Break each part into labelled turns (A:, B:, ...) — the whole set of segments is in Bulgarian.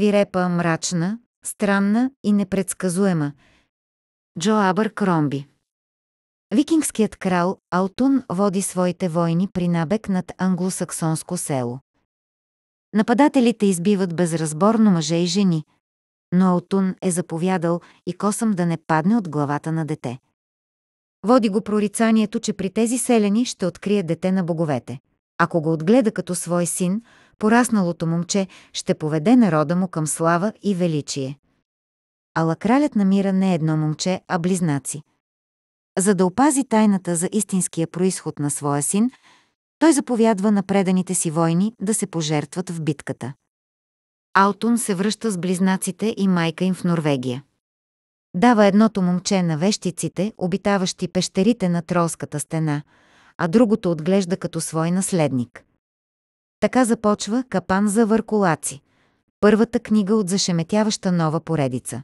A: свирепа, мрачна, странна и непредсказуема. Джо Абър Кромби Викингският крал Алтун води своите войни при набег над англосаксонско село. Нападателите избиват безразборно мъже и жени, но Алтун е заповядал и косъм да не падне от главата на дете. Води го прорицанието, че при тези селени ще открие дете на боговете. Ако го отгледа като свой син, порасналото момче ще поведе народа му към слава и величие. Ала кралят намира не едно момче, а близнаци. За да опази тайната за истинския происход на своя син, той заповядва на преданите си войни да се пожертват в битката. Алтун се връща с близнаците и майка им в Норвегия. Дава едното момче на вещиците, обитаващи пещерите на Тролската стена, а другото отглежда като свой наследник – така започва Капан за върколаци, първата книга от зашеметяваща нова поредица.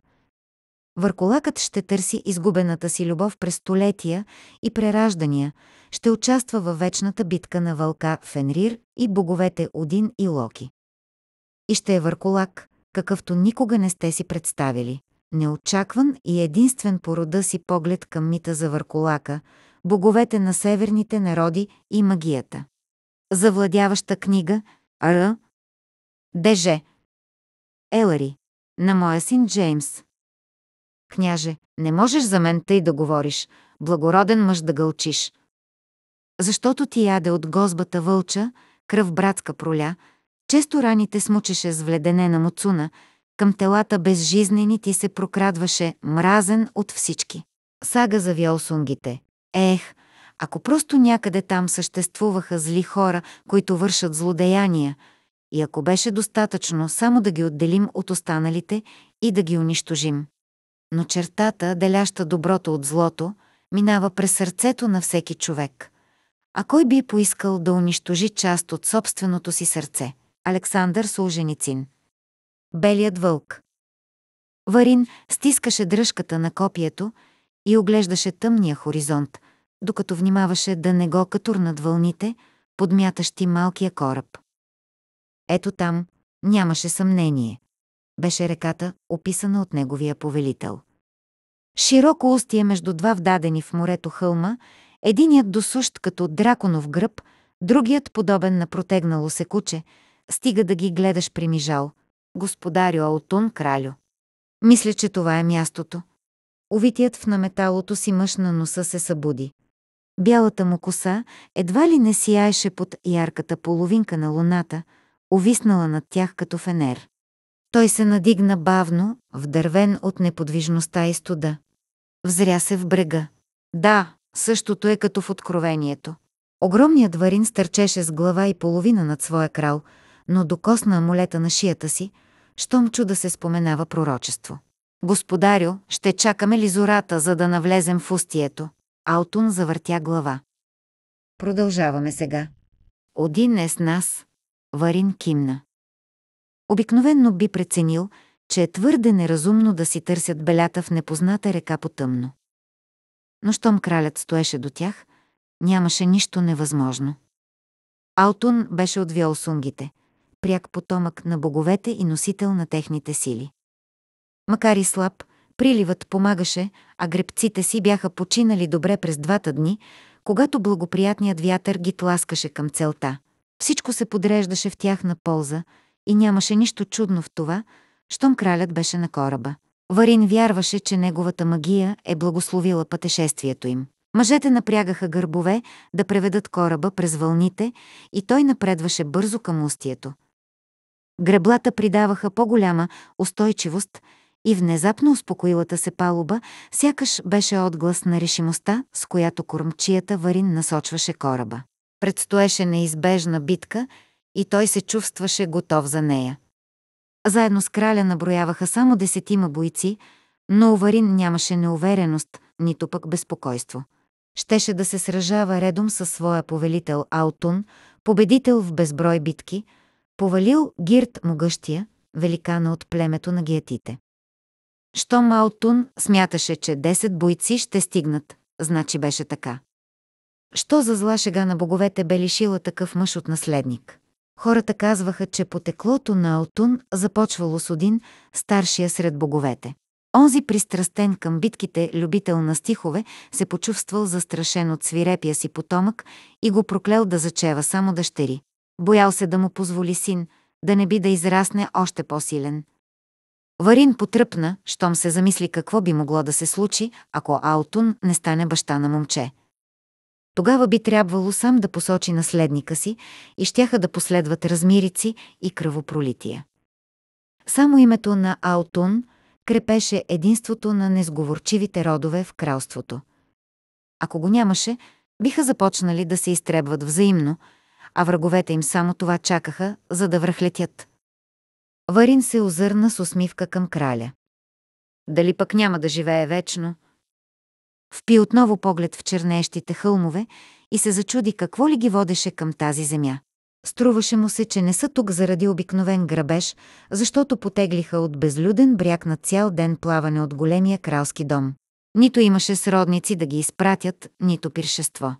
A: Върколакът ще търси изгубената си любов през столетия и прераждания, ще участва във вечната битка на вълка Фенрир и боговете Один и Локи. И ще е върколак, какъвто никога не сте си представили. Неочакван и единствен по рода си поглед към мита за върколака, боговете на северните народи и магията. Завладяваща книга Р. Деже. Елари. На моя син Джеймс. Княже, не можеш за мен тъй да говориш, благороден мъж да гълчиш. Защото ти яде от гозбата вълча, кръв братска проля, често раните смучеше с на муцуна, към телата безжизнени ти се прокрадваше, мразен от всички. Сага за виолсунгите. Ех, ако просто някъде там съществуваха зли хора, които вършат злодеяния, и ако беше достатъчно само да ги отделим от останалите и да ги унищожим. Но чертата, деляща доброто от злото, минава през сърцето на всеки човек. А кой би поискал да унищожи част от собственото си сърце? Александър Солженицин. Белият вълк. Варин стискаше дръжката на копието и оглеждаше тъмния хоризонт – докато внимаваше да не го катурнат вълните, подмятащи малкия кораб. Ето там, нямаше съмнение. Беше реката, описана от неговия повелител. Широко устие между два вдадени в морето хълма, единият досущ като драконов гръб, другият подобен на протегнало се куче, стига да ги гледаш примижал. Господарю Алтун кралю. Мисля, че това е мястото. Увитият в наметалото си мъж на носа се събуди. Бялата му коса едва ли не сияеше под ярката половинка на луната, увиснала над тях като фенер. Той се надигна бавно, вдървен от неподвижността и студа. Взря се в брега. Да, същото е като в откровението. Огромният варин стърчеше с глава и половина над своя крал, но докосна амулета на шията си, щом чуда се споменава пророчество. Господарю, ще чакаме ли зората, за да навлезем в устието? Алтун завъртя глава. Продължаваме сега. Один е с нас. Варин кимна. Обикновенно би преценил, че е твърде неразумно да си търсят белята в непозната река по тъмно. Но щом кралят стоеше до тях, нямаше нищо невъзможно. Алтун беше отвял сунгите, пряк потомък на боговете и носител на техните сили. Макар и слаб, Приливът помагаше, а гребците си бяха починали добре през двата дни, когато благоприятният вятър ги тласкаше към целта. Всичко се подреждаше в тях на полза и нямаше нищо чудно в това, щом кралят беше на кораба. Варин вярваше, че неговата магия е благословила пътешествието им. Мъжете напрягаха гърбове да преведат кораба през вълните и той напредваше бързо към устието. Греблата придаваха по-голяма устойчивост и внезапно успокоилата се палуба, сякаш беше отглас на решимостта, с която кормчията Варин насочваше кораба. Предстоеше неизбежна битка и той се чувстваше готов за нея. Заедно с краля наброяваха само десетима бойци, но Варин нямаше неувереност, нито пък безпокойство. Щеше да се сражава редом със своя повелител Алтун, победител в безброй битки, повалил Гирт Могъщия, великана от племето на гиатите. Що Малтун смяташе, че 10 бойци ще стигнат, значи беше така. Що за зла шега на боговете бе лишила такъв мъж от наследник? Хората казваха, че потеклото на Алтун започвало с один, старшия сред боговете. Онзи пристрастен към битките любител на стихове се почувствал застрашен от свирепия си потомък и го проклел да зачева само дъщери. Боял се да му позволи син, да не би да израсне още по-силен – Варин потръпна, щом се замисли какво би могло да се случи, ако Аутун не стане баща на момче. Тогава би трябвало сам да посочи наследника си и щяха да последват размирици и кръвопролития. Само името на Аутун крепеше единството на несговорчивите родове в кралството. Ако го нямаше, биха започнали да се изтребват взаимно, а враговете им само това чакаха, за да връхлетят – Варин се озърна с усмивка към краля. Дали пък няма да живее вечно? Впи отново поглед в чернеещите хълмове и се зачуди какво ли ги водеше към тази земя. Струваше му се, че не са тук заради обикновен грабеж, защото потеглиха от безлюден бряг на цял ден плаване от големия кралски дом. Нито имаше сродници да ги изпратят, нито пиршество.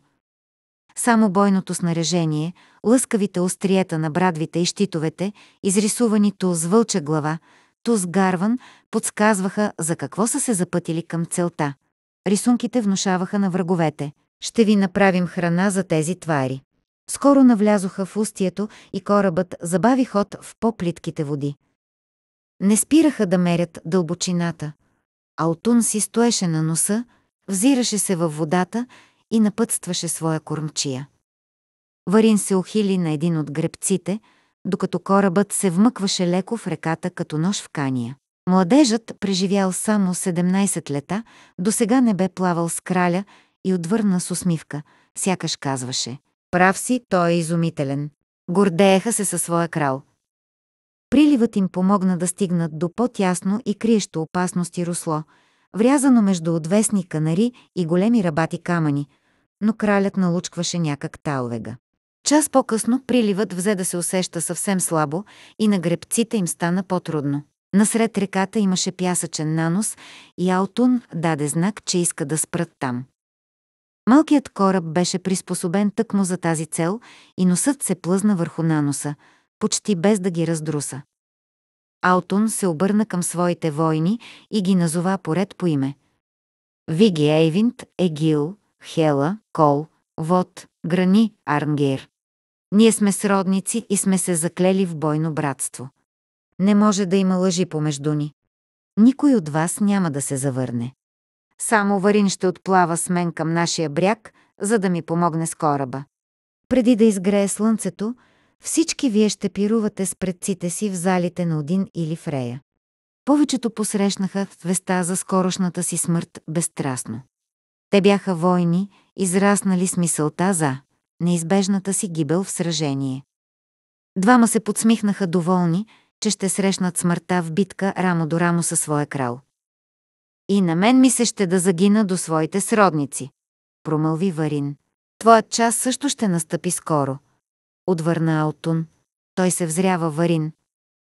A: Само бойното снаряжение, лъскавите остриета на брадвите и щитовете, изрисувани то с вълча глава, то с гарван, подсказваха за какво са се запътили към целта. Рисунките внушаваха на враговете. Ще ви направим храна за тези твари. Скоро навлязоха в устието и корабът забави ход в по-плитките води. Не спираха да мерят дълбочината. Алтун си стоеше на носа, взираше се във водата и напътстваше своя кормчия. Варин се ухили на един от гребците, докато корабът се вмъкваше леко в реката като нож в кания. Младежът, преживял само 17 лета, досега не бе плавал с краля и отвърна с усмивка, сякаш казваше. Прав си, той е изумителен. Гордееха се със своя крал. Приливът им помогна да стигнат до по-тясно и криещо опасности русло – врязано между отвесни канари и големи рабати камъни, но кралят налучкваше някак талвега. Час по-късно приливът взе да се усеща съвсем слабо и на гребците им стана по-трудно. Насред реката имаше пясъчен нанос и Алтун даде знак, че иска да спрат там. Малкият кораб беше приспособен тъкмо за тази цел и носът се плъзна върху наноса, почти без да ги раздруса. Алтун се обърна към своите войни и ги назова поред по име. Виги Ейвинт, Егил, Хела, Кол, Вод, Грани, Арнгер. Ние сме сродници и сме се заклели в бойно братство. Не може да има лъжи помежду ни. Никой от вас няма да се завърне. Само Варин ще отплава с мен към нашия бряг, за да ми помогне с кораба. Преди да изгрее слънцето, всички вие ще пирувате с предците си в залите на Один или Фрея. Повечето посрещнаха веста за скорошната си смърт безстрастно. Те бяха войни, израснали с мисълта за неизбежната си гибел в сражение. Двама се подсмихнаха доволни, че ще срещнат смъртта в битка рамо до рамо със своя крал. И на мен ми се ще да загина до своите сродници, промълви Варин. Твоят час също ще настъпи скоро, отвърна Алтун. Той се взрява Варин.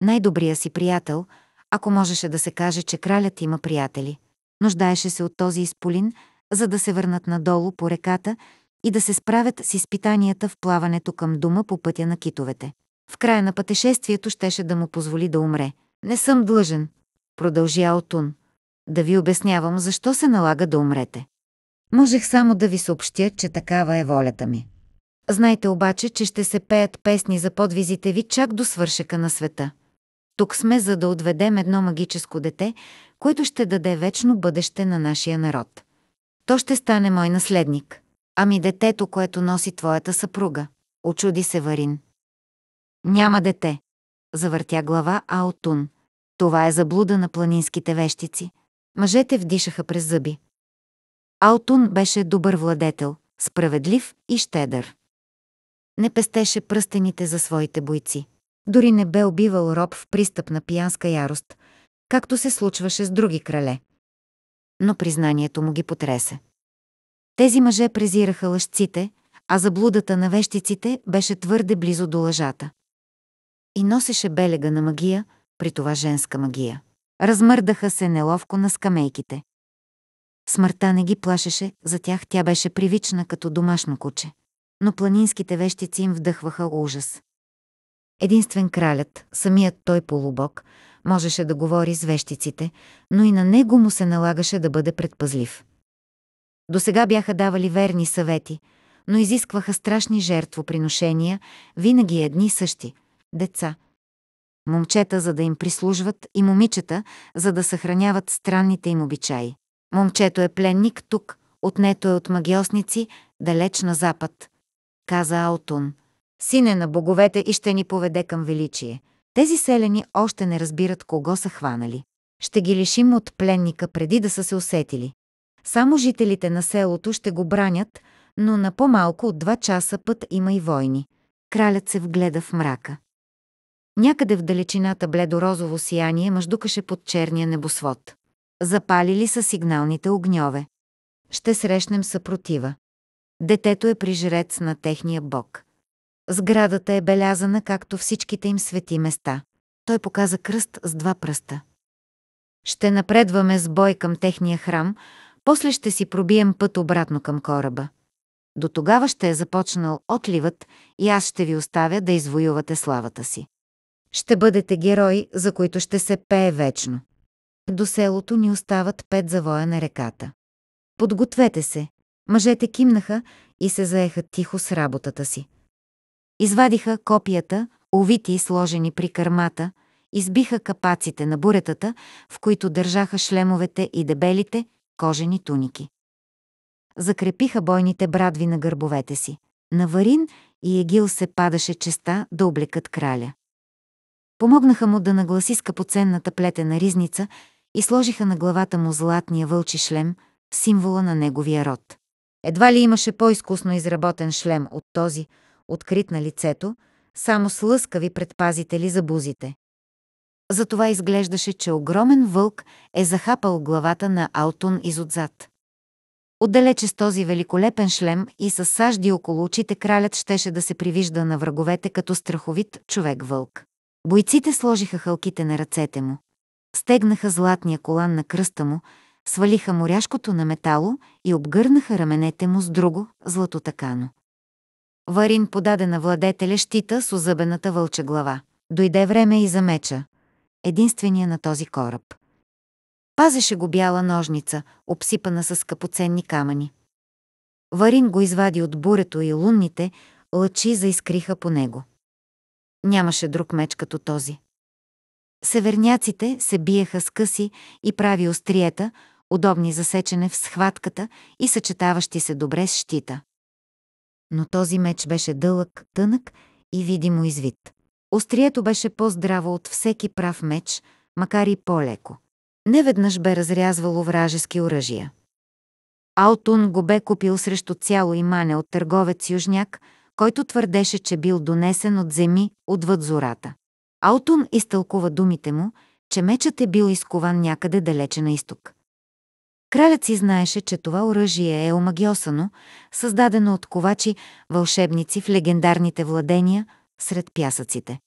A: Най-добрия си приятел, ако можеше да се каже, че кралят има приятели. Нуждаеше се от този изполин, за да се върнат надолу по реката и да се справят с изпитанията в плаването към дума по пътя на китовете. В края на пътешествието щеше да му позволи да умре. Не съм длъжен, продължи Алтун. Да ви обяснявам защо се налага да умрете. Можех само да ви съобщя, че такава е волята ми. Знайте обаче, че ще се пеят песни за подвизите ви чак до свършека на света. Тук сме, за да отведем едно магическо дете, което ще даде вечно бъдеще на нашия народ. То ще стане мой наследник. Ами детето, което носи твоята съпруга. Очуди се Варин. Няма дете. Завъртя глава Аотун. Това е заблуда на планинските вещици. Мъжете вдишаха през зъби. Аотун беше добър владетел, справедлив и щедър не пестеше пръстените за своите бойци. Дори не бе убивал роб в пристъп на пиянска ярост, както се случваше с други крале. Но признанието му ги потресе. Тези мъже презираха лъжците, а заблудата на вещиците беше твърде близо до лъжата. И носеше белега на магия, при това женска магия. Размърдаха се неловко на скамейките. Смъртта не ги плашеше, за тях тя беше привична като домашно куче но планинските вещици им вдъхваха ужас. Единствен кралят, самият той полубог, можеше да говори с вещиците, но и на него му се налагаше да бъде предпазлив. До сега бяха давали верни съвети, но изискваха страшни жертвоприношения, винаги едни същи – деца. Момчета, за да им прислужват, и момичета, за да съхраняват странните им обичаи. Момчето е пленник тук, отнето е от магиосници, далеч на запад, каза Алтун. Сине на боговете и ще ни поведе към величие. Тези селени още не разбират кого са хванали. Ще ги лишим от пленника преди да са се усетили. Само жителите на селото ще го бранят, но на по-малко от два часа път има и войни. Кралят се вгледа в мрака. Някъде в далечината бледо розово сияние мъждукаше под черния небосвод. Запалили са сигналните огньове. Ще срещнем съпротива. Детето е прижрец на техния бог. Сградата е белязана, както всичките им свети места. Той показа кръст с два пръста. Ще напредваме с бой към техния храм, после ще си пробием път обратно към кораба. До тогава ще е започнал отливът и аз ще ви оставя да извоювате славата си. Ще бъдете герои, за които ще се пее вечно. До селото ни остават пет завоя на реката. Подгответе се, Мъжете кимнаха и се заеха тихо с работата си. Извадиха копията, овити и сложени при кърмата, избиха капаците на буретата, в които държаха шлемовете и дебелите кожени туники. Закрепиха бойните брадви на гърбовете си. На Варин и Егил се падаше честа да облекат краля. Помогнаха му да нагласи скъпоценната плетена ризница и сложиха на главата му златния вълчи шлем, символа на неговия род. Едва ли имаше по-изкусно изработен шлем от този, открит на лицето, само с лъскави предпазители за бузите. Затова изглеждаше, че огромен вълк е захапал главата на Алтун изотзад. Отдалече с този великолепен шлем и с сажди около очите кралят щеше да се привижда на враговете като страховит човек-вълк. Бойците сложиха хълките на ръцете му. Стегнаха златния колан на кръста му свалиха моряшкото на метало и обгърнаха раменете му с друго, златотакано. Варин подаде на владетеля щита с озъбената вълча глава. Дойде време и за меча, единствения на този кораб. Пазеше го бяла ножница, обсипана с скъпоценни камъни. Варин го извади от бурето и лунните, лъчи заискриха по него. Нямаше друг меч като този. Северняците се биеха с къси и прави остриета, удобни за сечене в схватката и съчетаващи се добре с щита. Но този меч беше дълъг, тънък и видимо извит. Острието беше по-здраво от всеки прав меч, макар и по-леко. Неведнъж бе разрязвало вражески оръжия. Аутун го бе купил срещу цяло имане от търговец Южняк, който твърдеше, че бил донесен от земи отвъд зората. Аутун изтълкува думите му, че мечът е бил изкован някъде далече на изток. Кралят си знаеше, че това оръжие е омагиосано, създадено от ковачи, вълшебници в легендарните владения, сред пясъците.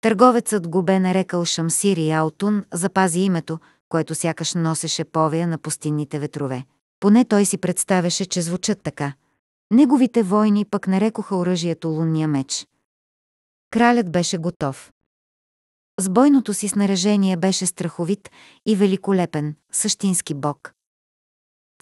A: Търговецът го бе нарекал Шамсир и Аутун, запази името, което сякаш носеше повея на пустинните ветрове. Поне той си представяше, че звучат така. Неговите войни пък нарекоха оръжието лунния меч. Кралят беше готов. С бойното си снаряжение беше страховит и великолепен, същински бог.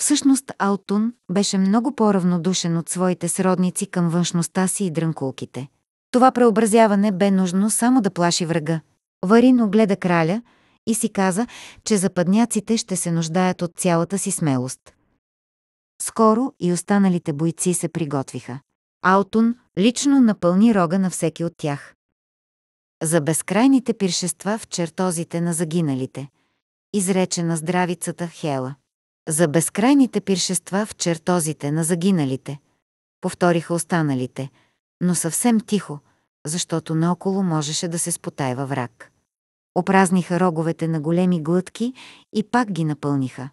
A: Всъщност Алтун беше много по-равнодушен от своите сродници към външността си и дрънкулките. Това преобразяване бе нужно само да плаши врага. Варин огледа краля и си каза, че западняците ще се нуждаят от цялата си смелост. Скоро и останалите бойци се приготвиха. Алтун лично напълни рога на всеки от тях за безкрайните пиршества в чертозите на загиналите, изрече на здравицата Хела. За безкрайните пиршества в чертозите на загиналите, повториха останалите, но съвсем тихо, защото наоколо можеше да се спотайва враг. Опразниха роговете на големи глътки и пак ги напълниха.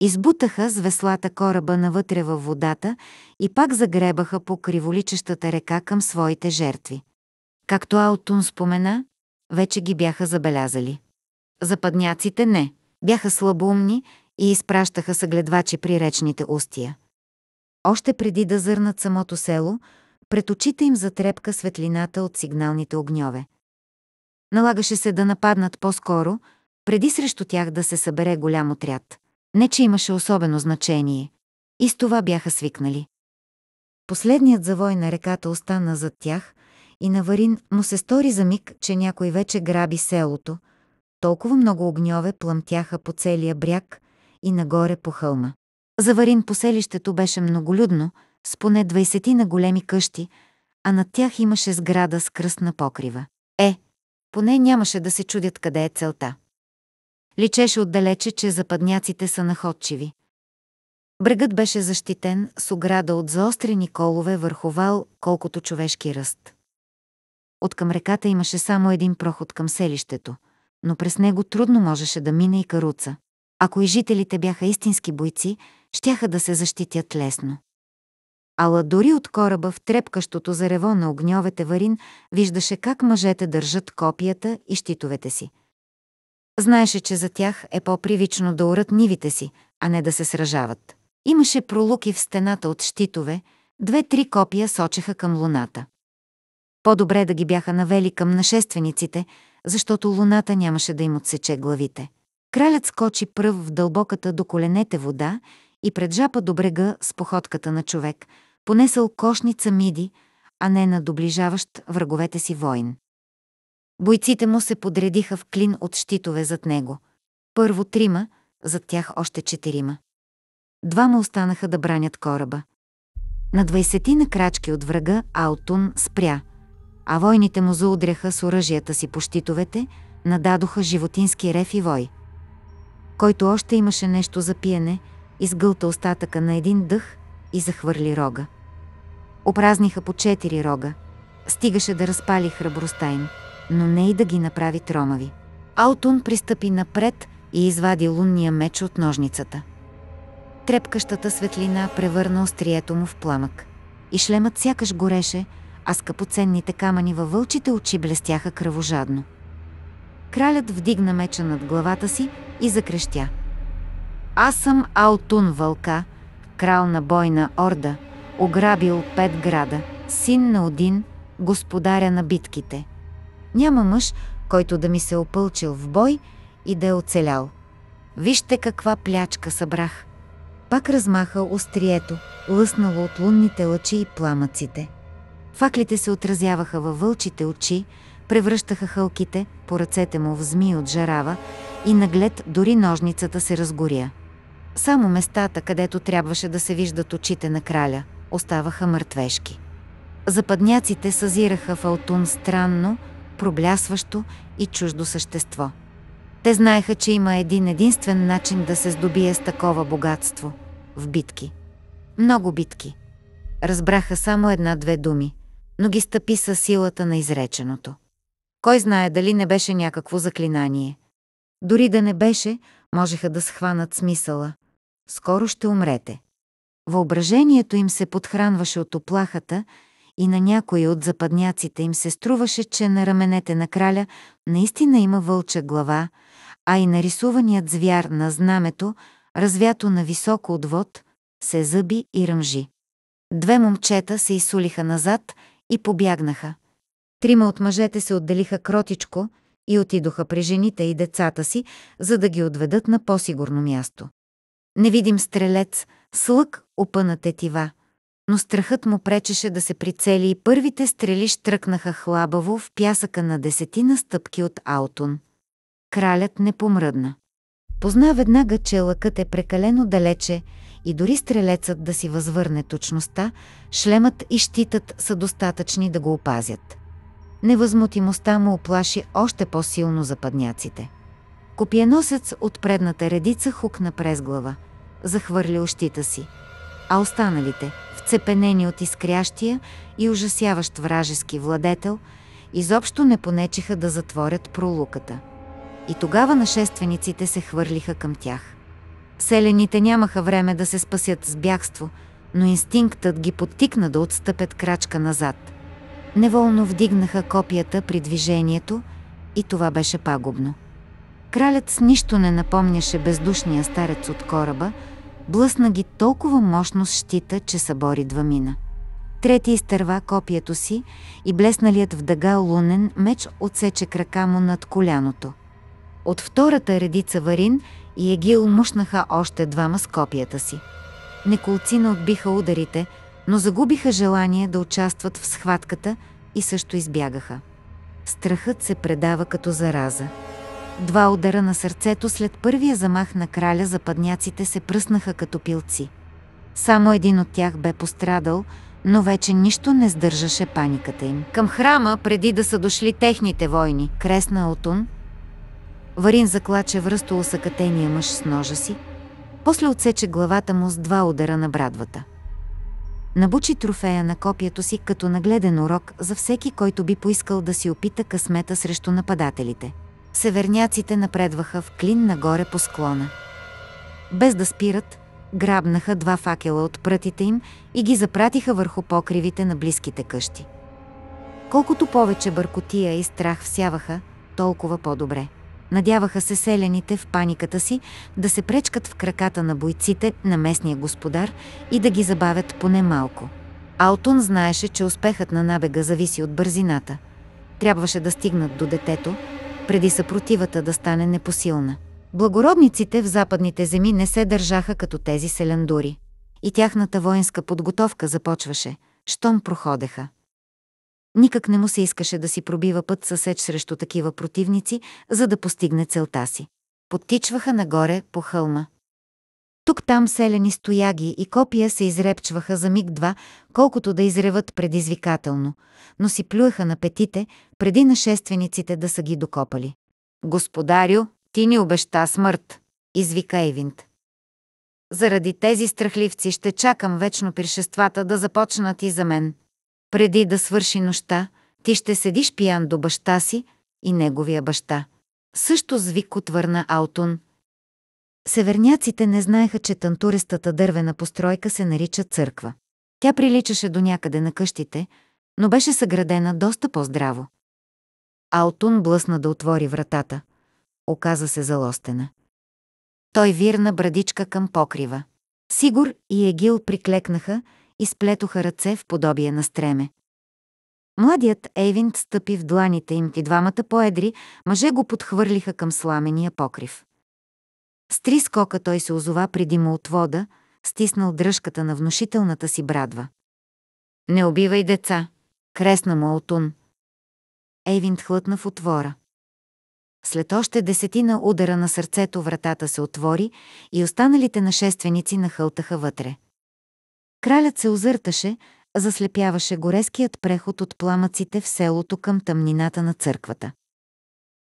A: Избутаха с веслата кораба навътре във водата и пак загребаха по криволичещата река към своите жертви. Както Алтун спомена, вече ги бяха забелязали. Западняците не. Бяха слабоумни и изпращаха съгледвачи при речните устия. Още преди да зърнат самото село, пред очите им затрепка светлината от сигналните огньове. Налагаше се да нападнат по-скоро, преди срещу тях да се събере голям отряд. Не, че имаше особено значение. И с това бяха свикнали. Последният завой на реката остана зад тях, и на Варин му се стори за миг, че някой вече граби селото. Толкова много огньове плъмтяха по целия бряг и нагоре по хълма. За Варин поселището беше многолюдно, с поне 20 на големи къщи, а над тях имаше сграда с кръстна покрива. Е, поне нямаше да се чудят къде е целта. Личеше отдалече, че западняците са находчиви. Брегът беше защитен с ограда от заострени колове върху вал, колкото човешки ръст. От към реката имаше само един проход към селището, но през него трудно можеше да мине и каруца. Ако и жителите бяха истински бойци, щяха да се защитят лесно. Ала дори от кораба в трепкащото зарево на огньовете варин виждаше как мъжете държат копията и щитовете си. Знаеше, че за тях е по-привично да урат нивите си, а не да се сражават. Имаше пролуки в стената от щитове, две-три копия сочеха към луната. По-добре да ги бяха навели към нашествениците, защото луната нямаше да им отсече главите. Кралят скочи пръв в дълбоката до коленете вода и пред жапа до брега с походката на човек, понесъл кошница миди, а не на доближаващ враговете си воин. Бойците му се подредиха в клин от щитове зад него. Първо трима, зад тях още четирима. Двама останаха да бранят кораба. На двайсетина крачки от врага Аутун спря – а войните му заудряха с оръжията си по щитовете, нададоха животински рев и вой. Който още имаше нещо за пиене, изгълта остатъка на един дъх и захвърли рога. Опразниха по четири рога. Стигаше да разпали храбростта им, но не и да ги направи тромави. Алтун пристъпи напред и извади лунния меч от ножницата. Трепкащата светлина превърна острието му в пламък. И шлемът сякаш гореше, а скъпоценните камъни във вълчите очи блестяха кръвожадно. Кралят вдигна меча над главата си и закрещя. Аз съм Алтун Вълка, крал на бойна орда, ограбил пет града, син на Один, господаря на битките. Няма мъж, който да ми се опълчил в бой и да е оцелял. Вижте каква плячка събрах. Пак размаха острието, лъснало от лунните лъчи и пламъците – Факлите се отразяваха във вълчите очи, превръщаха хълките по ръцете му в змии от жарава и наглед дори ножницата се разгоря. Само местата, където трябваше да се виждат очите на краля, оставаха мъртвешки. Западняците съзираха в Алтун странно, проблясващо и чуждо същество. Те знаеха, че има един единствен начин да се здобие с такова богатство – в битки. Много битки. Разбраха само една-две думи но ги стъпи със силата на изреченото. Кой знае дали не беше някакво заклинание. Дори да не беше, можеха да схванат смисъла. Скоро ще умрете. Въображението им се подхранваше от оплахата и на някои от западняците им се струваше, че на раменете на краля наистина има вълча глава, а и нарисуваният звяр на знамето, развято на високо отвод, се зъби и ръмжи. Две момчета се изсулиха назад – и побягнаха. Трима от мъжете се отделиха кротичко и отидоха при жените и децата си, за да ги отведат на по-сигурно място. Невидим стрелец с лък опъна тетива, но страхът му пречеше да се прицели и първите стрели штръкнаха хлабаво в пясъка на десетина стъпки от Аутун. Кралят не помръдна. Позна веднага, че лъкът е прекалено далече, и дори стрелецът да си възвърне точността, шлемът и щитът са достатъчни да го опазят. Невъзмутимостта му оплаши още по-силно западняците. Копиеносец от предната редица хукна през глава, захвърлил щита си, а останалите, вцепенени от изкрящия и ужасяващ вражески владетел, изобщо не понечеха да затворят пролуката. И тогава нашествениците се хвърлиха към тях – Селените нямаха време да се спасят с бягство, но инстинктът ги подтикна да отстъпят крачка назад. Неволно вдигнаха копията при движението и това беше пагубно. Кралят с нищо не напомняше бездушния старец от кораба, блъсна ги толкова мощно с щита, че събори двамина. Трети изтърва копието си и блесналият в дъга лунен меч отсече крака му над коляното. От втората редица варин и Егил мушнаха още двама с копията си. Неколцина отбиха ударите, но загубиха желание да участват в схватката и също избягаха. Страхът се предава като зараза. Два удара на сърцето след първия замах на краля западняците се пръснаха като пилци. Само един от тях бе пострадал, но вече нищо не сдържаше паниката им. Към храма, преди да са дошли техните войни, кресна Отун, Варин заклаче връсто усъкътения мъж с ножа си, после отсече главата му с два удара на брадвата. Набучи трофея на копието си като нагледен урок за всеки, който би поискал да си опита късмета срещу нападателите. Северняците напредваха в клин нагоре по склона. Без да спират, грабнаха два факела от прътите им и ги запратиха върху покривите на близките къщи. Колкото повече бъркотия и страх всяваха, толкова по-добре. Надяваха се селяните в паниката си да се пречкат в краката на бойците на местния господар и да ги забавят поне малко. Алтун знаеше, че успехът на набега зависи от бързината. Трябваше да стигнат до детето, преди съпротивата да стане непосилна. Благородниците в западните земи не се държаха като тези селяндури. И тяхната воинска подготовка започваше, щом проходеха. Никак не му се искаше да си пробива път със сеч срещу такива противници, за да постигне целта си. Подтичваха нагоре по хълма. Тук-там селени стояги и копия се изрепчваха за миг-два, колкото да изреват предизвикателно, но си плюеха на петите, преди нашествениците да са ги докопали. «Господарю, ти ни обеща смърт!» извика Ейвинт. Заради тези страхливци ще чакам вечно пиршествата да започнат и за мен. Преди да свърши нощта, ти ще седиш пиян до баща си и неговия баща. Също звик отвърна Аутун. Северняците не знаеха, че тантурестата дървена постройка се нарича църква. Тя приличаше до някъде на къщите, но беше съградена доста по-здраво. Аутун блъсна да отвори вратата. Оказа се залостена. Той вирна брадичка към покрива. Сигур и Егил приклекнаха и сплетоха ръце в подобие на стреме. Младият Ейвинт стъпи в дланите им и двамата поедри мъже го подхвърлиха към сламения покрив. С три скока той се озова преди му отвода, стиснал дръжката на внушителната си брадва. «Не убивай деца!» — кресна му Алтун. Ейвинт хлътна в отвора. След още десетина удара на сърцето вратата се отвори и останалите нашественици нахълтаха вътре. Кралят се озърташе, заслепяваше гореският преход от пламъците в селото към тъмнината на църквата.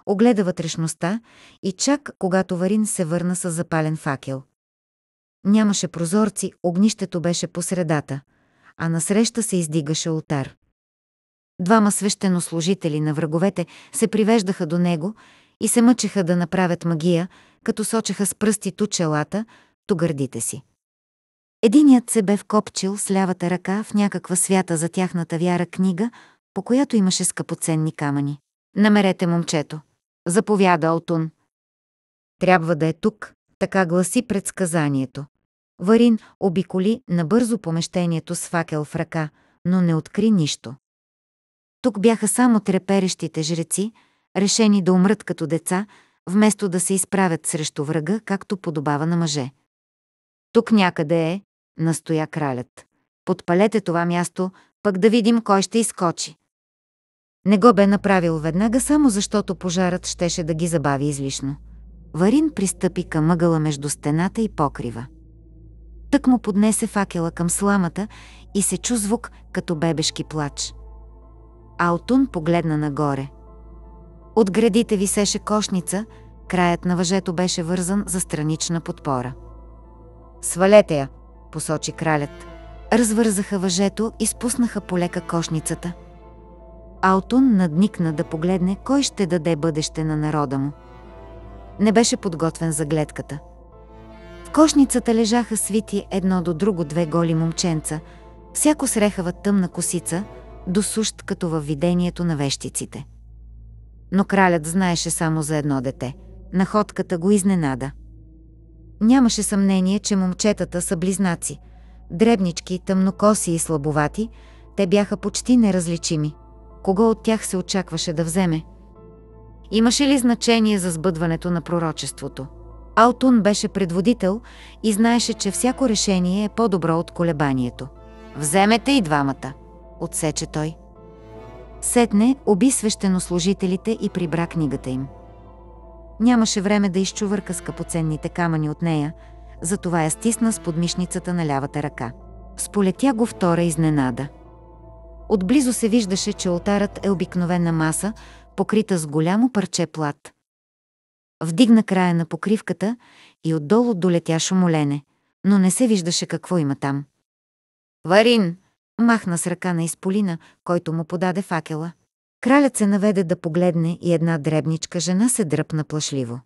A: Огледа вътрешността и чак, когато Варин се върна с запален факел. Нямаше прозорци, огнището беше по средата, а насреща се издигаше ултар. Двама свещенослужители на враговете се привеждаха до него и се мъчеха да направят магия, като сочеха с пръсти ту челата, ту гърдите си. Единият се бе вкопчил с лявата ръка в някаква свята за тяхната вяра книга, по която имаше скъпоценни камъни. Намерете момчето. Заповяда Алтун. Трябва да е тук, така гласи предсказанието. Варин обиколи набързо помещението с факел в ръка, но не откри нищо. Тук бяха само треперещите жреци, решени да умрат като деца, вместо да се изправят срещу врага, както подобава на мъже. Тук някъде е, настоя кралят. Подпалете това място, пък да видим кой ще изкочи. Не го бе направил веднага, само защото пожарът щеше да ги забави излишно. Варин пристъпи към мъгъла между стената и покрива. Тък му поднесе факела към сламата и се чу звук, като бебешки плач. Алтун погледна нагоре. От градите висеше кошница, краят на въжето беше вързан за странична подпора. «Свалете я!» посочи кралят. Развързаха въжето и спуснаха полека кошницата. Алтун надникна да погледне кой ще даде бъдеще на народа му. Не беше подготвен за гледката. В кошницата лежаха свити едно до друго две голи момченца, всяко срехава тъмна косица, досущ като във видението на вещиците. Но кралят знаеше само за едно дете. Находката го изненада – Нямаше съмнение, че момчетата са близнаци. Дребнички, тъмнокоси и слабовати, те бяха почти неразличими. Кого от тях се очакваше да вземе? Имаше ли значение за сбъдването на пророчеството? Алтун беше предводител и знаеше, че всяко решение е по-добро от колебанието. «Вземете и двамата», отсече той. Сетне оби свещенослужителите и прибра книгата им. Нямаше време да изчувърка скъпоценните камъни от нея, затова я стисна с подмишницата на лявата ръка. Сполетя го втора изненада. Отблизо се виждаше, че алтарът е обикновена маса, покрита с голямо парче плат. Вдигна края на покривката и отдолу долетя шумолене, но не се виждаше какво има там. «Варин!» махна с ръка на Изполина, който му подаде факела – Кралят се наведе да погледне и една дребничка жена се дръпна плашливо.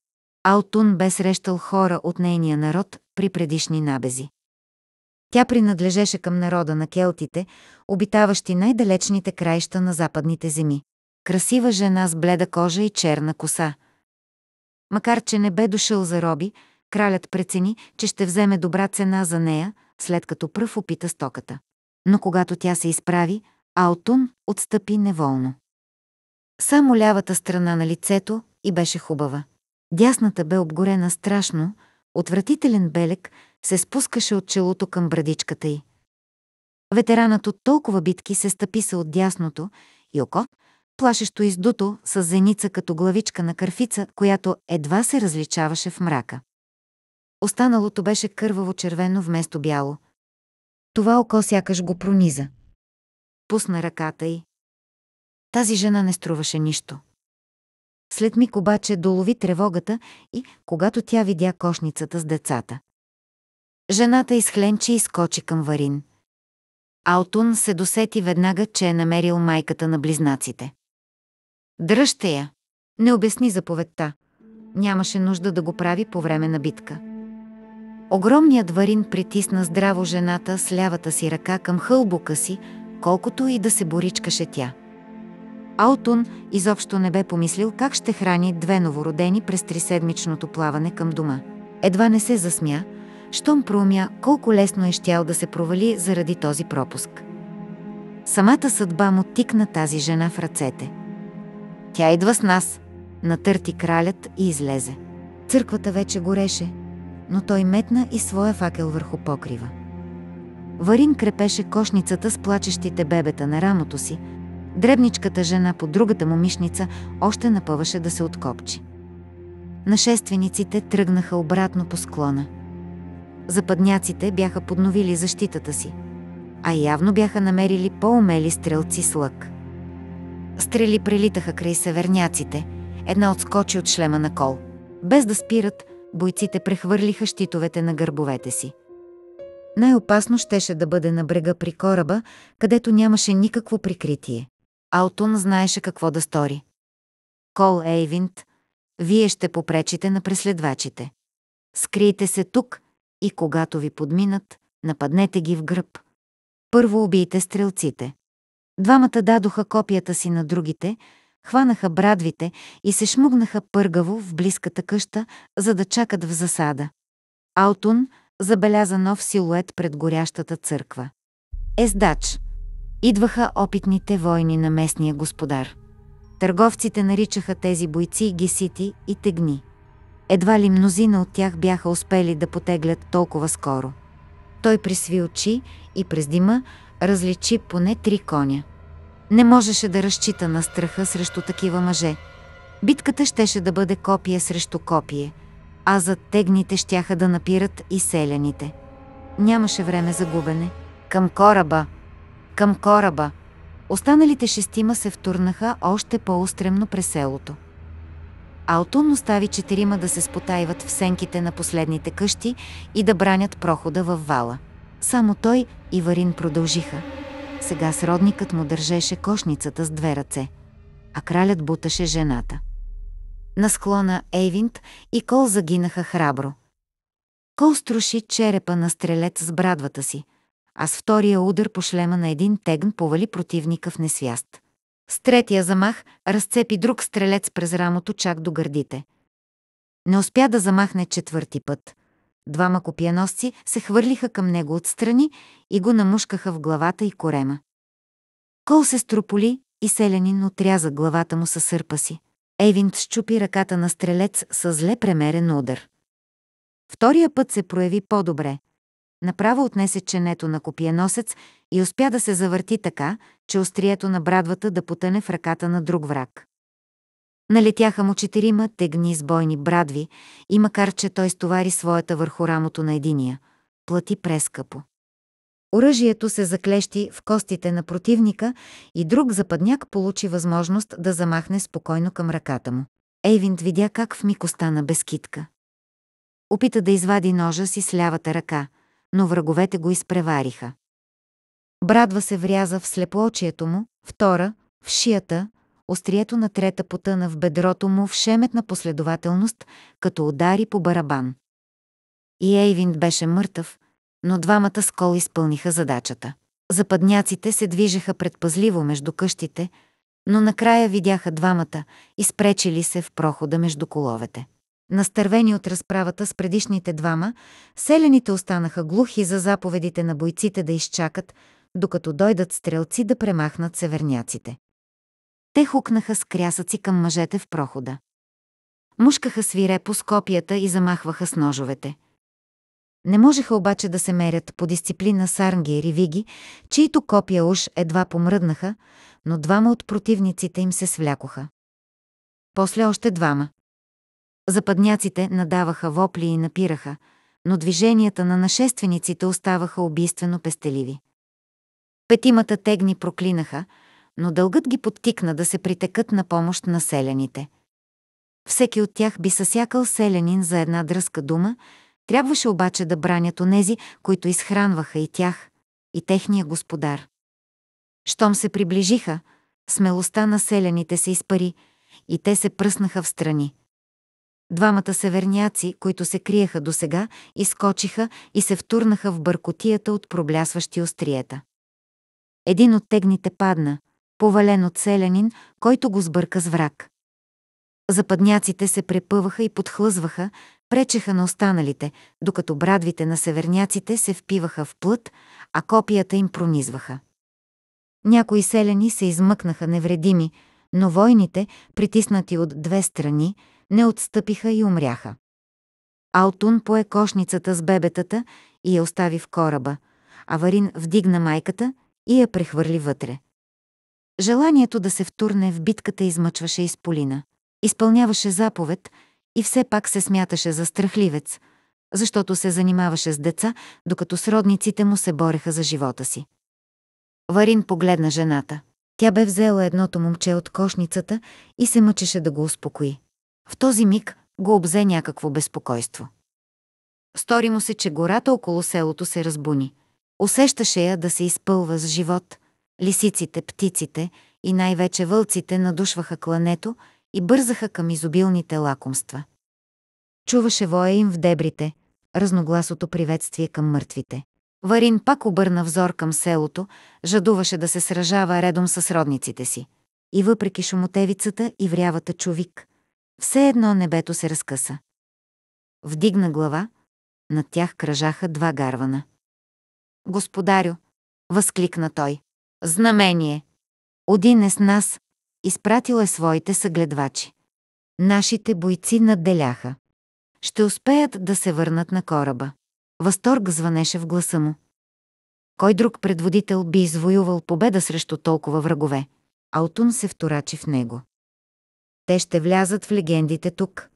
A: Алтун бе срещал хора от нейния народ при предишни набези. Тя принадлежеше към народа на келтите, обитаващи най-далечните краища на западните земи. Красива жена с бледа кожа и черна коса. Макар, че не бе дошъл за роби, кралят прецени, че ще вземе добра цена за нея, след като пръв опита стоката. Но когато тя се изправи, Алтун отстъпи неволно. Само лявата страна на лицето и беше хубава. Дясната бе обгорена страшно, отвратителен белек се спускаше от челото към брадичката й. Ветеранът от толкова битки се стъписа от дясното и око, плашещо издуто с зеница като главичка на кърфица, която едва се различаваше в мрака. Останалото беше кърваво червено вместо бяло. Това око сякаш го прониза. Пусна ръката й, тази жена не струваше нищо. След миг обаче долови тревогата и, когато тя видя кошницата с децата. Жената изхленчи и скочи към Варин. Алтун се досети веднага, че е намерил майката на близнаците. Дръжте я! Не обясни заповедта. Нямаше нужда да го прави по време на битка. Огромният варин притисна здраво жената с лявата си ръка към хълбука си, колкото и да се боричкаше тя. Алтун изобщо не бе помислил как ще храни две новородени през триседмичното плаване към дома. Едва не се засмя, щом проумя колко лесно е щял да се провали заради този пропуск. Самата съдба му тикна тази жена в ръцете. Тя идва с нас, натърти кралят и излезе. Църквата вече гореше, но той метна и своя факел върху покрива. Варин крепеше кошницата с плачещите бебета на рамото си, дребничката жена по другата му мишница още напъваше да се откопчи. Нашествениците тръгнаха обратно по склона. Западняците бяха подновили защитата си, а явно бяха намерили по-умели стрелци с лък. Стрели прелитаха край северняците, една отскочи от шлема на кол. Без да спират, бойците прехвърлиха щитовете на гърбовете си. Най-опасно щеше да бъде на брега при кораба, където нямаше никакво прикритие. Алтун знаеше какво да стори. Кол Ейвинт, вие ще попречите на преследвачите. Скрийте се тук и когато ви подминат, нападнете ги в гръб. Първо убийте стрелците. Двамата дадоха копията си на другите, хванаха брадвите и се шмугнаха пъргаво в близката къща, за да чакат в засада. Алтун забеляза нов силует пред горящата църква. Ездач идваха опитните войни на местния господар. Търговците наричаха тези бойци гесити и тегни. Едва ли мнозина от тях бяха успели да потеглят толкова скоро. Той присви очи и през дима различи поне три коня. Не можеше да разчита на страха срещу такива мъже. Битката щеше да бъде копия срещу копие, а зад тегните щяха да напират и селяните. Нямаше време за губене. Към кораба! Към кораба. Останалите шестима се втурнаха още по-устремно през селото. Алтун остави четирима да се спотаиват в сенките на последните къщи и да бранят прохода във вала. Само той и Варин продължиха. Сега сродникът му държеше кошницата с две ръце, а кралят буташе жената. На склона Ейвинт и Кол загинаха храбро. Кол струши черепа на стрелец с брадвата си – а с втория удар по шлема на един тегн повали противника в несвяст. С третия замах разцепи друг стрелец през рамото чак до гърдите. Не успя да замахне четвърти път. Двама копияносци се хвърлиха към него отстрани и го намушкаха в главата и корема. Кол се строполи и селянин отряза главата му със сърпа си. Ейвинт щупи ръката на стрелец с зле премерен удар. Втория път се прояви по-добре, Направо отнесе ченето на копиеносец и успя да се завърти така, че острието на брадвата да потъне в ръката на друг враг. Налетяха му четирима тегни с бойни брадви и макар, че той стовари своята върху рамото на единия, плати прескъпо. Оръжието се заклещи в костите на противника и друг западняк получи възможност да замахне спокойно към ръката му. Ейвинт видя как в миг остана безкитка. Опита да извади ножа си с лявата ръка, но враговете го изпревариха. Брадва се вряза в слепоочието му, втора, в шията, острието на трета потъна в бедрото му в шеметна последователност, като удари по барабан. И Ейвинд беше мъртъв, но двамата скол изпълниха задачата. Западняците се движеха предпазливо между къщите, но накрая видяха двамата, изпречили се в прохода между коловете. Настървени от разправата с предишните двама, селените останаха глухи за заповедите на бойците да изчакат, докато дойдат стрелци да премахнат северняците. Те хукнаха с крясъци към мъжете в прохода. Мушкаха свирепо с копията и замахваха с ножовете. Не можеха обаче да се мерят по дисциплина с и Виги, чието копия уж едва помръднаха, но двама от противниците им се свлякоха. После още двама. Западняците надаваха вопли и напираха, но движенията на нашествениците оставаха убийствено пестеливи. Петимата тегни проклинаха, но дългът ги подтикна да се притекат на помощ на селяните. Всеки от тях би съсякал селянин за една дръска дума, трябваше обаче да бранят онези, които изхранваха и тях, и техния господар. Щом се приближиха, смелостта на селяните се изпари и те се пръснаха в страни. Двамата северняци, които се криеха досега, изкочиха и се втурнаха в бъркотията от проблясващи остриета. Един от тегните падна, повален от селянин, който го сбърка с враг. Западняците се препъваха и подхлъзваха, пречеха на останалите, докато брадвите на северняците се впиваха в плът, а копията им пронизваха. Някои селяни се измъкнаха невредими, но войните, притиснати от две страни, не отстъпиха и умряха. Алтун пое кошницата с бебетата и я остави в кораба, а Варин вдигна майката и я прехвърли вътре. Желанието да се втурне в битката измъчваше Изполина. Изпълняваше заповед и все пак се смяташе за страхливец, защото се занимаваше с деца, докато сродниците му се бореха за живота си. Варин погледна жената. Тя бе взела едното момче от кошницата и се мъчеше да го успокои. В този миг го обзе някакво безпокойство. Стори му се, че гората около селото се разбуни. Усещаше я да се изпълва с живот. Лисиците, птиците и най-вече вълците надушваха клането и бързаха към изобилните лакомства. Чуваше воя им в дебрите, разногласото приветствие към мъртвите. Варин пак обърна взор към селото, жадуваше да се сражава редом с родниците си. И въпреки шумотевицата и врявата човик, все едно небето се разкъса. Вдигна глава, над тях кръжаха два гарвана. Господарю, възкликна той. Знамение! Один е с нас, изпратил е своите съгледвачи. Нашите бойци надделяха. Ще успеят да се върнат на кораба. Възторг звънеше в гласа му. Кой друг предводител би извоювал победа срещу толкова врагове? Алтун се вторачи в него. Те ще влязат в легендите тук.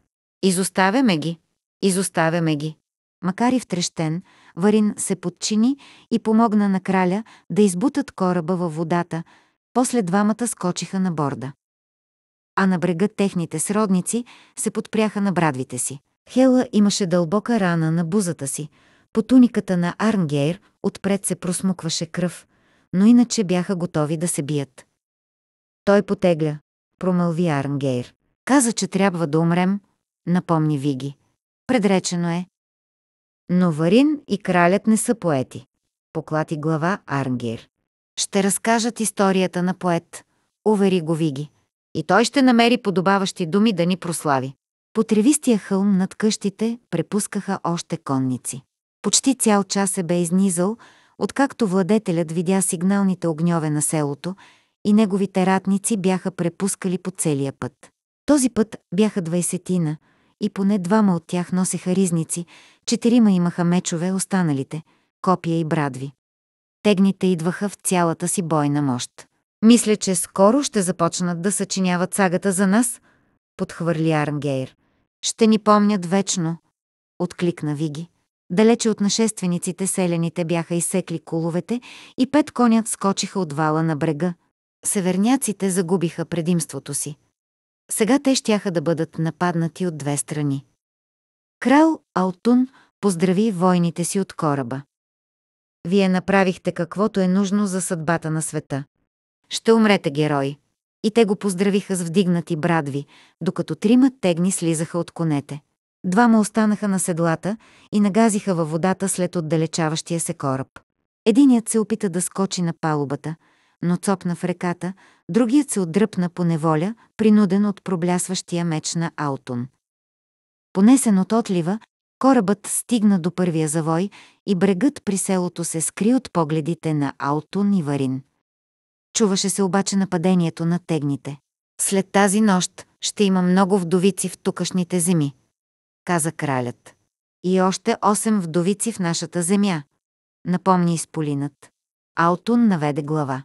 A: Изоставяме ги. Изоставяме ги. Макар и втрещен, Варин се подчини и помогна на краля да избутат кораба във водата, после двамата скочиха на борда. А на брега техните сродници се подпряха на брадвите си. Хела имаше дълбока рана на бузата си. По туниката на Арнгейр отпред се просмукваше кръв, но иначе бяха готови да се бият. Той потегля, промълви Арнгейр. Каза, че трябва да умрем, напомни Виги. Предречено е. Но Варин и кралят не са поети. Поклати глава Арнгейр. Ще разкажат историята на поет, увери го Виги. И той ще намери подобаващи думи да ни прослави. По тревистия хълм над къщите препускаха още конници. Почти цял час се бе изнизал, откакто владетелят видя сигналните огньове на селото, и неговите ратници бяха препускали по целия път. Този път бяха двайсетина и поне двама от тях носеха ризници, четирима имаха мечове, останалите – копия и брадви. Тегните идваха в цялата си бойна мощ. Мисля, че скоро ще започнат да съчиняват сагата за нас, подхвърли Арнгейр. Ще ни помнят вечно, откликна Виги. Далече от нашествениците селените бяха изсекли куловете и пет коня скочиха от вала на брега, северняците загубиха предимството си. Сега те щяха да бъдат нападнати от две страни. Крал Алтун поздрави войните си от кораба. Вие направихте каквото е нужно за съдбата на света. Ще умрете, герой. И те го поздравиха с вдигнати брадви, докато трима тегни слизаха от конете. Двама останаха на седлата и нагазиха във водата след отдалечаващия се кораб. Единият се опита да скочи на палубата – но цопна в реката, другият се отдръпна по неволя, принуден от проблясващия меч на Аутун. Понесен от отлива, корабът стигна до първия завой и брегът при селото се скри от погледите на Аутун и Варин. Чуваше се обаче нападението на тегните. След тази нощ ще има много вдовици в тукашните земи, каза кралят. И още осем вдовици в нашата земя, напомни изполинат. Аутун наведе глава.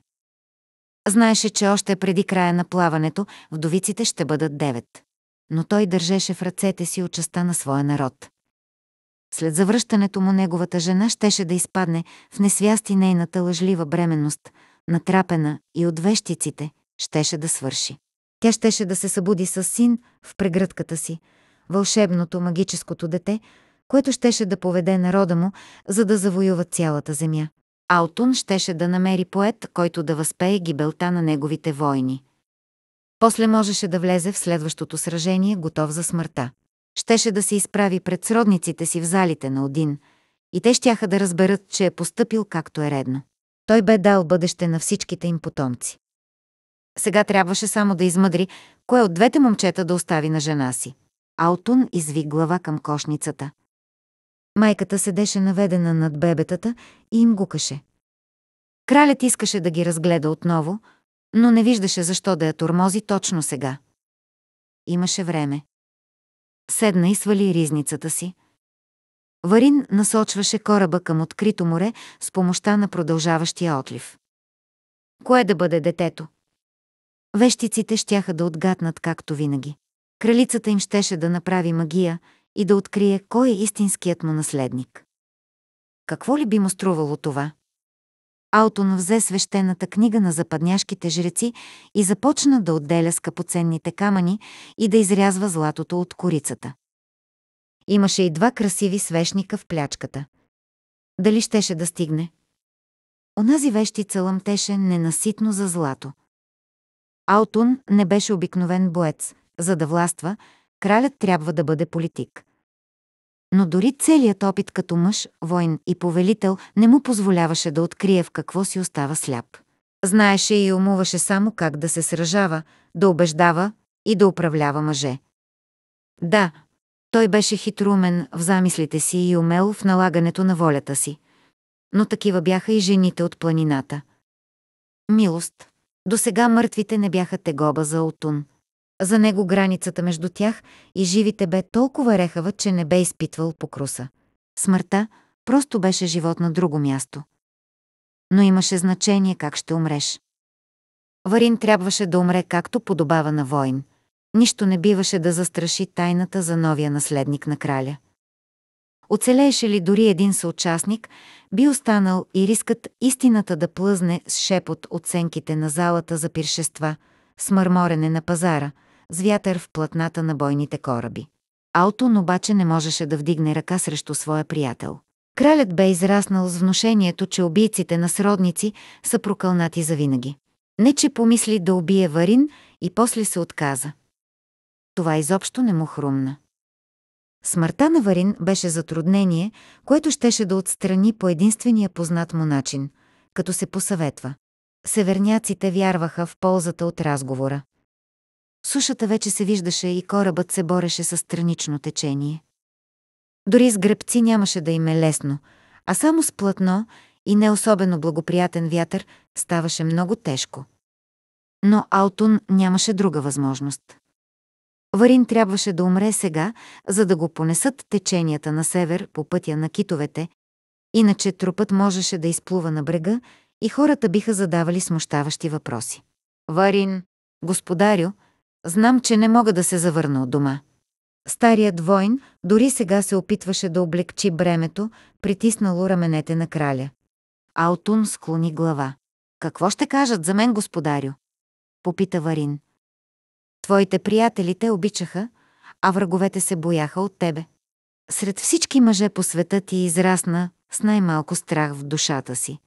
A: Знаеше, че още преди края на плаването вдовиците ще бъдат девет. Но той държеше в ръцете си участа на своя народ. След завръщането му неговата жена щеше да изпадне в несвясти нейната лъжлива бременност, натрапена и от вещиците, щеше да свърши. Тя щеше да се събуди с син в преградката си, вълшебното, магическото дете, което щеше да поведе народа му, за да завоюва цялата земя. Алтун щеше да намери поет, който да възпее гибелта на неговите войни. После можеше да влезе в следващото сражение, готов за смъртта. Щеше да се изправи пред сродниците си в залите на Один, и те щяха да разберат, че е поступил както е редно. Той бе дал бъдеще на всичките им потомци. Сега трябваше само да измъдри, кое от двете момчета да остави на жена си. Алтун изви глава към кошницата. Майката седеше наведена над бебетата и им гукаше. Кралят искаше да ги разгледа отново, но не виждаше защо да я тормози точно сега. Имаше време. Седна и свали ризницата си. Варин насочваше кораба към открито море с помощта на продължаващия отлив. Кое да бъде детето? Вещиците щяха да отгатнат както винаги. Кралицата им щеше да направи магия – и да открие кой е истинският му наследник. Какво ли би му струвало това? Алтон взе свещената книга на западняшките жреци и започна да отделя скъпоценните камъни и да изрязва златото от корицата. Имаше и два красиви свещника в плячката. Дали щеше да стигне? Онази вещица лъмтеше ненаситно за злато. Алтун не беше обикновен боец. За да властва, кралят трябва да бъде политик но дори целият опит като мъж, воин и повелител не му позволяваше да открие в какво си остава сляп. Знаеше и умуваше само как да се сражава, да убеждава и да управлява мъже. Да, той беше хитрумен в замислите си и умел в налагането на волята си. Но такива бяха и жените от планината. Милост. До сега мъртвите не бяха тегоба за отун. За него границата между тях и живите бе толкова рехава, че не бе изпитвал покруса. Смъртта просто беше живот на друго място. Но имаше значение как ще умреш. Варин трябваше да умре както подобава на войн. Нищо не биваше да застраши тайната за новия наследник на краля. Оцелееше ли дори един съучастник, би останал и рискът истината да плъзне с шепот оценките на залата за пиршества, с мърморене на пазара – с вятър в платната на бойните кораби. Алтун обаче не можеше да вдигне ръка срещу своя приятел. Кралят бе израснал с внушението, че убийците на сродници са прокълнати завинаги. Не, че помисли да убие Варин и после се отказа. Това изобщо не му хрумна. Смъртта на Варин беше затруднение, което щеше да отстрани по единствения познат му начин, като се посъветва. Северняците вярваха в ползата от разговора. Сушата вече се виждаше и корабът се бореше с странично течение. Дори с гребци нямаше да им е лесно, а само с платно и не особено благоприятен вятър ставаше много тежко. Но Алтун нямаше друга възможност. Варин трябваше да умре сега, за да го понесат теченията на север по пътя на китовете, иначе трупът можеше да изплува на брега и хората биха задавали смущаващи въпроси. Варин, господарю, Знам, че не мога да се завърна от дома. Старият войн дори сега се опитваше да облегчи бремето, притиснало раменете на краля. Алтун склони глава. «Какво ще кажат за мен, господарю?» Попита Варин. «Твоите приятели те обичаха, а враговете се бояха от тебе. Сред всички мъже по света ти израсна с най-малко страх в душата си.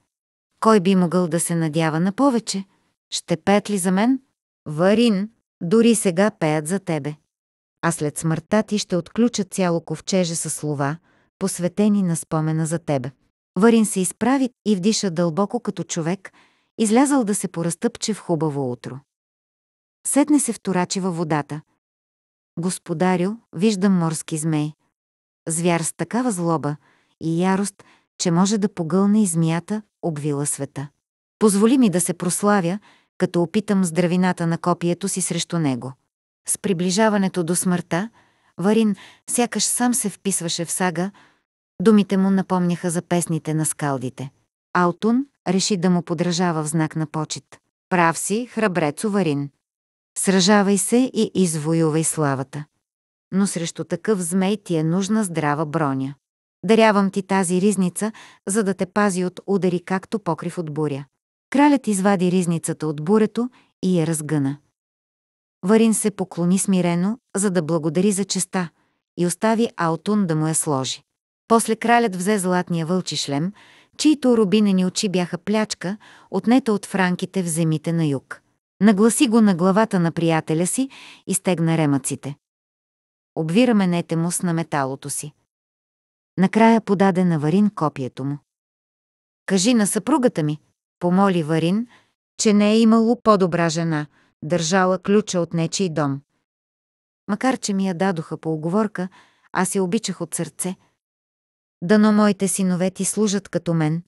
A: Кой би могъл да се надява на повече? Ще пет ли за мен? Варин, дори сега пеят за тебе. А след смъртта ти ще отключат цяло ковчеже със слова, посветени на спомена за тебе. Варин се изправи и вдиша дълбоко като човек, излязал да се поразтъпче в хубаво утро. Сетне се вторачи във водата. Господарю, виждам морски змей. Звяр с такава злоба и ярост, че може да погълне и змията, обвила света. Позволи ми да се прославя, като опитам здравината на копието си срещу него. С приближаването до смъртта, Варин сякаш сам се вписваше в сага, думите му напомняха за песните на скалдите. Алтун реши да му подражава в знак на почет. Прав си, храбрецо Варин. Сражавай се и извоювай славата. Но срещу такъв змей ти е нужна здрава броня. Дарявам ти тази ризница, за да те пази от удари както покрив от буря. Кралят извади ризницата от бурето и я разгъна. Варин се поклони смирено, за да благодари за честа и остави Аутун да му я сложи. После кралят взе златния вълчи шлем, чието рубинени очи бяха плячка, отнета от франките в земите на юг. Нагласи го на главата на приятеля си и стегна ремъците. Обви раменете му с на металото си. Накрая подаде на Варин копието му. «Кажи на съпругата ми», Помоли Варин, че не е имало по-добра жена, държала ключа от нечий дом. Макар, че ми я дадоха по оговорка, аз я обичах от сърце. Дано моите синове ти служат като мен.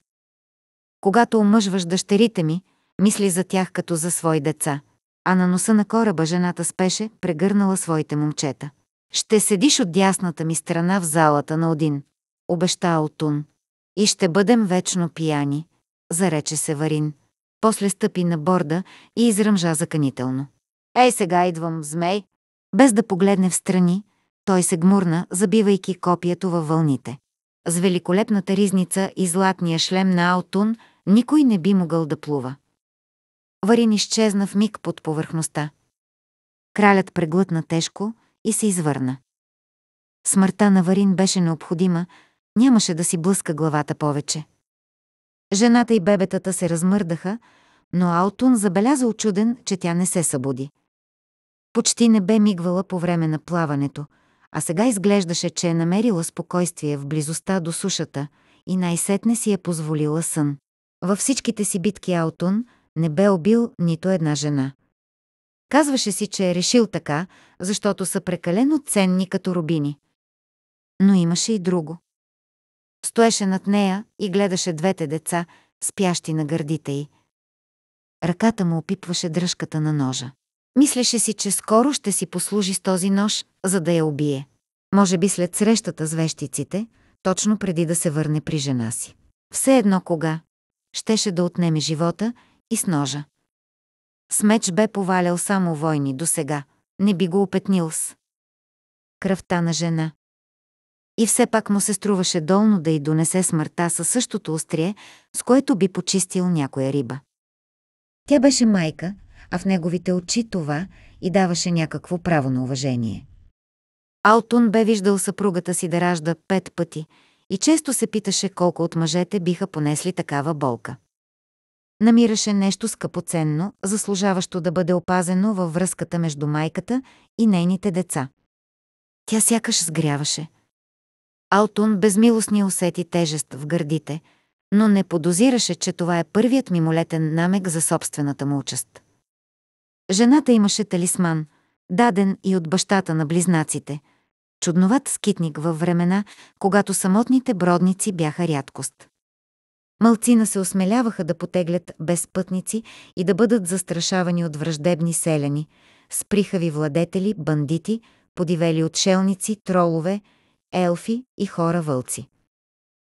A: Когато омъжваш дъщерите ми, мисли за тях като за свои деца. А на носа на кораба жената спеше, прегърнала своите момчета. Ще седиш от дясната ми страна в залата на Один, обеща Алтун. И ще бъдем вечно пияни зарече се Варин. После стъпи на борда и изръмжа заканително. Ей, сега идвам, змей! Без да погледне в страни, той се гмурна, забивайки копието във вълните. С великолепната ризница и златния шлем на Аутун никой не би могъл да плува. Варин изчезна в миг под повърхността. Кралят преглътна тежко и се извърна. Смъртта на Варин беше необходима, нямаше да си блъска главата повече. Жената и бебетата се размърдаха, но Алтун забеляза очуден, че тя не се събуди. Почти не бе мигвала по време на плаването, а сега изглеждаше, че е намерила спокойствие в близостта до сушата и най-сетне си е позволила сън. Във всичките си битки Алтун не бе убил нито една жена. Казваше си, че е решил така, защото са прекалено ценни като рубини. Но имаше и друго. Стоеше над нея и гледаше двете деца, спящи на гърдите й. Ръката му опипваше дръжката на ножа. Мислеше си, че скоро ще си послужи с този нож, за да я убие. Може би след срещата с вещиците, точно преди да се върне при жена си. Все едно кога. Щеше да отнеме живота и с ножа. С меч бе повалял само войни до сега. Не би го опетнил с кръвта на жена. И все пак му се струваше долно да й донесе смъртта със същото острие, с което би почистил някоя риба. Тя беше майка, а в неговите очи това и даваше някакво право на уважение. Алтун бе виждал съпругата си да ражда пет пъти и често се питаше колко от мъжете биха понесли такава болка. Намираше нещо скъпоценно, заслужаващо да бъде опазено във връзката между майката и нейните деца. Тя сякаш сгряваше – Алтун безмилостни усети тежест в гърдите, но не подозираше, че това е първият мимолетен намек за собствената му участ. Жената имаше талисман, даден и от бащата на близнаците, чудноват скитник във времена, когато самотните бродници бяха рядкост. Малцина се осмеляваха да потеглят без пътници и да бъдат застрашавани от враждебни селяни, сприхави владетели, бандити, подивели отшелници, тролове, елфи и хора-вълци.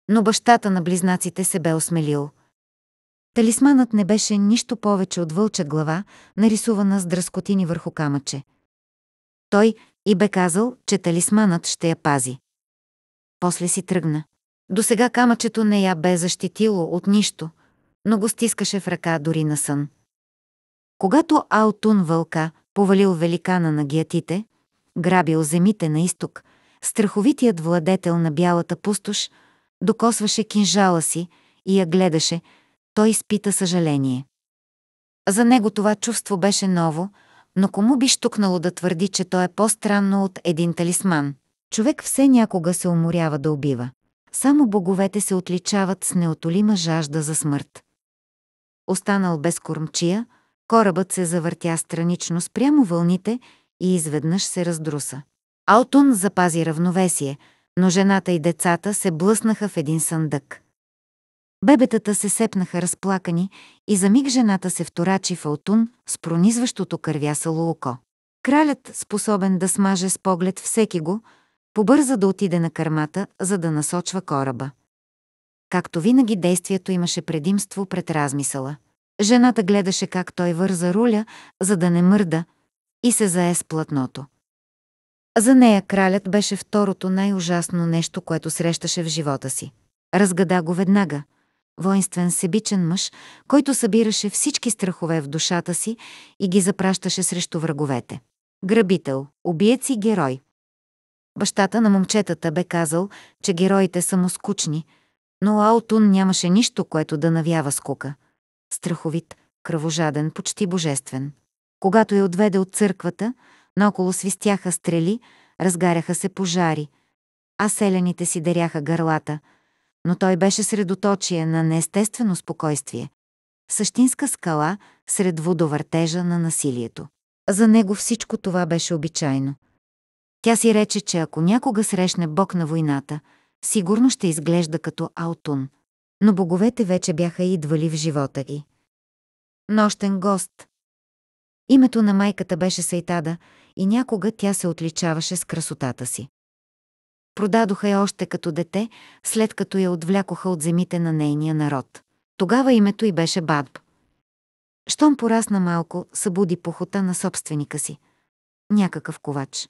A: Но бащата на близнаците се бе осмелил. Талисманът не беше нищо повече от вълча глава, нарисувана с дръскотини върху камъче. Той и бе казал, че талисманът ще я пази. После си тръгна. До сега камъчето не я бе защитило от нищо, но го стискаше в ръка дори на сън. Когато Аутун Вълка повалил великана на гиатите, грабил земите на изток – страховитият владетел на бялата пустош, докосваше кинжала си и я гледаше, той изпита съжаление. За него това чувство беше ново, но кому би штукнало да твърди, че то е по-странно от един талисман? Човек все някога се уморява да убива. Само боговете се отличават с неотолима жажда за смърт. Останал без кормчия, корабът се завъртя странично спрямо вълните и изведнъж се раздруса. Алтун запази равновесие, но жената и децата се блъснаха в един съндък. Бебетата се сепнаха разплакани и за миг жената се вторачи в Алтун с пронизващото кървясало око. Кралят, способен да смаже с поглед всеки го, побърза да отиде на кърмата, за да насочва кораба. Както винаги действието имаше предимство пред размисъла. Жената гледаше как той върза руля, за да не мърда, и се зае с платното. За нея кралят беше второто най-ужасно нещо, което срещаше в живота си. Разгада го веднага. Воинствен себичен мъж, който събираше всички страхове в душата си и ги запращаше срещу враговете. Грабител, убиец и герой. Бащата на момчетата бе казал, че героите са му скучни, но Аутун нямаше нищо, което да навява скука. Страховит, кръвожаден, почти божествен. Когато я отведе от църквата, Наоколо свистяха стрели, разгаряха се пожари, а селяните си даряха гърлата, но той беше средоточие на неестествено спокойствие. Същинска скала сред водовъртежа на насилието. За него всичко това беше обичайно. Тя си рече, че ако някога срещне Бог на войната, сигурно ще изглежда като Алтун. Но боговете вече бяха идвали в живота й. Нощен гост. Името на майката беше Сайтада и някога тя се отличаваше с красотата си. Продадоха я още като дете, след като я отвлякоха от земите на нейния народ. Тогава името й беше Бадб. Щом порасна малко, събуди похота на собственика си. Някакъв ковач.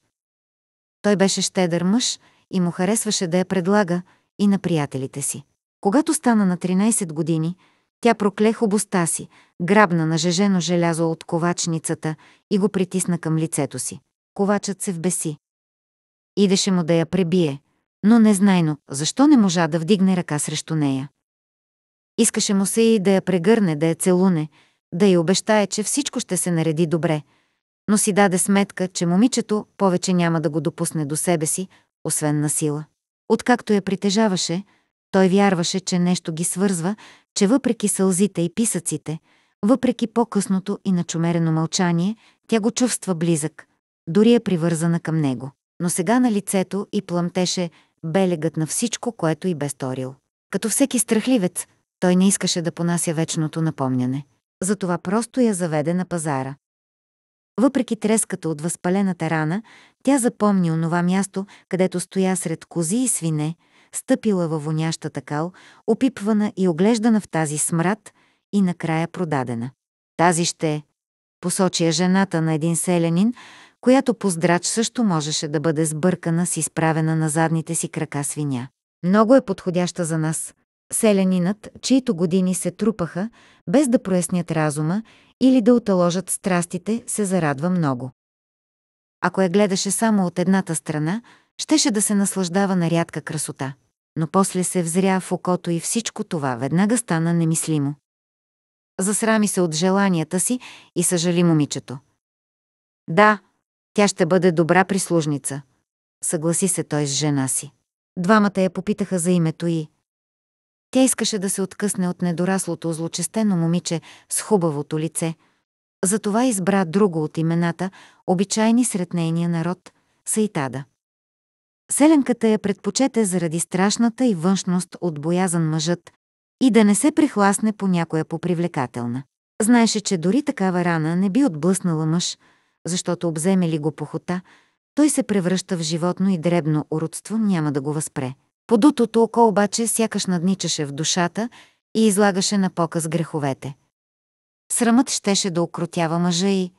A: Той беше щедър мъж и му харесваше да я предлага и на приятелите си. Когато стана на 13 години, тя прокле хубостта си, грабна нажежено желязо от ковачницата и го притисна към лицето си. Ковачът се вбеси. Идеше му да я пребие, но незнайно, защо не можа да вдигне ръка срещу нея. Искаше му се и да я прегърне, да я целуне, да й обещае, че всичко ще се нареди добре, но си даде сметка, че момичето повече няма да го допусне до себе си, освен на сила. Откакто я притежаваше, той вярваше, че нещо ги свързва, че въпреки сълзите и писъците, въпреки по-късното и начумерено мълчание, тя го чувства близък, дори е привързана към него. Но сега на лицето и пламтеше белегът на всичко, което и бе сторил. Като всеки страхливец, той не искаше да понася вечното напомняне. Затова просто я заведе на пазара. Въпреки треската от възпалената рана, тя запомни онова място, където стоя сред кози и свине, стъпила във вонящата кал, опипвана и оглеждана в тази смрад и накрая продадена. Тази ще посочи жената на един селянин, която по здрач също можеше да бъде сбъркана с изправена на задните си крака свиня. Много е подходяща за нас. Селянинът, чието години се трупаха, без да прояснят разума или да оталожат страстите, се зарадва много. Ако я гледаше само от едната страна, щеше да се наслаждава на рядка красота. Но после се взря в окото и всичко това веднага стана немислимо. Засрами се от желанията си и съжали момичето. Да, тя ще бъде добра прислужница, съгласи се той с жена си. Двамата я попитаха за името и. Тя искаше да се откъсне от недораслото злочестено момиче с хубавото лице. Затова избра друго от имената, обичайни сред нейния народ – Сайтада. Селенката я предпочете заради страшната и външност от боязан мъжът и да не се прихласне по някоя попривлекателна. Знаеше, че дори такава рана не би отблъснала мъж, защото обземе ли го похота, той се превръща в животно и дребно уродство няма да го възпре. Подутото око обаче сякаш надничаше в душата и излагаше на показ греховете. Срамът щеше да окротява мъжа и...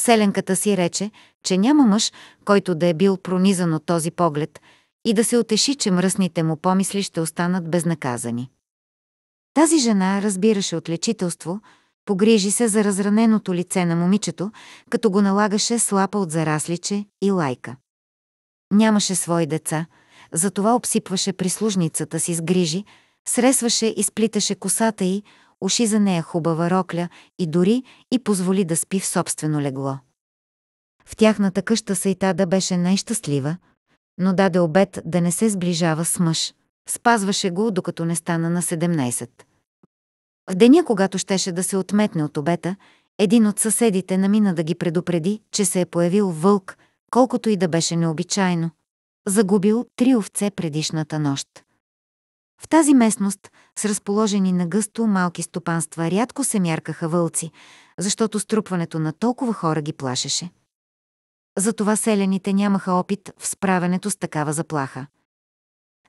A: Селенката си рече, че няма мъж, който да е бил пронизан от този поглед и да се отеши, че мръсните му помисли ще останат безнаказани. Тази жена разбираше от лечителство, погрижи се за разраненото лице на момичето, като го налагаше слапа от зарасличе и лайка. Нямаше свои деца, затова обсипваше прислужницата си с грижи, сресваше и сплиташе косата й, уши за нея хубава рокля и дори и позволи да спи в собствено легло. В тяхната къща Сайтада беше най-щастлива, но даде обед да не се сближава с мъж. Спазваше го, докато не стана на 17. В деня, когато щеше да се отметне от обета, един от съседите намина да ги предупреди, че се е появил вълк, колкото и да беше необичайно. Загубил три овце предишната нощ. В тази местност, с разположени на гъсто малки стопанства, рядко се мяркаха вълци, защото струпването на толкова хора ги плашеше. Затова селените нямаха опит в справянето с такава заплаха.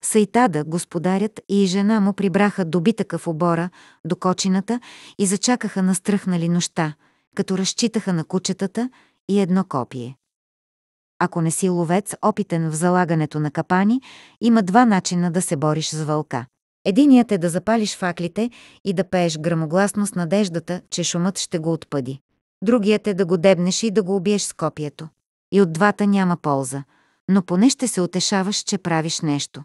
A: Сайтада, господарят и жена му прибраха добитъка в обора до кочината и зачакаха настръхнали нощта, като разчитаха на кучетата и едно копие. Ако не си ловец, опитен в залагането на капани, има два начина да се бориш с вълка. Единият е да запалиш факлите и да пееш грамогласно с надеждата, че шумът ще го отпъди. Другият е да го дебнеш и да го убиеш с копието. И от двата няма полза, но поне ще се отешаваш, че правиш нещо.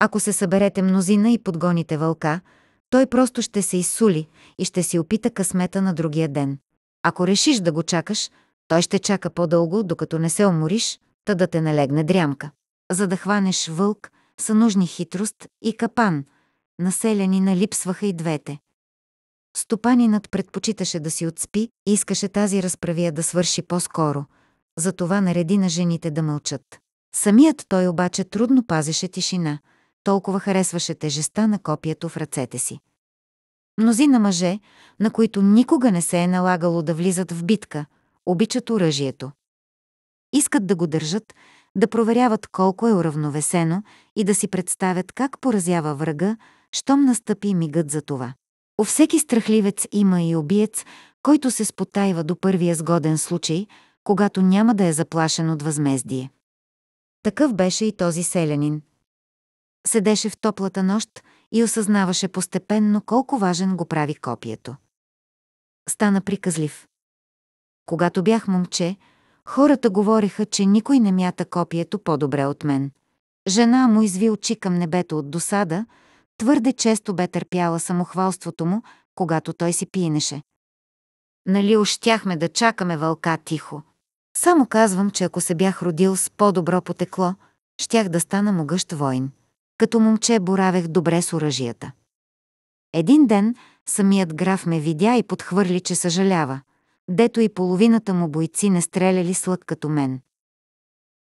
A: Ако се съберете мнозина и подгоните вълка, той просто ще се изсули и ще си опита късмета на другия ден. Ако решиш да го чакаш, той ще чака по-дълго, докато не се умориш, та да те налегне дрямка. За да хванеш вълк, са нужни хитрост и капан. Населени налипсваха и двете. Стопанинът предпочиташе да си отспи и искаше тази разправия да свърши по-скоро – затова нареди на жените да мълчат. Самият той обаче трудно пазеше тишина, толкова харесваше тежеста на копието в ръцете си. Мнози на мъже, на които никога не се е налагало да влизат в битка, обичат оръжието. Искат да го държат, да проверяват колко е уравновесено и да си представят как поразява врага, щом настъпи мигът за това. У всеки страхливец има и обиец, който се спотайва до първия сгоден случай – когато няма да е заплашен от възмездие. Такъв беше и този селянин. Седеше в топлата нощ и осъзнаваше постепенно колко важен го прави копието. Стана приказлив. Когато бях момче, хората говореха, че никой не мята копието по-добре от мен. Жена му изви очи към небето от досада, твърде често бе търпяла самохвалството му, когато той си пиенеше. Нали ощяхме да чакаме вълка тихо, само казвам, че ако се бях родил с по-добро потекло, щях да стана могъщ войн. Като момче боравех добре с оръжията. Един ден самият граф ме видя и подхвърли, че съжалява, дето и половината му бойци не стреляли с като мен.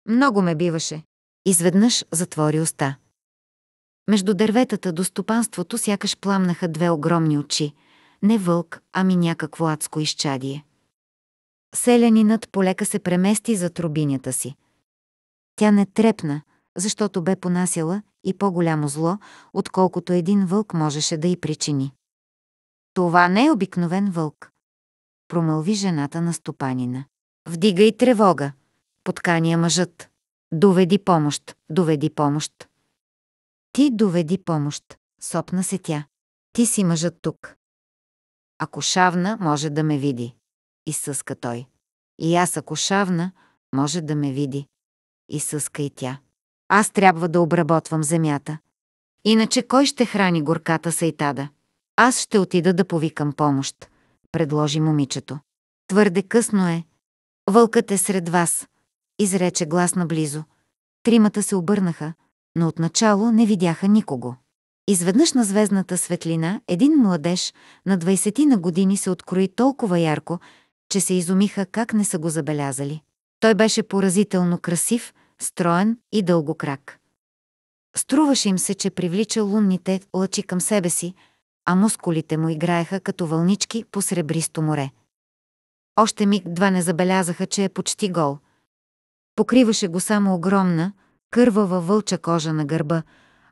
A: Много ме биваше. Изведнъж затвори уста. Между дърветата до стопанството сякаш пламнаха две огромни очи. Не вълк, ами някакво адско изчадие. Селянинът полека се премести за трубинята си. Тя не трепна, защото бе понасяла и по-голямо зло, отколкото един вълк можеше да й причини. Това не е обикновен вълк, промълви жената на стопанина. Вдигай тревога, подкания мъжът. Доведи помощ, доведи помощ. Ти доведи помощ, сопна се тя. Ти си мъжът тук. Ако шавна, може да ме види изсъска той. И аз ако шавна, може да ме види. Изсъска и тя. Аз трябва да обработвам земята. Иначе кой ще храни горката Сайтада? Аз ще отида да повикам помощ, предложи момичето. Твърде късно е. Вълкът е сред вас, изрече глас наблизо. Тримата се обърнаха, но отначало не видяха никого. Изведнъж на звездната светлина един младеж на 20 на години се открои толкова ярко, че се изумиха как не са го забелязали. Той беше поразително красив, строен и дългокрак. Струваше им се, че привлича лунните лъчи към себе си, а мускулите му играеха като вълнички по сребристо море. Още миг-два не забелязаха, че е почти гол. Покриваше го само огромна, кървава вълча кожа на гърба,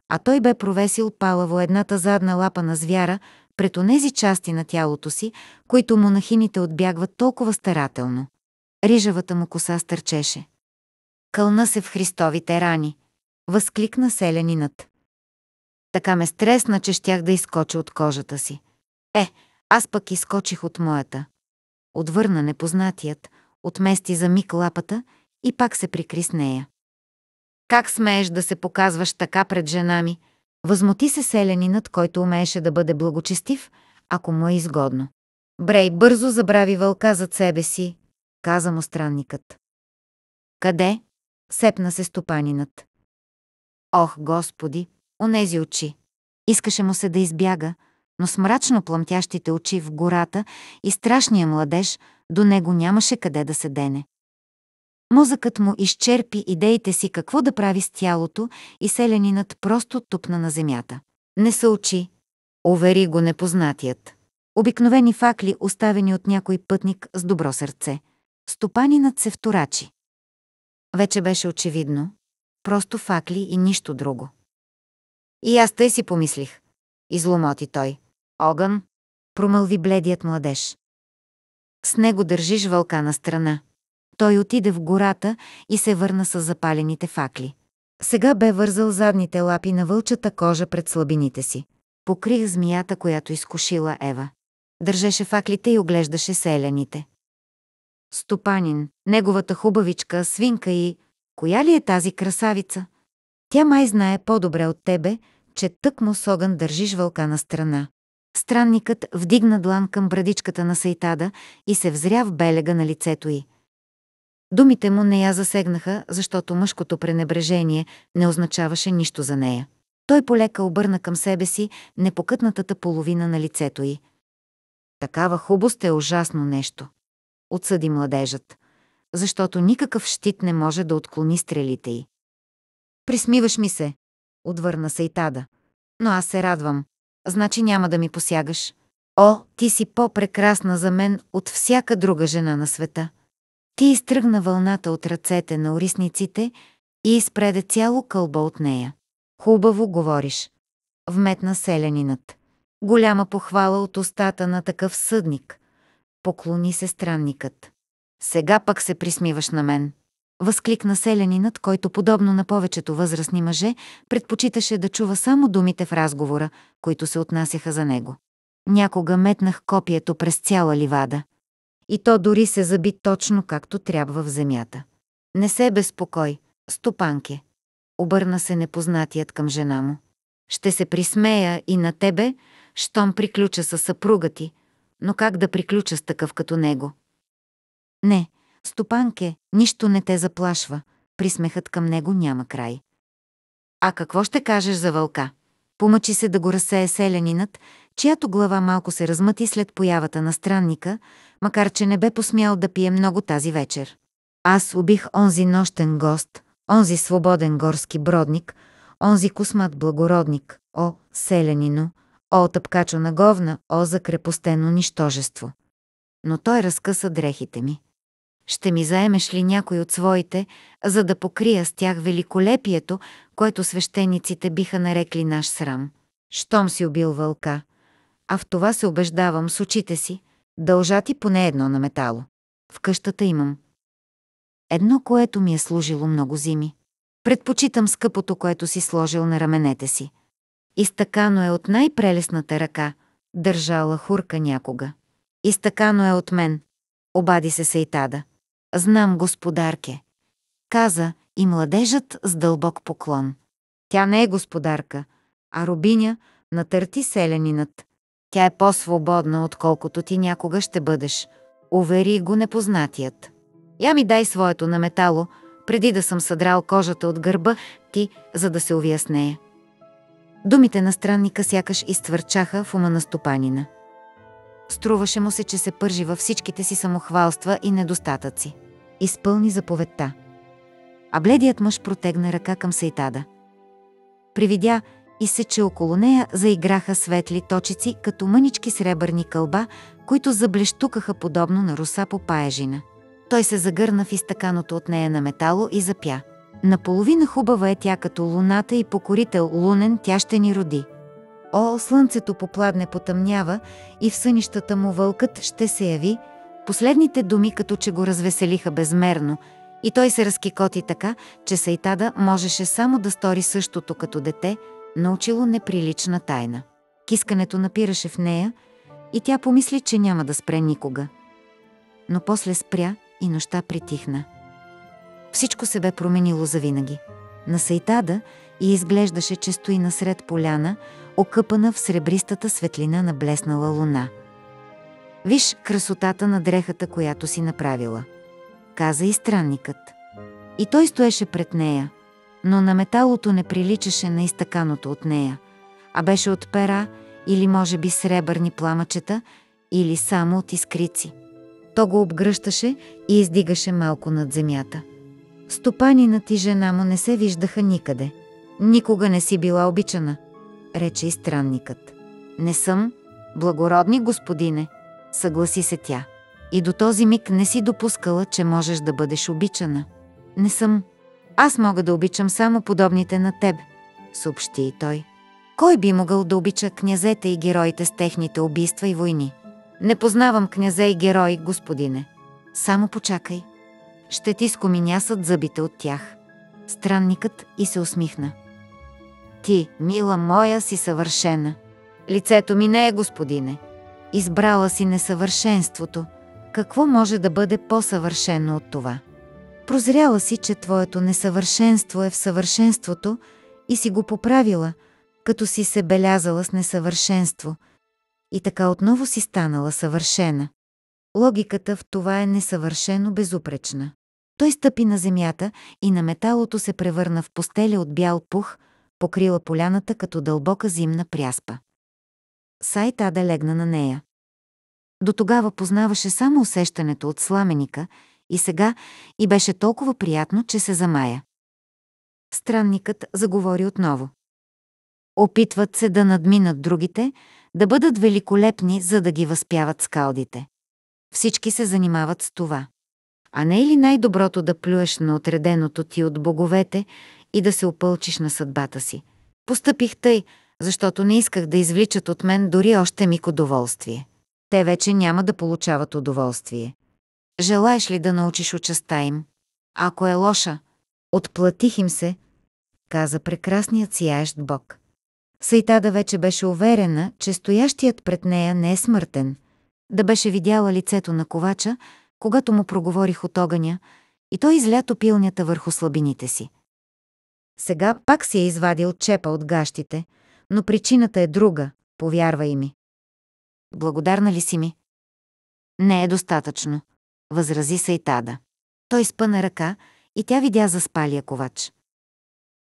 A: а той бе провесил палаво едната задна лапа на звяра пред онези части на тялото си, които монахините отбягват толкова старателно. Рижавата му коса стърчеше. Кълна се в Христовите рани, възкликна селянинът. Така ме стресна, че щях да изкоча от кожата си. Е, аз пък изкочих от моята. Отвърна непознатият, отмести за миг лапата и пак се прикри с нея. Как смееш да се показваш така пред жена ми? Възмути се селянинът, който умееше да бъде благочестив, ако му е изгодно. Брей бързо забрави вълка зад себе си, каза му странникът. Къде? Сепна се стопанинът. Ох, Господи, онези очи! Искаше му се да избяга, но с мрачно пламтящите очи в гората и страшния младеж до него нямаше къде да се дене. Мозъкът му изчерпи идеите си какво да прави с тялото и селянинът просто тупна на земята. Не се очи, увери го непознатият. Обикновени факли, оставени от някой пътник с добро сърце. Стопанинът се вторачи. Вече беше очевидно. Просто факли и нищо друго. И аз тъй си помислих. Изломоти той. Огън. Промълви бледият младеж. С него държиш вълка на страна. Той отиде в гората и се върна с запалените факли. Сега бе вързал задните лапи на вълчата кожа пред слабините си. Покрих змията, която изкушила Ева. Държеше факлите и оглеждаше селяните. Стопанин, неговата хубавичка, свинка и... Коя ли е тази красавица? Тя май знае по-добре от тебе, че тък му с огън държиш вълка на страна. Странникът вдигна длан към брадичката на Сайтада и се взря в белега на лицето й. Думите му не я засегнаха, защото мъжкото пренебрежение не означаваше нищо за нея. Той полека обърна към себе си непокътнатата половина на лицето й. Такава хубост е ужасно нещо. Отсъди младежът, защото никакъв щит не може да отклони стрелите й. Присмиваш ми се, отвърна Сайтада. Но аз се радвам. Значи няма да ми посягаш. О, ти си по-прекрасна за мен от всяка друга жена на света. Ти изтръгна вълната от ръцете на орисниците и изпреде цяло кълба от нея. Хубаво говориш. Вметна селянинът. Голяма похвала от устата на такъв съдник. Поклони се странникът. Сега пък се присмиваш на мен. Възкликна селянинът, който подобно на повечето възрастни мъже, предпочиташе да чува само думите в разговора, които се отнасяха за него. Някога метнах копието през цяла ливада – и то дори се заби точно както трябва в земята. Не се е безпокой, стопанке. Обърна се непознатият към жена му. Ще се присмея и на тебе, щом приключа със съпруга ти, но как да приключа с такъв като него? Не, стопанке, нищо не те заплашва. Присмехът към него няма край. А какво ще кажеш за вълка? Помъчи се да го разсее селянинът, чиято глава малко се размъти след появата на странника, макар че не бе посмял да пие много тази вечер. Аз убих онзи нощен гост, онзи свободен горски бродник, онзи космат благородник, о, селянино, о, тъпкачо на говна, о, закрепостено нищожество. Но той разкъса дрехите ми. Ще ми заемеш ли някой от своите, за да покрия с тях великолепието, което свещениците биха нарекли наш срам? Щом си убил вълка, а в това се убеждавам с очите си, Дължа ти поне едно на метало. В къщата имам. Едно, което ми е служило много зими. Предпочитам скъпото, което си сложил на раменете си. Изтъкано е от най-прелесната ръка, държала хурка някога. Изтъкано е от мен. Обади се Сейтада. Знам, господарке. Каза и младежът с дълбок поклон. Тя не е господарка, а рубиня, натърти селянинът. Тя е по-свободна, отколкото ти някога ще бъдеш. Увери го непознатият. Я ми дай своето на метало, преди да съм съдрал кожата от гърба ти, за да се увия с нея. Думите на странника сякаш изтвърчаха в ума на стопанина. Струваше му се, че се пържи във всичките си самохвалства и недостатъци. Изпълни заповедта. А бледият мъж протегна ръка към Сейтада. Привидя, и се, че около нея заиграха светли точици като мънички сребърни кълба, които заблещукаха подобно на руса по паежина. Той се загърна в изтъканото от нея на метало и запя. Наполовина хубава е тя като луната и покорител лунен тя ще ни роди. О, слънцето попладне потъмнява и в сънищата му вълкът ще се яви. Последните думи като че го развеселиха безмерно – и той се разкикоти така, че Сайтада можеше само да стори същото като дете – научило неприлична тайна. Кискането напираше в нея и тя помисли, че няма да спре никога. Но после спря и нощта притихна. Всичко се бе променило завинаги. На Сайтада и изглеждаше, че стои насред поляна, окъпана в сребристата светлина на блеснала луна. «Виж красотата на дрехата, която си направила», каза и странникът. И той стоеше пред нея, но на металото не приличаше на изтъканото от нея, а беше от пера или може би сребърни пламъчета или само от искрици. То го обгръщаше и издигаше малко над земята. Стопанинът и жена му не се виждаха никъде. Никога не си била обичана, рече и странникът. Не съм, благородни господине, съгласи се тя. И до този миг не си допускала, че можеш да бъдеш обичана. Не съм, аз мога да обичам само подобните на теб, съобщи и той. Кой би могъл да обича князете и героите с техните убийства и войни? Не познавам князе и герои, господине. Само почакай. Ще ти скоминясат зъбите от тях. Странникът и се усмихна. Ти, мила моя, си съвършена. Лицето ми не е, господине. Избрала си несъвършенството. Какво може да бъде по-съвършено от това? Прозряла си, че твоето несъвършенство е в съвършенството и си го поправила, като си се белязала с несъвършенство. И така отново си станала съвършена. Логиката в това е несъвършено безупречна. Той стъпи на земята и на металото се превърна в постеля от бял пух, покрила поляната като дълбока зимна пряспа. Сайтада легна на нея. До тогава познаваше само усещането от сламеника – и сега и беше толкова приятно, че се замая. Странникът заговори отново. Опитват се да надминат другите, да бъдат великолепни, за да ги възпяват скалдите. Всички се занимават с това. А не е ли най-доброто да плюеш на отреденото ти от боговете и да се опълчиш на съдбата си? Постъпих тъй, защото не исках да извличат от мен дори още миг удоволствие. Те вече няма да получават удоволствие. Желаеш ли да научиш участа им? Ако е лоша, отплатих им се, каза прекрасният сияещ бог. Сайтада вече беше уверена, че стоящият пред нея не е смъртен. Да беше видяла лицето на ковача, когато му проговорих от огъня, и той изля топилнята върху слабините си. Сега пак си е извадил чепа от гащите, но причината е друга, повярвай ми. Благодарна ли си ми? Не е достатъчно възрази Сайтада. Той спъна ръка и тя видя заспалия ковач.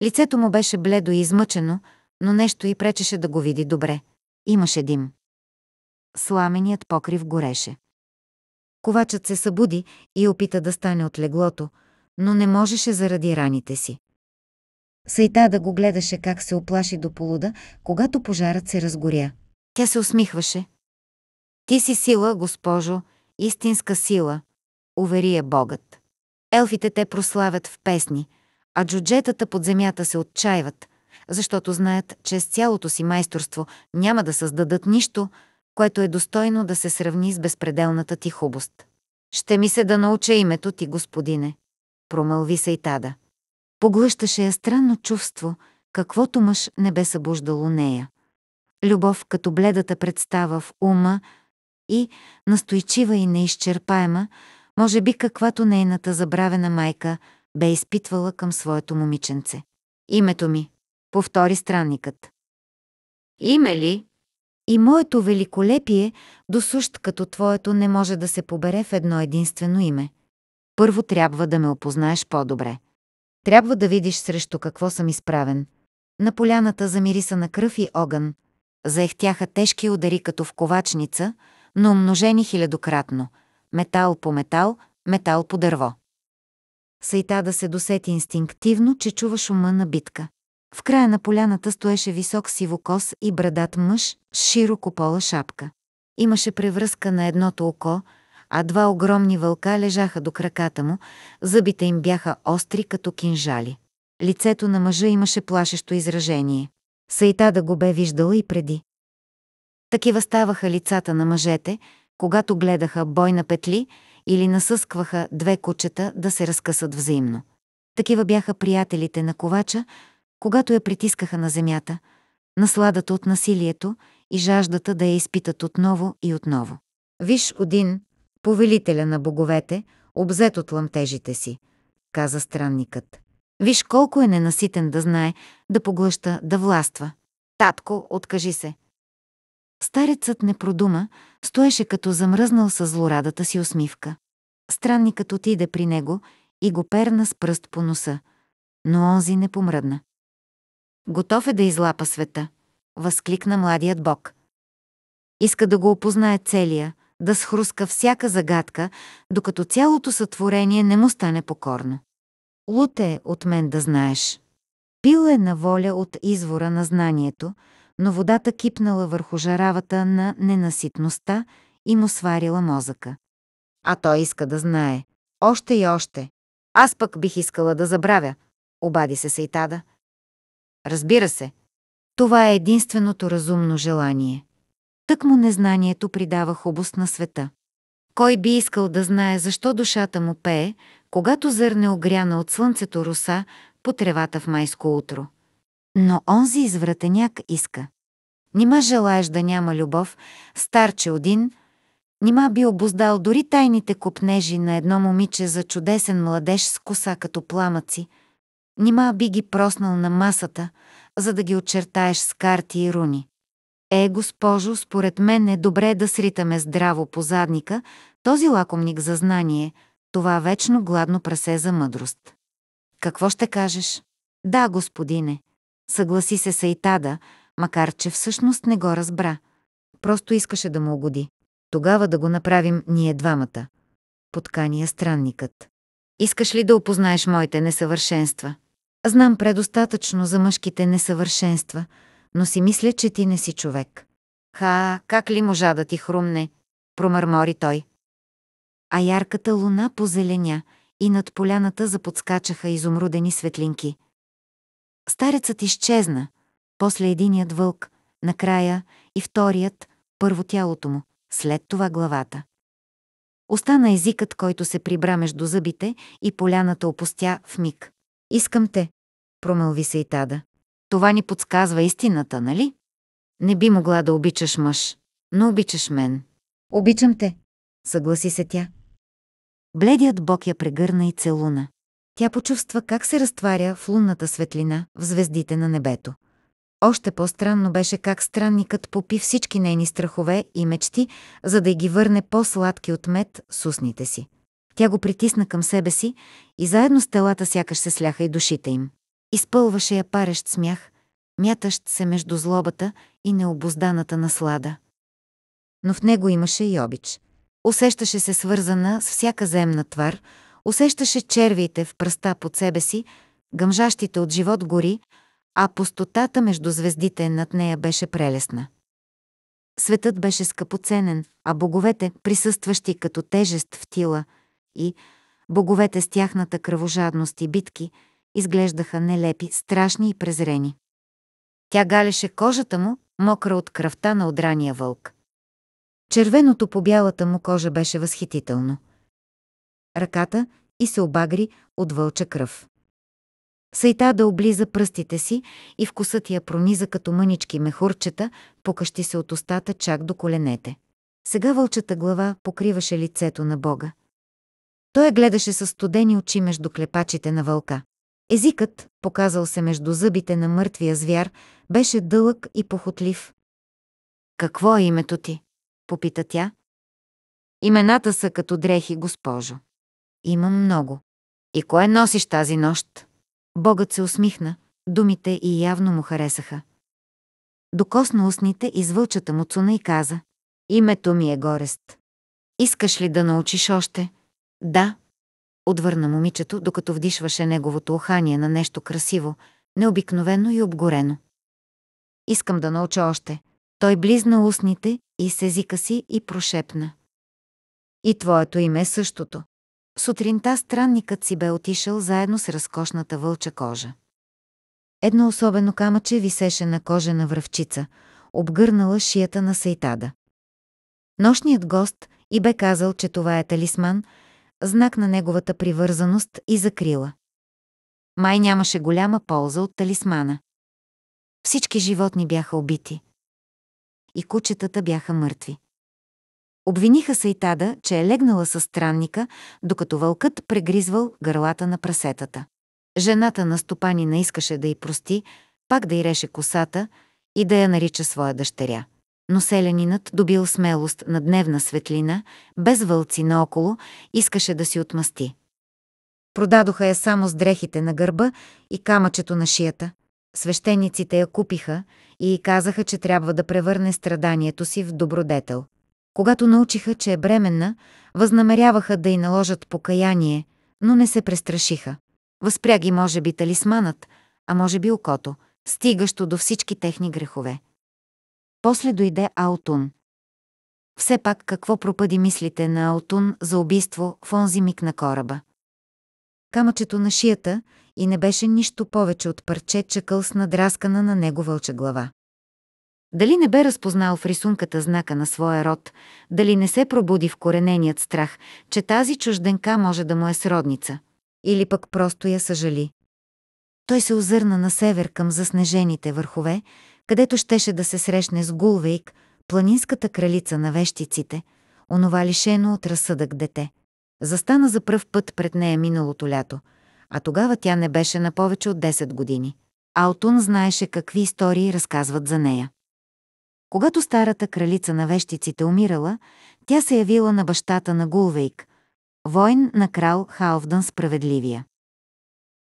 A: Лицето му беше бледо и измъчено, но нещо и пречеше да го види добре. Имаше дим. Сламеният покрив гореше. Ковачът се събуди и опита да стане от леглото, но не можеше заради раните си. Сайта да го гледаше как се оплаши до полуда, когато пожарът се разгоря. Тя се усмихваше. Ти си сила, госпожо, истинска сила, увери е Богът. Елфите те прославят в песни, а джуджетата под земята се отчаиват, защото знаят, че с цялото си майсторство няма да създадат нищо, което е достойно да се сравни с безпределната ти хубост. «Ще ми се да науча името ти, господине», промълви Сайтада. Поглъщаше я странно чувство, каквото мъж не бе събуждало нея. Любов като бледата представа в ума и, настойчива и неизчерпаема, може би каквато нейната забравена майка бе изпитвала към своето момиченце. Името ми, повтори странникът. Име ли? И моето великолепие, досущ като твоето, не може да се побере в едно единствено име. Първо трябва да ме опознаеш по-добре. Трябва да видиш срещу какво съм изправен. На поляната замириса на кръв и огън. Заехтяха тежки удари като в ковачница – но умножени хилядократно – метал по метал, метал по дърво. Сайта да се досети инстинктивно, че чува шума на битка. В края на поляната стоеше висок сивокос и брадат мъж с широко пола шапка. Имаше превръзка на едното око, а два огромни вълка лежаха до краката му, зъбите им бяха остри като кинжали. Лицето на мъжа имаше плашещо изражение. Сайта да го бе виждала и преди. Такива ставаха лицата на мъжете, когато гледаха бой на петли или насъскваха две кучета да се разкъсат взаимно. Такива бяха приятелите на ковача, когато я притискаха на земята, насладата от насилието и жаждата да я изпитат отново и отново. Виж Один, повелителя на боговете, обзет от лъмтежите си, каза странникът. Виж колко е ненаситен да знае, да поглъща, да властва. Татко, откажи се, Старецът не продума, стоеше като замръзнал с злорадата си усмивка. Странникът отиде при него и го перна с пръст по носа, но онзи не помръдна. Готов е да излапа света, възкликна младият бог. Иска да го опознае целия, да схруска всяка загадка, докато цялото сътворение не му стане покорно. Луте от мен да знаеш. Пил е на воля от извора на знанието, но водата кипнала върху жаравата на ненаситността и му сварила мозъка. А той иска да знае. Още и още. Аз пък бих искала да забравя, обади се Сейтада. Разбира се, това е единственото разумно желание. Тък му незнанието придава хубост на света. Кой би искал да знае защо душата му пее, когато зърне огряна от слънцето роса по тревата в майско утро? Но онзи извратеняк иска. Нима желаеш да няма любов, старче Один, нима би обоздал дори тайните купнежи на едно момиче за чудесен младеж с коса като пламъци, нима би ги проснал на масата, за да ги очертаеш с карти и руни. Е, госпожо, според мен е добре да сритаме здраво по задника този лакомник за знание, това вечно гладно прасе за мъдрост. Какво ще кажеш? Да, господине, Съгласи се Сайтада, макар че всъщност не го разбра. Просто искаше да му угоди. Тогава да го направим ние двамата. Подкания странникът. Искаш ли да опознаеш моите несъвършенства? Знам предостатъчно за мъжките несъвършенства, но си мисля, че ти не си човек. Ха, как ли можа да ти хрумне? Промърмори той. А ярката луна позеленя и над поляната заподскачаха изумрудени светлинки – Старецът изчезна, после единият вълк, накрая и вторият, първо тялото му, след това главата. Остана езикът, който се прибра между зъбите и поляната опустя в миг. «Искам те», промълви се и тада. «Това ни подсказва истината, нали? Не би могла да обичаш мъж, но обичаш мен». «Обичам те», съгласи се тя. Бледият бог я прегърна и целуна. Тя почувства как се разтваря в лунната светлина, в звездите на небето. Още по-странно беше как странникът попи всички нейни страхове и мечти, за да ги върне по-сладки от мед с устните си. Тя го притисна към себе си и заедно с телата сякаш се сляха и душите им. Изпълваше я парещ смях, мятащ се между злобата и необозданата наслада. Но в него имаше и обич. Усещаше се свързана с всяка земна твар – Усещаше червите в пръста под себе си, гъмжащите от живот гори, а пустотата между звездите над нея беше прелесна. Светът беше скъпоценен, а боговете, присъстващи като тежест в тила, и боговете с тяхната кръвожадност и битки, изглеждаха нелепи, страшни и презрени. Тя галеше кожата му, мокра от кръвта на одрания вълк. Червеното по бялата му кожа беше възхитително – ръката и се обагри от вълча кръв. Сайта да облиза пръстите си и вкусът я прониза като мънички мехурчета, покащи се от устата чак до коленете. Сега вълчата глава покриваше лицето на Бога. Той я гледаше със студени очи между клепачите на вълка. Езикът, показал се между зъбите на мъртвия звяр, беше дълъг и похотлив. «Какво е името ти?» – попита тя. «Имената са като дрехи, госпожо», Имам много. И кое носиш тази нощ? Богът се усмихна, думите и явно му харесаха. Докосна устните и звълчата му цуна и каза. Името ми е Горест. Искаш ли да научиш още? Да. Отвърна момичето, докато вдишваше неговото ухание на нещо красиво, необикновено и обгорено. Искам да науча още. Той близна устните и с езика си и прошепна. И твоето име е същото. Сутринта странникът си бе отишъл заедно с разкошната вълча кожа. Едно особено камъче висеше на кожена връвчица, обгърнала шията на Сайтада. Нощният гост и бе казал, че това е талисман, знак на неговата привързаност и закрила. Май нямаше голяма полза от талисмана. Всички животни бяха убити. И кучетата бяха мъртви. Обвиниха Сайтада, че е легнала с странника, докато вълкът прегризвал гърлата на прасетата. Жената на стопанина искаше да й прости, пак да й реше косата и да я нарича своя дъщеря. Но селянинът, добил смелост на дневна светлина, без вълци наоколо, искаше да си отмъсти. Продадоха я само с дрехите на гърба и камъчето на шията. Свещениците я купиха и казаха, че трябва да превърне страданието си в добродетел. Когато научиха, че е бременна, възнамеряваха да й наложат покаяние, но не се престрашиха. Възпря ги може би талисманът, а може би окото, стигащо до всички техни грехове. После дойде Аутун. Все пак какво пропади мислите на Аутун за убийство в онзи миг на кораба? Камъчето на шията и не беше нищо повече от парче чакъл с надраскана на него вълча глава. Дали не бе разпознал в рисунката знака на своя род, дали не се пробуди в корененият страх, че тази чужденка може да му е сродница, или пък просто я съжали. Той се озърна на север към заснежените върхове, където щеше да се срещне с Гулвейк, планинската кралица на вещиците, онова лишено от разсъдък дете. Застана за пръв път пред нея миналото лято, а тогава тя не беше на повече от 10 години. Алтун знаеше какви истории разказват за нея. Когато старата кралица на вещиците умирала, тя се явила на бащата на Гулвейк, войн на крал Халфдън Справедливия.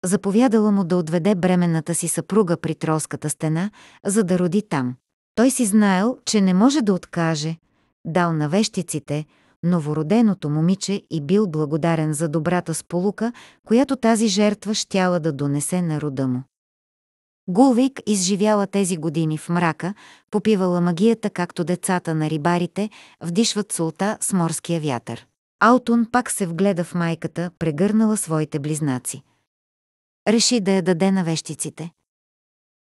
A: Заповядала му да отведе бременната си съпруга при Тролската стена, за да роди там. Той си знаел, че не може да откаже, дал на вещиците, новороденото момиче и бил благодарен за добрата сполука, която тази жертва щяла да донесе на рода му. Гулвик изживяла тези години в мрака, попивала магията, както децата на рибарите вдишват солта с морския вятър. Алтун пак се вгледа в майката, прегърнала своите близнаци. Реши да я даде на вещиците.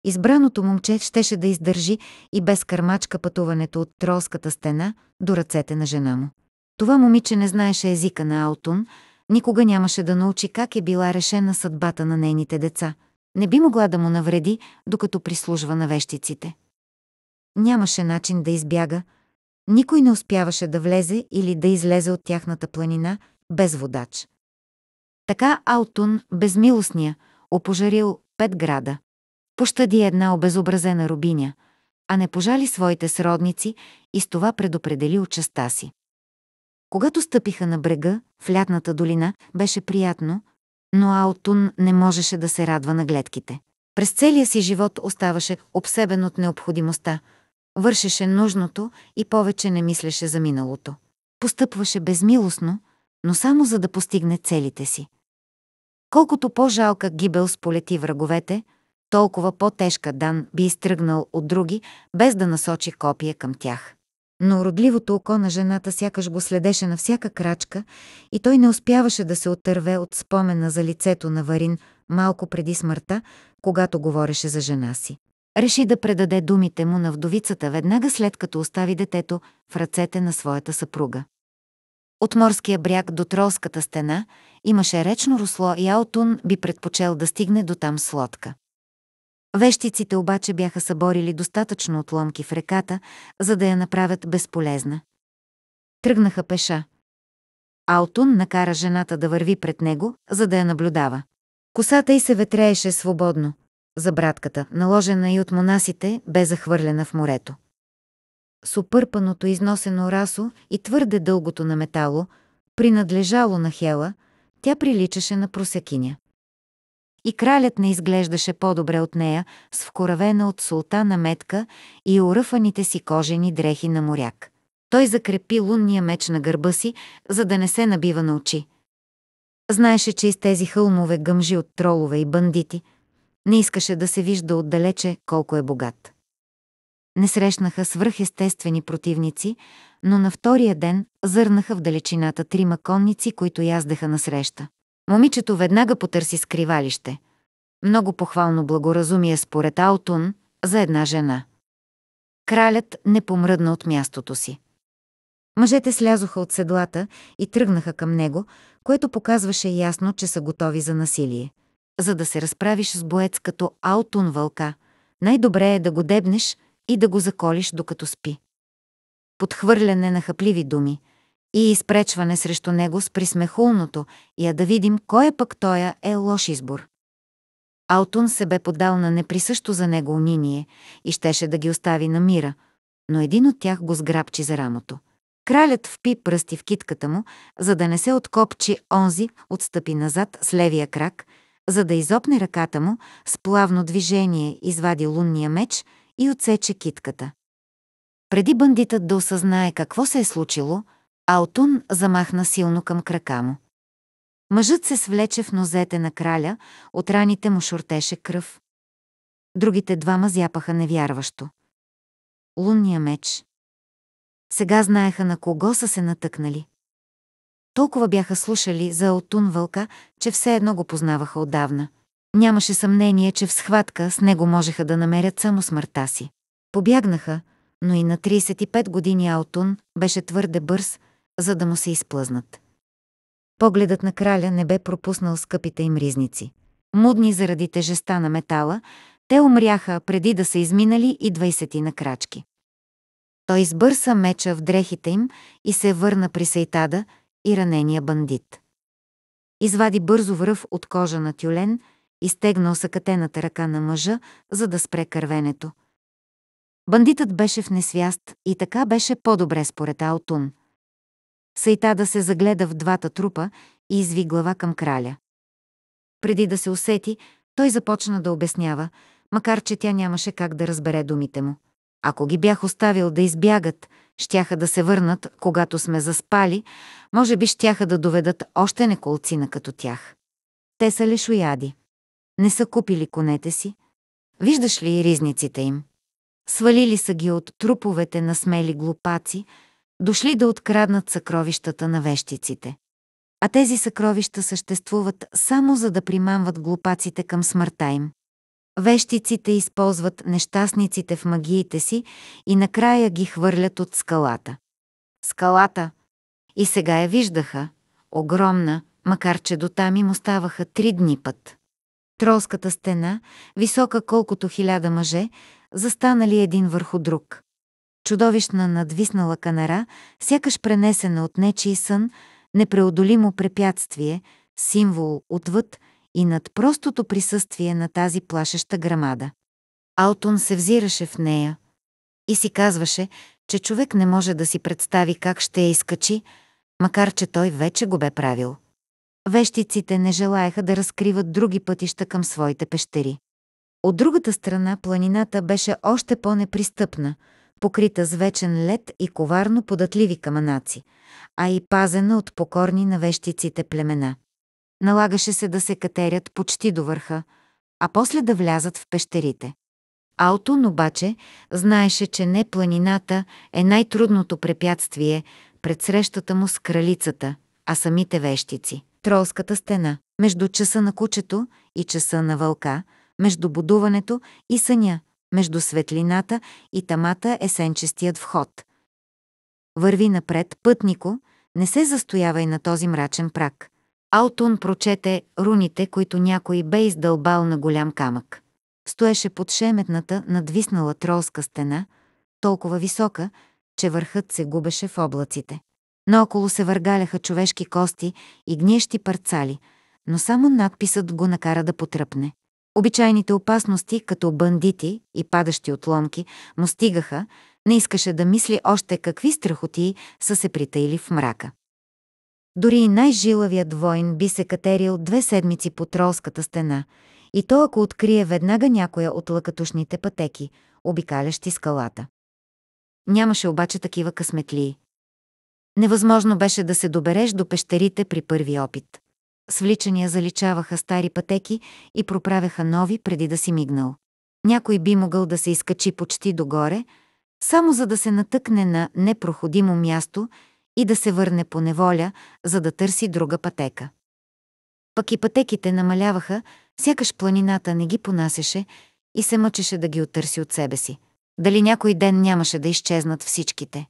A: Избраното момче щеше да издържи и без кърмачка пътуването от тролската стена до ръцете на жена му. Това момиче не знаеше езика на Алтун, никога нямаше да научи как е била решена съдбата на нейните деца – не би могла да му навреди, докато прислужва на вещиците. Нямаше начин да избяга, никой не успяваше да влезе или да излезе от тяхната планина без водач. Така Алтун, безмилостния, опожарил пет града. Пощади една обезобразена рубиня, а не пожали своите сродници и с това предопредели участа си. Когато стъпиха на брега, в лятната долина, беше приятно, но Аутун не можеше да се радва на гледките. През целия си живот оставаше обсебен от необходимостта, вършеше нужното и повече не мислеше за миналото. Постъпваше безмилостно, но само за да постигне целите си. Колкото по-жалка гибел сполети враговете, толкова по-тежка Дан би изтръгнал от други, без да насочи копия към тях но уродливото око на жената сякаш го следеше на всяка крачка и той не успяваше да се отърве от спомена за лицето на Варин малко преди смъртта, когато говореше за жена си. Реши да предаде думите му на вдовицата веднага след като остави детето в ръцете на своята съпруга. От морския бряг до Тролската стена имаше речно русло и Аутун би предпочел да стигне до там с лодка. Вещиците обаче бяха съборили достатъчно отломки в реката, за да я направят безполезна. Тръгнаха пеша. Алтун накара жената да върви пред него, за да я наблюдава. Косата й се ветрееше свободно, за братката, наложена и от монасите, бе захвърлена в морето. С опърпаното износено расо и твърде дългото на метало, принадлежало на Хела, тя приличаше на просекиня и кралят не изглеждаше по-добре от нея, с вкоравена от султана метка и оръфаните си кожени дрехи на моряк. Той закрепи лунния меч на гърба си, за да не се набива на очи. Знаеше, че из тези хълмове гъмжи от тролове и бандити. Не искаше да се вижда отдалече колко е богат. Не срещнаха свръхестествени противници, но на втория ден зърнаха в далечината трима конници, които на насреща. Момичето веднага потърси скривалище. Много похвално благоразумие според Аутун за една жена. Кралят не помръдна от мястото си. Мъжете слязоха от седлата и тръгнаха към него, което показваше ясно, че са готови за насилие. За да се разправиш с боец като Аутун вълка, най-добре е да го дебнеш и да го заколиш докато спи. Подхвърляне на хапливи думи – и изпречване срещу него с присмехулното, я да видим кой е пък тоя е лош избор. Алтун се бе подал на неприсъщо за него униние и щеше да ги остави на мира, но един от тях го сграбчи за рамото. Кралят впи пръсти в китката му, за да не се откопчи онзи, отстъпи назад с левия крак, за да изопне ръката му, с плавно движение извади лунния меч и отсече китката. Преди бандитът да осъзнае какво се е случило, Алтун замахна силно към крака му. Мъжът се свлече в нозете на краля, от раните му шортеше кръв. Другите двама зяпаха невярващо. Лунния меч. Сега знаеха на кого са се натъкнали. Толкова бяха слушали за Алтун Вълка, че все едно го познаваха отдавна. Нямаше съмнение, че в схватка с него можеха да намерят само смъртта си. Побягнаха, но и на 35 години Алтун беше твърде бърз, за да му се изплъзнат. Погледът на краля не бе пропуснал скъпите им ризници. Мудни заради тежеста на метала, те умряха преди да са изминали и 20 на крачки. Той избърса меча в дрехите им и се върна при Сейтада и ранения бандит. Извади бързо връв от кожа на тюлен, изтегна осъкатената ръка на мъжа, за да спре кървенето. Бандитът беше в несвяст и така беше по-добре според Алтун – Сайтада се загледа в двата трупа и изви глава към краля. Преди да се усети, той започна да обяснява, макар че тя нямаше как да разбере думите му. Ако ги бях оставил да избягат, щяха да се върнат, когато сме заспали, може би щяха да доведат още неколцина като тях. Те са лешояди. Не са купили конете си. Виждаш ли ризниците им? Свалили са ги от труповете на смели глупаци, дошли да откраднат съкровищата на вещиците. А тези съкровища съществуват само за да примамват глупаците към смъртта им. Вещиците използват нещастниците в магиите си и накрая ги хвърлят от скалата. Скалата. И сега я виждаха. Огромна, макар че до там им оставаха три дни път. Тролската стена, висока колкото хиляда мъже, застанали един върху друг чудовищна надвиснала канара, сякаш пренесена от нечий сън, непреодолимо препятствие, символ отвъд и над простото присъствие на тази плашеща грамада. Алтон се взираше в нея и си казваше, че човек не може да си представи как ще я изкачи, макар че той вече го бе правил. Вещиците не желаяха да разкриват други пътища към своите пещери. От другата страна планината беше още по-непристъпна – покрита с вечен лед и коварно податливи каманаци, а и пазена от покорни на вещиците племена. Налагаше се да се катерят почти до върха, а после да влязат в пещерите. Алтун обаче знаеше, че не планината е най-трудното препятствие пред срещата му с кралицата, а самите вещици. Тролската стена, между часа на кучето и часа на вълка, между будуването и съня, между светлината и тамата е сенчестият вход. Върви напред, пътнико, не се застоявай на този мрачен прак. Алтун прочете руните, които някой бе издълбал на голям камък. Стоеше под шеметната, надвиснала тролска стена, толкова висока, че върхът се губеше в облаците. Наоколо се въргаляха човешки кости и гниещи парцали, но само надписът го накара да потръпне. Обичайните опасности, като бандити и падащи отломки, му стигаха, не искаше да мисли още какви страхотии са се притаили в мрака. Дори и най-жилавият воин би се катерил две седмици по тролската стена, и то ако открие веднага някоя от лъкатушните пътеки, обикалящи скалата. Нямаше обаче такива късметлии. Невъзможно беше да се добереш до пещерите при първи опит. Свличания заличаваха стари пътеки и проправяха нови преди да си мигнал. Някой би могъл да се изкачи почти догоре, само за да се натъкне на непроходимо място и да се върне по неволя, за да търси друга пътека. Пък и пътеките намаляваха, сякаш планината не ги понасеше и се мъчеше да ги отърси от себе си. Дали някой ден нямаше да изчезнат всичките?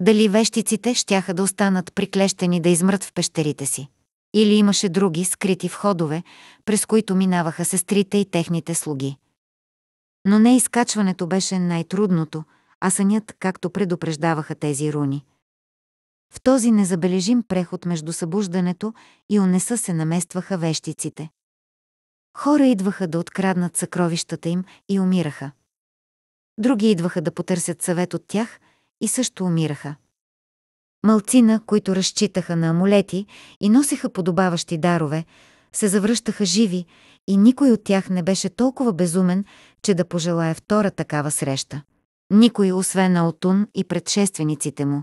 A: Дали вещиците щяха да останат приклещени да измрът в пещерите си? или имаше други скрити входове, през които минаваха сестрите и техните слуги. Но не изкачването беше най-трудното, а сънят, както предупреждаваха тези руни. В този незабележим преход между събуждането и унеса се наместваха вещиците. Хора идваха да откраднат съкровищата им и умираха. Други идваха да потърсят съвет от тях и също умираха. Малцина, които разчитаха на амулети и носеха подобаващи дарове, се завръщаха живи и никой от тях не беше толкова безумен, че да пожелая втора такава среща. Никой, освен Алтун и предшествениците му.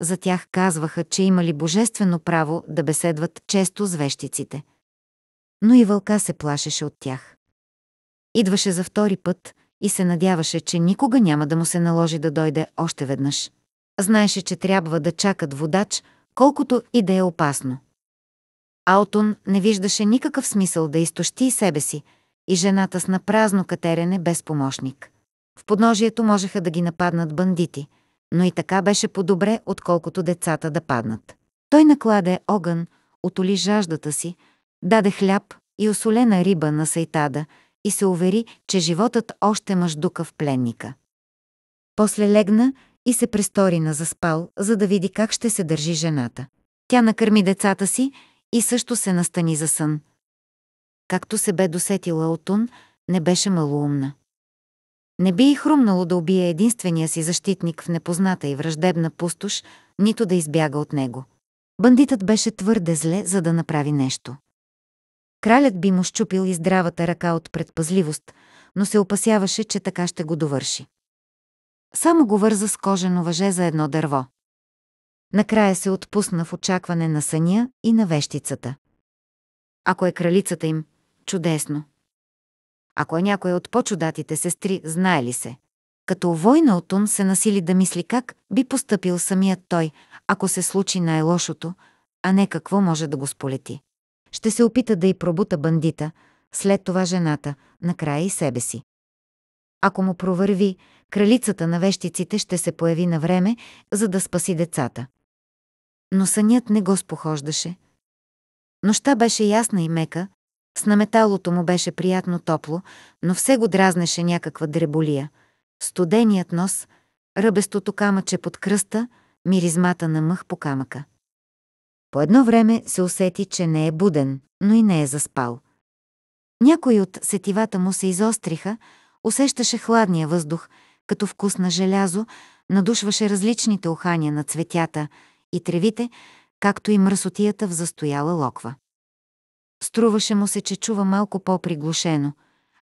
A: За тях казваха, че имали божествено право да беседват често с вещиците. Но и вълка се плашеше от тях. Идваше за втори път и се надяваше, че никога няма да му се наложи да дойде още веднъж. Знаеше, че трябва да чакат водач, колкото и да е опасно. Алтун не виждаше никакъв смисъл да изтощи и себе си и жената с напразно катерене без помощник. В подножието можеха да ги нападнат бандити, но и така беше по-добре, отколкото децата да паднат. Той накладе огън, отоли жаждата си, даде хляб и осолена риба на Сайтада и се увери, че животът още мъждука в пленника. После легна и се престори на заспал, за да види как ще се държи жената. Тя накърми децата си и също се настани за сън. Както се бе досетила от не беше малоумна. Не би и хрумнало да убие единствения си защитник в непозната и враждебна пустош, нито да избяга от него. Бандитът беше твърде зле, за да направи нещо. Кралят би му щупил и здравата ръка от предпазливост, но се опасяваше, че така ще го довърши. Само го върза с кожено въже за едно дърво. Накрая се отпусна в очакване на съня и на вещицата. Ако е кралицата им, чудесно. Ако е някоя от по-чудатите сестри, знае ли се? Като война от ум се насили да мисли как би поступил самият той, ако се случи най-лошото, а не какво може да го сполети. Ще се опита да й пробута бандита, след това жената, накрая и себе си. Ако му провърви, кралицата на вещиците ще се появи на време, за да спаси децата. Но сънят не го спохождаше. Нощта беше ясна и мека, с наметалото му беше приятно топло, но все го дразнеше някаква дреболия. Студеният нос, ръбестото камъче под кръста, миризмата на мъх по камъка. По едно време се усети, че не е буден, но и не е заспал. Някои от сетивата му се изостриха, Усещаше хладния въздух, като вкус на желязо, надушваше различните ухания на цветята и тревите, както и мръсотията в застояла локва. Струваше му се, че чува малко по-приглушено,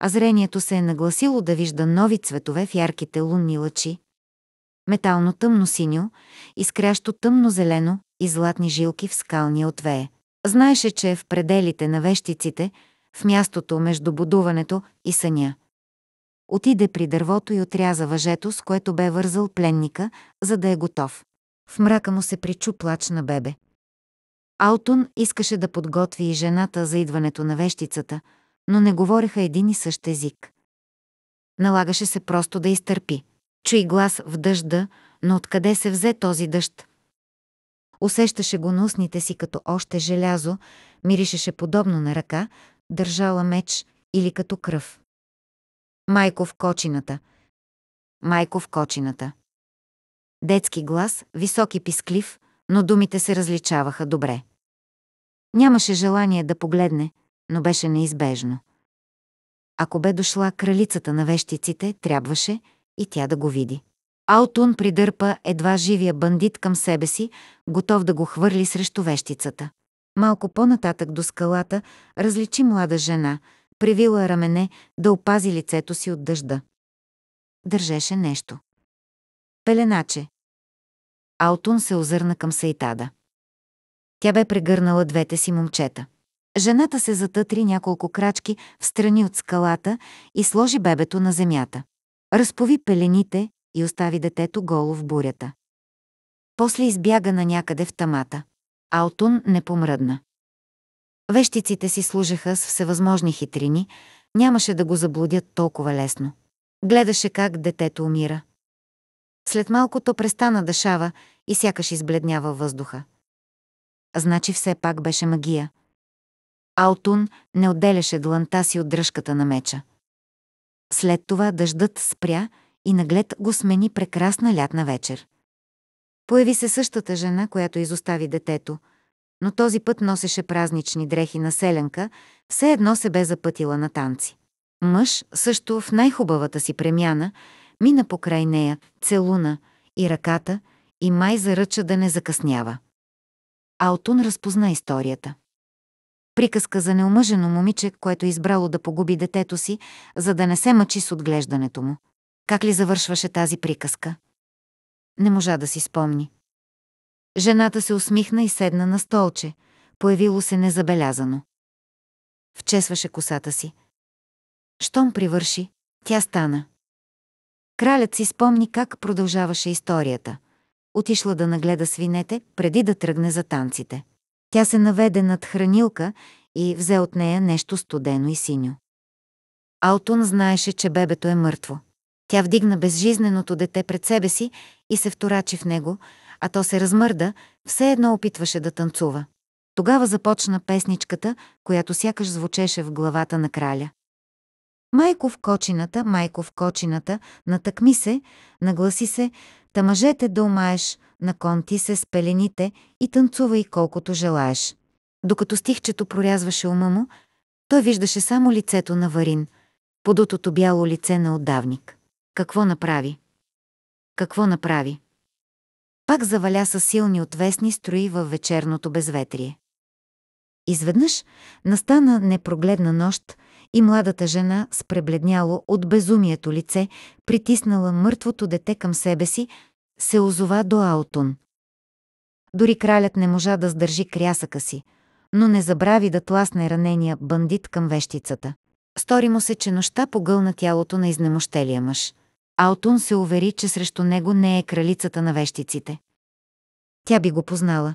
A: а зрението се е нагласило да вижда нови цветове в ярките лунни лъчи. Метално тъмно-синьо, изкрящо тъмно-зелено и златни жилки в скалния отвее. Знаеше, че е в пределите на вещиците, в мястото между будуването и съня – отиде при дървото и отряза въжето, с което бе вързал пленника, за да е готов. В мрака му се причу плач на бебе. Алтун искаше да подготви и жената за идването на вещицата, но не говореха един и същ език. Налагаше се просто да изтърпи. Чуй глас в дъжда, но откъде се взе този дъжд? Усещаше го на устните си като още желязо, миришеше подобно на ръка, държала меч или като кръв. Майко в кочината. Майко в кочината. Детски глас, висок и писклив, но думите се различаваха добре. Нямаше желание да погледне, но беше неизбежно. Ако бе дошла кралицата на вещиците, трябваше и тя да го види. Алтун придърпа едва живия бандит към себе си, готов да го хвърли срещу вещицата. Малко по-нататък до скалата различи млада жена, Привила рамене да опази лицето си от дъжда. Държеше нещо. Пеленаче. Алтун се озърна към Сайтада. Тя бе прегърнала двете си момчета. Жената се затътри няколко крачки в страни от скалата и сложи бебето на земята. Разпови пелените и остави детето голо в бурята. После избяга на някъде в тамата. Алтун не помръдна. Вещиците си служеха с всевъзможни хитрини, нямаше да го заблудят толкова лесно. Гледаше как детето умира. След малко то престана дъшава и сякаш избледнява въздуха. Значи все пак беше магия. Алтун не отделяше дланта си от дръжката на меча. След това дъждът спря и наглед го смени прекрасна лятна вечер. Появи се същата жена, която изостави детето – но този път носеше празнични дрехи на селенка, все едно се бе запътила на танци. Мъж, също в най-хубавата си премяна, мина покрай нея, целуна и ръката и май заръча да не закъснява. Алтун разпозна историята. Приказка за неумъжено момиче, което е избрало да погуби детето си, за да не се мъчи с отглеждането му. Как ли завършваше тази приказка? Не можа да си спомни. Жената се усмихна и седна на столче. Появило се незабелязано. Вчесваше косата си. Щом привърши, тя стана. Кралят си спомни как продължаваше историята. Отишла да нагледа свинете, преди да тръгне за танците. Тя се наведе над хранилка и взе от нея нещо студено и синьо. Алтун знаеше, че бебето е мъртво. Тя вдигна безжизненото дете пред себе си и се вторачи в него, а то се размърда, все едно опитваше да танцува. Тогава започна песничката, която сякаш звучеше в главата на краля. Майко в кочината, майко в кочината, натъкми се, нагласи се, та мъжете да умаеш, на конти се с пелените и танцувай колкото желаеш. Докато стихчето прорязваше ума му, той виждаше само лицето на Варин, подутото бяло лице на отдавник. Какво направи? Какво направи? Пак заваля със силни отвесни строи във вечерното безветрие. Изведнъж настана непрогледна нощ и младата жена спребледняло от безумието лице, притиснала мъртвото дете към себе си, се озова до Аутун. Дори кралят не можа да сдържи крясъка си, но не забрави да тласне ранения бандит към вещицата. Стори му се, че нощта погълна тялото на изнемощелия мъж – Аутун се увери, че срещу него не е кралицата на вещиците. Тя би го познала.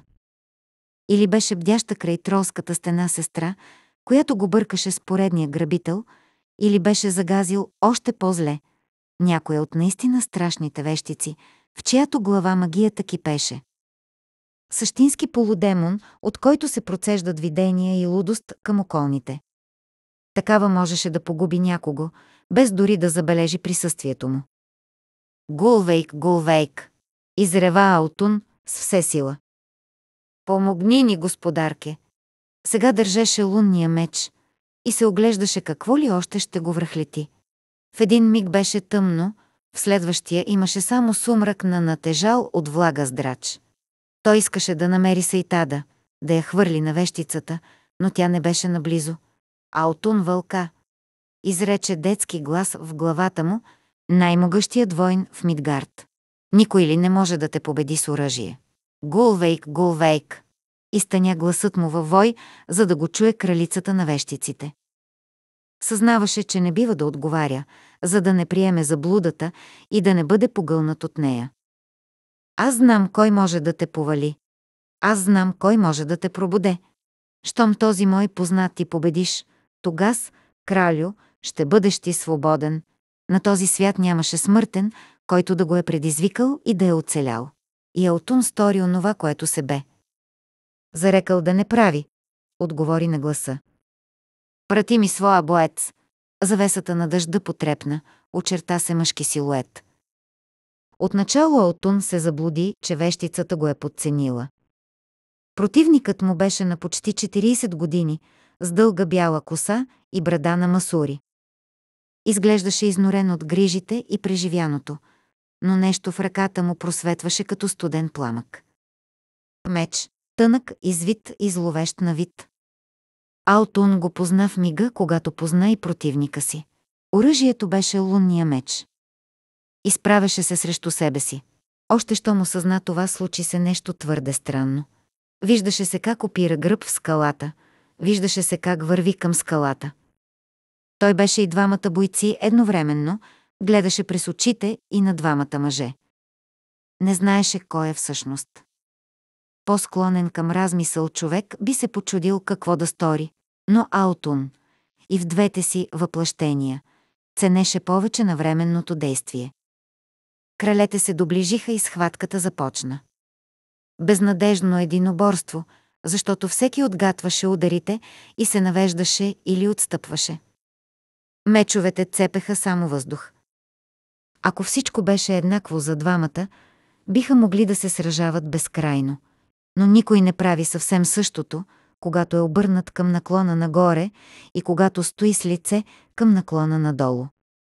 A: Или беше бдяща край тролската стена сестра, която го бъркаше с поредния грабител, или беше загазил още по-зле някоя от наистина страшните вещици, в чиято глава магията кипеше. Същински полудемон, от който се процеждат видения и лудост към околните. Такава можеше да погуби някого, без дори да забележи присъствието му. Гулвейк, гулвейк! Изрева Алтун с все сила. Помогни ни, господарке! Сега държеше лунния меч и се оглеждаше какво ли още ще го връхлети. В един миг беше тъмно, в следващия имаше само сумрак на натежал от влага здрач. Той искаше да намери Сайтада, да я хвърли на вещицата, но тя не беше наблизо. Алтун вълка. Изрече детски глас в главата му най-могъщият войн в Мидгард. Никой ли не може да те победи с оръжие? Гулвейк, Гулвейк! Изтъня гласът му във вой, за да го чуе кралицата на вещиците. Съзнаваше, че не бива да отговаря, за да не приеме заблудата и да не бъде погълнат от нея. Аз знам кой може да те повали. Аз знам кой може да те пробуде. Щом този мой познат ти победиш, тогас, кралю, ще бъдеш ти свободен, на този свят нямаше смъртен, който да го е предизвикал и да е оцелял. И Алтун стори онова, което се бе. Зарекал да не прави, отговори на гласа. Прати ми своя боец. Завесата на дъжда потрепна, очерта се мъжки силует. Отначало Алтун се заблуди, че вещицата го е подценила. Противникът му беше на почти 40 години, с дълга бяла коса и брада на масури. Изглеждаше изнорен от грижите и преживяното, но нещо в ръката му просветваше като студен пламък. Меч, тънък, извит и зловещ на вид. Алтун го позна в мига, когато позна и противника си. Оръжието беше лунния меч. Изправеше се срещу себе си. Още що му съзна това, случи се нещо твърде странно. Виждаше се как опира гръб в скалата, виждаше се как върви към скалата. Той беше и двамата бойци едновременно, гледаше през очите и на двамата мъже. Не знаеше кой е всъщност. По-склонен към размисъл човек би се почудил какво да стори, но Алтун и в двете си въплъщения ценеше повече на временното действие. Кралете се доближиха и схватката започна. Безнадежно единоборство, защото всеки отгатваше ударите и се навеждаше или отстъпваше. Мечовете цепеха само въздух. Ако всичко беше еднакво за двамата, биха могли да се сражават безкрайно. Но никой не прави съвсем същото, когато е обърнат към наклона нагоре и когато стои с лице към наклона надолу.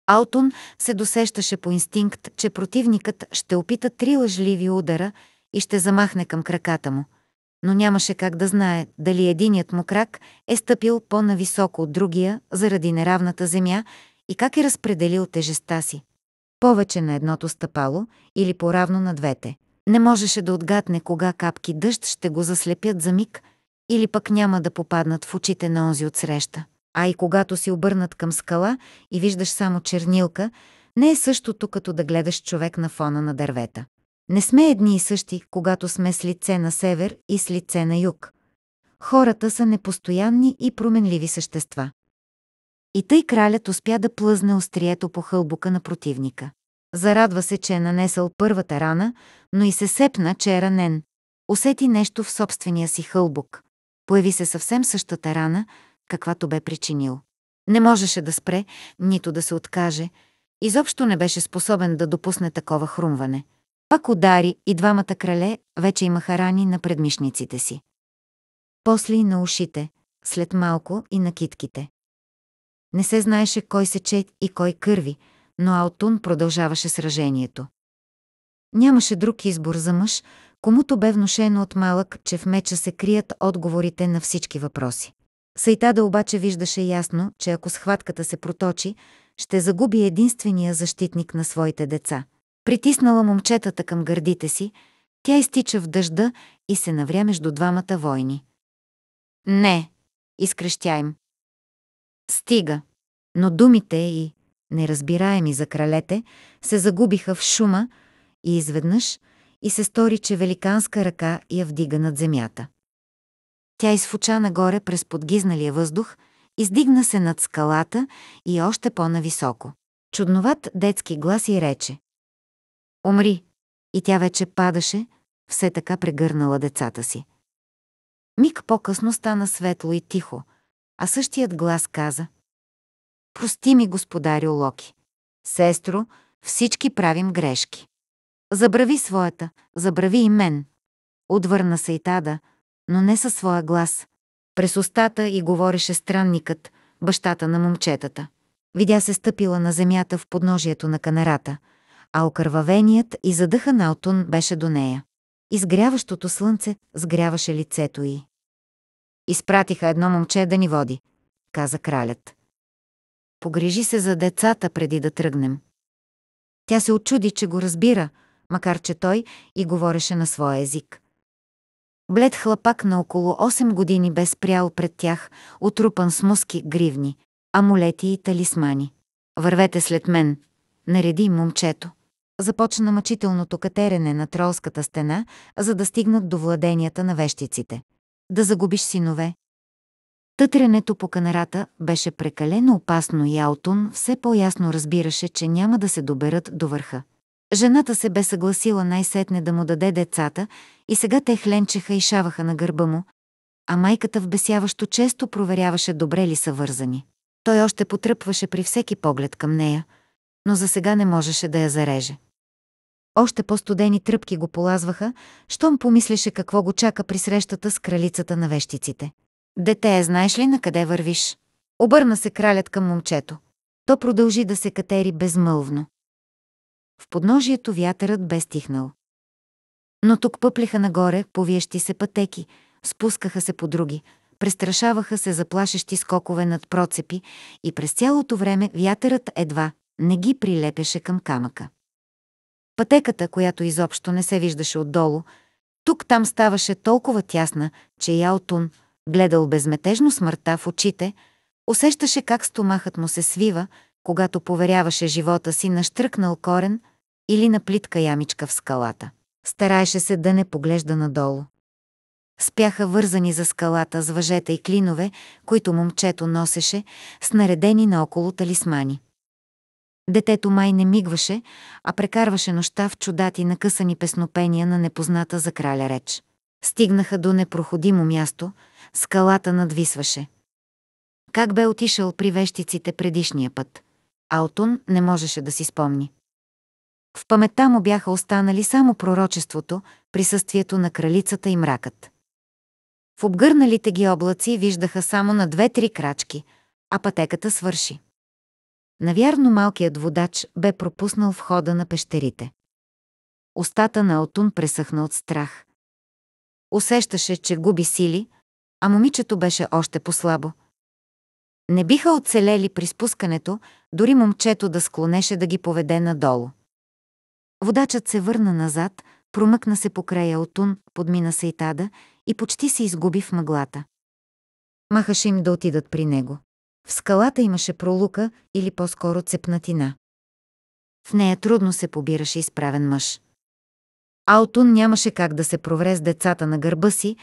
A: Алтун се досещаше по инстинкт, че противникът ще опита три лъжливи удара и ще замахне към краката му – но нямаше как да знае дали единият му крак е стъпил по-нависоко от другия заради неравната земя и как е разпределил тежестта си. Повече на едното стъпало или по-равно на двете. Не можеше да отгадне кога капки дъжд ще го заслепят за миг или пък няма да попаднат в очите на онзи отсреща. А и когато си обърнат към скала и виждаш само чернилка, не е същото като да гледаш човек на фона на дървета. Не сме едни и същи, когато сме с лице на север и с лице на юг. Хората са непостоянни и променливи същества. И тъй кралят успя да плъзне острието по хълбука на противника. Зарадва се, че е нанесъл първата рана, но и се сепна, че е ранен. Усети нещо в собствения си хълбук. Появи се съвсем същата рана, каквато бе причинил. Не можеше да спре, нито да се откаже. Изобщо не беше способен да допусне такова хрумване – пак удари и двамата крале вече имаха рани на предмишниците си. После и на ушите, след малко и на китките. Не се знаеше кой се чет и кой кърви, но Алтун продължаваше сражението. Нямаше друг избор за мъж, комуто бе внушено от малък, че в меча се крият отговорите на всички въпроси. Сайтада обаче виждаше ясно, че ако схватката се проточи, ще загуби единствения защитник на своите деца – Притиснала момчетата към гърдите си, тя изтича в дъжда и се навря между двамата войни. Не, изкрещя им. Стига. Но думите и неразбираеми за кралете се загубиха в шума и изведнъж и се стори, че великанска ръка я вдига над земята. Тя изфуча нагоре през подгизналия въздух, издигна се над скалата и още по-нависоко. Чудноват детски глас и рече Умри! И тя вече падаше, все така прегърнала децата си. Миг по-късно стана светло и тихо, а същият глас каза «Прости ми, господарю Локи. Сестро, всички правим грешки. Забрави своята, забрави и мен». Отвърна се и тада, но не със своя глас. През устата и говореше странникът, бащата на момчетата. Видя се стъпила на земята в подножието на канарата – а окървавеният и задъхан Алтун беше до нея. Изгряващото слънце сгряваше лицето й. Изпратиха едно момче да ни води, каза кралят. Погрижи се за децата преди да тръгнем. Тя се очуди, че го разбира, макар че той и говореше на своя език. Блед хлапак на около 8 години бе спрял пред тях, отрупан с муски, гривни, амулети и талисмани. Вървете след мен, нареди момчето започна мъчителното катерене на тролската стена, за да стигнат до владенията на вещиците. Да загубиш синове. Тътренето по канарата беше прекалено опасно и Алтун все по-ясно разбираше, че няма да се доберат до върха. Жената се бе съгласила най-сетне да му даде децата и сега те хленчеха и шаваха на гърба му, а майката вбесяващо често проверяваше добре ли са вързани. Той още потръпваше при всеки поглед към нея, но за сега не можеше да я зареже. Още по-студени тръпки го полазваха, щом помислеше какво го чака при срещата с кралицата на вещиците. Дете, знаеш ли на къде вървиш? Обърна се кралят към момчето. То продължи да се катери безмълвно. В подножието вятърът бе стихнал. Но тук пъплиха нагоре повиещи се пътеки, спускаха се по други, престрашаваха се заплашещи скокове над процепи и през цялото време вятърът едва не ги прилепеше към камъка. Пътеката, която изобщо не се виждаше отдолу, тук-там ставаше толкова тясна, че Ялтун, гледал безметежно смъртта в очите, усещаше как стомахът му се свива, когато поверяваше живота си на штръкнал корен или на плитка ямичка в скалата. Стараеше се да не поглежда надолу. Спяха вързани за скалата с въжета и клинове, които момчето носеше, с наредени наоколо талисмани. Детето май не мигваше, а прекарваше нощта в чудати накъсани песнопения на непозната за краля реч. Стигнаха до непроходимо място, скалата надвисваше. Как бе отишъл при вещиците предишния път? Алтун не можеше да си спомни. В паметта му бяха останали само пророчеството, присъствието на кралицата и мракът. В обгърналите ги облаци виждаха само на две-три крачки, а пътеката свърши. Навярно малкият водач бе пропуснал входа на пещерите. Остата на Алтун пресъхна от страх. Усещаше, че губи сили, а момичето беше още по-слабо. Не биха оцелели при спускането, дори момчето да склонеше да ги поведе надолу. Водачът се върна назад, промъкна се покрай Алтун, подмина се и тада и почти се изгуби в мъглата. Махаше им да отидат при него. В скалата имаше пролука или по-скоро цепнатина. В нея трудно се побираше изправен мъж. Алтун нямаше как да се провре с децата на гърба си,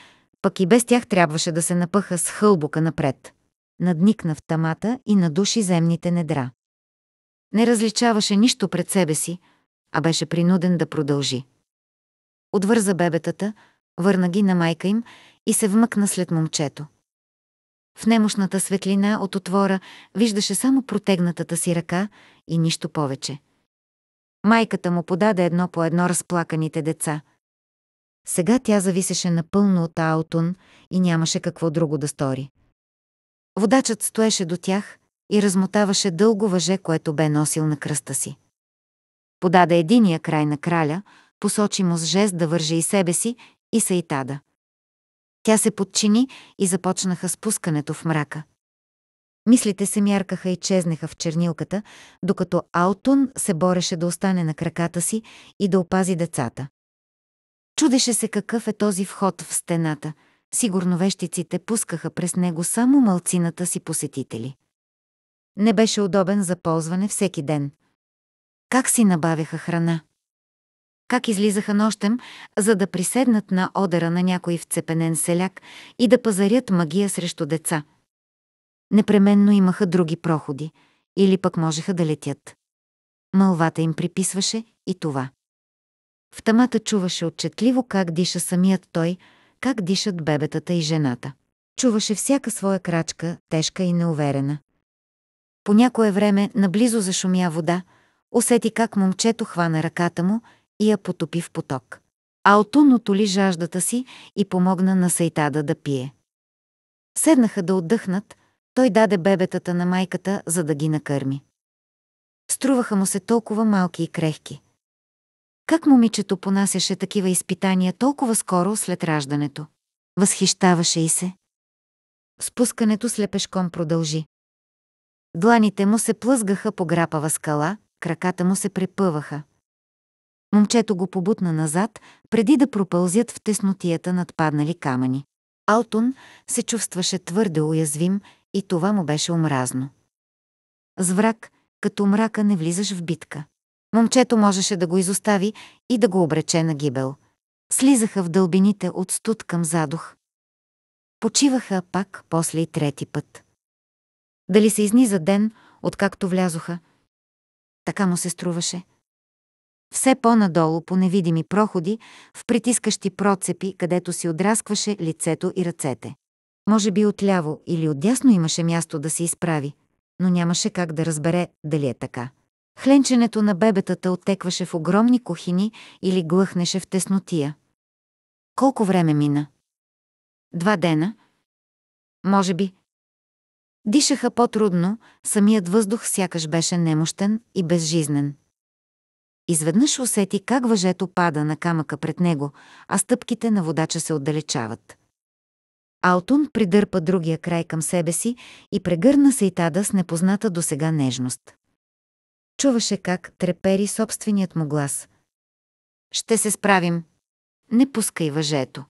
A: пък и без тях трябваше да се напъха с хълбука напред. Надникна в тамата и надуши земните недра. Не различаваше нищо пред себе си, а беше принуден да продължи. Отвърза бебетата, върна ги на майка им и се вмъкна след момчето. В немощната светлина от отвора виждаше само протегнатата си ръка и нищо повече. Майката му подаде едно по едно разплаканите деца. Сега тя зависеше напълно от Аутун и нямаше какво друго да стори. Водачът стоеше до тях и размотаваше дълго въже, което бе носил на кръста си. Подаде единия край на краля, посочи му с жест да върже и себе си и Саитада. Тя се подчини и започнаха спускането в мрака. Мислите се мяркаха и чезнеха в чернилката, докато Алтун се бореше да остане на краката си и да опази децата. Чудеше се какъв е този вход в стената. Сигурно вещиците пускаха през него само малцината си посетители. Не беше удобен за ползване всеки ден. Как си набавяха храна? как излизаха нощем, за да приседнат на одера на някой вцепенен селяк и да пазарят магия срещу деца. Непременно имаха други проходи, или пък можеха да летят. Мълвата им приписваше и това. В тамата чуваше отчетливо как диша самият той, как дишат бебетата и жената. Чуваше всяка своя крачка, тежка и неуверена. По някое време наблизо зашумя вода, усети как момчето хвана ръката му – и я потопи в поток. Алтун отоли жаждата си и помогна на Сайтада да пие. Седнаха да отдъхнат, той даде бебетата на майката, за да ги накърми. Струваха му се толкова малки и крехки. Как момичето понасяше такива изпитания толкова скоро след раждането? Възхищаваше и се. Спускането с лепешком продължи. Дланите му се плъзгаха по грапава скала, краката му се препъваха. Момчето го побутна назад, преди да пропълзят в теснотията над паднали камъни. Алтун се чувстваше твърде уязвим и това му беше омразно. С враг, като мрака не влизаш в битка. Момчето можеше да го изостави и да го обрече на гибел. Слизаха в дълбините от студ към задух. Почиваха пак после и трети път. Дали се изни за ден, откакто влязоха? Така му се струваше – все по-надолу по невидими проходи, в притискащи процепи, където си отраскваше лицето и ръцете. Може би отляво или отдясно имаше място да се изправи, но нямаше как да разбере дали е така. Хленченето на бебетата отекваше в огромни кухини или глъхнеше в теснотия. Колко време мина? Два дена? Може би. Дишаха по-трудно, самият въздух сякаш беше немощен и безжизнен. Изведнъж усети как въжето пада на камъка пред него, а стъпките на водача се отдалечават. Алтун придърпа другия край към себе си и прегърна Сейтада с непозната досега нежност. Чуваше как трепери собственият му глас. «Ще се справим. Не пускай въжето».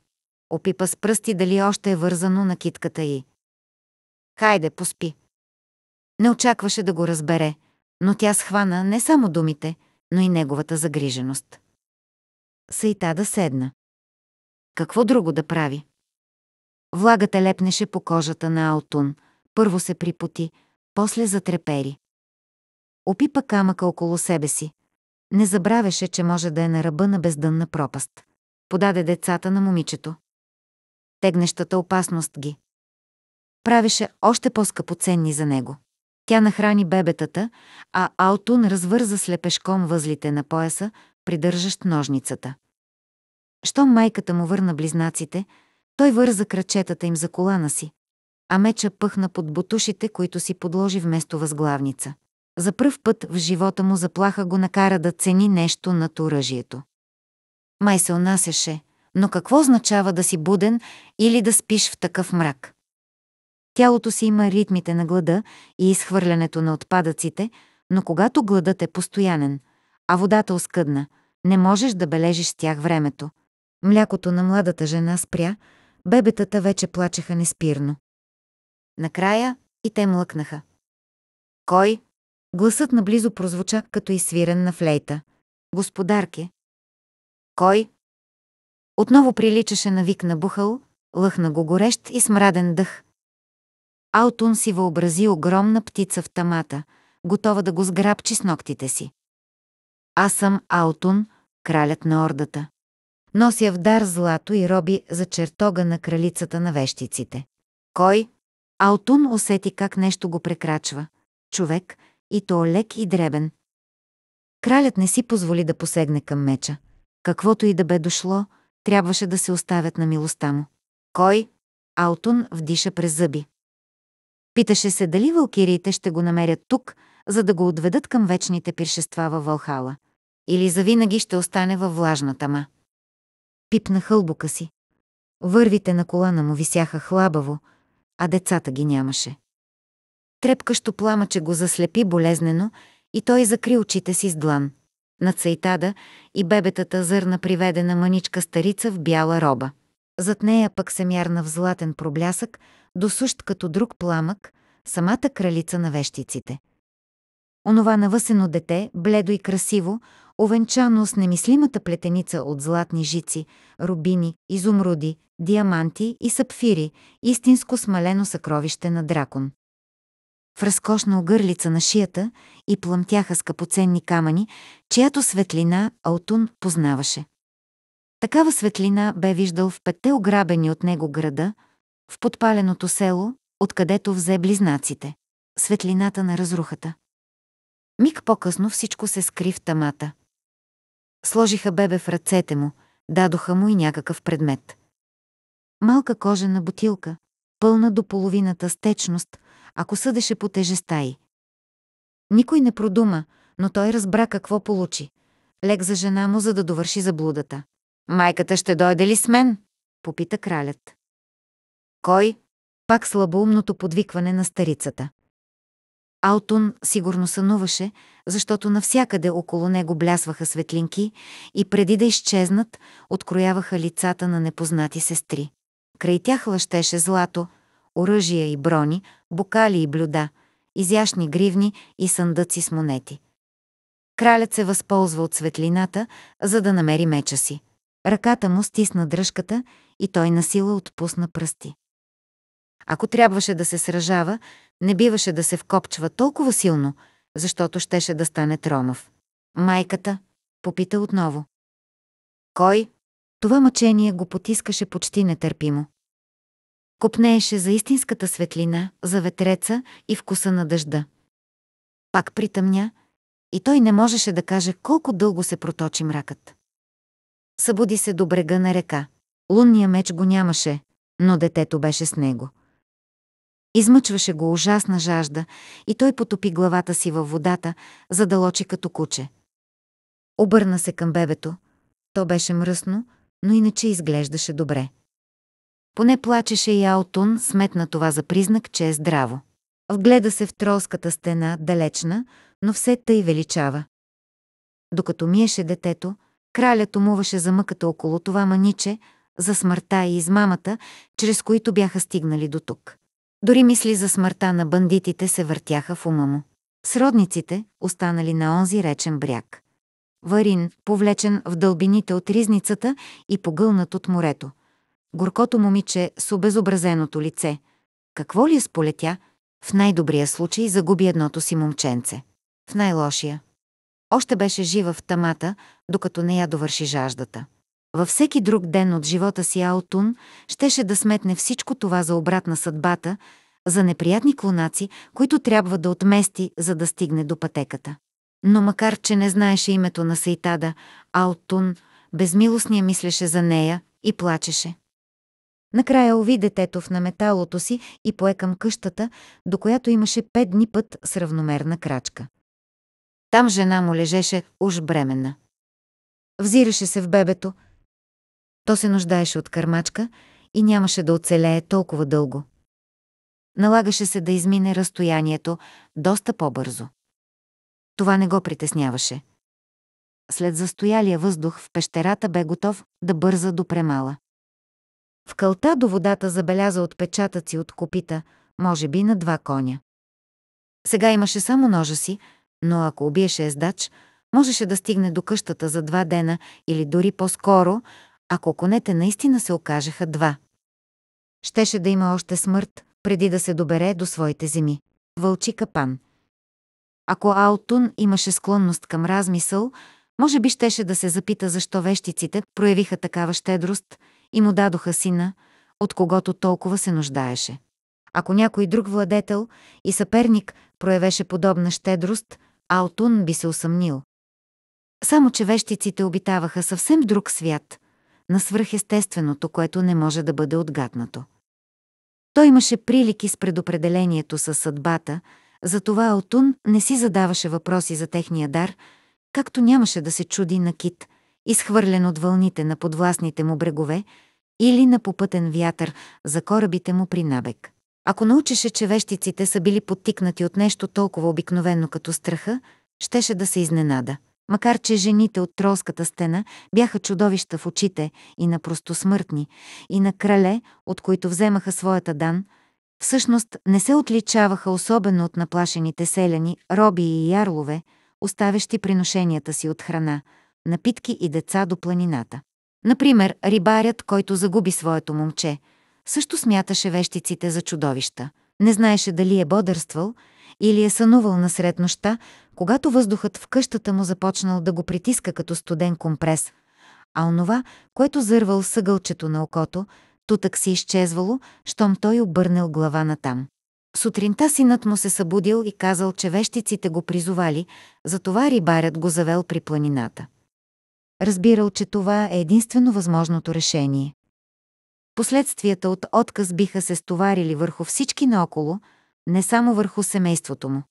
A: Опипа с пръсти дали още е вързано на китката й. «Хайде, поспи». Не очакваше да го разбере, но тя схвана не само думите – но и неговата загриженост. Сайта да седна. Какво друго да прави? Влагата лепнеше по кожата на Алтун. Първо се припоти, после затрепери. Опипа камъка около себе си. Не забравяше, че може да е на ръба на бездънна пропаст. Подаде децата на момичето. Тегнещата опасност ги правеше още по-скъпоценни за него. Тя нахрани бебетата, а Алтун развърза слепешком възлите на пояса, придържащ ножницата. Щом майката му върна близнаците, той върза крачетата им за колана си, а меча пъхна под бутушите, които си подложи вместо възглавница. За пръв път в живота му заплаха го накара да цени нещо над оръжието. Май се унасяше, но какво означава да си буден или да спиш в такъв мрак? Тялото си има ритмите на глада и изхвърлянето на отпадъците, но когато гладът е постоянен, а водата оскъдна, не можеш да бележиш с тях времето. Млякото на младата жена спря, бебетата вече плачеха неспирно. Накрая и те млъкнаха. Кой? Гласът наблизо прозвуча, като изсвирен на флейта. Господарке. Кой? Отново приличаше на вик на бухал, лъхна го горещ и смраден дъх. Алтун си въобрази огромна птица в тамата, готова да го сграбчи с ногтите си. Аз съм Алтун, кралят на ордата. Нося в дар злато и роби за чертога на кралицата на вещиците. Кой? Алтун усети как нещо го прекрачва. Човек, и то лек и дребен. Кралят не си позволи да посегне към меча. Каквото и да бе дошло, трябваше да се оставят на милостта му. Кой? Алтун вдиша през зъби. Питаше се дали валкириите ще го намерят тук, за да го отведат към вечните пиршества във Валхала. Или завинаги ще остане във влажната ма. Пипна хълбука си. Вървите на колана му висяха хлабаво, а децата ги нямаше. Трепкащо пламъче го заслепи болезнено и той закри очите си с длан. На Цейтада и бебетата зърна приведена маничка старица в бяла роба. Зад нея пък се мярна в златен проблясък, досущ като друг пламък, самата кралица на вещиците. Онова навъсено дете, бледо и красиво, овенчано с немислимата плетеница от златни жици, рубини, изумруди, диаманти и сапфири, истинско смалено съкровище на дракон. В разкошна огърлица на шията и пламтяха скъпоценни камъни, чиято светлина Алтун познаваше. Такава светлина бе виждал в петте ограбени от него града – в подпаленото село, откъдето взе близнаците, светлината на разрухата. Миг по-късно всичко се скри в тамата. Сложиха бебе в ръцете му, дадоха му и някакъв предмет. Малка кожена бутилка, пълна до половината с течност, ако съдеше по тежеста й. Никой не продума, но той разбра какво получи. Лек за жена му, за да довърши заблудата. «Майката ще дойде ли с мен?» – попита кралят. Кой? Пак слабоумното подвикване на старицата. Алтун сигурно сънуваше, защото навсякъде около него блясваха светлинки и преди да изчезнат, открояваха лицата на непознати сестри. Край тях лъщеше злато, оръжия и брони, бокали и блюда, изящни гривни и съндъци с монети. Кралят се възползва от светлината, за да намери меча си. Ръката му стисна дръжката и той насила отпусна пръсти. Ако трябваше да се сражава, не биваше да се вкопчва толкова силно, защото щеше да стане Тронов. Майката попита отново. Кой? Това мъчение го потискаше почти нетърпимо. Копнееше за истинската светлина, за ветреца и вкуса на дъжда. Пак притъмня и той не можеше да каже колко дълго се проточи мракът. Събуди се до брега на река. Лунния меч го нямаше, но детето беше с него. Измъчваше го ужасна жажда и той потопи главата си във водата, за да лочи като куче. Обърна се към бебето. То беше мръсно, но иначе изглеждаше добре. Поне плачеше и Аутун, сметна това за признак, че е здраво. Вгледа се в тролската стена, далечна, но все тъй величава. Докато миеше детето, кралят умуваше за мъката около това маниче, за смъртта и измамата, чрез които бяха стигнали до тук. Дори мисли за смъртта на бандитите се въртяха в ума му. Сродниците, останали на онзи речен бряг. Варин, повлечен в дълбините от ризницата и погълнат от морето. Горкото момиче с обезобразеното лице. Какво ли е сполетя? В най-добрия случай загуби едното си момченце. В най-лошия. Още беше жива в тамата, докато не я довърши жаждата. Във всеки друг ден от живота си Аутун щеше да сметне всичко това за обрат на съдбата, за неприятни клонаци, които трябва да отмести, за да стигне до пътеката. Но макар, че не знаеше името на Сейтада, Алтун безмилостния мислеше за нея и плачеше. Накрая ови детето в наметалото си и пое към къщата, до която имаше пет дни път с равномерна крачка. Там жена му лежеше уж бременна. Взираше се в бебето, то се нуждаеше от кърмачка и нямаше да оцелее толкова дълго. Налагаше се да измине разстоянието доста по-бързо. Това не го притесняваше. След застоялия въздух в пещерата бе готов да бърза до премала. В кълта до водата забеляза отпечатъци от копита, може би на два коня. Сега имаше само ножа си, но ако убиеше ездач, можеше да стигне до къщата за два дена или дори по-скоро, ако конете наистина се окажеха два. Щеше да има още смърт, преди да се добере до своите земи. Вълчи капан. Ако Алтун имаше склонност към размисъл, може би щеше да се запита защо вещиците проявиха такава щедрост и му дадоха сина, от когото толкова се нуждаеше. Ако някой друг владетел и съперник проявеше подобна щедрост, Алтун би се усъмнил. Само че вещиците обитаваха съвсем друг свят – на свръхестественото, което не може да бъде отгаднато. Той имаше прилики с предопределението със съдбата, затова Алтун не си задаваше въпроси за техния дар, както нямаше да се чуди на кит, изхвърлен от вълните на подвластните му брегове или на попътен вятър за корабите му при набег. Ако научеше, че вещиците са били подтикнати от нещо толкова обикновено като страха, щеше да се изненада – Макар, че жените от Тролската стена бяха чудовища в очите и на смъртни, и на крале, от които вземаха своята дан, всъщност не се отличаваха особено от наплашените селяни, роби и ярлове, оставящи приношенията си от храна, напитки и деца до планината. Например, рибарят, който загуби своето момче, също смяташе вещиците за чудовища. Не знаеше дали е бодърствал – или е сънувал насред нощта, когато въздухът в къщата му започнал да го притиска като студен компрес, а онова, което зървал съгълчето на окото, тутък си изчезвало, щом той обърнал глава натам. Сутринта синът му се събудил и казал, че вещиците го призовали, затова рибарят го завел при планината. Разбирал, че това е единствено възможното решение. Последствията от отказ биха се стоварили върху всички наоколо, не само върху семейството му.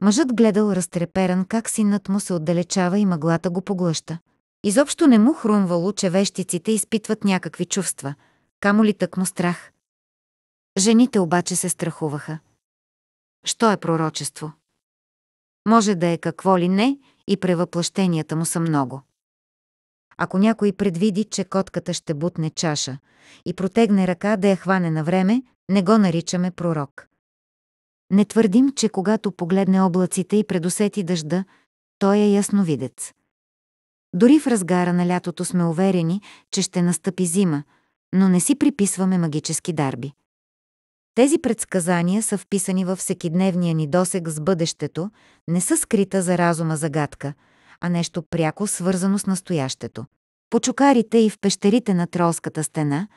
A: Мъжът гледал разтреперан как синът му се отдалечава и мъглата го поглъща. Изобщо не му хрумвало, че вещиците изпитват някакви чувства, камо ли му страх. Жените обаче се страхуваха. Що е пророчество? Може да е какво ли не и превъплъщенията му са много. Ако някой предвиди, че котката ще бутне чаша и протегне ръка да я хване на време, не го наричаме пророк. Не твърдим, че когато погледне облаците и предусети дъжда, той е ясновидец. Дори в разгара на лятото сме уверени, че ще настъпи зима, но не си приписваме магически дарби. Тези предсказания са вписани във всекидневния ни досек с бъдещето, не са скрита за разума загадка, а нещо пряко свързано с настоящето. По чукарите и в пещерите на Тролската стена,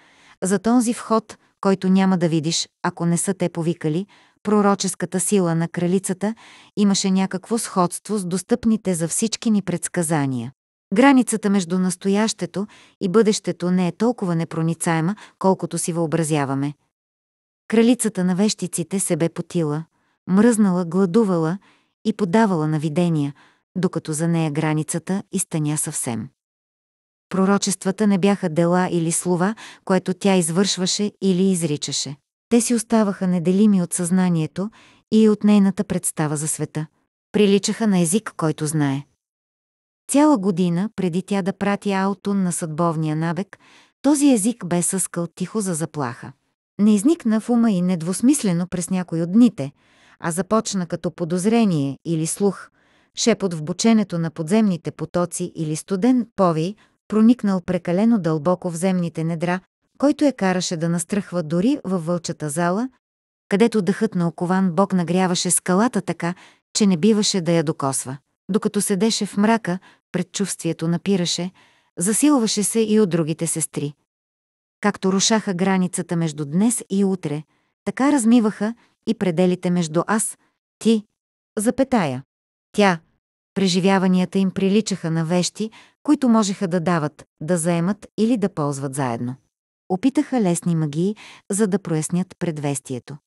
A: за този вход, който няма да видиш, ако не са те повикали, пророческата сила на кралицата имаше някакво сходство с достъпните за всички ни предсказания. Границата между настоящето и бъдещето не е толкова непроницаема, колкото си въобразяваме. Кралицата на вещиците се бе потила, мръзнала, гладувала и подавала на видения, докато за нея границата изтъня съвсем. Пророчествата не бяха дела или слова, което тя извършваше или изричаше. Те си оставаха неделими от съзнанието и от нейната представа за света. Приличаха на език, който знае. Цяла година, преди тя да прати Аутун на съдбовния набег, този език бе съскал тихо за заплаха. Не изникна в ума и недвусмислено през някой от дните, а започна като подозрение или слух, шепот в бученето на подземните потоци или студен пови, проникнал прекалено дълбоко в земните недра, който я караше да настръхва дори във вълчата зала, където дъхът на окован бог нагряваше скалата така, че не биваше да я докосва. Докато седеше в мрака, предчувствието напираше, засилваше се и от другите сестри. Както рушаха границата между днес и утре, така размиваха и пределите между аз, ти, запетая, тя. Преживяванията им приличаха на вещи, които можеха да дават, да заемат или да ползват заедно. Опитаха лесни магии, за да прояснят предвестието.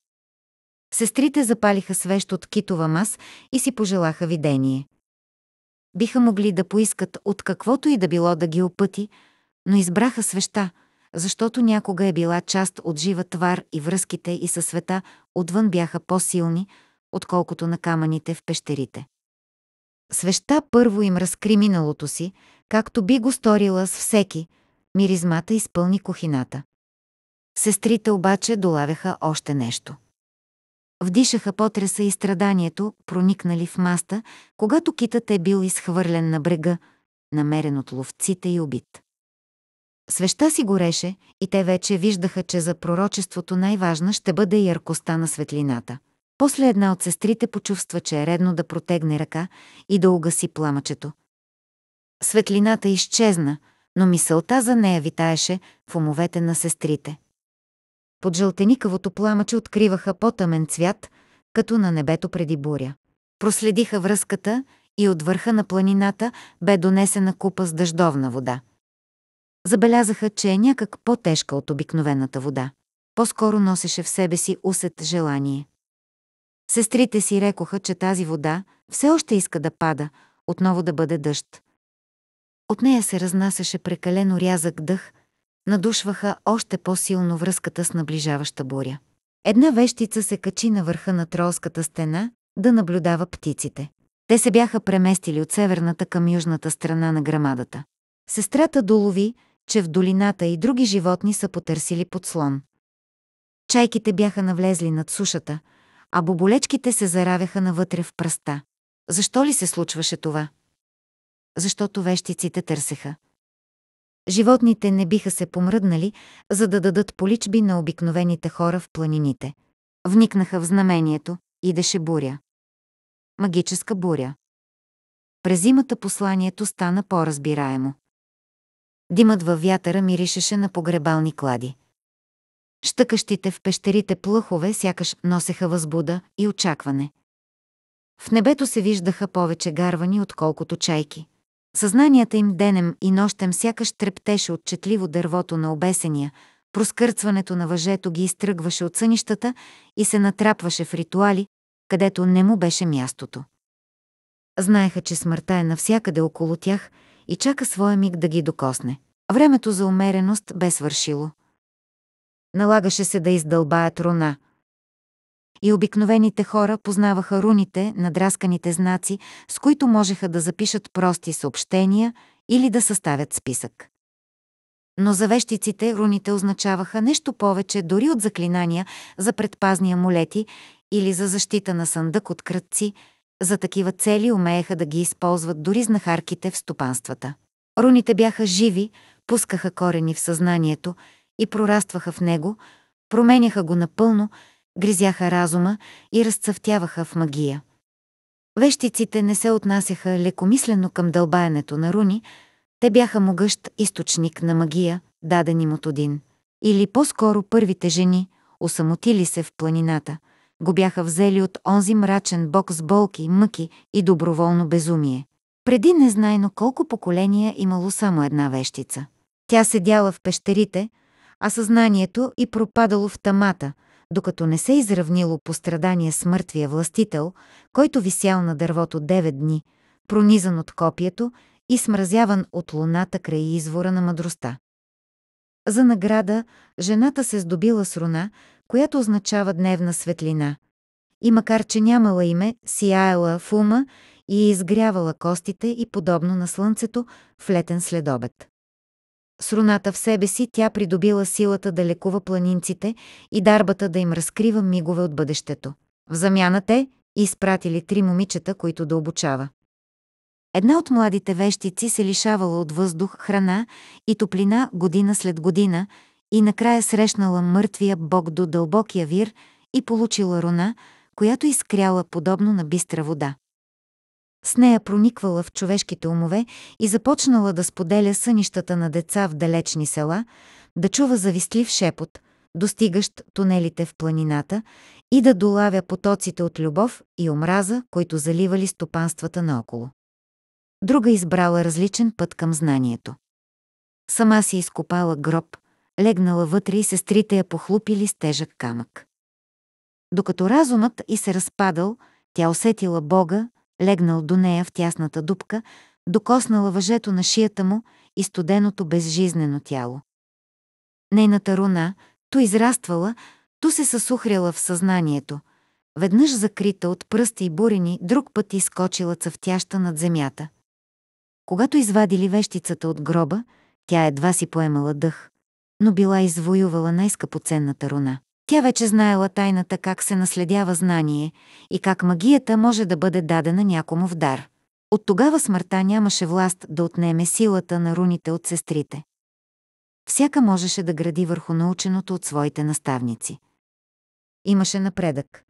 A: Сестрите запалиха свещ от китова мас и си пожелаха видение. Биха могли да поискат от каквото и да било да ги опъти, но избраха свеща, защото някога е била част от жива твар и връзките и със света отвън бяха по-силни, отколкото на камъните в пещерите. Свеща първо им разкри миналото си, както би го сторила с всеки – Миризмата изпълни кухината. Сестрите обаче долавяха още нещо. Вдишаха потреса и страданието, проникнали в маста, когато китът е бил изхвърлен на брега, намерен от ловците и убит. Свеща си гореше и те вече виждаха, че за пророчеството най-важна ще бъде яркостта на светлината. После една от сестрите почувства, че е редно да протегне ръка и да угаси пламъчето. Светлината изчезна – но мисълта за нея витаеше в умовете на сестрите. Под жълтеникавото пламъче откриваха по-тъмен цвят, като на небето преди буря. Проследиха връзката и от върха на планината бе донесена купа с дъждовна вода. Забелязаха, че е някак по-тежка от обикновената вода. По-скоро носеше в себе си усет желание. Сестрите си рекоха, че тази вода все още иска да пада, отново да бъде дъжд. От нея се разнасяше прекалено рязък дъх, надушваха още по-силно връзката с наближаваща буря. Една вещица се качи на върха на тролската стена да наблюдава птиците. Те се бяха преместили от северната към южната страна на грамадата. Сестрата долови, че в долината и други животни са потърсили подслон. Чайките бяха навлезли над сушата, а боболечките се заравяха навътре в пръста. Защо ли се случваше това? защото вещиците търсеха. Животните не биха се помръднали, за да дадат поличби на обикновените хора в планините. Вникнаха в знамението, идеше буря. Магическа буря. През зимата посланието стана по-разбираемо. Димът във вятъра миришеше на погребални клади. Щъкащите в пещерите плъхове сякаш носеха възбуда и очакване. В небето се виждаха повече гарвани, отколкото чайки. Съзнанията им денем и нощем сякаш трептеше отчетливо дървото на обесения, проскърцването на въжето ги изтръгваше от сънищата и се натрапваше в ритуали, където не му беше мястото. Знаеха, че смъртта е навсякъде около тях и чака своя миг да ги докосне. Времето за умереност бе свършило. Налагаше се да издълбаят руна – и обикновените хора познаваха руните, надрасканите знаци, с които можеха да запишат прости съобщения или да съставят списък. Но за вещиците руните означаваха нещо повече дори от заклинания за предпазни амулети или за защита на съндък от кръдци. за такива цели умееха да ги използват дори знахарките в стопанствата. Руните бяха живи, пускаха корени в съзнанието и прорастваха в него, променяха го напълно – гризяха разума и разцъфтяваха в магия. Вещиците не се отнасяха лекомислено към дълбаенето на руни, те бяха могъщ източник на магия, даден им от один. Или по-скоро първите жени, осамотили се в планината, го бяха взели от онзи мрачен бог с болки, мъки и доброволно безумие. Преди незнайно колко поколения имало само една вещица. Тя седяла в пещерите, а съзнанието и пропадало в тамата – докато не се изравнило пострадание с мъртвия властител, който висял на дървото 9 дни, пронизан от копието и смразяван от луната край извора на мъдростта. За награда жената се здобила с руна, която означава дневна светлина. И макар, че нямала име, сияела в ума и изгрявала костите и подобно на слънцето в летен следобед. С руната в себе си тя придобила силата да лекува планинците и дарбата да им разкрива мигове от бъдещето. В замяна те изпратили три момичета, които да обучава. Една от младите вещици се лишавала от въздух, храна и топлина година след година и накрая срещнала мъртвия бог до дълбокия вир и получила руна, която изкряла подобно на бистра вода. С нея прониквала в човешките умове и започнала да споделя сънищата на деца в далечни села, да чува завистлив шепот, достигащ тунелите в планината и да долавя потоците от любов и омраза, които заливали стопанствата наоколо. Друга избрала различен път към знанието. Сама си изкопала гроб, легнала вътре и сестрите я похлупили с тежък камък. Докато разумът и се разпадал, тя усетила Бога, легнал до нея в тясната дупка, докоснала въжето на шията му и студеното безжизнено тяло. Нейната руна, то израствала, то се съсухряла в съзнанието, веднъж закрита от пръсти и бурени, друг път изкочила цъфтяща над земята. Когато извадили вещицата от гроба, тя едва си поемала дъх, но била извоювала най-скъпоценната руна. Тя вече знаела тайната как се наследява знание и как магията може да бъде дадена някому в дар. От тогава смъртта нямаше власт да отнеме силата на руните от сестрите. Всяка можеше да гради върху наученото от своите наставници. Имаше напредък.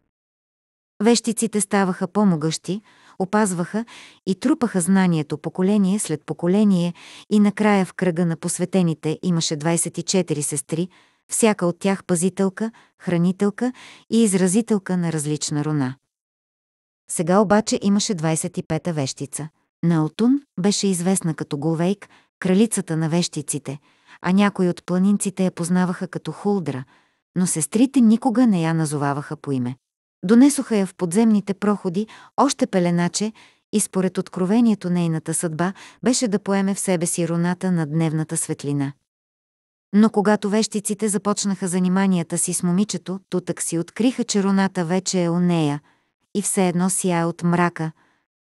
A: Вещиците ставаха по-могъщи, опазваха и трупаха знанието поколение след поколение и накрая в кръга на посветените имаше 24 сестри – всяка от тях пазителка, хранителка и изразителка на различна руна. Сега обаче имаше 25-та вещица. Наотун беше известна като Голвейк, кралицата на вещиците, а някои от планинците я познаваха като Хулдра, но сестрите никога не я назоваваха по име. Донесоха я в подземните проходи, още пеленаче, и според откровението нейната съдба беше да поеме в себе си руната на дневната светлина. Но когато вещиците започнаха заниманията си с момичето, то так си откриха, че руната вече е у нея и все едно сия от мрака,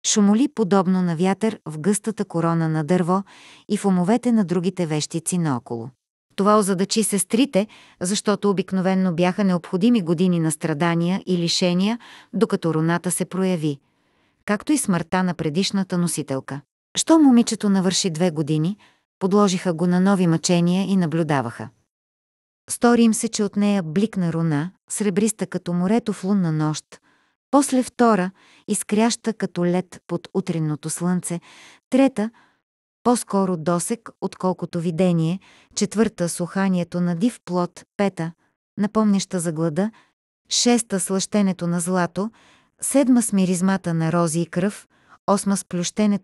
A: шумоли подобно на вятър в гъстата корона на дърво и в умовете на другите вещици наоколо. Това озадачи сестрите, защото обикновенно бяха необходими години на страдания и лишения, докато руната се прояви, както и смъртта на предишната носителка. Що момичето навърши две години – подложиха го на нови мъчения и наблюдаваха. Стори им се, че от нея бликна руна, сребриста като морето в лунна нощ, после втора, изкряща като лед под утринното слънце, трета, по-скоро досек, отколкото видение, четвърта суханието на див плод, пета, напомняща за глада, шеста слъщенето на злато, седма с миризмата на рози и кръв, осма с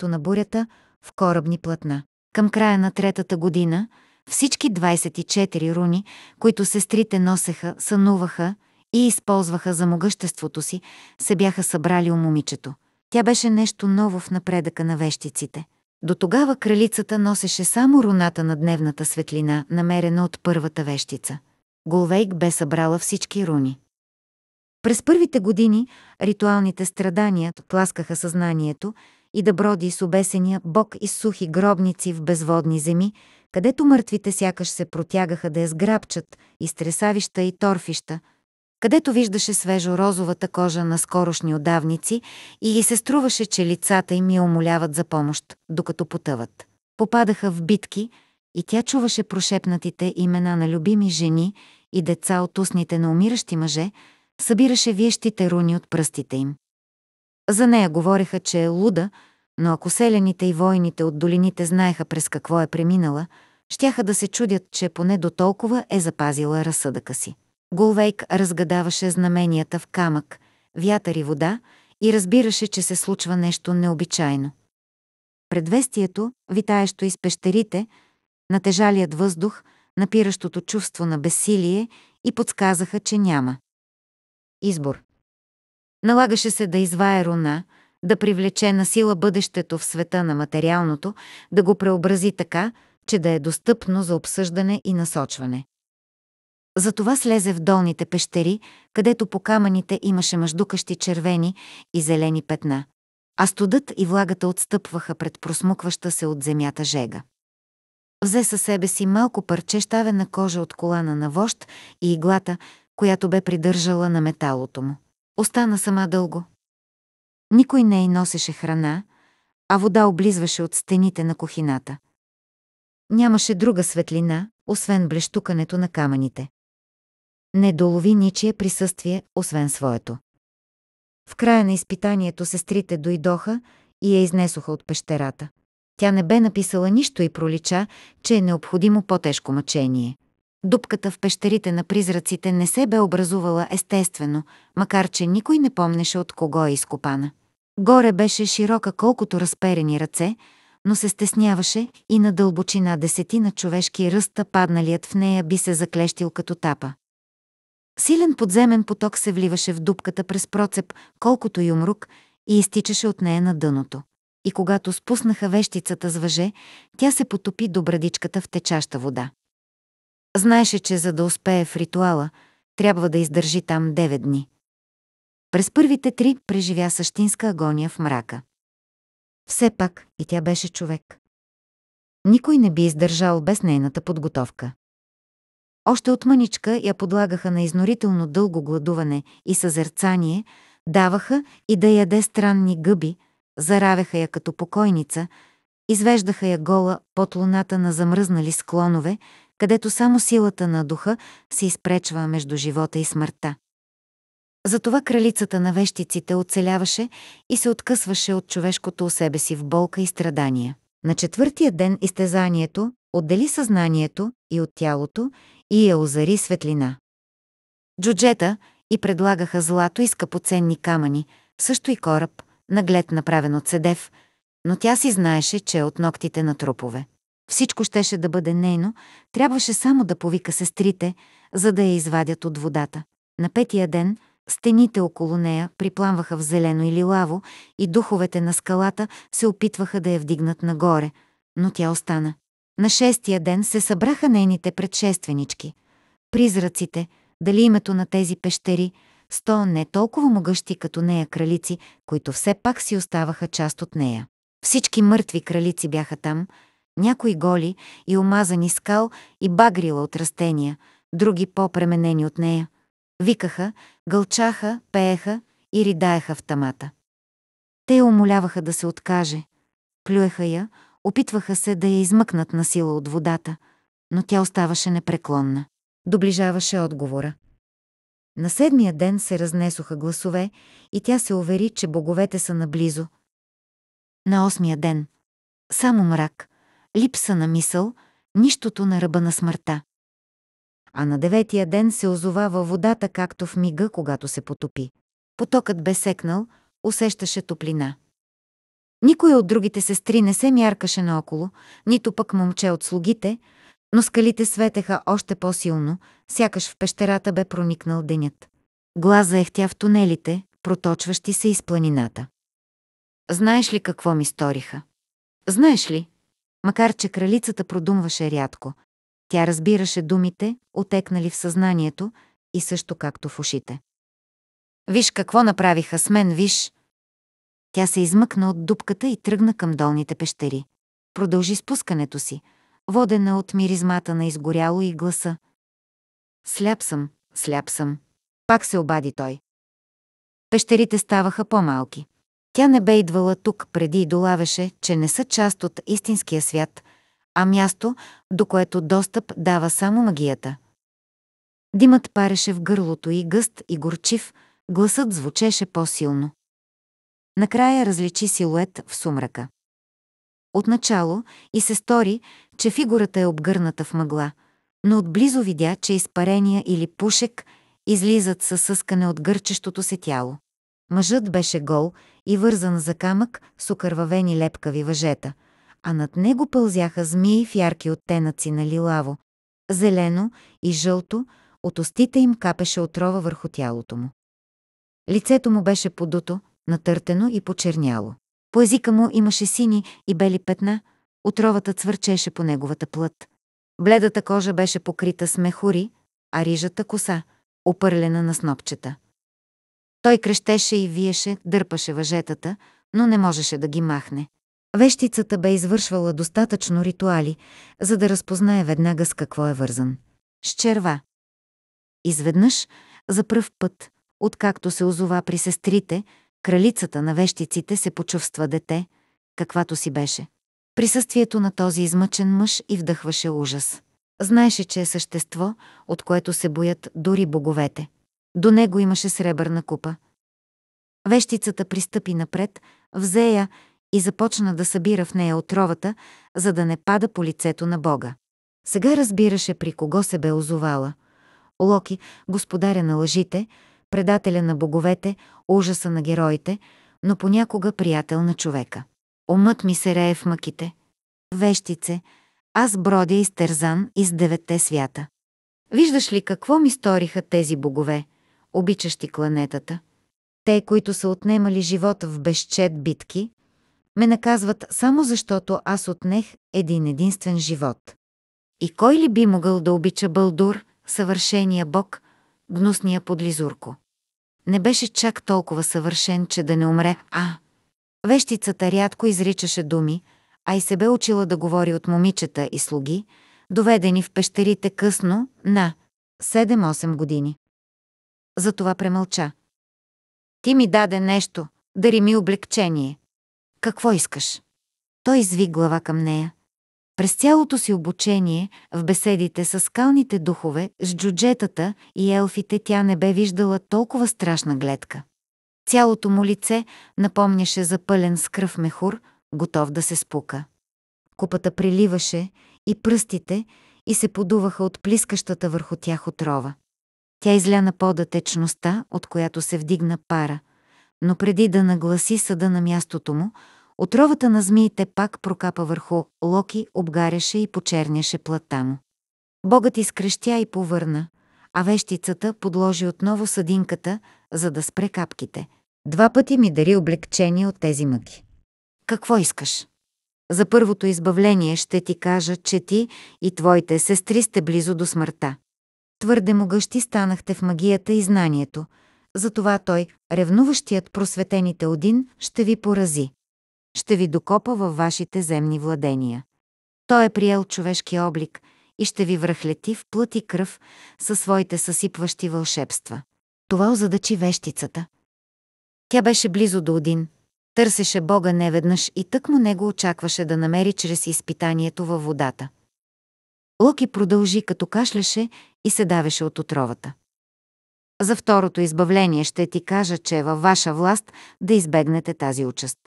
A: на бурята в корабни платна. Към края на третата година всички 24 руни, които сестрите носеха, сънуваха и използваха за могъществото си, се бяха събрали у момичето. Тя беше нещо ново в напредъка на вещиците. До тогава кралицата носеше само руната на дневната светлина, намерена от първата вещица. Голвейк бе събрала всички руни. През първите години ритуалните страдания тласкаха съзнанието, и да броди с обесения бог и сухи гробници в безводни земи, където мъртвите сякаш се протягаха да я сграбчат, и стресавища, и торфища, където виждаше свежо розовата кожа на скорошни отдавници и ги се струваше, че лицата им я умоляват за помощ, докато потъват. Попадаха в битки и тя чуваше прошепнатите имена на любими жени и деца от устните на умиращи мъже, събираше виещите руни от пръстите им. За нея говореха, че е луда, но ако селените и войните от долините знаеха през какво е преминала, щяха да се чудят, че поне до толкова е запазила разсъдъка си. Голвейк разгадаваше знаменията в камък, вятър и вода и разбираше, че се случва нещо необичайно. Предвестието, витаещо из пещерите, натежалият въздух, напиращото чувство на безсилие и подсказаха, че няма. Избор – Налагаше се да извае руна, да привлече на сила бъдещето в света на материалното, да го преобрази така, че да е достъпно за обсъждане и насочване. Затова слезе в долните пещери, където по камъните имаше мъждукащи червени и зелени петна, а студът и влагата отстъпваха пред просмукваща се от земята жега. Взе със себе си малко парче щавена кожа от колана на вожд и иглата, която бе придържала на металото му. Остана сама дълго. Никой не й носеше храна, а вода облизваше от стените на кухината. Нямаше друга светлина, освен блещукането на камъните. Не долови ничие присъствие, освен своето. В края на изпитанието сестрите дойдоха и я изнесоха от пещерата. Тя не бе написала нищо и пролича, че е необходимо по-тежко мъчение. Дупката в пещерите на призраците не се бе образувала естествено, макар че никой не помнеше от кого е изкопана. Горе беше широка колкото разперени ръце, но се стесняваше и на дълбочина десетина човешки ръста падналият в нея би се заклещил като тапа. Силен подземен поток се вливаше в дупката през процеп, колкото юмрук, и изтичаше от нея на дъното. И когато спуснаха вещицата с въже, тя се потопи до брадичката в течаща вода. Знаеше, че за да успее в ритуала, трябва да издържи там 9 дни. През първите три преживя същинска агония в мрака. Все пак и тя беше човек. Никой не би издържал без нейната подготовка. Още от мъничка я подлагаха на изнорително дълго гладуване и съзерцание, даваха и да яде странни гъби, заравяха я като покойница, извеждаха я гола под луната на замръзнали склонове, където само силата на духа се изпречва между живота и смъртта. Затова кралицата на вещиците оцеляваше и се откъсваше от човешкото у себе си в болка и страдания. На четвъртия ден изтезанието отдели съзнанието и от тялото и я озари светлина. Джуджета и предлагаха злато и скъпоценни камъни, също и кораб, наглед направен от седев, но тя си знаеше, че е от ногтите на трупове. Всичко щеше да бъде нейно, трябваше само да повика сестрите, за да я извадят от водата. На петия ден стените около нея припламваха в зелено или лаво и духовете на скалата се опитваха да я вдигнат нагоре, но тя остана. На шестия ден се събраха нейните предшественички. Призраците, дали името на тези пещери, сто не толкова могъщи като нея кралици, които все пак си оставаха част от нея. Всички мъртви кралици бяха там – някои голи и омазани скал и багрила от растения, други по-пременени от нея. Викаха, гълчаха, пееха и ридаеха в тамата. Те я умоляваха да се откаже. Плюеха я, опитваха се да я измъкнат на сила от водата, но тя оставаше непреклонна. Доближаваше отговора. На седмия ден се разнесоха гласове и тя се увери, че боговете са наблизо. На осмия ден. Само мрак, липса на мисъл, нищото на ръба на смъртта. А на деветия ден се озова във водата, както в мига, когато се потопи. Потокът бе секнал, усещаше топлина. Никой от другите сестри не се мяркаше наоколо, нито пък момче от слугите, но скалите светеха още по-силно, сякаш в пещерата бе проникнал денят. Глаза ехтя в тунелите, проточващи се из планината. Знаеш ли какво ми сториха? Знаеш ли, Макар, че кралицата продумваше рядко, тя разбираше думите, отекнали в съзнанието и също както в ушите. «Виж какво направиха с мен, виж!» Тя се измъкна от дупката и тръгна към долните пещери. Продължи спускането си, водена от миризмата на изгоряло и гласа. «Сляп съм, сляп съм!» Пак се обади той. Пещерите ставаха по-малки. Тя не бе идвала тук преди и долавеше, че не са част от истинския свят, а място, до което достъп дава само магията. Димът пареше в гърлото и гъст и горчив, гласът звучеше по-силно. Накрая различи силует в сумрака. Отначало и се стори, че фигурата е обгърната в мъгла, но отблизо видя, че изпарения или пушек излизат със съскане от гърчещото се тяло. Мъжът беше гол и вързан за камък с окървавени лепкави въжета, а над него пълзяха змии в ярки оттенъци на лилаво, зелено и жълто, от устите им капеше отрова върху тялото му. Лицето му беше подуто, натъртено и почерняло. По езика му имаше сини и бели петна, отровата цвърчеше по неговата плът. Бледата кожа беше покрита с мехури, а рижата коса, опърлена на снопчета. Той крещеше и виеше, дърпаше въжетата, но не можеше да ги махне. Вещицата бе извършвала достатъчно ритуали, за да разпознае веднага с какво е вързан. С черва. Изведнъж, за пръв път, откакто се озова при сестрите, кралицата на вещиците се почувства дете, каквато си беше. Присъствието на този измъчен мъж и вдъхваше ужас. Знаеше, че е същество, от което се боят дори боговете. До него имаше сребърна купа. Вещицата пристъпи напред, взе я и започна да събира в нея отровата, за да не пада по лицето на Бога. Сега разбираше при кого се бе озовала. Локи, господаря на лъжите, предателя на боговете, ужаса на героите, но понякога приятел на човека. Умът ми се рее в мъките. Вещице, аз бродя Терзан из девете свята. Виждаш ли какво ми сториха тези богове? обичащи кланетата, те, които са отнемали живота в безчет битки, ме наказват само защото аз отнех един единствен живот. И кой ли би могъл да обича Бълдур, съвършения бог, гнусния подлизурко? Не беше чак толкова съвършен, че да не умре, а... Вещицата рядко изричаше думи, а и се бе учила да говори от момичета и слуги, доведени в пещерите късно на 7-8 години затова премълча. Ти ми даде нещо, дари ми облегчение. Какво искаш? Той изви глава към нея. През цялото си обучение, в беседите с скалните духове, с джуджетата и елфите тя не бе виждала толкова страшна гледка. Цялото му лице напомняше за пълен с кръв мехур, готов да се спука. Купата приливаше и пръстите и се подуваха от плискащата върху тях отрова. Тя изля на пода течността, от която се вдигна пара, но преди да нагласи съда на мястото му, отровата на змиите пак прокапа върху Локи, обгаряше и почерняше плата му. Богът изкрещя и повърна, а вещицата подложи отново съдинката, за да спре капките. Два пъти ми дари облегчение от тези мъки. Какво искаш? За първото избавление ще ти кажа, че ти и твоите сестри сте близо до смъртта. Твърде могъщи станахте в магията и знанието. Затова той, ревнуващият просветените Один, ще ви порази. Ще ви докопа във вашите земни владения. Той е приел човешки облик и ще ви връхлети в плът и кръв със своите съсипващи вълшебства. Това озадачи вещицата. Тя беше близо до Один. Търсеше Бога неведнъж и тък му него очакваше да намери чрез изпитанието във водата. Лъки продължи като кашляше и се давеше от отровата. За второто избавление ще ти кажа, че е във ваша власт да избегнете тази участ.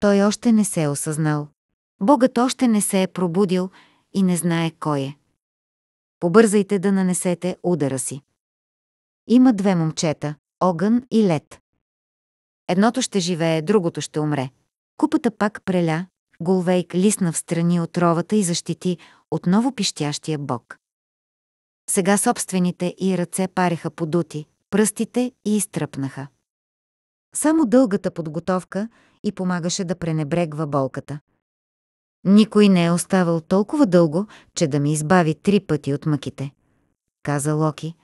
A: Той още не се е осъзнал. Богът още не се е пробудил и не знае кой е. Побързайте да нанесете удара си. Има две момчета – огън и лед. Едното ще живее, другото ще умре. Купата пак преля, Голвейк лисна страни от ровата и защити отново пищящия бог. Сега собствените и ръце пареха подути, пръстите и изтръпнаха. Само дългата подготовка и помагаше да пренебрегва болката. Никой не е оставал толкова дълго, че да ми избави три пъти от мъките, каза Локи,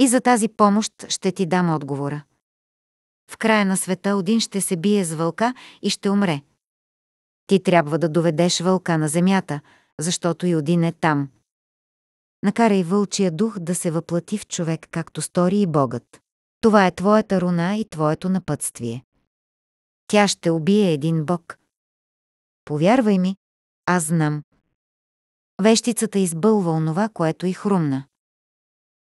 A: и за тази помощ ще ти дам отговора. В края на света Один ще се бие с вълка и ще умре. Ти трябва да доведеш вълка на земята, защото и един е там. Накарай вълчия дух да се въплати в човек, както стори и Богът. Това е твоята руна и твоето напътствие. Тя ще убие един бог. Повярвай ми, аз знам. Вещицата избълва онова, което и хрумна.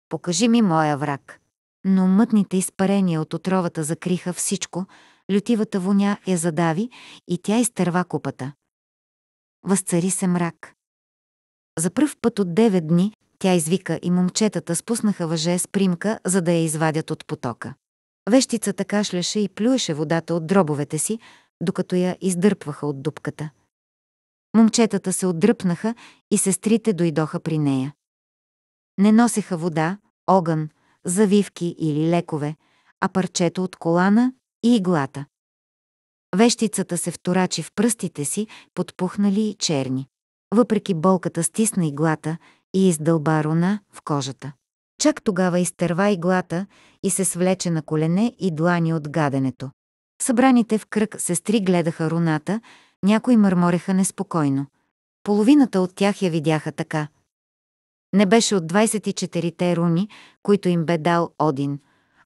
A: Покажи ми моя враг. Но мътните изпарения от отровата закриха всичко, лютивата воня я задави и тя изтърва купата. Възцари се мрак. За пръв път от 9 дни тя извика и момчетата спуснаха въже с примка, за да я извадят от потока. Вещицата кашляше и плюеше водата от дробовете си, докато я издърпваха от дупката. Момчетата се отдръпнаха и сестрите дойдоха при нея. Не носеха вода, огън, завивки или лекове, а парчето от колана и иглата. Вещицата се вторачи в пръстите си, подпухнали и черни въпреки болката стисна иглата и издълба руна в кожата. Чак тогава изтърва иглата и се свлече на колене и длани от гаденето. Събраните в кръг сестри гледаха руната, някои мърмореха неспокойно. Половината от тях я видяха така. Не беше от 24-те руни, които им бе дал Один,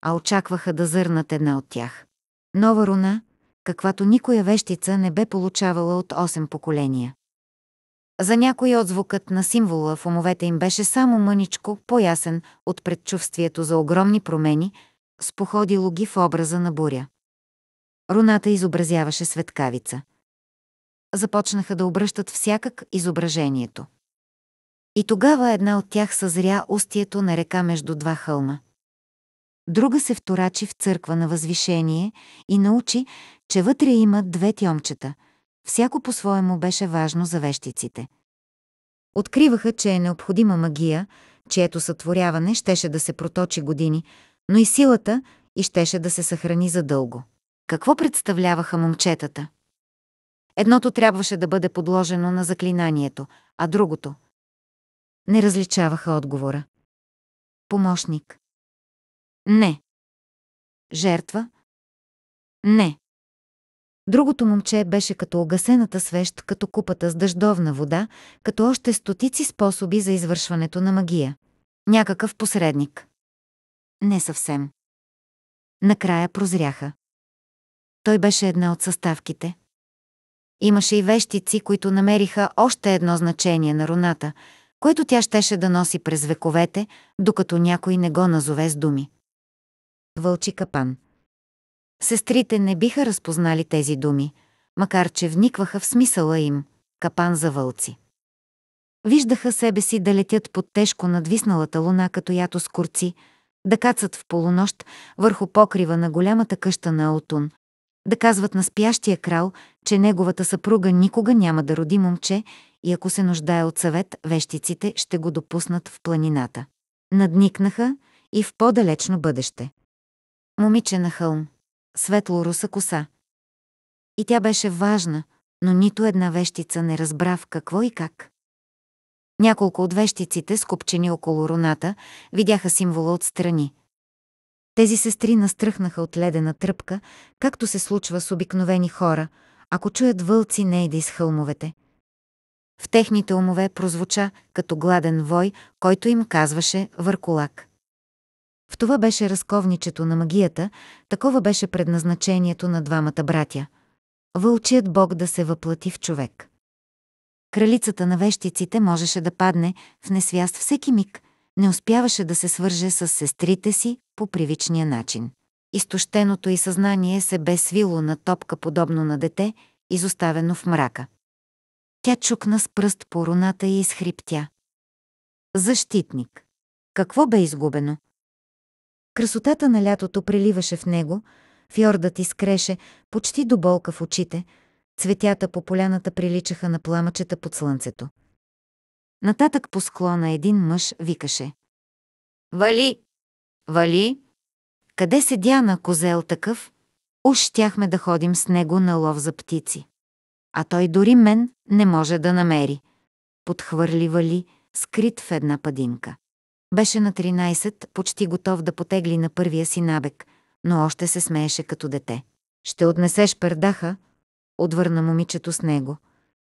A: а очакваха да зърнат една от тях. Нова руна, каквато никоя вещица не бе получавала от 8 поколения. За някои отзвукът на символа в умовете им беше само мъничко по-ясен от предчувствието за огромни промени, споходило ги в образа на буря. Руната изобразяваше светкавица. Започнаха да обръщат всякак изображението. И тогава една от тях съзря устието на река между два хълма. Друга се вторачи в църква на възвишение и научи, че вътре има две тьомчета – всяко по-своему беше важно за вещиците. Откриваха, че е необходима магия, чието сътворяване щеше да се проточи години, но и силата и щеше да се съхрани задълго. Какво представляваха момчетата? Едното трябваше да бъде подложено на заклинанието, а другото – не различаваха отговора. Помощник. Не. Жертва. Не. Другото момче беше като огасената свещ, като купата с дъждовна вода, като още стотици способи за извършването на магия. Някакъв посредник. Не съвсем. Накрая прозряха. Той беше една от съставките. Имаше и вещици, които намериха още едно значение на руната, което тя щеше да носи през вековете, докато някой не го назове с думи. Вълчи капан – Сестрите не биха разпознали тези думи, макар че вникваха в смисъла им – капан за вълци. Виждаха себе си да летят под тежко надвисналата луна като ято скорци, да кацат в полунощ върху покрива на голямата къща на Алтун, да казват на спящия крал, че неговата съпруга никога няма да роди момче и ако се нуждае от съвет, вещиците ще го допуснат в планината. Надникнаха и в по-далечно бъдеще. Момиче на хълм светло-руса коса. И тя беше важна, но нито една вещица не разбра в какво и как. Няколко от вещиците, скупчени около руната, видяха символа отстрани. Тези сестри настръхнаха от ледена тръпка, както се случва с обикновени хора, ако чуят вълци нейде из хълмовете. В техните умове прозвуча като гладен вой, който им казваше върколак. В това беше разковничето на магията, такова беше предназначението на двамата братя. Вълчият бог да се въплати в човек. Кралицата на вещиците можеше да падне в несвяст всеки миг, не успяваше да се свърже с сестрите си по привичния начин. Изтощеното и съзнание се бе свило на топка подобно на дете, изоставено в мрака. Тя чукна с пръст по руната и изхриптя. Защитник. Какво бе изгубено? Красотата на лятото преливаше в него, фьордът изкреше почти до болка в очите, цветята по поляната приличаха на пламъчета под слънцето. Нататък по склона един мъж викаше. «Вали! Вали! Къде седя на козел такъв? Уж щяхме да ходим с него на лов за птици. А той дори мен не може да намери», подхвърли Вали, скрит в една падинка. Беше на 13, почти готов да потегли на първия си набег, но още се смееше като дете. «Ще отнесеш пердаха?» Отвърна момичето с него.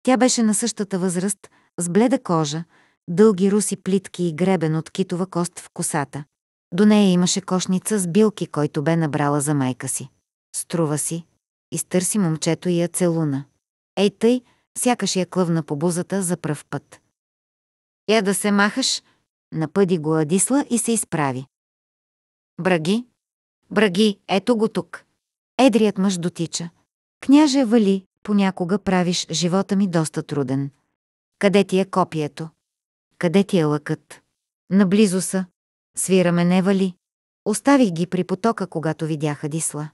A: Тя беше на същата възраст, с бледа кожа, дълги руси плитки и гребен от китова кост в косата. До нея имаше кошница с билки, който бе набрала за майка си. Струва си. Изтърси момчето и я целуна. Ей тъй, сякаш я клъвна по бузата за пръв път. Я е, да се махаш, напъди го Адисла и се изправи. Браги? Браги, ето го тук. Едрият мъж дотича. Княже Вали, понякога правиш живота ми доста труден. Къде ти е копието? Къде ти е лъкът? Наблизо са. Свираме не вали. Оставих ги при потока, когато видяха Дисла.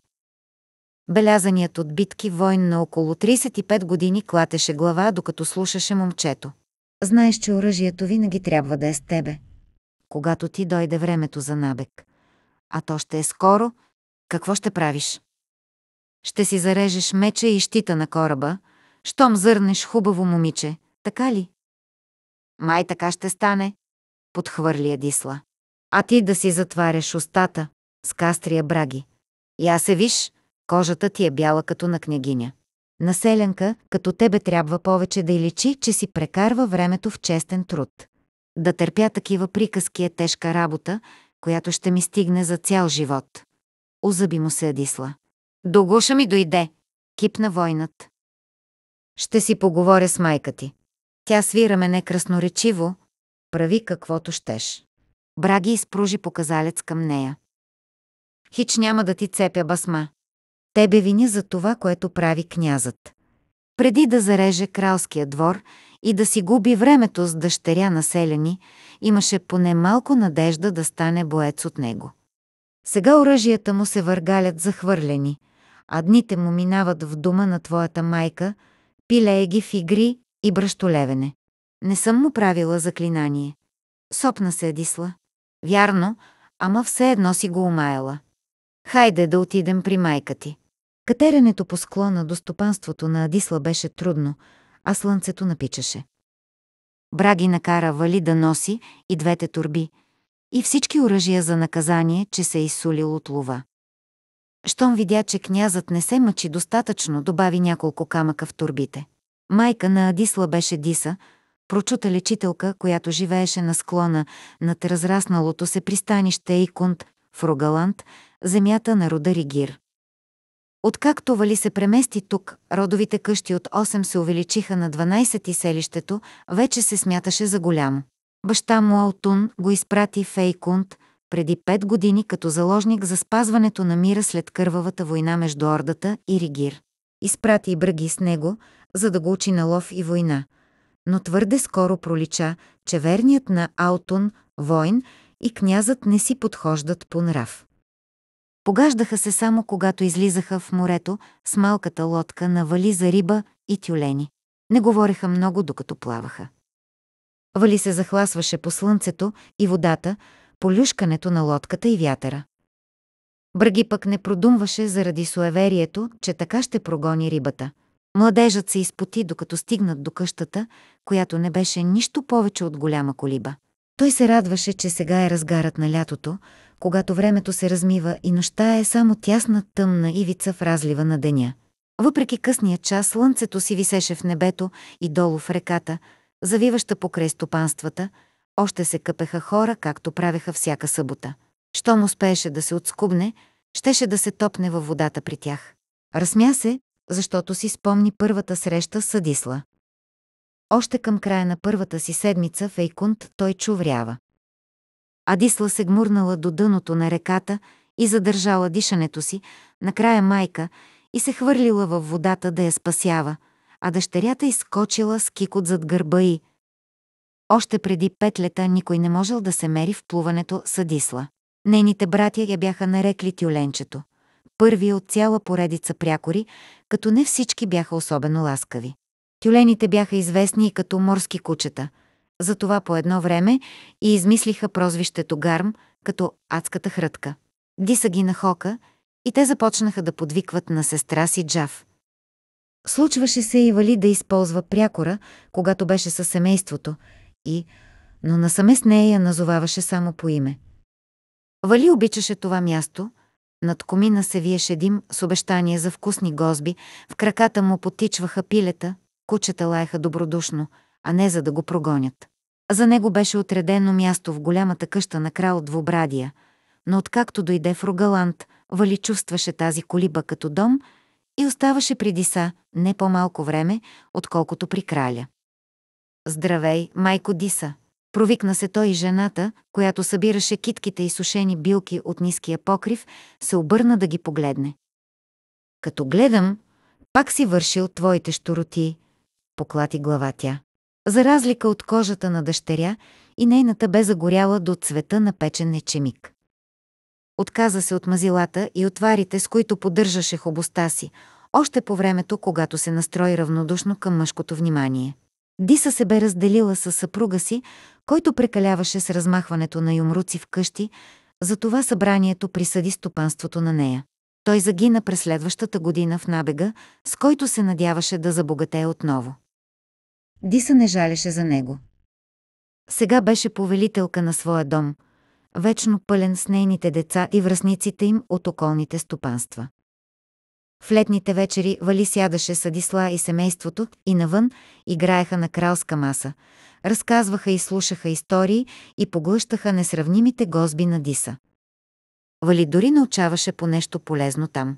A: Белязаният от битки войн на около 35 години клатеше глава, докато слушаше момчето. Знаеш, че оръжието винаги трябва да е с тебе когато ти дойде времето за набег. А то ще е скоро. Какво ще правиш? Ще си зарежеш меча и щита на кораба, щом зърнеш хубаво момиче, така ли? Май така ще стане, подхвърли Адисла. А ти да си затваряш устата с кастрия браги. Я се виж, кожата ти е бяла като на княгиня. Населенка, като тебе трябва повече да и личи, че си прекарва времето в честен труд. Да търпя такива приказки е тежка работа, която ще ми стигне за цял живот. Озъби му се Адисла. До гуша ми дойде, кипна войнат. Ще си поговоря с майка ти. Тя свира мене красноречиво. Прави каквото щеш. Браги изпружи показалец към нея. Хич няма да ти цепя басма. Тебе виня за това, което прави князът преди да зареже кралския двор и да си губи времето с дъщеря на селяни, имаше поне малко надежда да стане боец от него. Сега оръжията му се въргалят захвърлени, а дните му минават в дома на твоята майка, пилее ги в игри и бръщолевене. Не съм му правила заклинание. Сопна се Адисла. Вярно, ама все едно си го умаяла. Хайде да отидем при майка ти. Катеренето по склона до стопанството на Адисла беше трудно, а слънцето напичаше. Браги накара Вали да носи и двете турби, и всички оръжия за наказание, че се е изсулил от лова. Щом видя, че князът не се мъчи достатъчно, добави няколко камъка в турбите. Майка на Адисла беше Диса, прочута лечителка, която живееше на склона над разрасналото се пристанище Икунд в Рогаланд, земята на рода Ригир. Откакто Вали се премести тук, родовите къщи от 8 се увеличиха на 12 и селището вече се смяташе за голямо. Баща му Алтун го изпрати в Ейкунт преди 5 години като заложник за спазването на мира след кървавата война между Ордата и Ригир. Изпрати бръги с него, за да го учи на лов и война. Но твърде скоро пролича, че верният на Алтун, войн и князът не си подхождат по нрав. Погаждаха се само когато излизаха в морето с малката лодка на вали за риба и тюлени. Не говореха много, докато плаваха. Вали се захласваше по слънцето и водата, по люшкането на лодката и вятъра. Браги пък не продумваше заради суеверието, че така ще прогони рибата. Младежът се изпоти, докато стигнат до къщата, която не беше нищо повече от голяма колиба. Той се радваше, че сега е разгарът на лятото, когато времето се размива и нощта е само тясна тъмна ивица в разлива на деня. Въпреки късния час, слънцето си висеше в небето и долу в реката, завиваща покрай стопанствата, още се къпеха хора, както правеха всяка събота. Щом успееше да се отскубне, щеше да се топне във водата при тях. Разсмя се, защото си спомни първата среща с Адисла. Още към края на първата си седмица в Ейкунд той чуврява. Адисла се гмурнала до дъното на реката и задържала дишането си, накрая майка, и се хвърлила във водата да я спасява, а дъщерята изкочила с кикот зад гърба й. Още преди пет лета никой не можел да се мери в плуването с Адисла. Нейните братя я бяха нарекли тюленчето. Първи от цяла поредица прякори, като не всички бяха особено ласкави. Тюлените бяха известни и като морски кучета – затова по едно време и измислиха прозвището Гарм, като адската хрътка. Диса ги на Хока и те започнаха да подвикват на сестра си Джав. Случваше се и Вали да използва прякора, когато беше със семейството, и, но насаме с нея я назоваваше само по име. Вали обичаше това място, над комина се виеше дим с обещание за вкусни гозби, в краката му потичваха пилета, кучета лаеха добродушно – а не за да го прогонят. За него беше отредено място в голямата къща на крал Двобрадия, но откакто дойде в Рогаланд, Вали чувстваше тази колиба като дом и оставаше при Диса не по-малко време, отколкото при краля. «Здравей, майко Диса!» Провикна се той и жената, която събираше китките и сушени билки от ниския покрив, се обърна да ги погледне. Като гледам, пак си вършил твоите щуроти, поклати глава тя за разлика от кожата на дъщеря и нейната бе загоряла до цвета на печен нечемик. Отказа се от мазилата и отварите, с които поддържаше хубостта си, още по времето, когато се настрои равнодушно към мъжкото внимание. Диса се бе разделила с съпруга си, който прекаляваше с размахването на юмруци в къщи, затова събранието присъди стопанството на нея. Той загина през следващата година в набега, с който се надяваше да забогатее отново. Диса не жалеше за него. Сега беше повелителка на своя дом, вечно пълен с нейните деца и връзниците им от околните стопанства. В летните вечери Вали сядаше с Адисла и семейството и навън играеха на кралска маса, разказваха и слушаха истории и поглъщаха несравнимите гозби на Диса. Вали дори научаваше по нещо полезно там.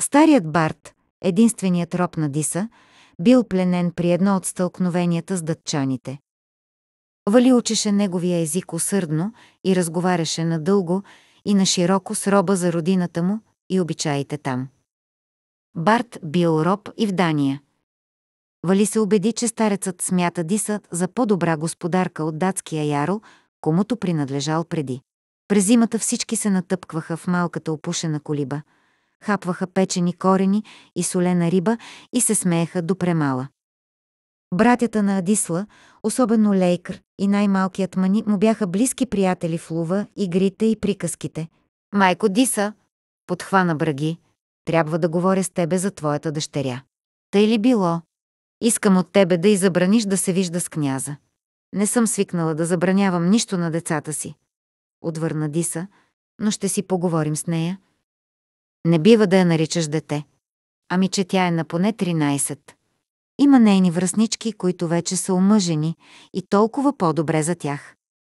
A: Старият Барт, единственият роб на Диса, бил пленен при едно от стълкновенията с дътчаните. Вали учеше неговия език усърдно и разговаряше надълго и на широко с роба за родината му и обичаите там. Барт бил роб и в Дания. Вали се убеди, че старецът смята Диса за по-добра господарка от датския яро, комуто принадлежал преди. През зимата всички се натъпкваха в малката опушена колиба – хапваха печени корени и солена риба и се смееха до премала. Братята на Адисла, особено Лейкър и най-малкият Мани, му бяха близки приятели в лува, игрите и приказките. «Майко Диса!» – подхвана Браги. «Трябва да говоря с тебе за твоята дъщеря». «Тъй ли било?» «Искам от тебе да и забраниш да се вижда с княза. Не съм свикнала да забранявам нищо на децата си». Отвърна Диса, но ще си поговорим с нея – не бива да я наричаш дете. Ами, че тя е на поне 13. Има нейни връзнички, които вече са омъжени и толкова по-добре за тях.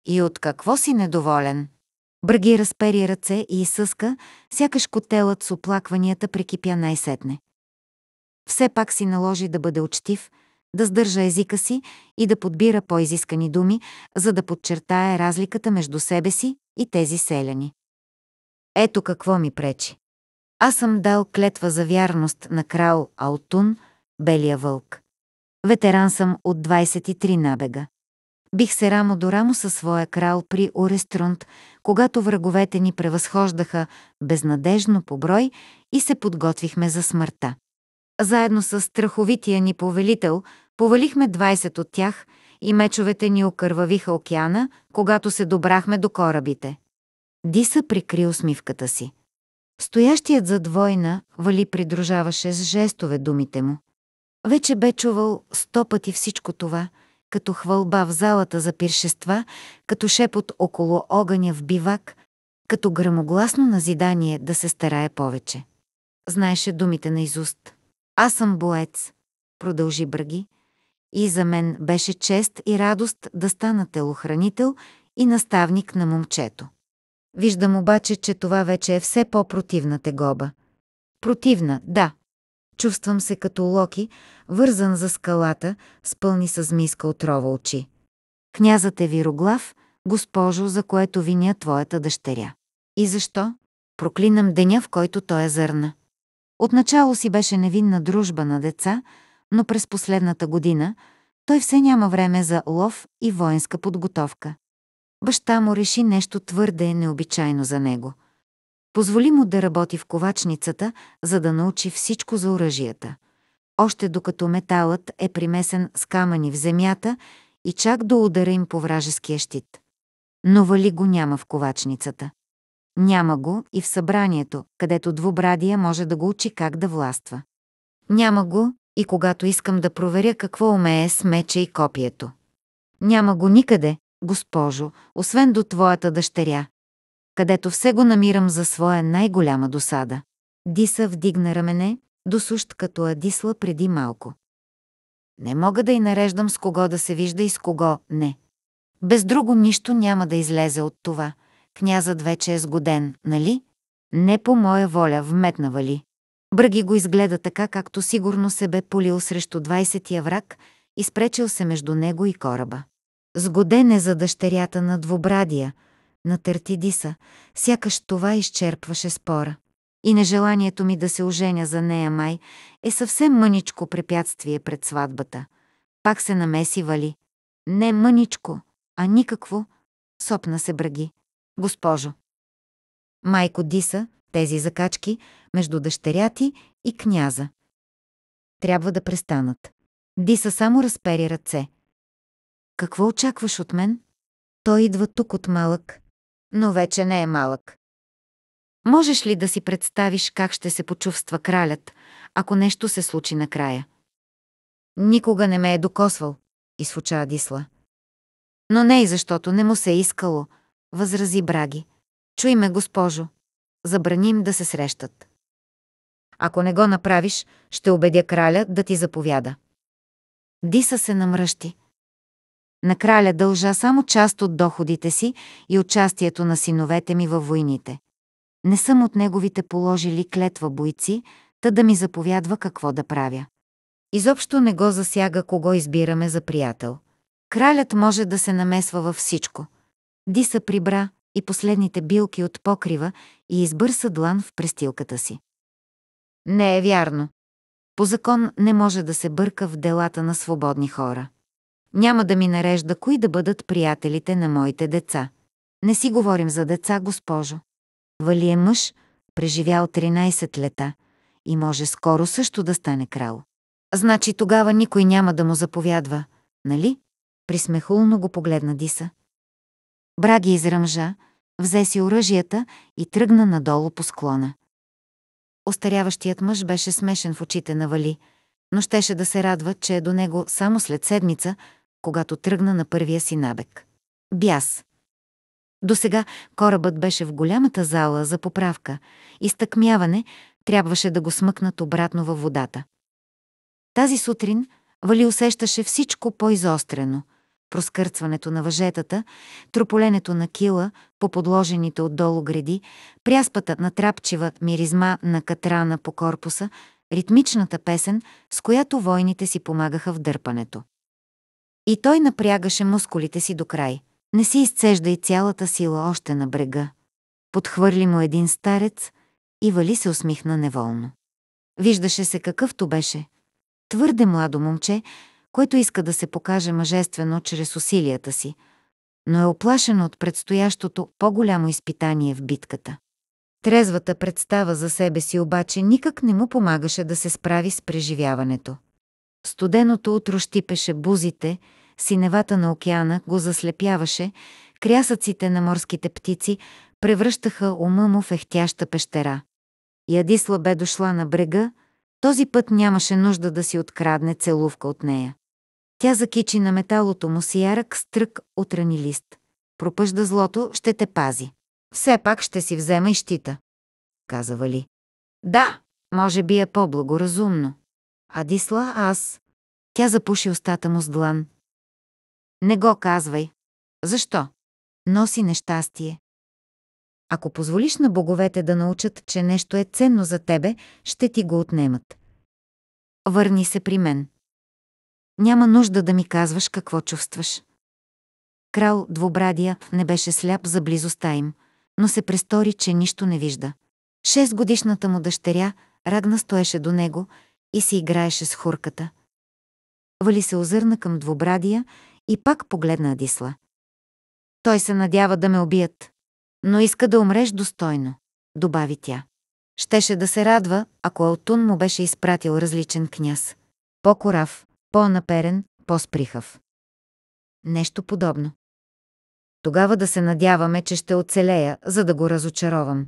A: И от какво си недоволен? Браги разпери ръце и изсъска, сякаш котелът с оплакванията прекипя най-сетне. Все пак си наложи да бъде учтив, да сдържа езика си и да подбира по-изискани думи, за да подчертае разликата между себе си и тези селяни. Ето какво ми пречи. Аз съм дал клетва за вярност на крал Алтун, Белия вълк. Ветеран съм от 23 набега. Бих се рамо до рамо със своя крал при Ореструнт, когато враговете ни превъзхождаха безнадежно по брой и се подготвихме за смъртта. Заедно с страховития ни повелител повалихме 20 от тях и мечовете ни окървавиха океана, когато се добрахме до корабите. Диса прикри усмивката си. Стоящият зад война, Вали придружаваше с жестове думите му. Вече бе чувал сто пъти всичко това, като хвалба в залата за пиршества, като шепот около огъня в бивак, като грамогласно назидание да се старае повече. Знаеше думите на изуст. Аз съм боец, продължи Браги, и за мен беше чест и радост да стана телохранител и наставник на момчето. Виждам обаче, че това вече е все по-противна тегоба. Противна, да. Чувствам се като Локи, вързан за скалата, спълни с миска отрова очи. Князът е Вироглав, госпожо, за което виня твоята дъщеря. И защо? Проклинам деня, в който той е зърна. Отначало си беше невинна дружба на деца, но през последната година той все няма време за лов и воинска подготовка. Баща му реши нещо твърде необичайно за него. Позволи му да работи в ковачницата, за да научи всичко за оръжията. Още докато металът е примесен с камъни в земята и чак до удара им по вражеския щит. Но Вали го няма в ковачницата. Няма го и в събранието, където двобрадия може да го учи как да властва. Няма го и когато искам да проверя какво умее с меча и копието. Няма го никъде, госпожо, освен до твоята дъщеря, където все го намирам за своя най-голяма досада. Диса вдигна рамене, досущ като Адисла преди малко. Не мога да й нареждам с кого да се вижда и с кого не. Без друго нищо няма да излезе от това. Князът вече е сгоден, нали? Не по моя воля, вметна вали. Бръги го изгледа така, както сигурно се бе полил срещу 20 тия враг, изпречил се между него и кораба. Сгоден е за дъщерята на двобрадия, на Тертидиса, сякаш това изчерпваше спора. И нежеланието ми да се оженя за нея май е съвсем мъничко препятствие пред сватбата. Пак се намеси Вали. Не мъничко, а никакво, сопна се браги. Госпожо. Майко Диса, тези закачки между дъщеря ти и княза. Трябва да престанат. Диса само разпери ръце. Какво очакваш от мен? Той идва тук от малък, но вече не е малък. Можеш ли да си представиш как ще се почувства кралят, ако нещо се случи накрая? Никога не ме е докосвал, изфуча Адисла. Но не и защото не му се е искало, възрази Браги. Чуй ме, госпожо. Забраним да се срещат. Ако не го направиш, ще убедя краля да ти заповяда. Диса се намръщи. На краля дължа само част от доходите си и участието на синовете ми във войните. Не съм от неговите положили клетва бойци, та да ми заповядва какво да правя. Изобщо не го засяга кого избираме за приятел. Кралят може да се намесва във всичко. Диса прибра и последните билки от покрива и избърса длан в престилката си. Не е вярно. По закон не може да се бърка в делата на свободни хора. Няма да ми нарежда кои да бъдат приятелите на моите деца. Не си говорим за деца, госпожо. Вали е мъж, преживял 13 лета и може скоро също да стане крал. Значи тогава никой няма да му заповядва, нали? Присмехулно го погледна Диса. Браги изръмжа, взе си оръжията и тръгна надолу по склона. Остаряващият мъж беше смешен в очите на Вали, но щеше да се радва, че е до него само след седмица, когато тръгна на първия си набег. Бяс. До сега корабът беше в голямата зала за поправка. Изтъкмяване трябваше да го смъкнат обратно във водата. Тази сутрин Вали усещаше всичко по-изострено. Проскърцването на въжетата, трополенето на кила по подложените отдолу гради, пряспата на трапчива миризма на катрана по корпуса, ритмичната песен, с която войните си помагаха в дърпането. И той напрягаше мускулите си до край. Не си изцежда и цялата сила още на брега. Подхвърли му един старец и Вали се усмихна неволно. Виждаше се какъвто беше. Твърде младо момче, което иска да се покаже мъжествено чрез усилията си, но е оплашено от предстоящото по-голямо изпитание в битката. Трезвата представа за себе си обаче никак не му помагаше да се справи с преживяването. Студеното утро щипеше бузите, синевата на океана го заслепяваше, крясъците на морските птици превръщаха ума му в ехтяща пещера. Ядисла бе дошла на брега, този път нямаше нужда да си открадне целувка от нея. Тя закичи на металото му си ярък стрък от рани лист. Пропъжда злото, ще те пази. Все пак ще си взема и щита, каза Вали. Да, може би е по-благоразумно. Адисла аз. Тя запуши устата му с длан. Не го казвай. Защо? Носи нещастие. Ако позволиш на боговете да научат, че нещо е ценно за тебе, ще ти го отнемат. Върни се при мен. Няма нужда да ми казваш какво чувстваш. Крал Двобрадия не беше сляп за близостта им, но се престори, че нищо не вижда. Шест годишната му дъщеря, Рагна, стоеше до него и си играеше с хурката. Вали се озърна към Двобрадия и пак погледна Адисла. Той се надява да ме убият, но иска да умреш достойно, добави тя. Щеше да се радва, ако Алтун му беше изпратил различен княз. По-корав, по-наперен, по-сприхав. Нещо подобно. Тогава да се надяваме, че ще оцелея, за да го разочаровам.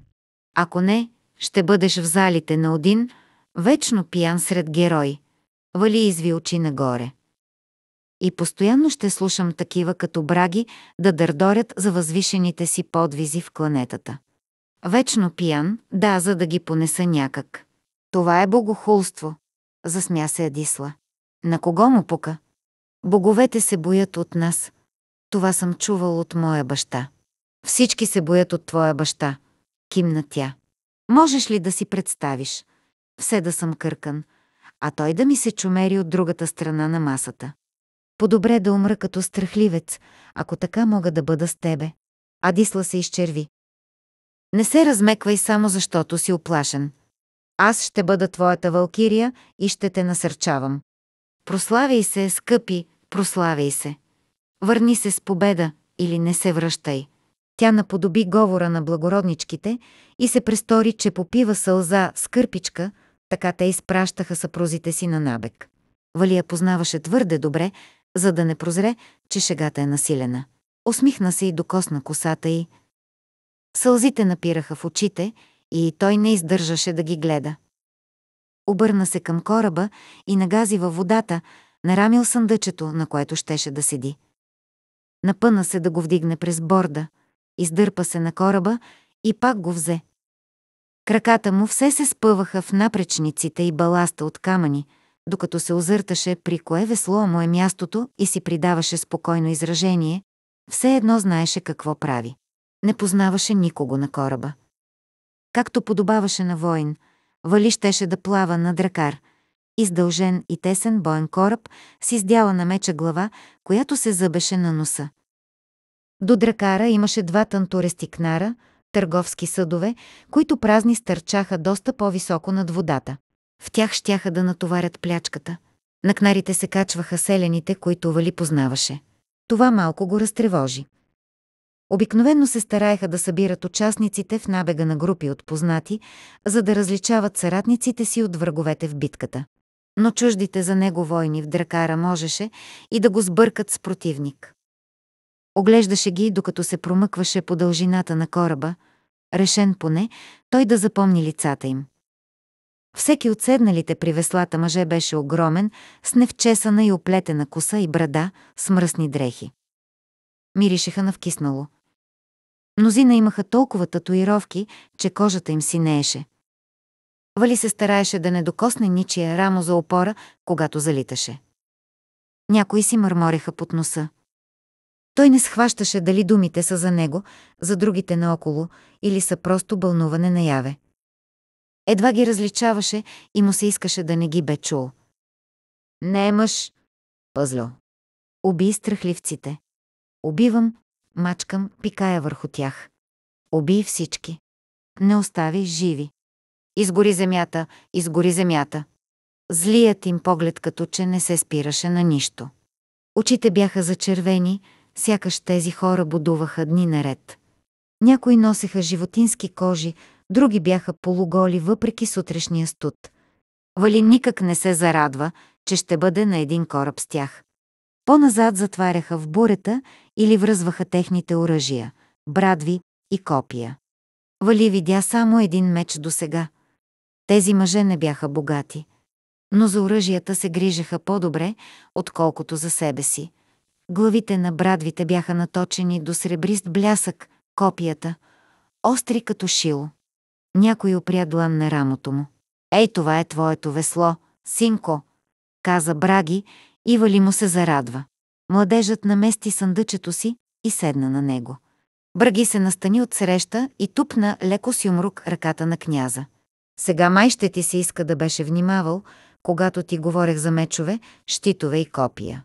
A: Ако не, ще бъдеш в залите на Один, вечно пиян сред герой. Вали изви очи нагоре и постоянно ще слушам такива като браги да дърдорят за възвишените си подвизи в кланетата. Вечно пиян, да, за да ги понеса някак. Това е богохулство, засмя се Адисла. На кого му пука? Боговете се боят от нас. Това съм чувал от моя баща. Всички се боят от твоя баща, кимна тя. Можеш ли да си представиш? Все да съм къркан, а той да ми се чумери от другата страна на масата. Подобре да умра като страхливец, ако така мога да бъда с тебе. Адисла се изчерви. Не се размеквай само защото си оплашен. Аз ще бъда твоята валкирия и ще те насърчавам. Прославяй се, скъпи, прославяй се. Върни се с победа или не се връщай. Тя наподоби говора на благородничките и се престори, че попива сълза с кърпичка, така те изпращаха съпрузите си на набег. Валия познаваше твърде добре, за да не прозре, че шегата е насилена. Усмихна се и докосна косата й. Сълзите напираха в очите и той не издържаше да ги гледа. Обърна се към кораба и нагази във водата, нарамил съндъчето, на което щеше да седи. Напъна се да го вдигне през борда, издърпа се на кораба и пак го взе. Краката му все се спъваха в напречниците и баласта от камъни – докато се озърташе при кое весло му е мястото и си придаваше спокойно изражение, все едно знаеше какво прави. Не познаваше никого на кораба. Както подобаваше на воин, Вали щеше да плава на дракар, издължен и тесен боен кораб с издяла на меча глава, която се зъбеше на носа. До дракара имаше два тантурести кнара, търговски съдове, които празни стърчаха доста по-високо над водата. В тях щяха да натоварят плячката. На кнарите се качваха селените, които Вали познаваше. Това малко го разтревожи. Обикновенно се стараеха да събират участниците в набега на групи от познати, за да различават съратниците си от враговете в битката. Но чуждите за него войни в дракара можеше и да го сбъркат с противник. Оглеждаше ги, докато се промъкваше по дължината на кораба, решен поне той да запомни лицата им. Всеки от седналите при веслата мъже беше огромен, с невчесана и оплетена коса и брада, с мръсни дрехи. Миришеха навкиснало. Мнозина имаха толкова татуировки, че кожата им синееше. Вали се стараеше да не докосне ничия рамо за опора, когато залиташе. Някои си мърмореха под носа. Той не схващаше дали думите са за него, за другите наоколо или са просто бълнуване наяве едва ги различаваше и му се искаше да не ги бе чул. Не е мъж, пъзло. Уби страхливците. Убивам, мачкам, пикая върху тях. Уби всички. Не остави живи. Изгори земята, изгори земята. Злият им поглед като че не се спираше на нищо. Очите бяха зачервени, сякаш тези хора будуваха дни наред. Някои носеха животински кожи, други бяха полуголи въпреки сутрешния студ. Вали никак не се зарадва, че ще бъде на един кораб с тях. По-назад затваряха в бурета или връзваха техните оръжия – брадви и копия. Вали видя само един меч до сега. Тези мъже не бяха богати, но за оръжията се грижаха по-добре, отколкото за себе си. Главите на брадвите бяха наточени до сребрист блясък, копията – остри като шило. Някой опря длан на рамото му. Ей, това е твоето весло, синко, каза Браги и Вали му се зарадва. Младежът намести съндъчето си и седна на него. Браги се настани от среща и тупна леко с юмрук ръката на княза. Сега май ще ти се иска да беше внимавал, когато ти говорех за мечове, щитове и копия.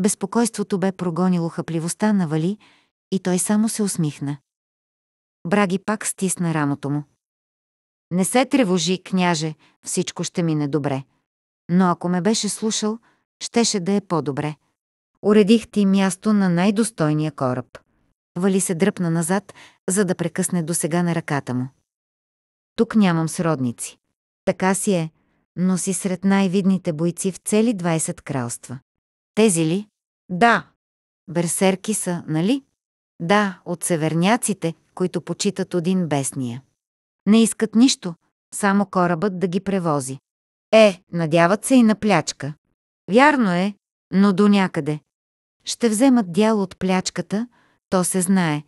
A: Безпокойството бе прогонило хъпливостта на Вали и той само се усмихна. Браги пак стисна рамото му. Не се тревожи, княже, всичко ще мине добре. Но ако ме беше слушал, щеше да е по-добре. Уредих ти място на най-достойния кораб. Вали се дръпна назад, за да прекъсне досега на ръката му. Тук нямам сродници. Така си е, но си сред най-видните бойци в цели 20 кралства. Тези ли? Да. Берсерки са, нали? Да, от северняците, които почитат един бесния. Не искат нищо, само корабът да ги превози. Е, надяват се и на плячка. Вярно е, но до някъде. Ще вземат дял от плячката, то се знае,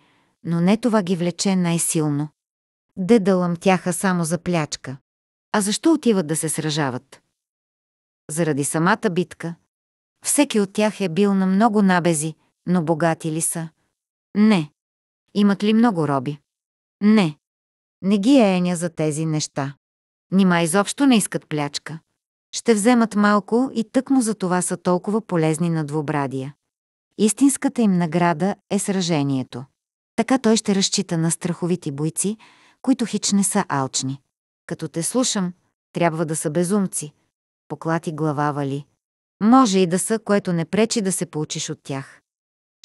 A: но не това ги влече най-силно. Дедалъм тяха само за плячка. А защо отиват да се сражават? Заради самата битка. Всеки от тях е бил на много набези, но богати ли са? Не. Имат ли много роби? Не. Не ги е еня за тези неща. Нима изобщо не искат плячка. Ще вземат малко и тъкмо за това са толкова полезни на двобрадия. Истинската им награда е сражението. Така той ще разчита на страховити бойци, които хич не са алчни. Като те слушам, трябва да са безумци. Поклати глава Вали. Може и да са, което не пречи да се получиш от тях.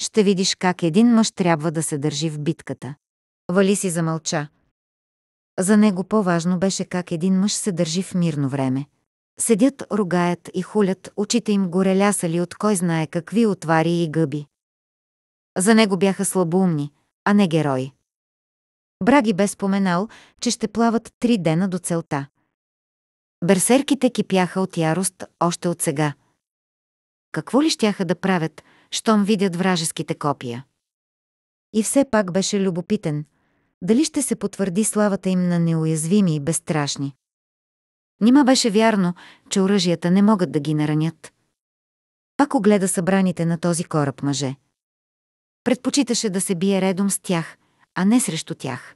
A: Ще видиш как един мъж трябва да се държи в битката. Вали си замълча. За него по-важно беше как един мъж се държи в мирно време. Седят, ругаят и хулят, очите им горелясали от кой знае какви отвари и гъби. За него бяха слабоумни, а не герои. Браги бе споменал, че ще плават три дена до целта. Берсерките кипяха от ярост още от сега. Какво ли щяха да правят, щом видят вражеските копия? И все пак беше любопитен – дали ще се потвърди славата им на неуязвими и безстрашни. Нима беше вярно, че оръжията не могат да ги наранят. Пак огледа събраните на този кораб мъже. Предпочиташе да се бие редом с тях, а не срещу тях.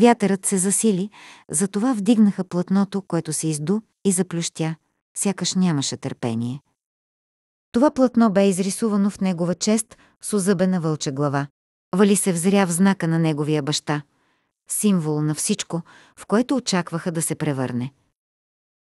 A: Вятърът се засили, затова вдигнаха платното, което се изду и заплющя, сякаш нямаше търпение. Това платно бе изрисувано в негова чест с озъбена вълча глава. Вали се взря в знака на неговия баща, символ на всичко, в което очакваха да се превърне.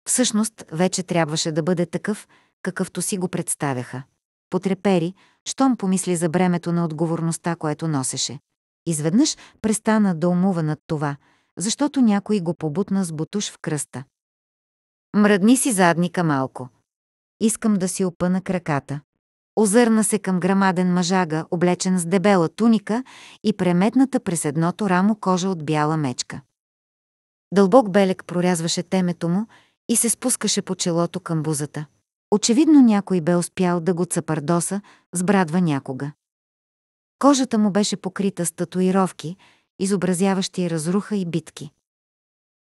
A: Всъщност, вече трябваше да бъде такъв, какъвто си го представяха. Потрепери, щом помисли за бремето на отговорността, което носеше. Изведнъж престана да умува над това, защото някой го побутна с бутуш в кръста. Мръдни си задника малко. Искам да си опъна краката. Озърна се към грамаден мъжага, облечен с дебела туника и преметната през едното рамо кожа от бяла мечка. Дълбок белек прорязваше темето му и се спускаше по челото към бузата. Очевидно някой бе успял да го цапардоса с брадва някога. Кожата му беше покрита с татуировки, изобразяващи разруха и битки.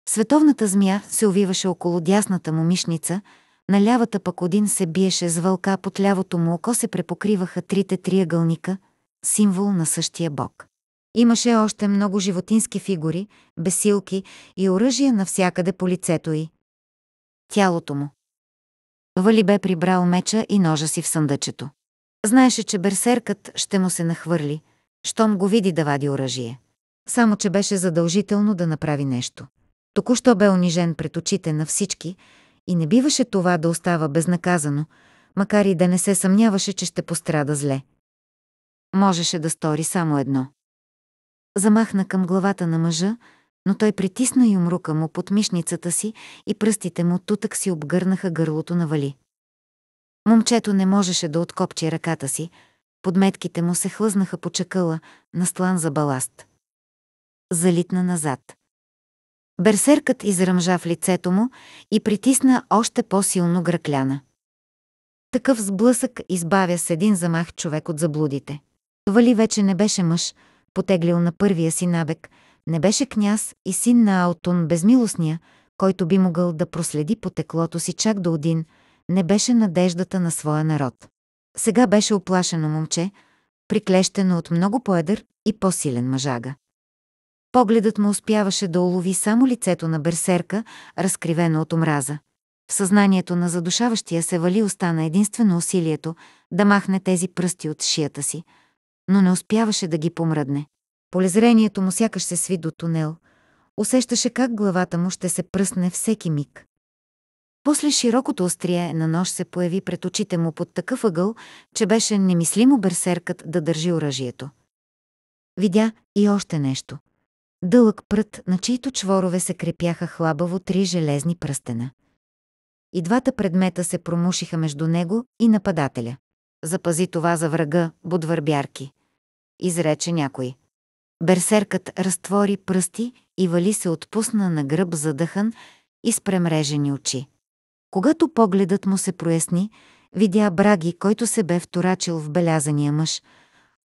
A: Световната змия се увиваше около дясната му мишница – на лявата пък Один се биеше с вълка, под лявото му око се препокриваха трите триъгълника, символ на същия бог. Имаше още много животински фигури, бесилки и оръжия навсякъде по лицето й. Тялото му. Вали бе прибрал меча и ножа си в съндъчето. Знаеше, че берсеркът ще му се нахвърли, щом го види да вади оръжие. Само, че беше задължително да направи нещо. Току-що бе унижен пред очите на всички, и не биваше това да остава безнаказано, макар и да не се съмняваше, че ще пострада зле. Можеше да стори само едно. Замахна към главата на мъжа, но той притисна юмрука му под мишницата си и пръстите му тутък си обгърнаха гърлото на вали. Момчето не можеше да откопчи ръката си, подметките му се хлъзнаха по чакъла, настлан за баласт. Залитна назад. Берсеркът изръмжа в лицето му и притисна още по-силно гракляна. Такъв сблъсък избавя с един замах човек от заблудите. Вали вече не беше мъж, потеглил на първия си набег, не беше княз и син на Аутун безмилостния, който би могъл да проследи потеклото си чак до Один, не беше надеждата на своя народ. Сега беше оплашено момче, приклещено от много поедър и по-силен мъжага. Погледът му успяваше да улови само лицето на берсерка, разкривено от омраза. В съзнанието на задушаващия се вали остана единствено усилието да махне тези пръсти от шията си, но не успяваше да ги помръдне. Полезрението му сякаш се сви до тунел. Усещаше как главата му ще се пръсне всеки миг. После широкото острие на нож се появи пред очите му под такъв ъгъл, че беше немислимо берсеркът да държи оръжието. Видя и още нещо дълъг прът, на чието чворове се крепяха хлабаво три железни пръстена. И двата предмета се промушиха между него и нападателя. Запази това за врага, бодвърбярки. Изрече някой. Берсеркът разтвори пръсти и вали се отпусна на гръб задъхан и с премрежени очи. Когато погледът му се проясни, видя Браги, който се бе вторачил в белязания мъж,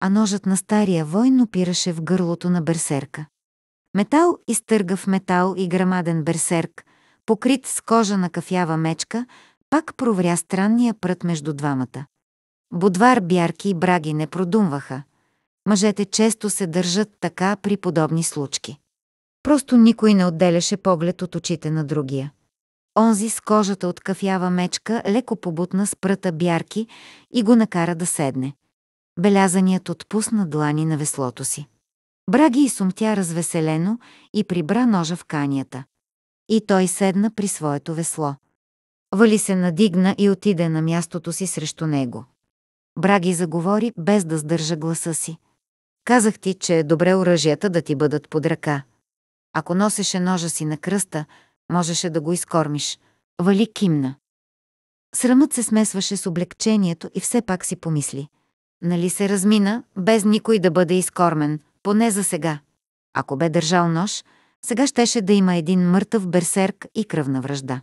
A: а ножът на стария войн опираше в гърлото на берсерка. Метал изтъргав метал и грамаден берсерк, покрит с кожа на кафява мечка, пак провря странния прът между двамата. Будвар, бярки и браги не продумваха. Мъжете често се държат така при подобни случки. Просто никой не отделяше поглед от очите на другия. Онзи с кожата от кафява мечка леко побутна с пръта бярки и го накара да седне. Белязаният отпусна длани на веслото си. Браги и сумтя развеселено и прибра ножа в канията. И той седна при своето весло. Вали се надигна и отиде на мястото си срещу него. Браги заговори, без да сдържа гласа си. Казах ти, че е добре оръжията да ти бъдат под ръка. Ако носеше ножа си на кръста, можеше да го изкормиш. Вали кимна. Срамът се смесваше с облегчението и все пак си помисли. Нали се размина, без никой да бъде изкормен – поне за сега. Ако бе държал нож, сега щеше да има един мъртъв берсерк и кръвна връжда.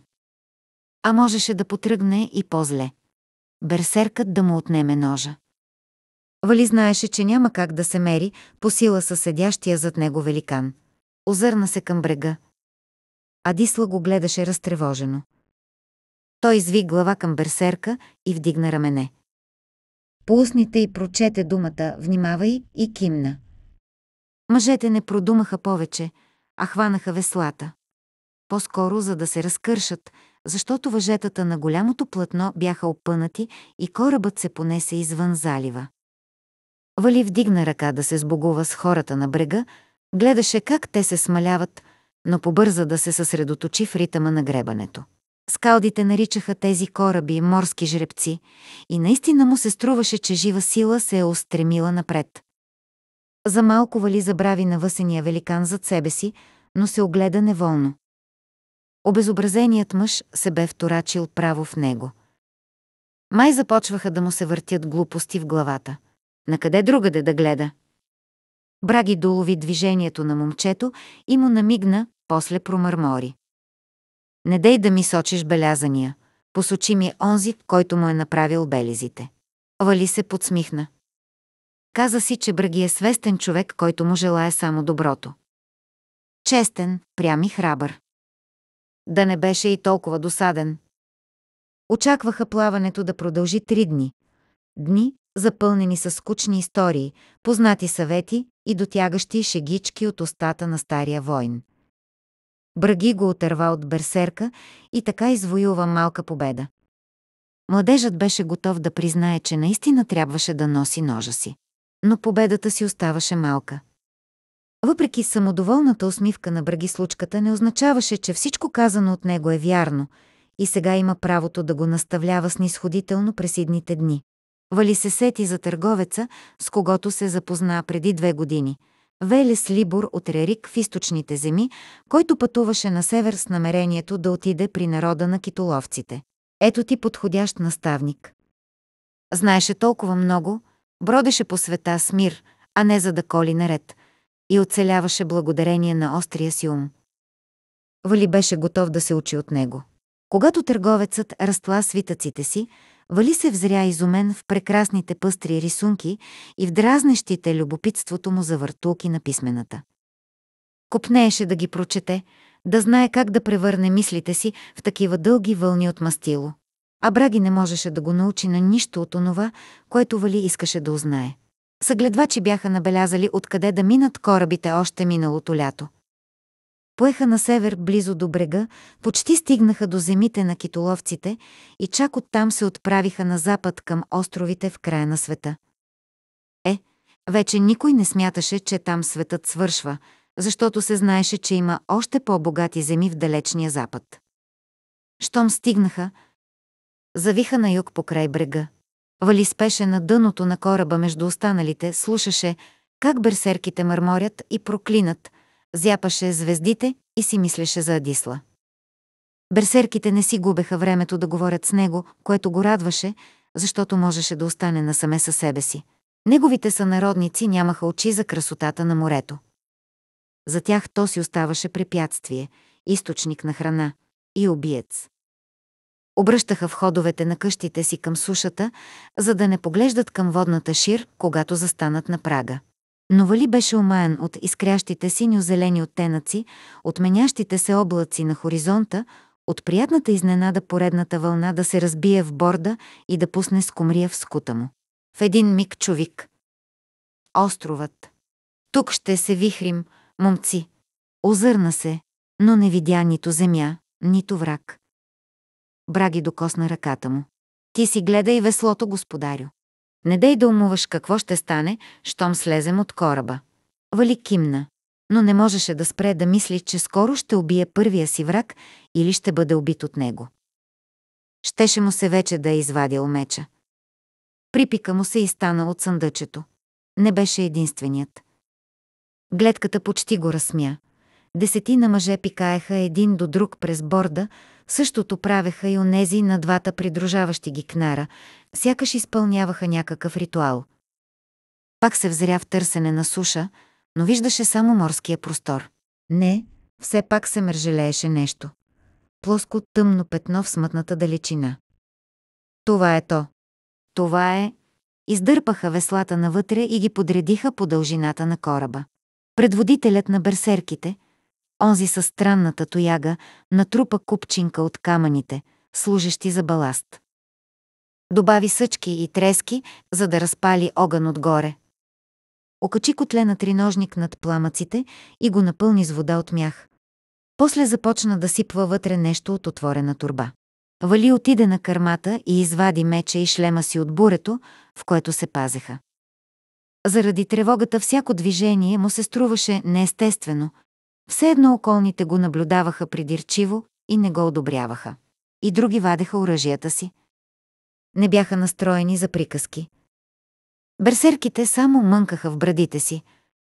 A: А можеше да потръгне и по-зле. Берсеркът да му отнеме ножа. Вали знаеше, че няма как да се мери по сила със седящия зад него великан. Озърна се към брега. Адисла го гледаше разтревожено. Той изви глава към берсерка и вдигна рамене. По устните й прочете думата «Внимавай» и кимна. Мъжете не продумаха повече, а хванаха веслата. По-скоро за да се разкършат, защото въжетата на голямото платно бяха опънати и корабът се понесе извън залива. Вали вдигна ръка да се сбогува с хората на брега, гледаше как те се смаляват, но побърза да се съсредоточи в ритъма на гребането. Скалдите наричаха тези кораби морски жребци и наистина му се струваше, че жива сила се е устремила напред. За малко Вали забрави на въсения великан зад себе си, но се огледа неволно. Обезобразеният мъж се бе вторачил право в него. Май започваха да му се въртят глупости в главата. Накъде другаде да гледа? Браги долови движението на момчето и му намигна, после промърмори. Не дей да ми сочиш белязания. Посочи ми онзи, който му е направил белизите. Вали се подсмихна. Каза си, че Браги е свестен човек, който му желая само доброто. Честен, прям и храбър. Да не беше и толкова досаден. Очакваха плаването да продължи три дни. Дни, запълнени с скучни истории, познати съвети и дотягащи шегички от устата на стария войн. Браги го отърва от берсерка и така извоюва малка победа. Младежът беше готов да признае, че наистина трябваше да носи ножа си но победата си оставаше малка. Въпреки самодоволната усмивка на брагислучката не означаваше, че всичко казано от него е вярно и сега има правото да го наставлява снисходително през идните дни. Вали се сети за търговеца, с когото се запозна преди две години. Велес Либор от Рерик в източните земи, който пътуваше на север с намерението да отиде при народа на китоловците. Ето ти подходящ наставник. Знаеше толкова много, Бродеше по света с мир, а не за да коли наред, и оцеляваше благодарение на острия си ум. Вали беше готов да се учи от него. Когато търговецът разтла свитъците си, Вали се взря изумен в прекрасните пъстри рисунки и в дразнещите любопитството му за въртулки на писмената. Копнееше да ги прочете, да знае как да превърне мислите си в такива дълги вълни от мастило а Браги не можеше да го научи на нищо от онова, което Вали искаше да узнае. Съгледвачи бяха набелязали откъде да минат корабите още миналото лято. Поеха на север близо до брега, почти стигнаха до земите на китоловците и чак оттам се отправиха на запад към островите в края на света. Е, вече никой не смяташе, че там светът свършва, защото се знаеше, че има още по-богати земи в далечния запад. Щом стигнаха, завиха на юг покрай брега. Вали спеше на дъното на кораба между останалите, слушаше как берсерките мърморят и проклинат, зяпаше звездите и си мислеше за Адисла. Берсерките не си губеха времето да говорят с него, което го радваше, защото можеше да остане насаме със себе си. Неговите сънародници нямаха очи за красотата на морето. За тях то си оставаше препятствие, източник на храна и обиец. Обръщаха входовете на къщите си към сушата, за да не поглеждат към водната шир, когато застанат на прага. Но Вали беше омаян от изкрящите синьо-зелени оттенъци, от менящите се облаци на хоризонта, от приятната изненада поредната вълна да се разбие в борда и да пусне скумрия в скута му. В един миг човик. Островът. Тук ще се вихрим, момци. Озърна се, но не видя нито земя, нито враг. Браги докосна ръката му. Ти си гледай веслото, господарю. Не дай да умуваш какво ще стане, щом слезем от кораба. Вали кимна, но не можеше да спре да мисли, че скоро ще убие първия си враг или ще бъде убит от него. Щеше му се вече да е извадил меча. Припика му се и стана от съндъчето. Не беше единственият. Гледката почти го разсмя. Десетина мъже пикаеха един до друг през борда, Същото правеха и онези на двата придружаващи ги кнара, сякаш изпълняваха някакъв ритуал. Пак се взря в търсене на суша, но виждаше само морския простор. Не, все пак се мържелееше нещо. Плоско тъмно петно в смътната далечина. Това е то. Това е. Издърпаха веслата навътре и ги подредиха по дължината на кораба. Предводителят на берсерките – онзи със странната тояга натрупа купчинка от камъните, служещи за баласт. Добави съчки и трески, за да разпали огън отгоре. Окачи котле на триножник над пламъците и го напълни с вода от мях. После започна да сипва вътре нещо от отворена турба. Вали отиде на кърмата и извади меча и шлема си от бурето, в което се пазеха. Заради тревогата всяко движение му се струваше неестествено, все едно околните го наблюдаваха придирчиво и не го одобряваха. И други вадеха оръжията си. Не бяха настроени за приказки. Берсерките само мънкаха в брадите си,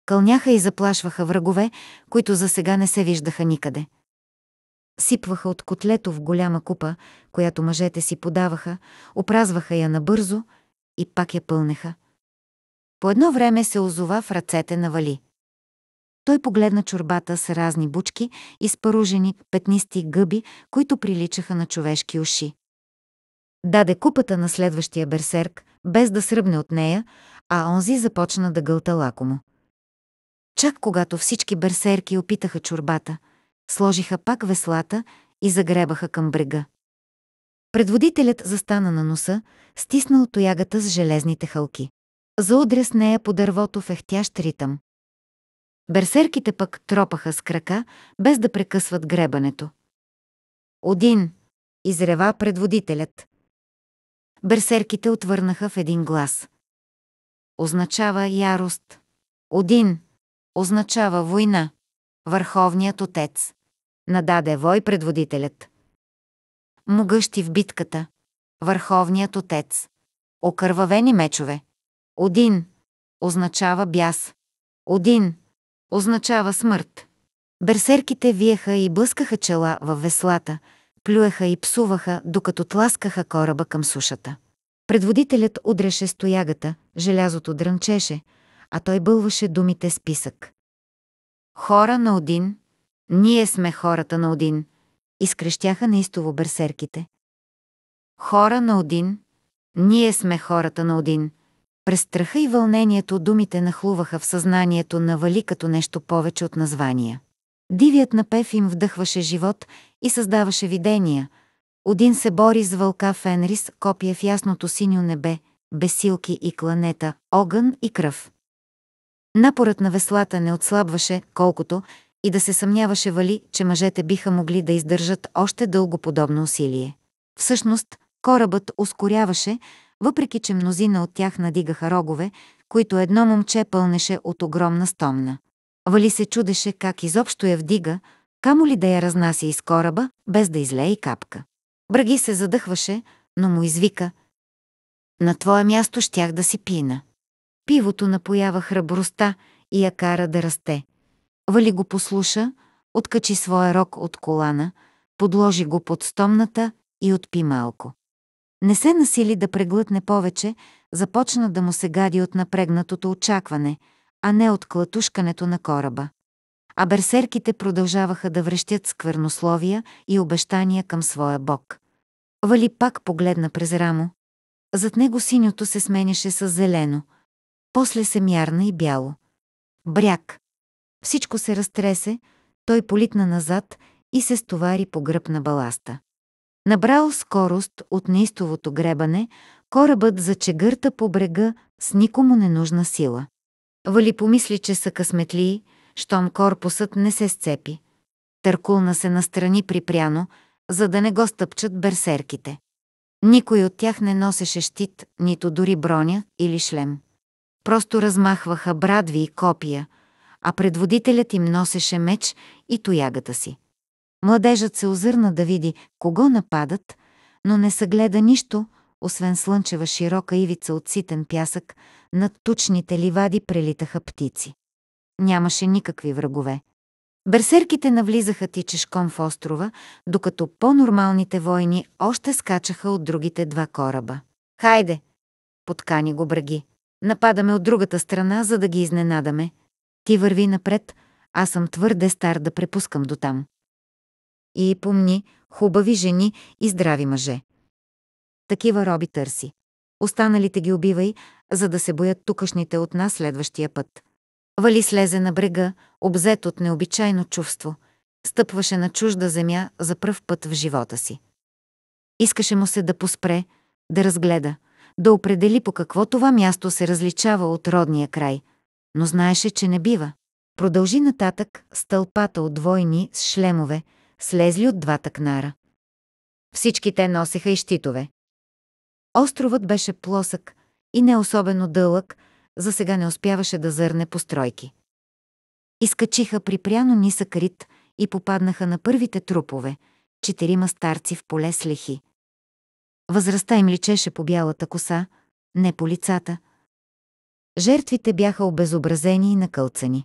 A: кълняха и заплашваха врагове, които за сега не се виждаха никъде. Сипваха от котлето в голяма купа, която мъжете си подаваха, опразваха я набързо и пак я пълнеха. По едно време се озова в ръцете на Вали – той погледна чорбата с разни бучки, и спаружени петнисти гъби, които приличаха на човешки уши. Даде купата на следващия берсерк, без да сръбне от нея, а онзи започна да гълта лакомо. Чак когато всички берсерки опитаха чорбата, сложиха пак веслата и загребаха към брега. Предводителят застана на носа, стиснал тоягата с железните халки. Заудря с нея по дървото в ехтящ ритъм. Берсерките пък тропаха с крака, без да прекъсват гребането. Один, изрева предводителят. Берсерките отвърнаха в един глас. Означава ярост. Один, означава война. Върховният отец. Нададе вой предводителят. Могъщи в битката. Върховният отец. Окървавени мечове. Один, означава бяс. Один, означава смърт. Берсерките виеха и блъскаха чела във веслата, плюеха и псуваха, докато тласкаха кораба към сушата. Предводителят удреше стоягата, желязото дрънчеше, а той бълваше думите с писък. Хора на Один, ние сме хората на Один, изкрещяха неистово берсерките. Хора на Один, ние сме хората на Один, през страха и вълнението думите нахлуваха в съзнанието на Вали като нещо повече от названия. Дивият напев им вдъхваше живот и създаваше видения. Один се бори с вълка Фенрис, копие в ясното синьо небе, бесилки и кланета, огън и кръв. Напорът на веслата не отслабваше, колкото и да се съмняваше Вали, че мъжете биха могли да издържат още дълго подобно усилие. Всъщност, корабът ускоряваше, въпреки че мнозина от тях надигаха рогове, които едно момче пълнеше от огромна стомна. Вали се чудеше как изобщо я вдига, камо ли да я разнася из кораба, без да излее и капка. Браги се задъхваше, но му извика «На твое място щях да си пина». Пивото напоява храбростта и я кара да расте. Вали го послуша, откачи своя рок от колана, подложи го под стомната и отпи малко. Не се насили да преглътне повече, започна да му се гади от напрегнатото очакване, а не от клатушкането на кораба. А берсерките продължаваха да връщят сквернословия и обещания към своя бог. Вали пак погледна през рамо. Зад него синьото се сменяше с зелено, после се мярна и бяло. Бряк. Всичко се разтресе, той политна назад и се стовари по гръб на баласта. Набрал скорост от неистовото гребане, корабът зачегърта по брега с никому ненужна сила. Вали помисли, че са късметли, щом корпусът не се сцепи. Търкулна се настрани припряно, за да не го стъпчат берсерките. Никой от тях не носеше щит, нито дори броня или шлем. Просто размахваха брадви и копия, а предводителят им носеше меч и тоягата си. Младежът се озърна да види кого нападат, но не съгледа нищо, освен слънчева широка ивица от ситен пясък, над тучните ливади прелитаха птици. Нямаше никакви врагове. Берсерките навлизаха тичешком в острова, докато по-нормалните войни още скачаха от другите два кораба. «Хайде!» — подкани го браги. «Нападаме от другата страна, за да ги изненадаме. Ти върви напред, аз съм твърде стар да препускам дотам». И помни, хубави жени и здрави мъже. Такива роби търси. Останалите ги убивай, за да се боят тукашните от нас следващия път. Вали слезе на брега, обзет от необичайно чувство. Стъпваше на чужда земя за пръв път в живота си. Искаше му се да поспре, да разгледа, да определи по какво това място се различава от родния край, но знаеше, че не бива. Продължи нататък стълпата от двойни с шлемове, слезли от двата кнара. Всички те носеха и щитове. Островът беше плосък и не особено дълъг, за сега не успяваше да зърне постройки. Изкачиха при пряно нисък рит и попаднаха на първите трупове, четирима старци в поле с лехи. Възрастта им личеше по бялата коса, не по лицата. Жертвите бяха обезобразени и накълцани.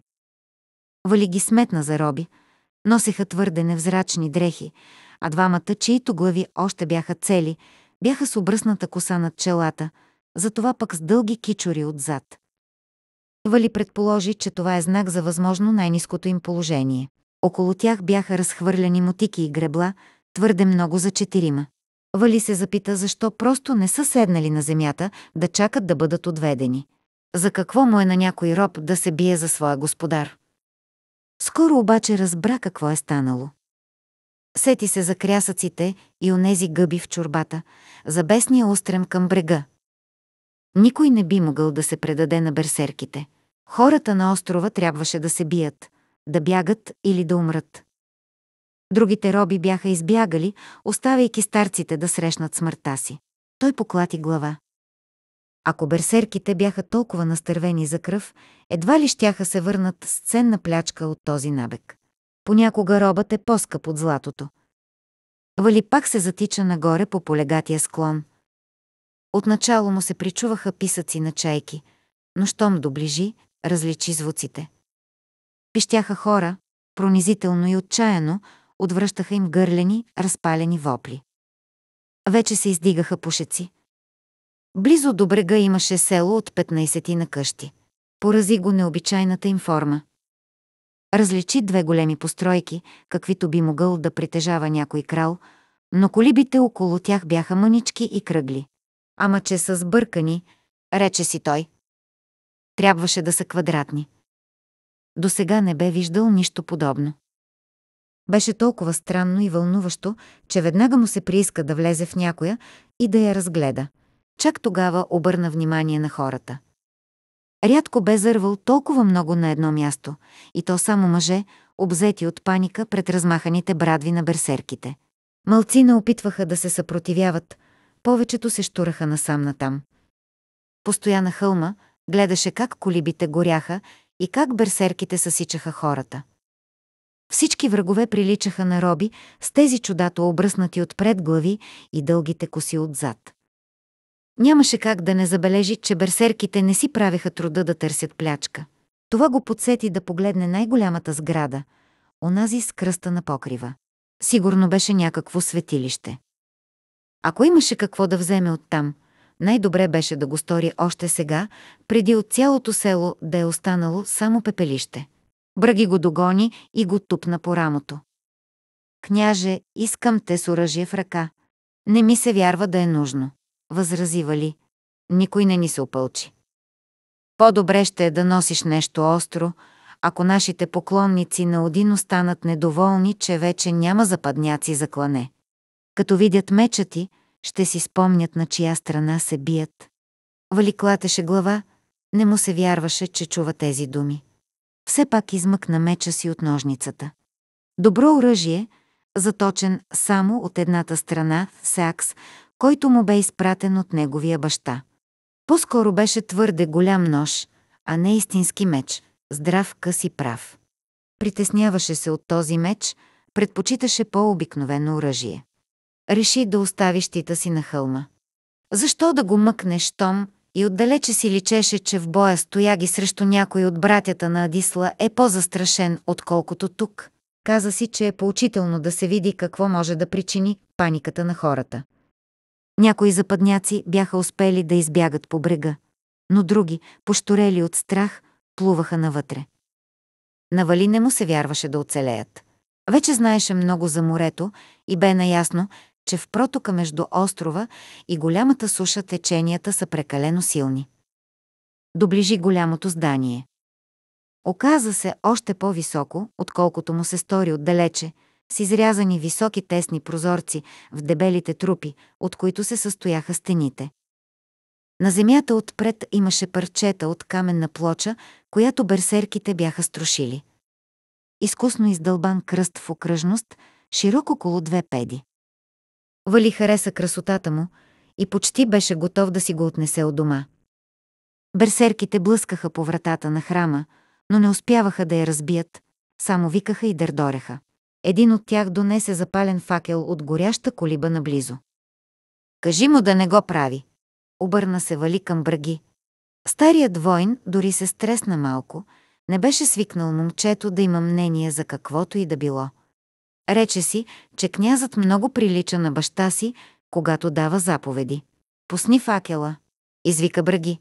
A: Вали ги сметна за роби – Носеха твърде невзрачни дрехи, а двамата, чието глави още бяха цели, бяха с обръсната коса над челата, затова пък с дълги кичори отзад. Вали предположи, че това е знак за възможно най-низкото им положение. Около тях бяха разхвърляни мотики и гребла, твърде много за четирима. Вали се запита защо просто не са седнали на земята да чакат да бъдат отведени. За какво му е на някой роб да се бие за своя господар? Скоро обаче разбра какво е станало. Сети се за крясъците и онези гъби в чорбата, за бесния острем към брега. Никой не би могъл да се предаде на берсерките. Хората на острова трябваше да се бият, да бягат или да умрат. Другите роби бяха избягали, оставяйки старците да срещнат смъртта си. Той поклати глава. Ако берсерките бяха толкова настървени за кръв, едва ли щяха се върнат с ценна плячка от този набег. Понякога робът е по-скъп от златото. Вали пак се затича нагоре по полегатия склон. Отначало му се причуваха писъци на чайки, но щом доближи, различи звуците. Пищяха хора, пронизително и отчаяно, отвръщаха им гърлени, разпалени вопли. Вече се издигаха пушеци. Близо до брега имаше село от 15 на къщи. Порази го необичайната им форма. Различи две големи постройки, каквито би могъл да притежава някой крал, но колибите около тях бяха мънички и кръгли. Ама че са сбъркани, рече си той. Трябваше да са квадратни. До сега не бе виждал нищо подобно. Беше толкова странно и вълнуващо, че веднага му се прииска да влезе в някоя и да я разгледа. Чак тогава обърна внимание на хората. Рядко бе зървал толкова много на едно място, и то само мъже, обзети от паника пред размаханите брадви на берсерките. не опитваха да се съпротивяват, повечето се штураха насам натам. Постоя на хълма, гледаше как колибите горяха и как берсерките съсичаха хората. Всички врагове приличаха на роби с тези чудато обръснати отпред глави и дългите коси отзад. Нямаше как да не забележи, че берсерките не си правеха труда да търсят плячка. Това го подсети да погледне най-голямата сграда, онази с кръста на покрива. Сигурно беше някакво светилище. Ако имаше какво да вземе оттам, най-добре беше да го стори още сега, преди от цялото село да е останало само пепелище. Браги го догони и го тупна по рамото. Княже, искам те с оръжие в ръка. Не ми се вярва да е нужно възрази Вали. Никой не ни се опълчи. По-добре ще е да носиш нещо остро, ако нашите поклонници на Один останат недоволни, че вече няма западняци за клане. Като видят меча ти, ще си спомнят на чия страна се бият. Вали клатеше глава, не му се вярваше, че чува тези думи. Все пак измъкна меча си от ножницата. Добро оръжие, заточен само от едната страна, с акс, който му бе изпратен от неговия баща. По-скоро беше твърде голям нож, а не истински меч, здрав, къс и прав. Притесняваше се от този меч, предпочиташе по-обикновено оръжие. Реши да остави щита си на хълма. Защо да го мъкнеш, Том, и отдалече си личеше, че в боя стояги срещу някой от братята на Адисла е по-застрашен, отколкото тук. Каза си, че е поучително да се види какво може да причини паниката на хората. Някои западняци бяха успели да избягат по брега, но други, пошторели от страх, плуваха навътре. Навали не му се вярваше да оцелеят. Вече знаеше много за морето и бе наясно, че в протока между острова и голямата суша теченията са прекалено силни. Доближи голямото здание. Оказа се още по-високо, отколкото му се стори отдалече – с изрязани високи тесни прозорци в дебелите трупи, от които се състояха стените. На земята отпред имаше парчета от каменна плоча, която берсерките бяха струшили. Изкусно издълбан кръст в окръжност, широк около две педи. Вали хареса красотата му и почти беше готов да си го отнесе от дома. Берсерките блъскаха по вратата на храма, но не успяваха да я разбият, само викаха и дърдореха. Един от тях донесе запален факел от горяща колиба наблизо. Кажи му да не го прави. Обърна се Вали към браги. Старият войн дори се стресна малко. Не беше свикнал момчето да има мнение за каквото и да било. Рече си, че князът много прилича на баща си, когато дава заповеди. Пусни факела, извика браги.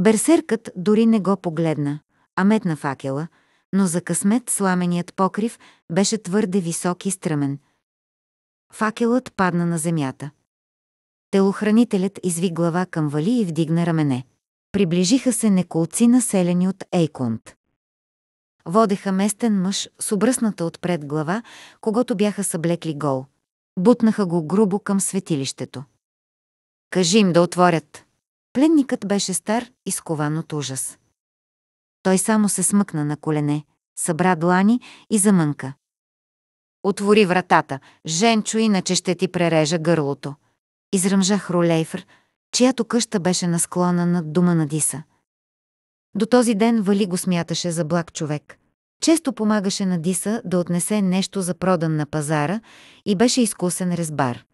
A: Берсеркът дори не го погледна, а метна факела – но за късмет сламеният покрив беше твърде висок и стръмен. Факелът падна на земята. Телохранителят изви глава към Вали и вдигна рамене. Приближиха се неколци населени от Ейконт. Водеха местен мъж с обръсната отпред глава, когато бяха съблекли гол. Бутнаха го грубо към светилището. Кажи им да отворят. Пленникът беше стар, изкован от ужас. Той само се смъкна на колене, събра длани и замънка. Отвори вратата, Женчо, иначе ще ти прережа гърлото. Изръмжа Хролейфър, чиято къща беше на склона над дома на Диса. До този ден Вали го смяташе за благ човек. Често помагаше на Диса да отнесе нещо за продан на пазара и беше изкусен резбар.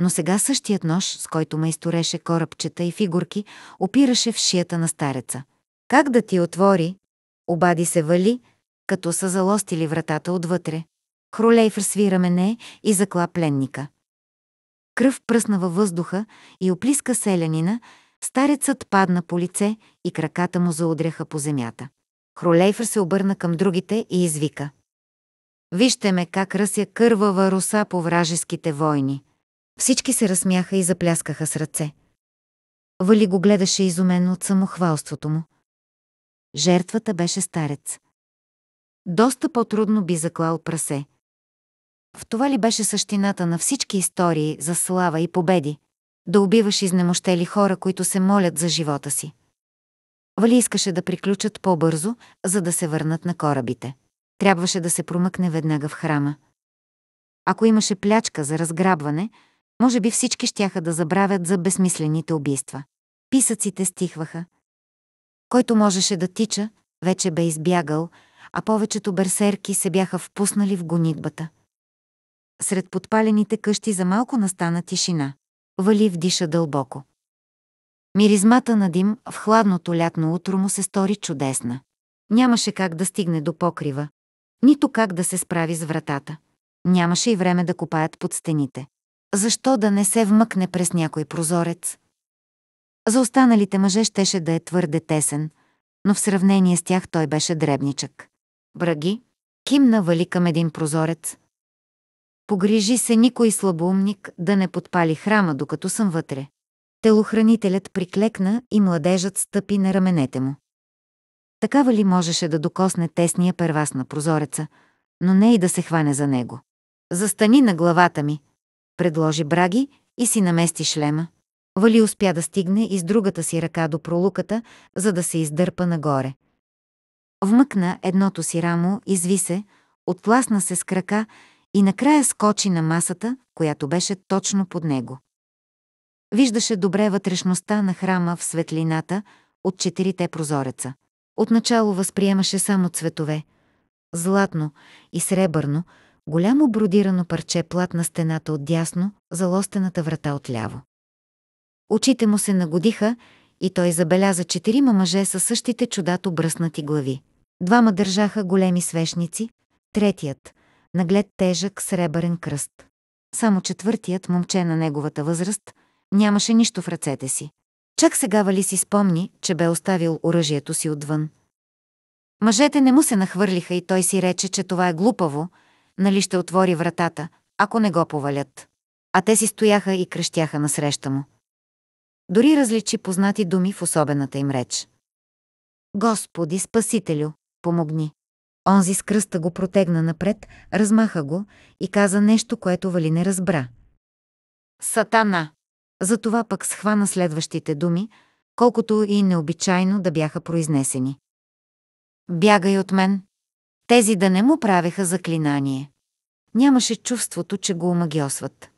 A: Но сега същият нож, с който ме изтореше корабчета и фигурки, опираше в шията на стареца. Как да ти отвори, Обади се Вали, като са залостили вратата отвътре. Хролейф свира мене и закла пленника. Кръв пръсна във въздуха и оплиска селянина, старецът падна по лице и краката му заудряха по земята. Хролейфър се обърна към другите и извика. Вижте ме как ръся кървава руса по вражеските войни. Всички се разсмяха и запляскаха с ръце. Вали го гледаше изумен от самохвалството му. Жертвата беше старец. Доста по-трудно би заклал прасе. В това ли беше същината на всички истории за слава и победи? Да убиваш изнемощели хора, които се молят за живота си. Вали искаше да приключат по-бързо, за да се върнат на корабите. Трябваше да се промъкне веднага в храма. Ако имаше плячка за разграбване, може би всички щяха да забравят за безсмислените убийства. Писъците стихваха, който можеше да тича, вече бе избягал, а повечето берсерки се бяха впуснали в гонитбата. Сред подпалените къщи за малко настана тишина. Вали вдиша дълбоко. Миризмата на дим в хладното лятно утро му се стори чудесна. Нямаше как да стигне до покрива, нито как да се справи с вратата. Нямаше и време да копаят под стените. Защо да не се вмъкне през някой прозорец? За останалите мъже щеше да е твърде тесен, но в сравнение с тях той беше дребничък. Браги, кимна вали към един прозорец. Погрижи се никой слабоумник да не подпали храма, докато съм вътре. Телохранителят приклекна и младежът стъпи на раменете му. Такава ли можеше да докосне тесния первас на прозореца, но не и да се хване за него. Застани на главата ми, предложи Браги и си намести шлема. Вали успя да стигне и с другата си ръка до пролуката, за да се издърпа нагоре. Вмъкна едното си рамо, изви се, отпласна се с крака и накрая скочи на масата, която беше точно под него. Виждаше добре вътрешността на храма в светлината от четирите прозореца. Отначало възприемаше само цветове. Златно и сребърно, голямо бродирано парче плат на стената дясно, залостената врата отляво. Очите му се нагодиха и той забеляза четирима мъже със същите чудато бръснати глави. Двама държаха големи свещници, третият – наглед тежък сребърен кръст. Само четвъртият момче на неговата възраст нямаше нищо в ръцете си. Чак сега Вали си спомни, че бе оставил оръжието си отвън. Мъжете не му се нахвърлиха и той си рече, че това е глупаво, нали ще отвори вратата, ако не го повалят. А те си стояха и кръщяха насреща му. Дори различи познати думи в особената им реч. Господи, Спасителю, помогни! Онзи с кръста го протегна напред, размаха го и каза нещо, което Вали не разбра. Сатана! Затова пък схвана следващите думи, колкото и необичайно да бяха произнесени. Бягай от мен! Тези да не му правеха заклинание. Нямаше чувството, че го омагиосват.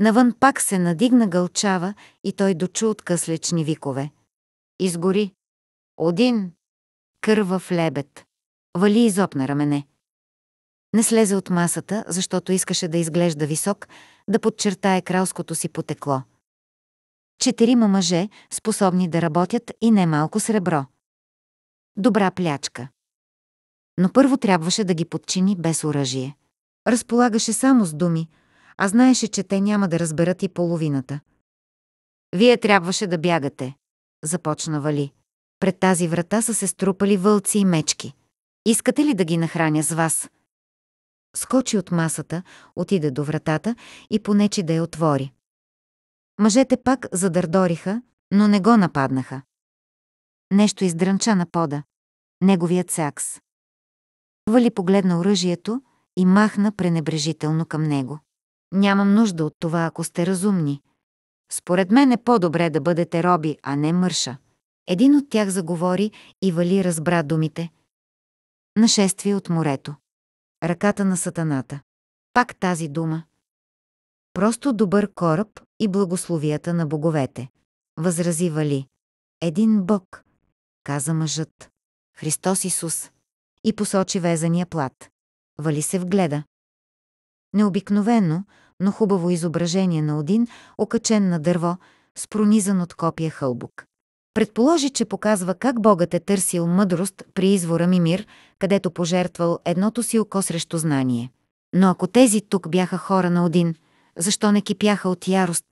A: Навън пак се надигна гълчава и той дочу от къслечни викове. Изгори. Один. кърва в лебед. Вали изопна рамене. Не слезе от масата, защото искаше да изглежда висок, да подчертае кралското си потекло. Четирима мъже, способни да работят и немалко сребро. Добра плячка. Но първо трябваше да ги подчини без оръжие. Разполагаше само с думи – а знаеше, че те няма да разберат и половината. Вие трябваше да бягате, започна Вали. Пред тази врата са се струпали вълци и мечки. Искате ли да ги нахраня с вас? Скочи от масата, отиде до вратата и понечи да я отвори. Мъжете пак задърдориха, но не го нападнаха. Нещо издрънча на пода. Неговият сакс. Вали погледна оръжието и махна пренебрежително към него. Нямам нужда от това, ако сте разумни. Според мен е по-добре да бъдете роби, а не мърша. Един от тях заговори и Вали разбра думите. Нашествие от морето. Ръката на сатаната. Пак тази дума. Просто добър кораб и благословията на боговете. Възрази Вали. Един бог, каза мъжът. Христос Исус. И посочи везания плат. Вали се вгледа. Необикновено, но хубаво изображение на Один, окачен на дърво, с пронизан от копия хълбук. Предположи, че показва как Богът е търсил мъдрост при извора Мимир, където пожертвал едното си око срещу знание. Но ако тези тук бяха хора на Один, защо не кипяха от ярост?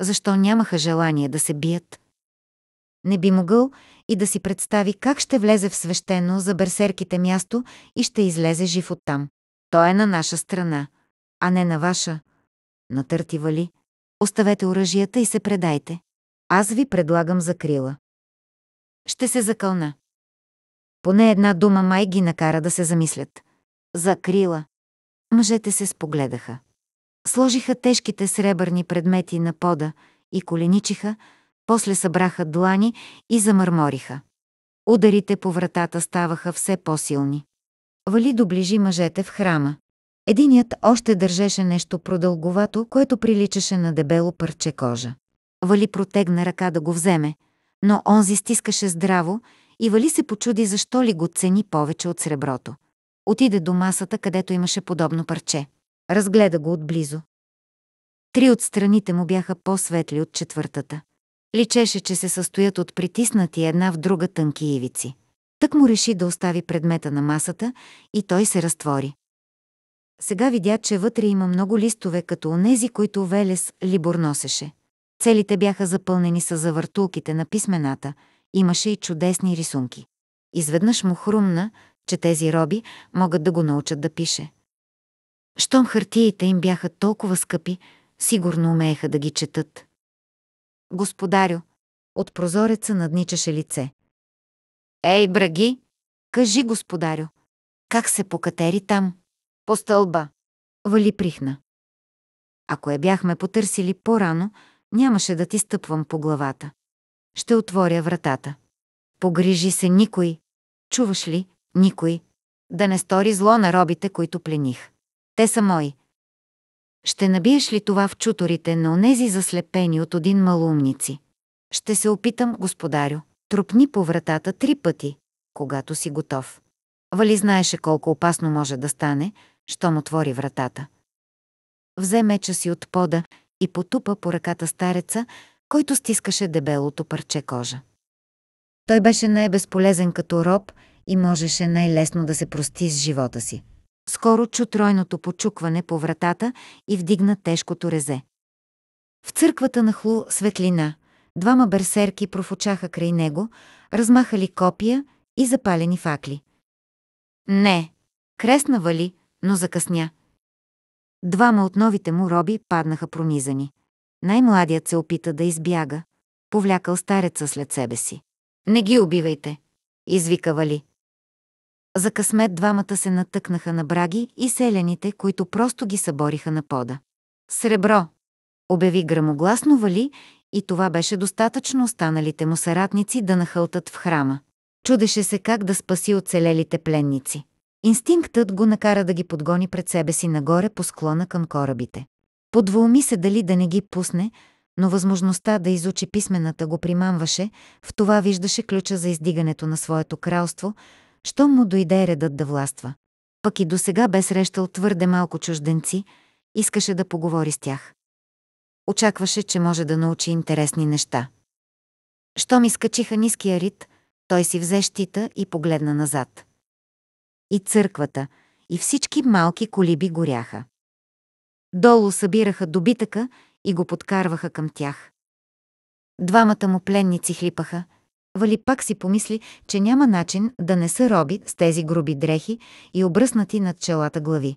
A: Защо нямаха желание да се бият? Не би могъл и да си представи как ще влезе в свещено за берсерките място и ще излезе жив оттам. Той е на наша страна а не на ваша. Натърти вали. Оставете оръжията и се предайте. Аз ви предлагам закрила. Ще се закълна. Поне една дума май ги накара да се замислят. Закрила. Мъжете се спогледаха. Сложиха тежките сребърни предмети на пода и коленичиха, после събраха длани и замърмориха. Ударите по вратата ставаха все по-силни. Вали доближи мъжете в храма. Единият още държеше нещо продълговато, което приличаше на дебело парче кожа. Вали протегна ръка да го вземе, но онзи стискаше здраво и Вали се почуди защо ли го цени повече от среброто. Отиде до масата, където имаше подобно парче. Разгледа го отблизо. Три от страните му бяха по-светли от четвъртата. Личеше, че се състоят от притиснати една в друга тънки ивици. Тък му реши да остави предмета на масата и той се разтвори. Сега видя, че вътре има много листове, като онези, които Велес Либор носеше. Целите бяха запълнени с завъртулките на писмената, имаше и чудесни рисунки. Изведнъж му хрумна, че тези роби могат да го научат да пише. Щом хартиите им бяха толкова скъпи, сигурно умееха да ги четат. Господарю, от прозореца надничаше лице. Ей, браги, кажи, господарю, как се покатери там? По стълба. Вали прихна. Ако я бяхме потърсили по-рано, нямаше да ти стъпвам по главата. Ще отворя вратата. Погрижи се никой. Чуваш ли, никой? Да не стори зло на робите, които плених. Те са мои. Ще набиеш ли това в чуторите на онези заслепени от един малумници? Ще се опитам, господарю. Тропни по вратата три пъти, когато си готов. Вали знаеше колко опасно може да стане, щом отвори вратата. Взе меча си от пода и потупа по ръката стареца, който стискаше дебелото парче кожа. Той беше най-безполезен като роб и можеше най-лесно да се прости с живота си. Скоро чу тройното почукване по вратата и вдигна тежкото резе. В църквата нахлу светлина. Двама берсерки профучаха край него, размахали копия и запалени факли. Не, кресна вали, но закъсня. Двама от новите му роби паднаха пронизани. Най-младият се опита да избяга, повлякал стареца след себе си. «Не ги убивайте!» извика Вали. За късмет двамата се натъкнаха на браги и селяните, които просто ги събориха на пода. «Сребро!» обяви грамогласно Вали и това беше достатъчно останалите му съратници да нахълтат в храма. Чудеше се как да спаси оцелелите пленници. Инстинктът го накара да ги подгони пред себе си нагоре по склона към корабите. Подволми се дали да не ги пусне, но възможността да изучи писмената го примамваше, в това виждаше ключа за издигането на своето кралство, щом му дойде редът да властва. Пък и досега бе срещал твърде малко чужденци, искаше да поговори с тях. Очакваше, че може да научи интересни неща. Щом изкачиха ниския рит, той си взе щита и погледна назад и църквата, и всички малки колиби горяха. Долу събираха добитъка и го подкарваха към тях. Двамата му пленници хлипаха. Вали пак си помисли, че няма начин да не са роби с тези груби дрехи и обръснати над челата глави.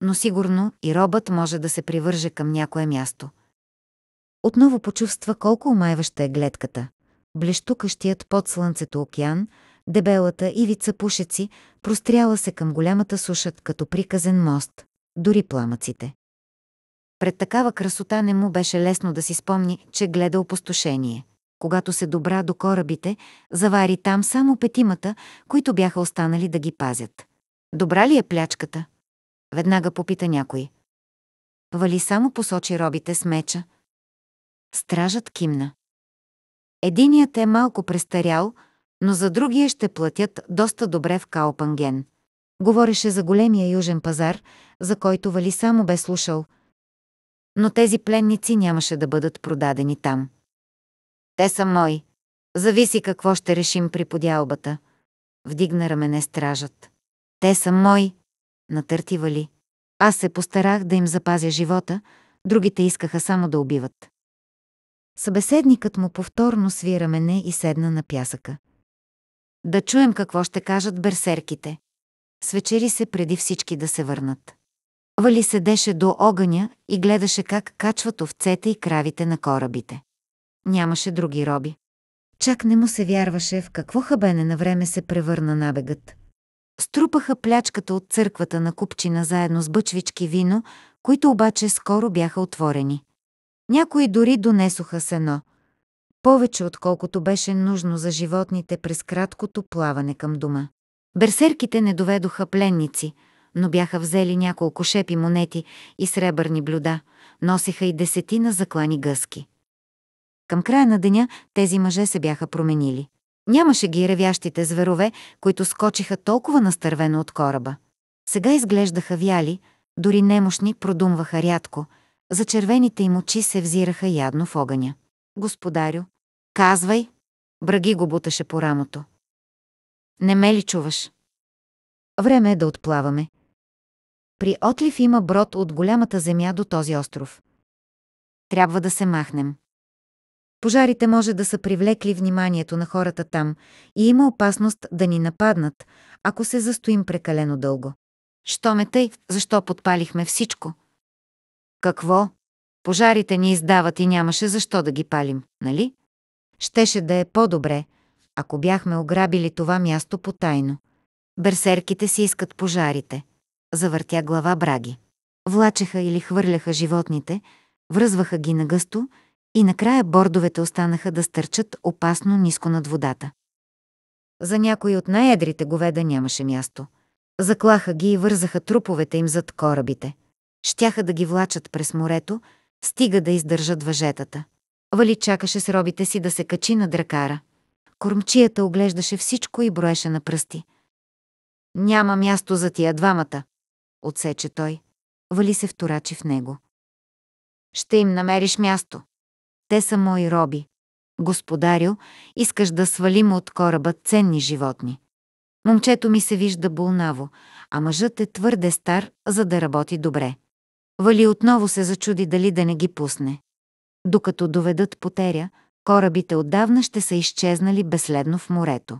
A: Но сигурно и робът може да се привърже към някое място. Отново почувства колко омайваща е гледката. Блещукащият под слънцето океан – дебелата ивица пушеци простряла се към голямата суша като приказен мост, дори пламъците. Пред такава красота не му беше лесно да си спомни, че гледа опустошение. Когато се добра до корабите, завари там само петимата, които бяха останали да ги пазят. Добра ли е плячката? Веднага попита някой. Вали само посочи робите с меча. Стражът кимна. Единият е малко престарял, но за другия ще платят доста добре в Каопанген. Говореше за големия южен пазар, за който Вали само бе слушал. Но тези пленници нямаше да бъдат продадени там. Те са мои. Зависи какво ще решим при подялбата. Вдигна рамене стражът. Те са мои. Натърти Вали. Аз се постарах да им запазя живота, другите искаха само да убиват. Събеседникът му повторно свира мене и седна на пясъка. Да чуем какво ще кажат берсерките. Свечери се преди всички да се върнат. Вали седеше до огъня и гледаше как качват овцете и кравите на корабите. Нямаше други роби. Чак не му се вярваше в какво хабене на време се превърна набегът. Струпаха плячката от църквата на купчина заедно с бъчвички вино, които обаче скоро бяха отворени. Някои дори донесоха сено, повече отколкото беше нужно за животните през краткото плаване към дома. Берсерките не доведоха пленници, но бяха взели няколко шепи монети и сребърни блюда, Носиха и десетина заклани гъски. Към края на деня тези мъже се бяха променили. Нямаше ги ревящите зверове, които скочиха толкова настървено от кораба. Сега изглеждаха вяли, дори немощни продумваха рядко, За червените им очи се взираха ядно в огъня господарю. Казвай. Браги го буташе по рамото. Не ме ли чуваш? Време е да отплаваме. При отлив има брод от голямата земя до този остров. Трябва да се махнем. Пожарите може да са привлекли вниманието на хората там и има опасност да ни нападнат, ако се застоим прекалено дълго. Що ме тъй, защо подпалихме всичко? Какво? Пожарите ни издават и нямаше защо да ги палим, нали? Щеше да е по-добре, ако бяхме ограбили това място потайно. Берсерките си искат пожарите. Завъртя глава Браги. Влачеха или хвърляха животните, връзваха ги нагъсто и накрая бордовете останаха да стърчат опасно ниско над водата. За някои от най-едрите говеда нямаше място. Заклаха ги и вързаха труповете им зад корабите. Щяха да ги влачат през морето, Стига да издържат въжетата. Вали чакаше с робите си да се качи на дракара. Кормчията оглеждаше всичко и броеше на пръсти. Няма място за тия двамата, отсече той. Вали се вторачи в него. Ще им намериш място. Те са мои роби. Господарю, искаш да свалим от кораба ценни животни. Момчето ми се вижда болнаво, а мъжът е твърде стар, за да работи добре. Вали отново се зачуди дали да не ги пусне. Докато доведат потеря, корабите отдавна ще са изчезнали безследно в морето.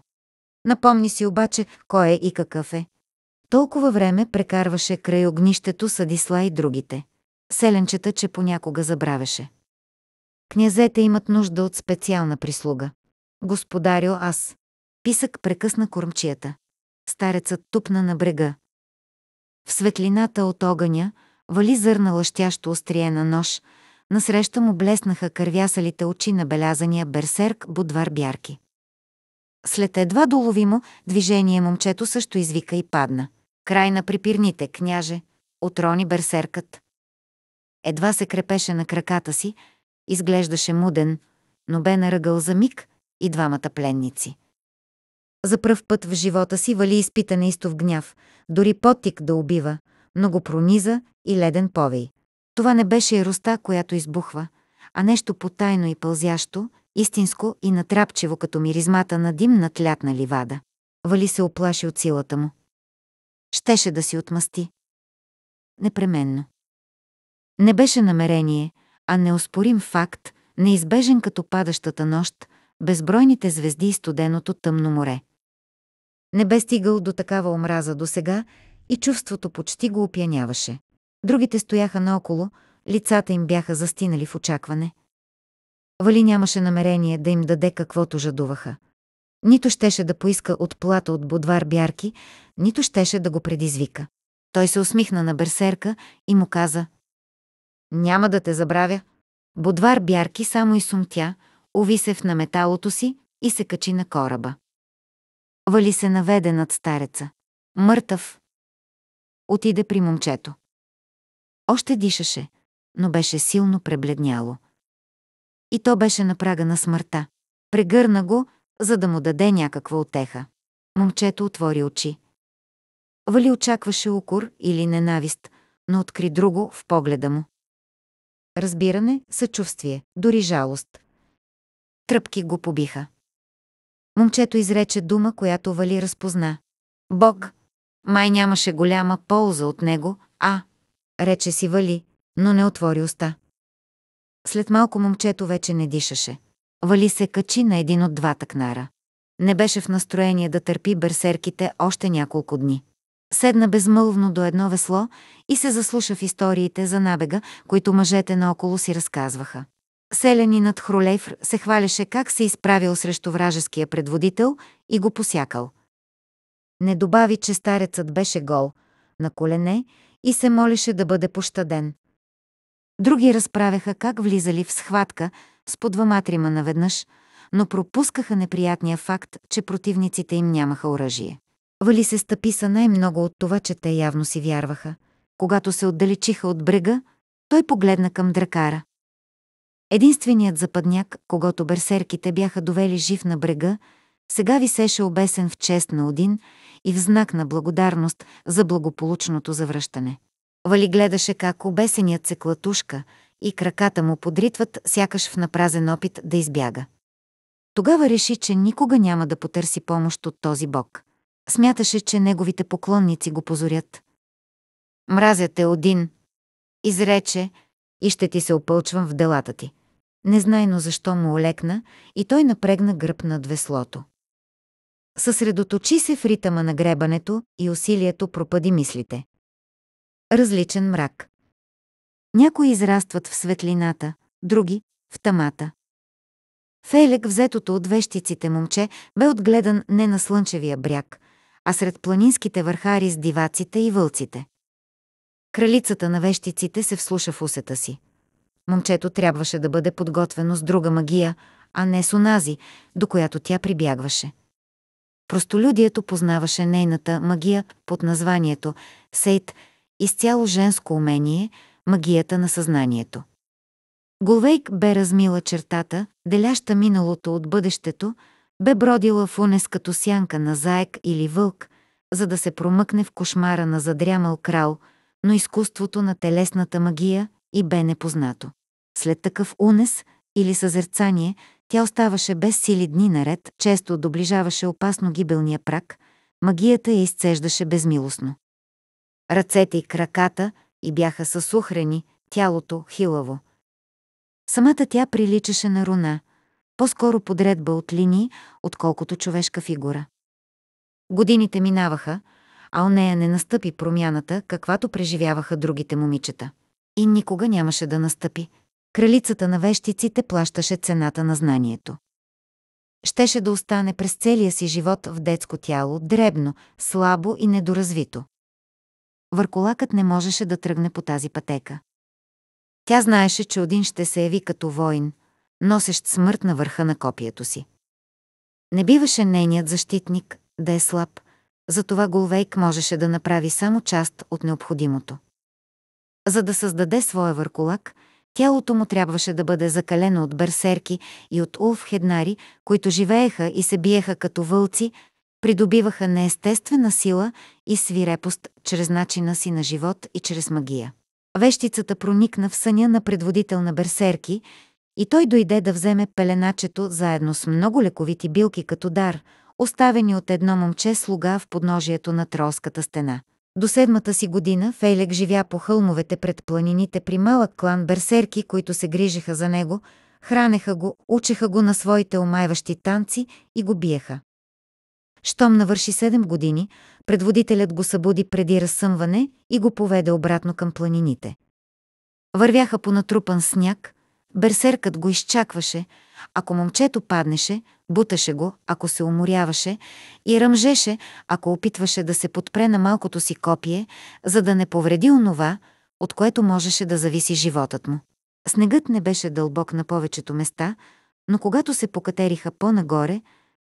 A: Напомни си обаче кой е и какъв е. Толкова време прекарваше край огнището Съдисла и другите. Селенчета, че понякога забравяше. Князете имат нужда от специална прислуга. Господарю аз. Писък прекъсна кормчията. Старецът тупна на брега. В светлината от огъня – Вали зърна лъщящо острие на нож, насреща му блеснаха кървясалите очи на белязания берсерк Будвар Бярки. След едва доловимо движение момчето също извика и падна. Край на припирните, княже, отрони берсеркът. Едва се крепеше на краката си, изглеждаше муден, но бе наръгъл за миг и двамата пленници. За пръв път в живота си Вали изпита неистов гняв, дори потик да убива, прониза и леден повей. Това не беше яроста, която избухва, а нещо потайно и пълзящо, истинско и натрапчево като миризмата на дим над лятна ливада. Вали се оплаши от силата му. Щеше да си отмъсти. Непременно. Не беше намерение, а неоспорим факт, неизбежен като падащата нощ, безбройните звезди и студеното тъмно море. Не бе стигал до такава омраза до сега и чувството почти го опияняваше. Другите стояха наоколо, лицата им бяха застинали в очакване. Вали нямаше намерение да им даде каквото жадуваха. Нито щеше да поиска отплата от Будвар Бярки, нито щеше да го предизвика. Той се усмихна на берсерка и му каза «Няма да те забравя». Будвар Бярки само и сумтя, увисев се в на металото си и се качи на кораба. Вали се наведе над стареца. Мъртъв, Отиде при момчето. Още дишаше, но беше силно пребледняло. И то беше на прага на смъртта. Прегърна го, за да му даде някаква отеха. Момчето отвори очи. Вали очакваше укор или ненавист, но откри друго в погледа му. Разбиране, съчувствие, дори жалост. Тръпки го побиха. Момчето изрече дума, която Вали разпозна. Бог. Май нямаше голяма полза от него, а... Рече си Вали, но не отвори уста. След малко момчето вече не дишаше. Вали се качи на един от двата кнара. Не беше в настроение да търпи берсерките още няколко дни. Седна безмълвно до едно весло и се заслуша в историите за набега, които мъжете наоколо си разказваха. Селянинът Хролейфр се хваляше как се изправил срещу вражеския предводител и го посякал. Не добави, че старецът беше гол, на колене и се молеше да бъде пощаден. Други разправяха как влизали в схватка с по двама-трима наведнъж, но пропускаха неприятния факт, че противниците им нямаха оръжие. Вали се стъписа най-много от това, че те явно си вярваха. Когато се отдалечиха от брега, той погледна към дракара. Единственият западняк, когато берсерките бяха довели жив на брега, сега висеше обесен в чест на Один и в знак на благодарност за благополучното завръщане. Вали гледаше как обесеният се клатушка и краката му подритват, сякаш в напразен опит да избяга. Тогава реши, че никога няма да потърси помощ от този бог. Смяташе, че неговите поклонници го позорят. «Мразят е Один», изрече, и ще ти се опълчвам в делата ти. Незнайно защо му олекна и той напрегна гръб над веслото. Съсредоточи се в ритъма на гребането и усилието пропади мислите. Различен мрак. Някои израстват в светлината, други – в тамата. Фейлек, взетото от вещиците момче, бе отгледан не на слънчевия бряг, а сред планинските върхари с диваците и вълците. Кралицата на вещиците се вслуша в усета си. Момчето трябваше да бъде подготвено с друга магия, а не с онази, до която тя прибягваше. Простолюдието познаваше нейната магия под названието Сейт, изцяло женско умение, магията на съзнанието. Голвейк бе размила чертата, деляща миналото от бъдещето, бе бродила в унес като сянка на заек или вълк, за да се промъкне в кошмара на задрямал крал, но изкуството на телесната магия и бе непознато. След такъв унес или съзерцание – тя оставаше без сили дни наред, често доближаваше опасно гибелния прак, магията я изцеждаше безмилостно. Ръцете и краката и бяха съсухрени, тялото хилаво. Самата тя приличаше на руна, по-скоро подредба от линии, отколкото човешка фигура. Годините минаваха, а у нея не настъпи промяната, каквато преживяваха другите момичета. И никога нямаше да настъпи, Кралицата на вещиците плащаше цената на знанието. Щеше да остане през целия си живот в детско тяло, дребно, слабо и недоразвито. Върколакът не можеше да тръгне по тази пътека. Тя знаеше, че один ще се яви като воин, носещ смърт на върха на копието си. Не биваше нейният защитник да е слаб, затова Голвейк можеше да направи само част от необходимото. За да създаде своя върколак – Тялото му трябваше да бъде закалено от берсерки и от улфхеднари, които живееха и се биеха като вълци, придобиваха неестествена сила и свирепост чрез начина си на живот и чрез магия. Вещицата проникна в съня на предводител на берсерки и той дойде да вземе пеленачето заедно с много лековити билки като дар, оставени от едно момче слуга в подножието на тролската стена. До седмата си година Фейлек живя по хълмовете пред планините при малък клан берсерки, които се грижеха за него, хранеха го, учеха го на своите омайващи танци и го биеха. Щом навърши 7 години, предводителят го събуди преди разсъмване и го поведе обратно към планините. Вървяха по натрупан сняг, берсеркът го изчакваше – ако момчето паднеше, буташе го, ако се уморяваше и ръмжеше, ако опитваше да се подпре на малкото си копие, за да не повреди онова, от което можеше да зависи животът му. Снегът не беше дълбок на повечето места, но когато се покатериха по-нагоре,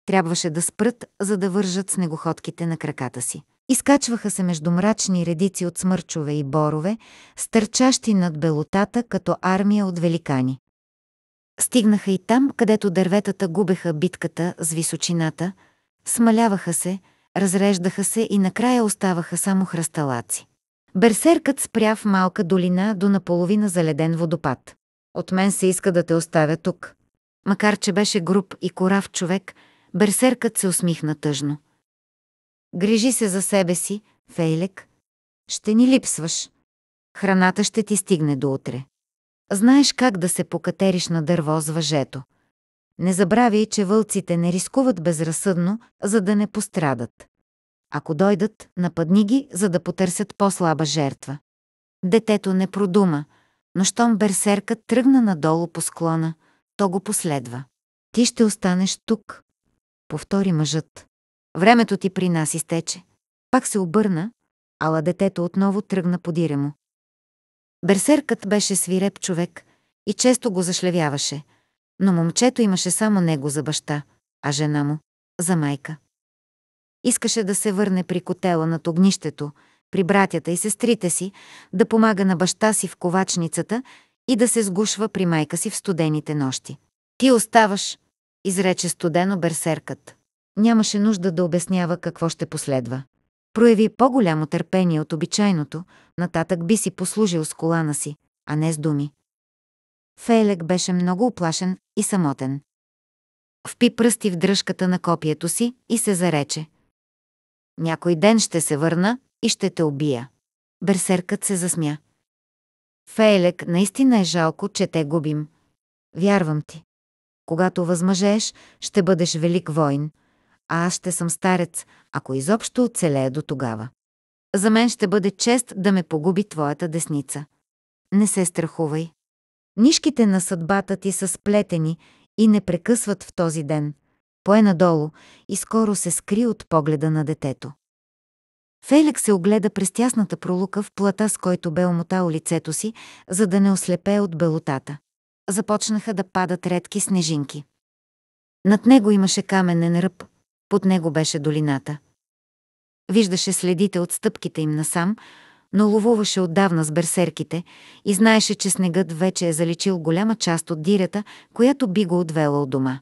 A: трябваше да спрат, за да вържат снегоходките на краката си. Изкачваха се между мрачни редици от смърчове и борове, стърчащи над белотата като армия от великани. Стигнаха и там, където дърветата губеха битката с височината, смаляваха се, разреждаха се и накрая оставаха само хръсталаци. Берсеркът спря в малка долина до наполовина заледен водопад. От мен се иска да те оставя тук. Макар, че беше груб и корав човек, берсеркът се усмихна тъжно. Грижи се за себе си, Фейлек. Ще ни липсваш. Храната ще ти стигне до утре. Знаеш как да се покатериш на дърво с въжето. Не забравяй, че вълците не рискуват безразсъдно, за да не пострадат. Ако дойдат, нападни ги, за да потърсят по-слаба жертва. Детето не продума, но щом берсеркът тръгна надолу по склона, то го последва. Ти ще останеш тук, повтори мъжът. Времето ти при нас изтече. Пак се обърна, ала детето отново тръгна по диремо. Берсеркът беше свиреп човек и често го зашлевяваше, но момчето имаше само него за баща, а жена му – за майка. Искаше да се върне при котела над огнището, при братята и сестрите си, да помага на баща си в ковачницата и да се сгушва при майка си в студените нощи. «Ти оставаш», изрече студено берсеркът. Нямаше нужда да обяснява какво ще последва прояви по-голямо търпение от обичайното, нататък би си послужил с колана си, а не с думи. Фейлек беше много оплашен и самотен. Впи пръсти в дръжката на копието си и се зарече. Някой ден ще се върна и ще те убия. Берсеркът се засмя. Фейлек, наистина е жалко, че те губим. Вярвам ти. Когато възмъжееш, ще бъдеш велик войн, а аз ще съм старец, ако изобщо оцелея до тогава. За мен ще бъде чест да ме погуби твоята десница. Не се страхувай. Нишките на съдбата ти са сплетени и не прекъсват в този ден. Пое надолу и скоро се скри от погледа на детето. Фелик се огледа през тясната пролука в плата, с който бе омотал лицето си, за да не ослепе от белотата. Започнаха да падат редки снежинки. Над него имаше каменен ръб, под него беше долината. Виждаше следите от стъпките им насам, но ловуваше отдавна с берсерките и знаеше, че снегът вече е заличил голяма част от дирата, която би го отвела от дома.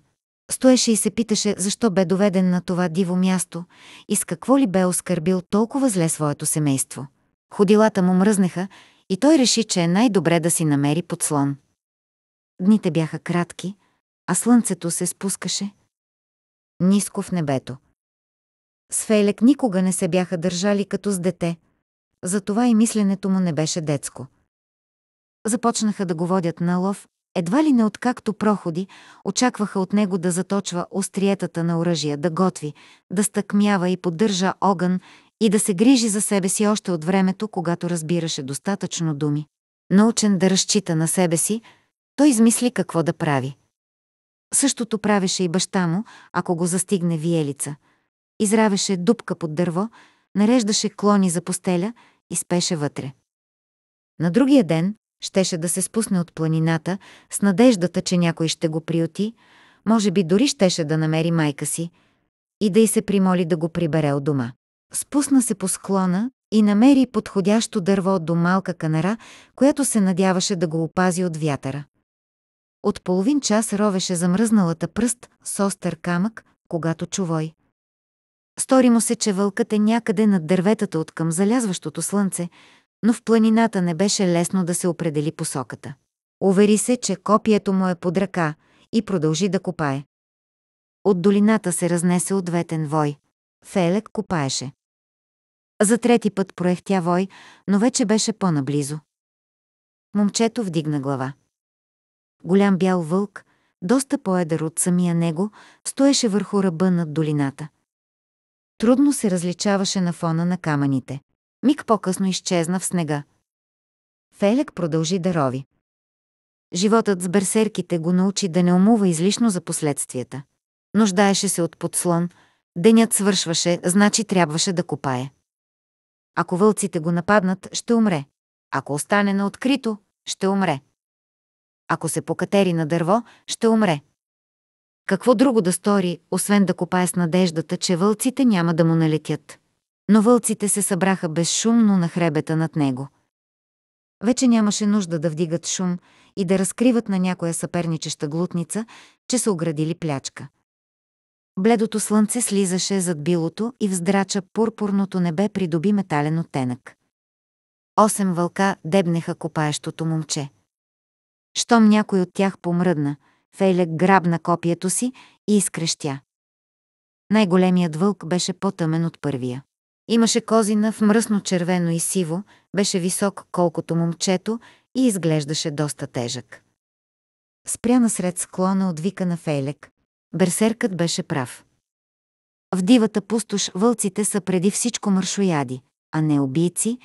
A: Стоеше и се питаше защо бе доведен на това диво място и с какво ли бе оскърбил толкова зле своето семейство. Ходилата му мръзнеха и той реши, че е най-добре да си намери подслон. Дните бяха кратки, а слънцето се спускаше – ниско в небето. С Фейлек никога не се бяха държали като с дете, затова и мисленето му не беше детско. Започнаха да го водят на лов, едва ли не откакто проходи, очакваха от него да заточва остриетата на оръжия, да готви, да стъкмява и поддържа огън и да се грижи за себе си още от времето, когато разбираше достатъчно думи. Научен да разчита на себе си, той измисли какво да прави – Същото правеше и баща му, ако го застигне виелица. Изравеше дупка под дърво, нареждаше клони за постеля и спеше вътре. На другия ден щеше да се спусне от планината с надеждата, че някой ще го приюти, може би дори щеше да намери майка си и да й се примоли да го прибере от дома. Спусна се по склона и намери подходящо дърво до малка канара, която се надяваше да го опази от вятъра. От половин час ровеше замръзналата пръст с остър камък, когато чувой. Стори му се, че вълкът е някъде над дърветата от към залязващото слънце, но в планината не беше лесно да се определи посоката. Увери се, че копието му е под ръка и продължи да копае. От долината се разнесе ответен вой. Фелек копаеше. За трети път проехтя вой, но вече беше по-наблизо. Момчето вдигна глава голям бял вълк, доста по-едър от самия него, стоеше върху ръба над долината. Трудно се различаваше на фона на камъните. Миг по-късно изчезна в снега. Фелек продължи да рови. Животът с берсерките го научи да не умува излишно за последствията. Нуждаеше се от подслон, денят свършваше, значи трябваше да копае. Ако вълците го нападнат, ще умре. Ако остане на открито, ще умре. Ако се покатери на дърво, ще умре. Какво друго да стори, освен да копае с надеждата, че вълците няма да му налетят? Но вълците се събраха безшумно на хребета над него. Вече нямаше нужда да вдигат шум и да разкриват на някоя съперничеща глутница, че са оградили плячка. Бледото слънце слизаше зад билото и вздрача пурпурното небе придоби метален оттенък. Осем вълка дебнеха копаещото момче. Щом някой от тях помръдна, Фейлек грабна копието си и изкрещя. Най-големият вълк беше по-тъмен от първия. Имаше козина в мръсно червено и сиво, беше висок колкото момчето и изглеждаше доста тежък. Спря насред склона от вика на Фейлек. Берсеркът беше прав. В дивата пустош вълците са преди всичко маршояди, а не убийци,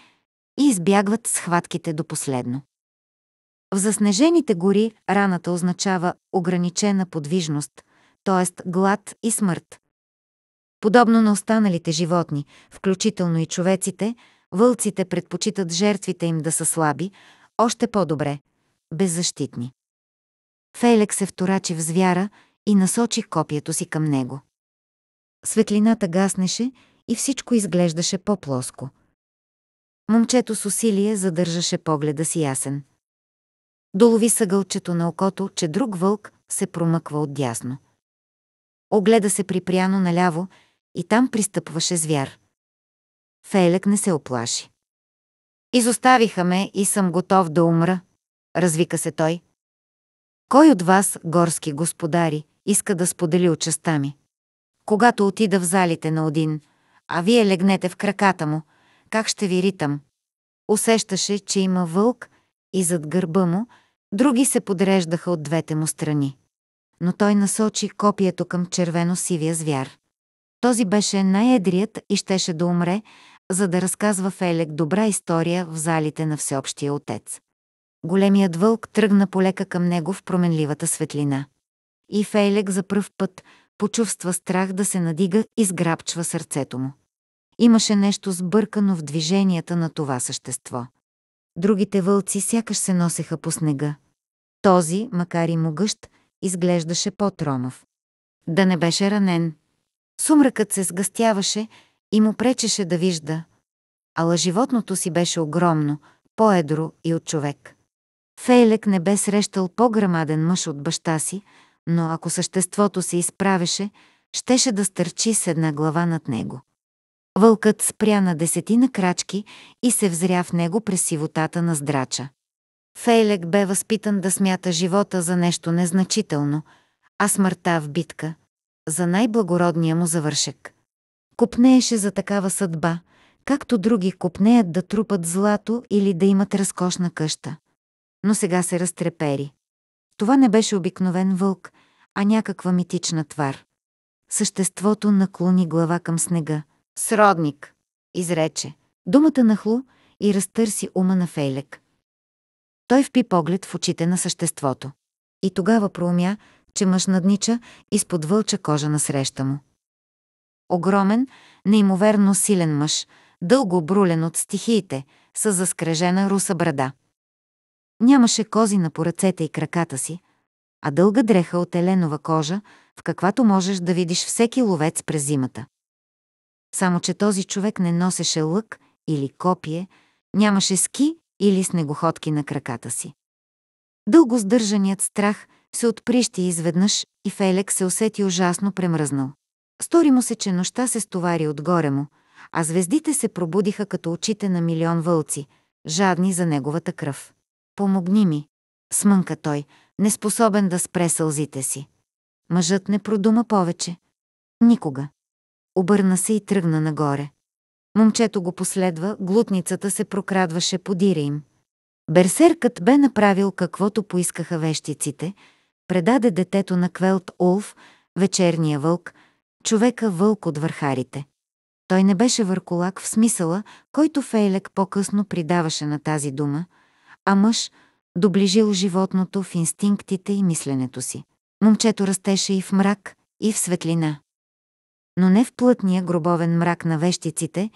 A: и избягват схватките до последно. В заснежените гори раната означава ограничена подвижност, т.е. глад и смърт. Подобно на останалите животни, включително и човеците, вълците предпочитат жертвите им да са слаби, още по-добре – беззащитни. Фейлек се вторачи в звяра и насочи копието си към него. Светлината гаснеше и всичко изглеждаше по-плоско. Момчето с усилие задържаше погледа си ясен – Долови съгълчето на окото, че друг вълк се промъква отдясно. Огледа се припряно наляво и там пристъпваше звяр. Фейлек не се оплаши. Изоставиха ме и съм готов да умра, развика се той. Кой от вас, горски господари, иска да сподели участа ми? Когато отида в залите на Один, а вие легнете в краката му, как ще ви ритам? Усещаше, че има вълк и зад гърба му, Други се подреждаха от двете му страни. Но той насочи копието към червено-сивия звяр. Този беше най-едрият и щеше да умре, за да разказва Фелек добра история в залите на всеобщия отец. Големият вълк тръгна полека към него в променливата светлина. И Фейлек за пръв път почувства страх да се надига и сграбчва сърцето му. Имаше нещо сбъркано в движенията на това същество. Другите вълци сякаш се носеха по снега. Този, макар и могъщ, изглеждаше по тромов Да не беше ранен. Сумръкът се сгъстяваше и му пречеше да вижда, ала животното си беше огромно, по-едро и от човек. Фейлек не бе срещал по-грамаден мъж от баща си, но ако съществото се изправеше, щеше да стърчи с една глава над него. Вълкът спря на десетина крачки и се взря в него през сивотата на здрача. Фейлек бе възпитан да смята живота за нещо незначително, а смъртта в битка – за най-благородния му завършек. Купнееше за такава съдба, както други купнеят да трупат злато или да имат разкошна къща. Но сега се разтрепери. Това не беше обикновен вълк, а някаква митична твар. Съществото наклони глава към снега, Сродник, изрече. Думата нахлу и разтърси ума на Фейлек. Той впи поглед в очите на съществото. И тогава проумя, че мъж наднича изпод вълча кожа насреща му. Огромен, неимоверно силен мъж, дълго брулен от стихиите, с заскрежена руса брада. Нямаше козина по ръцете и краката си, а дълга дреха от еленова кожа, в каквато можеш да видиш всеки ловец през зимата. Само, че този човек не носеше лък или копие, нямаше ски или снегоходки на краката си. Дълго сдържаният страх се отприщи изведнъж и Фелек се усети ужасно премръзнал. Стори му се, че нощта се стовари отгоре му, а звездите се пробудиха като очите на милион вълци, жадни за неговата кръв. «Помогни ми!» – смънка той, неспособен да спре сълзите си. Мъжът не продума повече. Никога обърна се и тръгна нагоре. Момчето го последва, глутницата се прокрадваше подире им. Берсеркът бе направил каквото поискаха вещиците, предаде детето на Квелт Улф, вечерния вълк, човека вълк от върхарите. Той не беше върколак в смисъла, който Фейлек по-късно придаваше на тази дума, а мъж доближил животното в инстинктите и мисленето си. Момчето растеше и в мрак, и в светлина но не в плътния гробовен мрак на вещиците,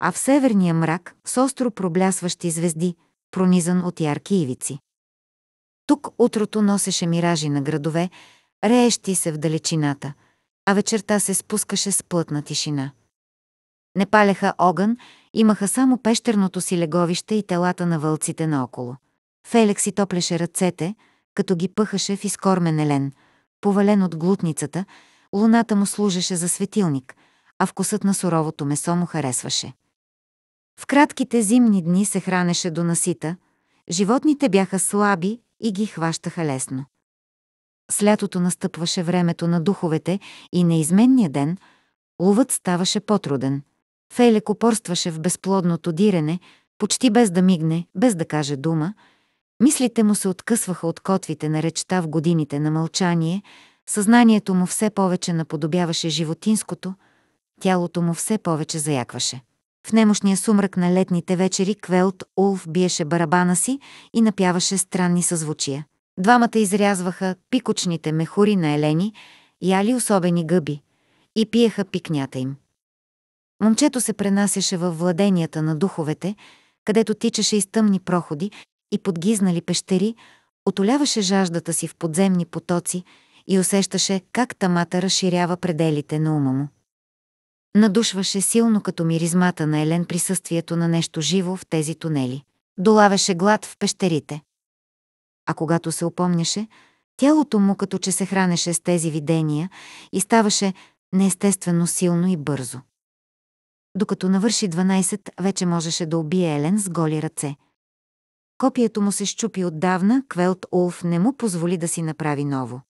A: а в северния мрак с остро проблясващи звезди, пронизан от ярки ивици. Тук утрото носеше миражи на градове, реещи се в далечината, а вечерта се спускаше с плътна тишина. Не палеха огън, имаха само пещерното си леговище и телата на вълците наоколо. Фелек си топлеше ръцете, като ги пъхаше в изкормен елен, повален от глутницата, Луната му служеше за светилник, а вкусът на суровото месо му харесваше. В кратките зимни дни се хранеше до насита, животните бяха слаби и ги хващаха лесно. С лятото настъпваше времето на духовете и неизменния ден ловът ставаше по-труден. Фейлек упорстваше в безплодното дирене, почти без да мигне, без да каже дума. Мислите му се откъсваха от котвите на речта в годините на мълчание – Съзнанието му все повече наподобяваше животинското, тялото му все повече заякваше. В немощния сумрак на летните вечери Квелт Улф биеше барабана си и напяваше странни съзвучия. Двамата изрязваха пикочните мехури на елени, яли особени гъби и пиеха пикнята им. Момчето се пренасяше във владенията на духовете, където тичаше из тъмни проходи и подгизнали пещери, отоляваше жаждата си в подземни потоци – и усещаше как тамата разширява пределите на ума му. Надушваше силно като миризмата на Елен присъствието на нещо живо в тези тунели. Долавеше глад в пещерите. А когато се опомняше, тялото му като че се хранеше с тези видения и ставаше неестествено силно и бързо. Докато навърши 12, вече можеше да убие Елен с голи ръце. Копието му се щупи отдавна, Квелт Улф не му позволи да си направи ново.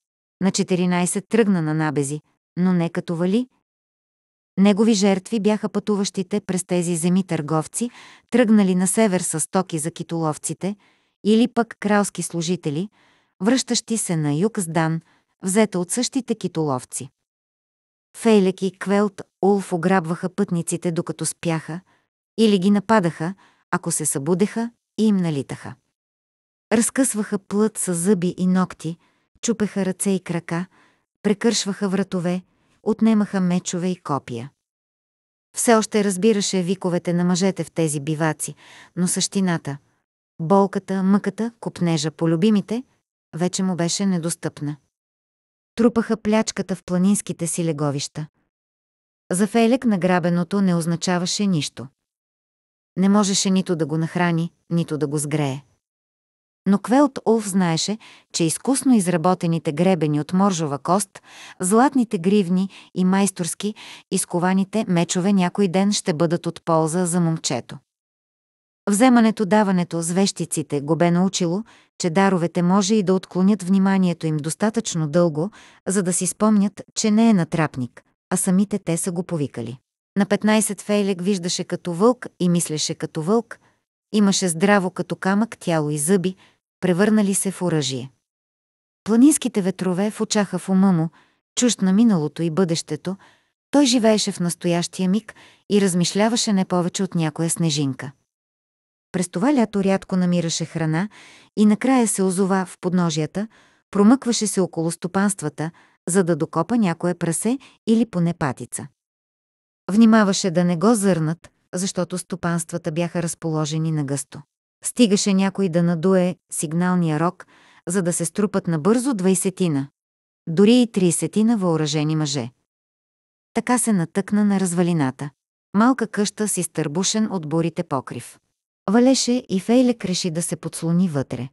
A: На 14 тръгна на набези, но не като вали. Негови жертви бяха пътуващите през тези земи търговци, тръгнали на север със стоки за китоловците, или пък кралски служители, връщащи се на юг с дан, взета от същите китоловци. Фейлек и Квелт Улф ограбваха пътниците, докато спяха, или ги нападаха, ако се събудеха и им налитаха. Разкъсваха плът с зъби и ногти – чупеха ръце и крака, прекършваха вратове, отнемаха мечове и копия. Все още разбираше виковете на мъжете в тези биваци, но същината, болката, мъката, купнежа по любимите, вече му беше недостъпна. Трупаха плячката в планинските си леговища. За Фелек награбеното не означаваше нищо. Не можеше нито да го нахрани, нито да го сгрее но Квелт Улф знаеше, че изкусно изработените гребени от моржова кост, златните гривни и майсторски изкованите мечове някой ден ще бъдат от полза за момчето. Вземането, даването с вещиците го бе научило, че даровете може и да отклонят вниманието им достатъчно дълго, за да си спомнят, че не е натрапник, а самите те са го повикали. На 15 Фейлек виждаше като вълк и мислеше като вълк, имаше здраво като камък тяло и зъби – превърнали се в оръжие. Планинските ветрове фучаха в ума му, чужд на миналото и бъдещето, той живееше в настоящия миг и размишляваше не повече от някоя снежинка. През това лято рядко намираше храна и накрая се озова в подножията, промъкваше се около стопанствата, за да докопа някое прасе или поне патица. Внимаваше да не го зърнат, защото стопанствата бяха разположени на гъсто. Стигаше някой да надуе сигналния рок, за да се струпат набързо двайсетина. Дори и трисетина въоръжени мъже. Така се натъкна на развалината. Малка къща с изтърбушен от бурите покрив. Валеше и Фейлек реши да се подслони вътре.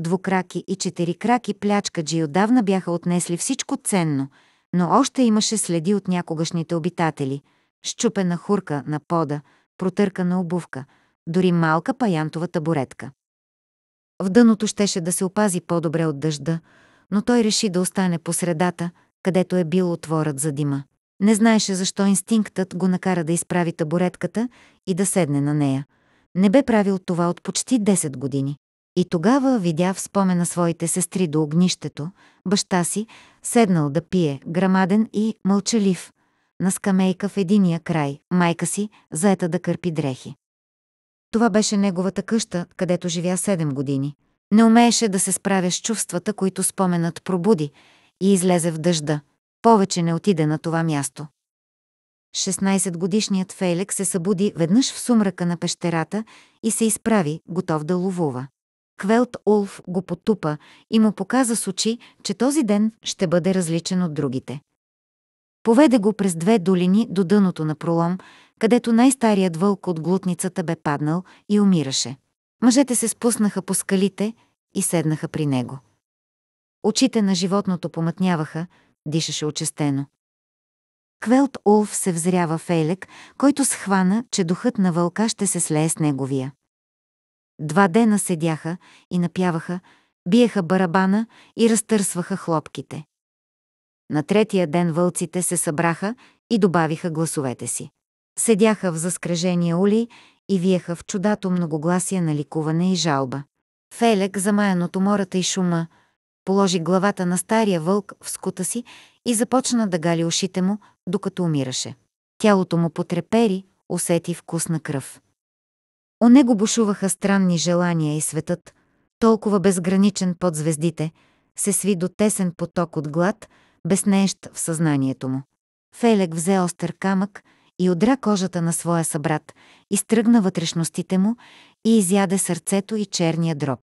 A: Двукраки и четирикраки плячкаджи отдавна бяха отнесли всичко ценно, но още имаше следи от някогашните обитатели. Щупена хурка на пода, протъркана обувка – дори малка паянтова табуретка. В дъното щеше да се опази по-добре от дъжда, но той реши да остане по средата, където е бил отворът за дима. Не знаеше защо инстинктът го накара да изправи табуретката и да седне на нея. Не бе правил това от почти 10 години. И тогава видя в спомена своите сестри до огнището, баща си, седнал да пие, грамаден и мълчалив, на скамейка в единия край, майка си, заета да кърпи дрехи. Това беше неговата къща, където живя 7 години. Не умееше да се справя с чувствата, които споменът пробуди и излезе в дъжда. Повече не отиде на това място. 16-годишният Фейлек се събуди веднъж в сумрака на пещерата и се изправи, готов да ловува. Квелт Улф го потупа и му показа с очи, че този ден ще бъде различен от другите. Поведе го през две долини до дъното на пролом, където най-старият вълк от глутницата бе паднал и умираше. Мъжете се спуснаха по скалите и седнаха при него. Очите на животното помътняваха, дишаше очестено. Квелт Улф се взрява в Елек, който схвана, че духът на вълка ще се слее с неговия. Два дена седяха и напяваха, биеха барабана и разтърсваха хлопките. На третия ден вълците се събраха и добавиха гласовете си. Седяха в заскрежения улей и виеха в чудато многогласие на ликуване и жалба. Фелек, замаян от умората и шума, положи главата на стария вълк в скута си и започна да гали ушите му, докато умираше. Тялото му потрепери, усети вкус на кръв. О него бушуваха странни желания и светът, толкова безграничен под звездите, се сви до тесен поток от глад, безнеещ в съзнанието му. Фелек взе остър камък и удра кожата на своя събрат, изтръгна вътрешностите му и изяде сърцето и черния дроб.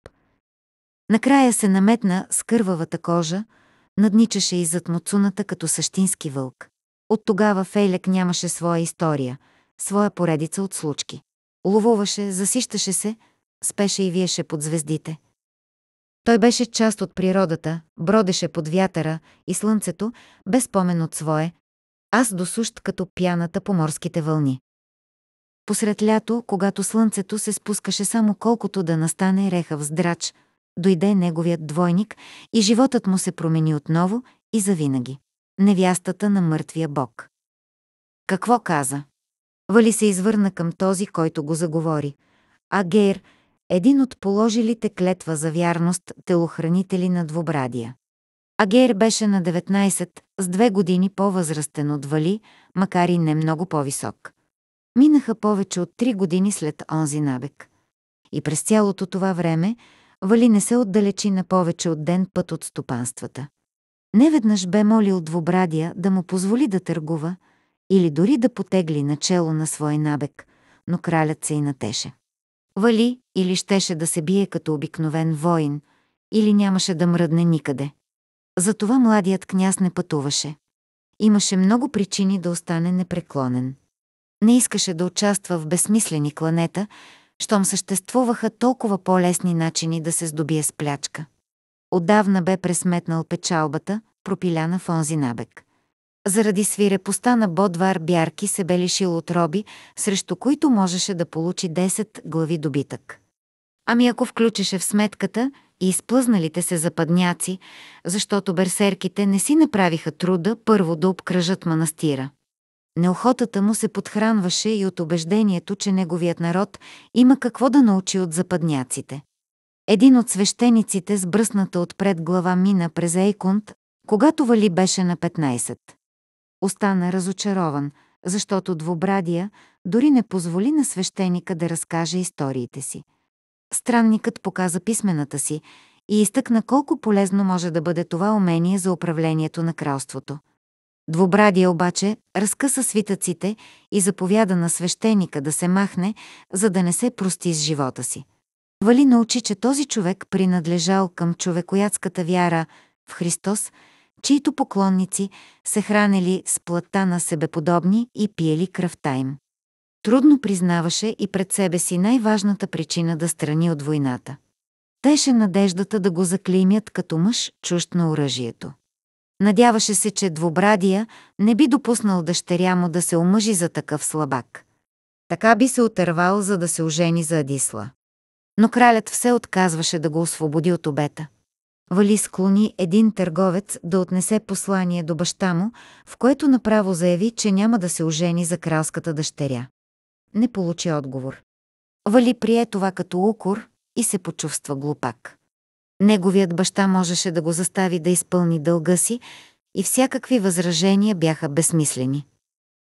A: Накрая се наметна с кървавата кожа, надничаше и зад муцуната като същински вълк. От тогава Фейлек нямаше своя история, своя поредица от случки. Ловуваше, засищаше се, спеше и виеше под звездите – той беше част от природата, бродеше под вятъра и слънцето, без спомен от свое, аз досущ като пяната по морските вълни. Посред лято, когато слънцето се спускаше само колкото да настане рехав здрач, дойде неговият двойник и животът му се промени отново и завинаги. Невястата на мъртвия бог. Какво каза? Вали се извърна към този, който го заговори. А Гейр – един от положилите клетва за вярност телохранители на двобрадия. Агер беше на 19, с две години по-възрастен от Вали, макар и не много по-висок. Минаха повече от три години след онзи набег. И през цялото това време Вали не се отдалечи на повече от ден път от стопанствата. Неведнъж бе молил двобрадия да му позволи да търгува или дори да потегли начело на свой набег, но кралят се и натеше. Вали или щеше да се бие като обикновен воин, или нямаше да мръдне никъде. Затова младият княз не пътуваше. Имаше много причини да остане непреклонен. Не искаше да участва в безсмислени кланета, щом съществуваха толкова по-лесни начини да се здобие с плячка. Отдавна бе пресметнал печалбата, пропиляна в онзи набег. Заради свирепостта на Бодвар Бярки се бе лишил от роби, срещу които можеше да получи 10 глави добитък. Ами ако включеше в сметката и изплъзналите се западняци, защото берсерките не си направиха труда първо да обкръжат манастира. Неохотата му се подхранваше и от убеждението, че неговият народ има какво да научи от западняците. Един от свещениците с бръсната отпред глава мина през Ейкунд, когато Вали беше на 15. Остана разочарован, защото Двобрадия дори не позволи на свещеника да разкаже историите си. Странникът показа писмената си и изтъкна колко полезно може да бъде това умение за управлението на кралството. Двобрадия обаче разкъса свитъците и заповяда на свещеника да се махне, за да не се прости с живота си. Вали научи, че този човек принадлежал към човекоятската вяра в Христос чието поклонници се хранили с плътта на себеподобни и пиели кръвта им. Трудно признаваше и пред себе си най-важната причина да страни от войната. Теше надеждата да го заклеймят като мъж, чущ на оръжието. Надяваше се, че двобрадия не би допуснал дъщеря му да се омъжи за такъв слабак. Така би се отървал, за да се ожени за Адисла. Но кралят все отказваше да го освободи от обета. Вали склони един търговец да отнесе послание до баща му, в което направо заяви, че няма да се ожени за кралската дъщеря. Не получи отговор. Вали прие това като укор и се почувства глупак. Неговият баща можеше да го застави да изпълни дълга си и всякакви възражения бяха безсмислени.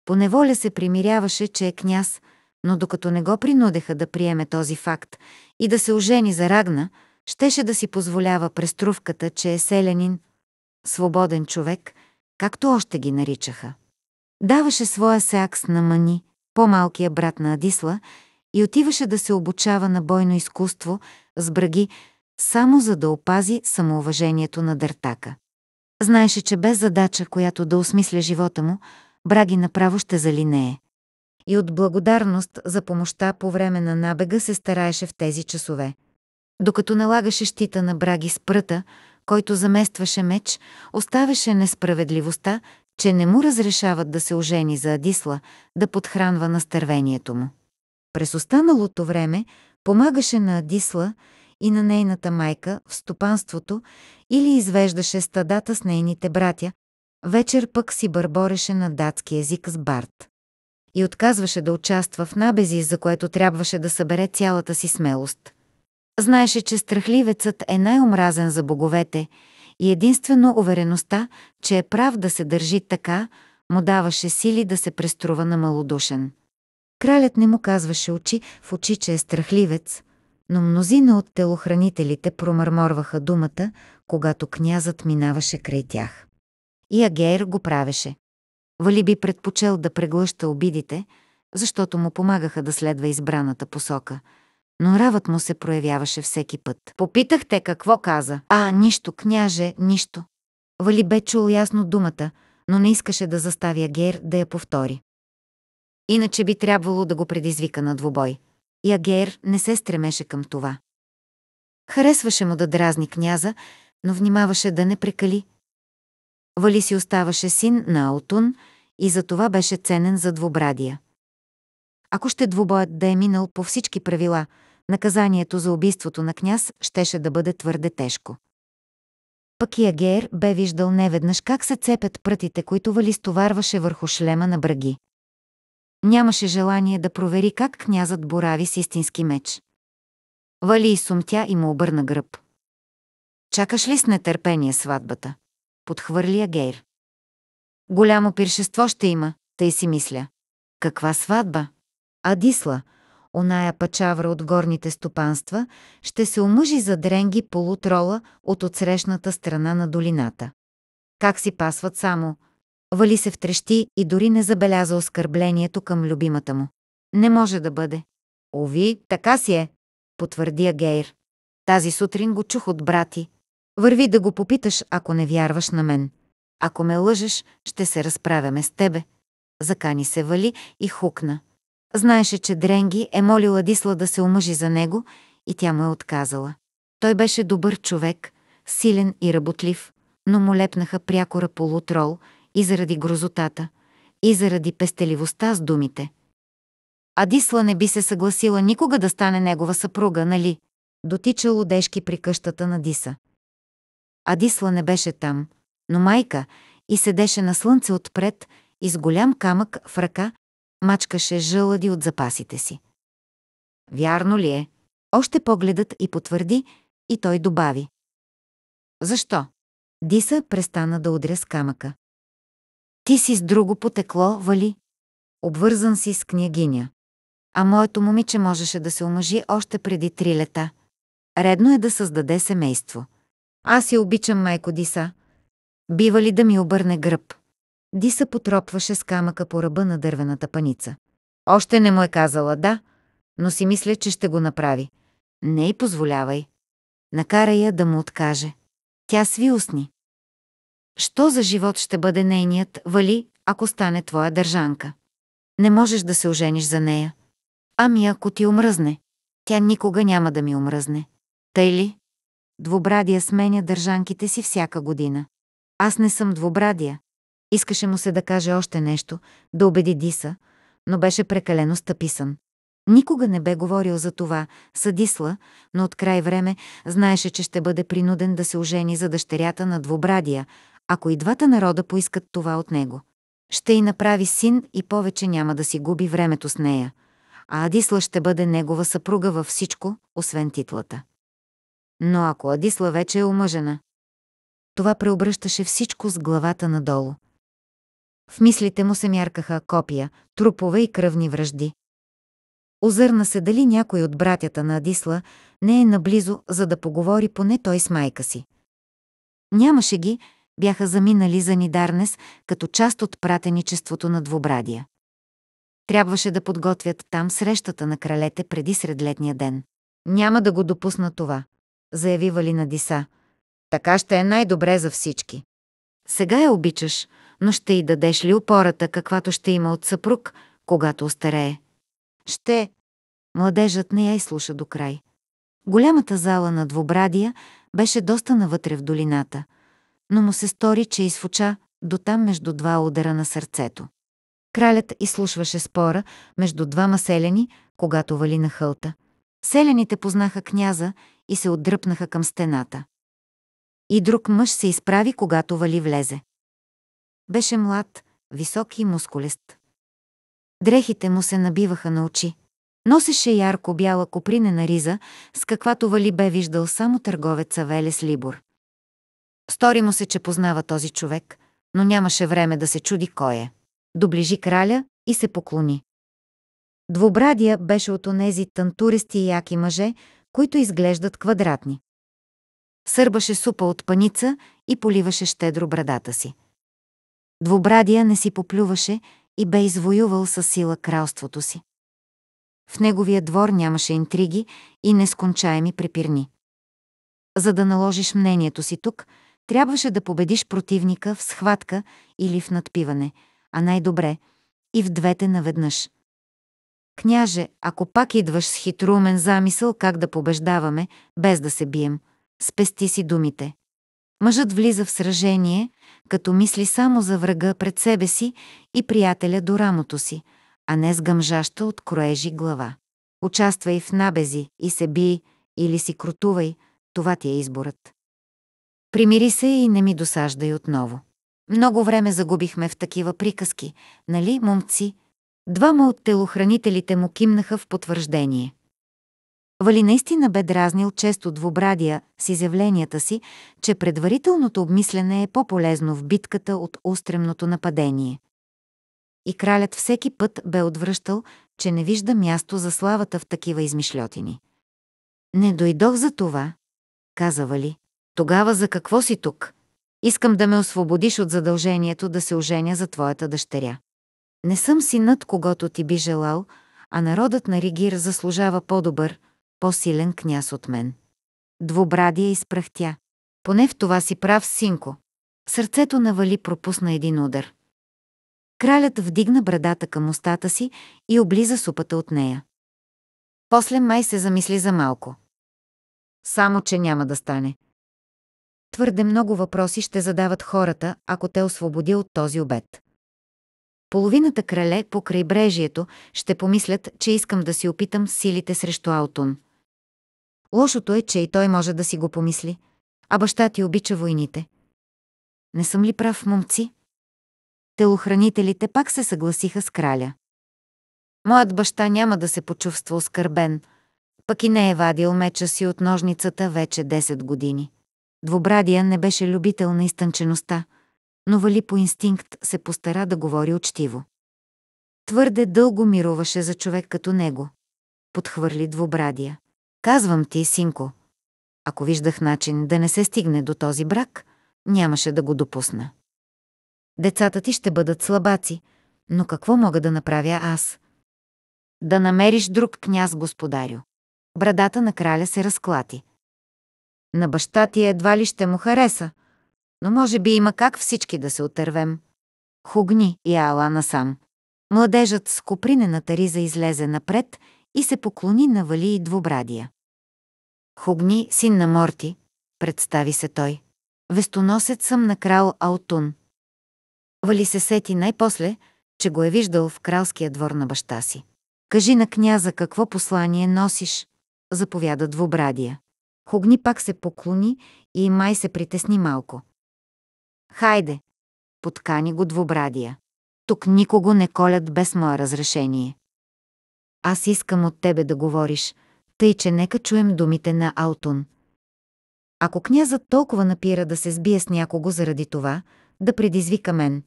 A: Поневоля се примиряваше, че е княз, но докато не го принудеха да приеме този факт и да се ожени за Рагна, щеше да си позволява преструвката, че е селянин, свободен човек, както още ги наричаха. Даваше своя сеакс на Мани, по-малкия брат на Адисла, и отиваше да се обучава на бойно изкуство с браги, само за да опази самоуважението на Дъртака. Знаеше, че без задача, която да осмисля живота му, Браги направо ще залинее. И от благодарност за помощта по време на набега се стараеше в тези часове. Докато налагаше щита на браги с пръта, който заместваше меч, оставяше несправедливостта, че не му разрешават да се ожени за Адисла, да подхранва настървението му. През останалото време помагаше на Адисла и на нейната майка в стопанството или извеждаше стадата с нейните братя, вечер пък си бърбореше на датски език с Барт. И отказваше да участва в набези, за което трябваше да събере цялата си смелост – Знаеше, че страхливецът е най-омразен за боговете и единствено увереността, че е прав да се държи така, му даваше сили да се преструва на малодушен. Кралят не му казваше очи в очи, че е страхливец, но мнозина от телохранителите промърморваха думата, когато князът минаваше край тях. И Агейр го правеше. Вали би предпочел да преглъща обидите, защото му помагаха да следва избраната посока – но равът му се проявяваше всеки път. Попитахте какво каза. А, нищо, княже, нищо. Вали бе чул ясно думата, но не искаше да заставя Гейр да я повтори. Иначе би трябвало да го предизвика на двубой. И Агейр не се стремеше към това. Харесваше му да дразни княза, но внимаваше да не прекали. Вали си оставаше син на Алтун и за това беше ценен за двобрадия. Ако ще двубоят да е минал по всички правила – наказанието за убийството на княз щеше да бъде твърде тежко. Пък и Агер бе виждал неведнъж как се цепят прътите, които Вали стоварваше върху шлема на браги. Нямаше желание да провери как князът борави с истински меч. Вали и сумтя и му обърна гръб. Чакаш ли с нетърпение сватбата? Подхвърли Агейр. Голямо пиршество ще има, тъй си мисля. Каква сватба? Адисла, оная пачавра от горните стопанства, ще се омъжи за дренги полутрола от отсрещната страна на долината. Как си пасват само? Вали се втрещи и дори не забеляза оскърблението към любимата му. Не може да бъде. Ови, така си е, потвърди Агейр. Тази сутрин го чух от брати. Върви да го попиташ, ако не вярваш на мен. Ако ме лъжеш, ще се разправяме с тебе. Закани се Вали и хукна. Знаеше, че Дренги е молила Адисла да се омъжи за него и тя му е отказала. Той беше добър човек, силен и работлив, но му лепнаха прякора полутрол и заради грозотата, и заради пестеливостта с думите. Адисла не би се съгласила никога да стане негова съпруга, нали? Дотича лудешки при къщата на Диса. Адисла не беше там, но майка и седеше на слънце отпред и с голям камък в ръка мачкаше жълъди от запасите си. Вярно ли е? Още погледът и потвърди, и той добави. Защо? Диса престана да удря с камъка. Ти си с друго потекло, вали. Обвързан си с княгиня. А моето момиче можеше да се омъжи още преди три лета. Редно е да създаде семейство. Аз я обичам, майко Диса. Бива ли да ми обърне гръб? Диса потропваше с камъка по ръба на дървената паница. Още не му е казала да, но си мисля, че ще го направи. Не й позволявай. Накара я да му откаже. Тя сви усни. Що за живот ще бъде нейният, вали, ако стане твоя държанка? Не можеш да се ожениш за нея. Ами ако ти омръзне. Тя никога няма да ми омръзне. Тъй ли? Двобрадия сменя държанките си всяка година. Аз не съм двобрадия, Искаше му се да каже още нещо, да убеди Диса, но беше прекалено стъписан. Никога не бе говорил за това с но от край време знаеше, че ще бъде принуден да се ожени за дъщерята на двобрадия, ако и двата народа поискат това от него. Ще й направи син и повече няма да си губи времето с нея, а Адисла ще бъде негова съпруга във всичко, освен титлата. Но ако Адисла вече е омъжена, това преобръщаше всичко с главата надолу. В мислите му се мяркаха копия, трупове и кръвни връжди. Озърна се дали някой от братята на Адисла не е наблизо, за да поговори поне той с майка си. Нямаше ги, бяха заминали за Нидарнес като част от пратеничеството на двобрадия. Трябваше да подготвят там срещата на кралете преди средлетния ден. Няма да го допусна това, заяви Валина Диса. Така ще е най-добре за всички. Сега я обичаш, но ще й дадеш ли опората, каквато ще има от съпруг, когато остарее? Ще. Младежът не я изслуша до край. Голямата зала на двобрадия беше доста навътре в долината, но му се стори, че изфуча дотам между два удара на сърцето. Кралят изслушваше спора между двама селени, когато вали на хълта. Селените познаха княза и се отдръпнаха към стената. И друг мъж се изправи, когато вали влезе. Беше млад, висок и мускулест. Дрехите му се набиваха на очи. Носеше ярко-бяла копринена риза, с каквато вали бе виждал само търговеца Велес Либор. Стори му се, че познава този човек, но нямаше време да се чуди кой е. Доближи краля и се поклони. Двобрадия беше от онези тантуристи и яки мъже, които изглеждат квадратни. Сърбаше супа от паница и поливаше щедро брадата си. Двобрадия не си поплюваше и бе извоювал със сила кралството си. В неговия двор нямаше интриги и нескончаеми препирни. За да наложиш мнението си тук, трябваше да победиш противника в схватка или в надпиване, а най-добре – и в двете наведнъж. Княже, ако пак идваш с хитрумен замисъл как да побеждаваме, без да се бием, спести си думите. Мъжът влиза в сражение, като мисли само за врага пред себе си и приятеля до рамото си, а не с гъмжаща от кроежи глава. Участвай в набези и се бий или си крутувай, това ти е изборът. Примири се и не ми досаждай отново. Много време загубихме в такива приказки, нали, момци? Двама от телохранителите му кимнаха в потвърждение. Вали наистина бе дразнил често двобрадия с изявленията си, че предварителното обмислене е по-полезно в битката от устремното нападение. И кралят всеки път бе отвръщал, че не вижда място за славата в такива измишлетини. Не дойдох за това, каза Вали. Тогава за какво си тук? Искам да ме освободиш от задължението да се оженя за твоята дъщеря. Не съм синът, когато ти би желал, а народът на Ригир заслужава по-добър, по-силен княз от мен. Двобрадия изпрахтя. Поне в това си прав, синко. Сърцето на Вали пропусна един удар. Кралят вдигна брадата към устата си и облиза супата от нея. После май се замисли за малко. Само, че няма да стане. Твърде много въпроси ще задават хората, ако те освободи от този обед. Половината крале по крайбрежието ще помислят, че искам да си опитам силите срещу Аутун. Лошото е, че и той може да си го помисли. А баща ти обича войните. Не съм ли прав, момци? Телохранителите пак се съгласиха с краля. Моят баща няма да се почувства оскърбен, пък и не е вадил меча си от ножницата вече 10 години. Двобрадия не беше любител на изтънчеността, но Вали по инстинкт се постара да говори учтиво. Твърде дълго мируваше за човек като него. Подхвърли двобрадия. Казвам ти, синко, ако виждах начин да не се стигне до този брак, нямаше да го допусна. Децата ти ще бъдат слабаци, но какво мога да направя аз? Да намериш друг княз, господарю. Брадата на краля се разклати. На баща ти едва ли ще му хареса, но може би има как всички да се отървем. Хугни и Алана насам. Младежът с копринената риза излезе напред и се поклони на Вали и Двобрадия. Хугни, син на Морти, представи се той. Вестоносец съм на крал Аутун. Вали се сети най-после, че го е виждал в кралския двор на баща си. Кажи на княза какво послание носиш, заповяда Двобрадия. Хугни пак се поклони и май се притесни малко. Хайде, подкани го Двобрадия. Тук никого не колят без мое разрешение. Аз искам от тебе да говориш, тъй че нека чуем думите на Алтун. Ако князът толкова напира да се сбие с някого заради това, да предизвика мен,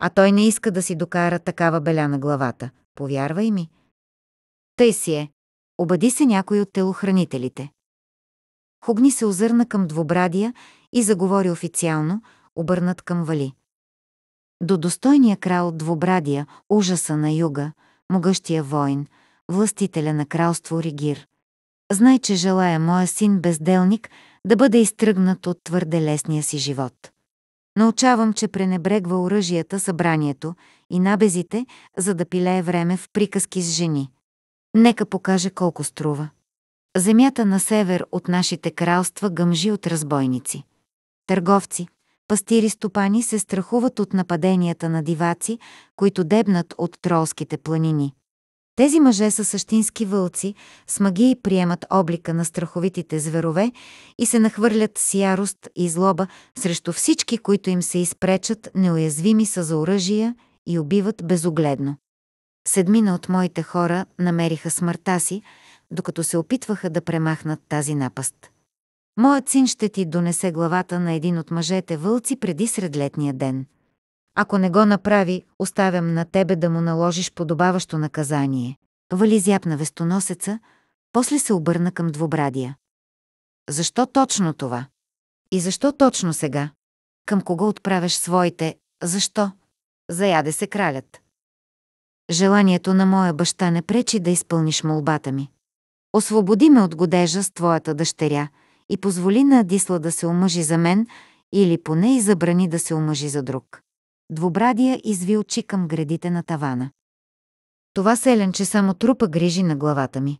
A: а той не иска да си докара такава беля на главата, повярвай ми. Тъй си е. Обади се някой от телохранителите. Хугни се озърна към двобрадия и заговори официално, обърнат към Вали. До достойния крал двобрадия, ужаса на юга, могъщия воин – властителя на кралство Ригир. Знай, че желая моя син безделник да бъде изтръгнат от твърде лесния си живот. Научавам, че пренебрегва оръжията, събранието и набезите, за да пилее време в приказки с жени. Нека покаже колко струва. Земята на север от нашите кралства гъмжи от разбойници. Търговци, пастири стопани се страхуват от нападенията на диваци, които дебнат от тролските планини. Тези мъже са същински вълци, с магии приемат облика на страховитите зверове и се нахвърлят с ярост и злоба срещу всички, които им се изпречат, неуязвими са за оръжия и убиват безогледно. Седмина от моите хора намериха смъртта си, докато се опитваха да премахнат тази напаст. Моят син ще ти донесе главата на един от мъжете вълци преди средлетния ден. Ако не го направи, оставям на тебе да му наложиш подобаващо наказание. Вали зяпна вестоносеца, после се обърна към двобрадия. Защо точно това? И защо точно сега? Към кого отправяш своите? Защо? Заяде се кралят. Желанието на моя баща не пречи да изпълниш молбата ми. Освободи ме от годежа с твоята дъщеря и позволи на Адисла да се омъжи за мен или поне и забрани да се омъжи за друг. Двобрадия изви очи към градите на тавана. Това селенче само трупа грижи на главата ми.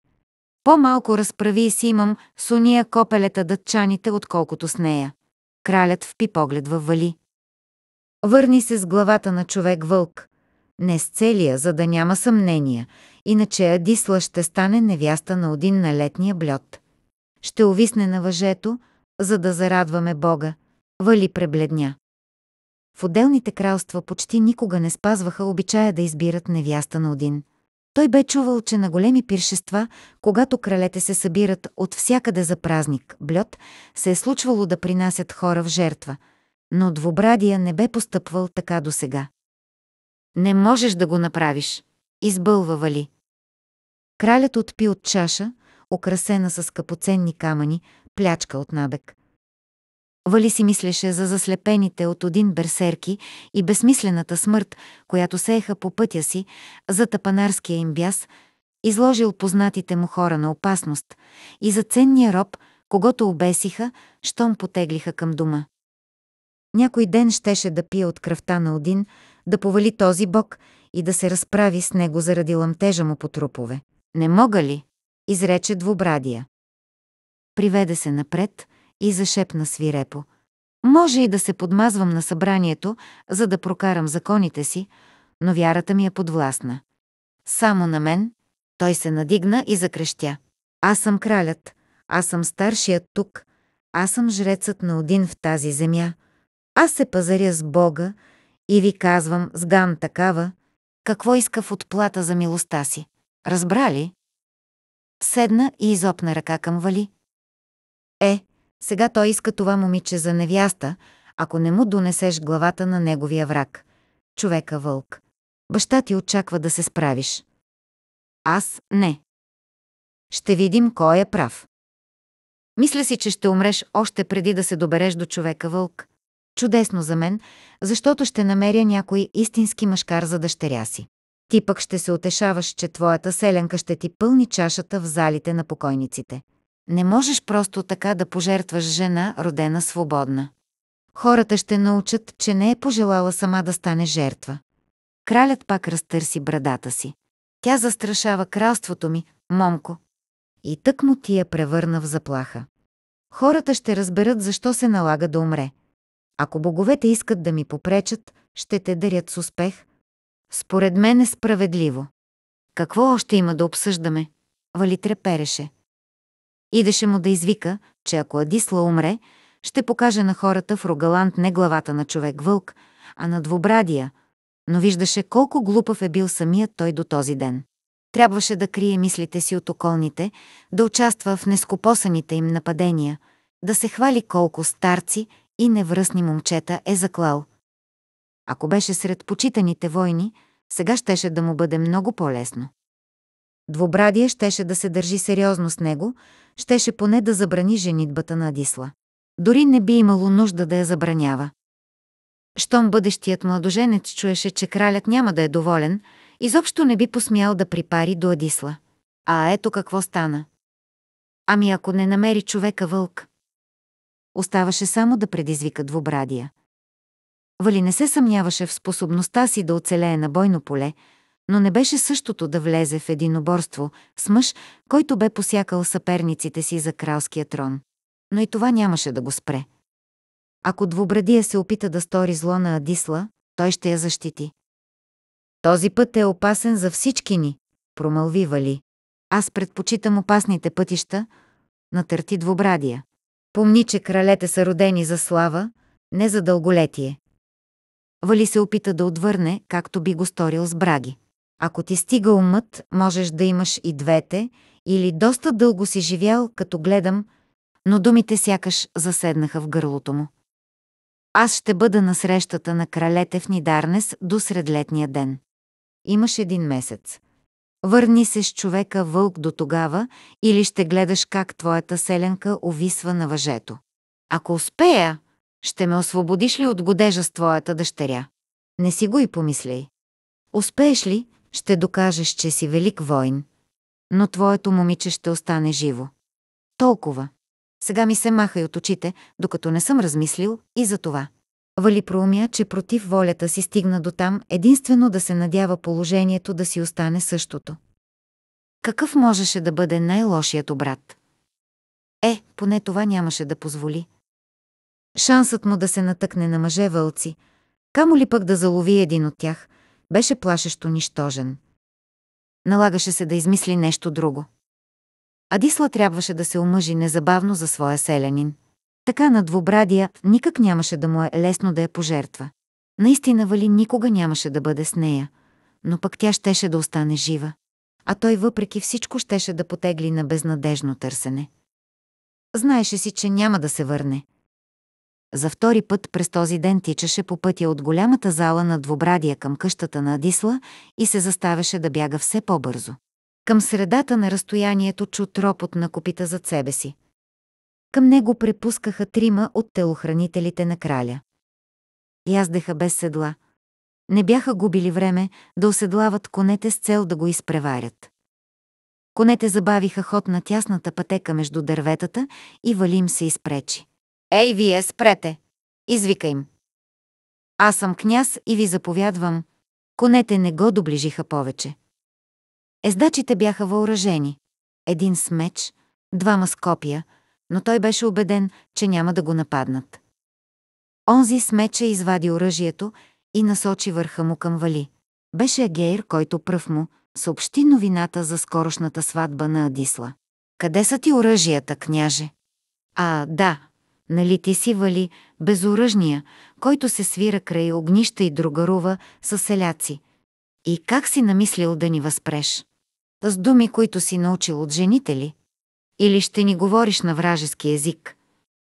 A: По-малко разправи и си имам с уния копелета дътчаните, отколкото с нея. Кралят впи поглед във вали. Върни се с главата на човек вълк. Не с целия, за да няма съмнения, иначе Адисла ще стане невяста на один на летния блед. Ще увисне на въжето, за да зарадваме Бога. Вали пребледня. В отделните кралства почти никога не спазваха обичая да избират невяста на Один. Той бе чувал, че на големи пиршества, когато кралете се събират от всякъде за празник, блюд, се е случвало да принасят хора в жертва, но двобрадия не бе постъпвал така до сега. Не можеш да го направиш, избълва Вали. Кралят отпи от чаша, украсена с капоценни камъни, плячка от набек. Вали си мислеше за заслепените от Один берсерки и безсмислената смърт, която сееха по пътя си, за тапанарския им бяс, изложил познатите му хора на опасност и за ценния роб, когато обесиха, щом потеглиха към дома. Някой ден щеше да пие от кръвта на Один, да повали този бог и да се разправи с него заради ламтежа му по трупове. Не мога ли? изрече двобрадия. Приведе се напред – и зашепна свирепо. Може и да се подмазвам на събранието, за да прокарам законите си, но вярата ми е подвластна. Само на мен, той се надигна и закрещя. Аз съм кралят, аз съм старшият тук, аз съм жрецът на Один в тази земя. Аз се пазаря с Бога и ви казвам с ган такава, какво иска в отплата за милостта си. Разбрали? Седна и изопна ръка към Вали. Е, сега той иска това момиче за невяста, ако не му донесеш главата на неговия враг. Човека вълк. Баща ти очаква да се справиш. Аз не. Ще видим кой е прав. Мисля си, че ще умреш още преди да се добереш до човека вълк. Чудесно за мен, защото ще намеря някой истински мъжкар за дъщеря си. Ти пък ще се утешаваш, че твоята селенка ще ти пълни чашата в залите на покойниците. Не можеш просто така да пожертваш жена, родена свободна. Хората ще научат, че не е пожелала сама да стане жертва. Кралят пак разтърси брадата си. Тя застрашава кралството ми, момко. И тък му ти я превърна в заплаха. Хората ще разберат защо се налага да умре. Ако боговете искат да ми попречат, ще те дарят с успех. Според мен е справедливо. Какво още има да обсъждаме? Вали трепереше. Идеше му да извика, че ако Адисла умре, ще покаже на хората в Рогаланд не главата на човек-вълк, а на двобрадия, но виждаше колко глупав е бил самият той до този ден. Трябваше да крие мислите си от околните, да участва в нескопосаните им нападения, да се хвали колко старци и невръсни момчета е заклал. Ако беше сред почитаните войни, сега щеше да му бъде много по-лесно. Двобрадия щеше да се държи сериозно с него, щеше поне да забрани женитбата на Адисла. Дори не би имало нужда да я забранява. Щом бъдещият младоженец чуеше, че кралят няма да е доволен, изобщо не би посмял да припари до Адисла. А ето какво стана. Ами ако не намери човека вълк? Оставаше само да предизвика двобрадия. Вали не се съмняваше в способността си да оцелее на бойно поле, но не беше същото да влезе в единоборство с мъж, който бе посякал съперниците си за кралския трон. Но и това нямаше да го спре. Ако двобрадия се опита да стори зло на Адисла, той ще я защити. Този път е опасен за всички ни, промълви Вали. Аз предпочитам опасните пътища, натърти двобрадия. Помни, че кралете са родени за слава, не за дълголетие. Вали се опита да отвърне, както би го сторил с браги. Ако ти стига умът, можеш да имаш и двете, или доста дълго си живял, като гледам, но думите сякаш заседнаха в гърлото му. Аз ще бъда на срещата на кралете в Нидарнес до средлетния ден. Имаш един месец. Върни се с човека вълк до тогава или ще гледаш как твоята селенка увисва на въжето. Ако успея, ще ме освободиш ли от годежа с твоята дъщеря? Не си го и помисли. Успееш ли, ще докажеш, че си велик войн, но твоето момиче ще остане живо. Толкова. Сега ми се махай от очите, докато не съм размислил и за това. Вали проумя, че против волята си стигна до там единствено да се надява положението да си остане същото. Какъв можеше да бъде най-лошият брат? Е, поне това нямаше да позволи. Шансът му да се натъкне на мъже вълци, камо ли пък да залови един от тях, беше плашещо нищожен. Налагаше се да измисли нещо друго. Адисла трябваше да се омъжи незабавно за своя селянин. Така на двобрадия никак нямаше да му е лесно да я пожертва. Наистина Вали никога нямаше да бъде с нея, но пък тя щеше да остане жива. А той въпреки всичко щеше да потегли на безнадежно търсене. Знаеше си, че няма да се върне, за втори път през този ден тичаше по пътя от голямата зала на двобрадия към къщата на Адисла и се заставяше да бяга все по-бързо. Към средата на разстоянието чу тропот на копита зад себе си. Към него препускаха трима от телохранителите на краля. Яздеха без седла. Не бяха губили време да оседлават конете с цел да го изпреварят. Конете забавиха ход на тясната пътека между дърветата и Валим се изпречи. Ей, вие спрете! Извика им. Аз съм княз и ви заповядвам. Конете не го доближиха повече. Ездачите бяха въоръжени. Един с меч, двама с копия, но той беше убеден, че няма да го нападнат. Онзи с меча извади оръжието и насочи върха му към Вали. Беше Агейр, който пръв му съобщи новината за скорошната сватба на Адисла. «Къде са ти оръжията, княже?» «А, да, Нали ти си вали, безоръжния, който се свира край огнища и другарува с селяци. И как си намислил да ни възпреш? С думи, които си научил от жените ли? Или ще ни говориш на вражески език?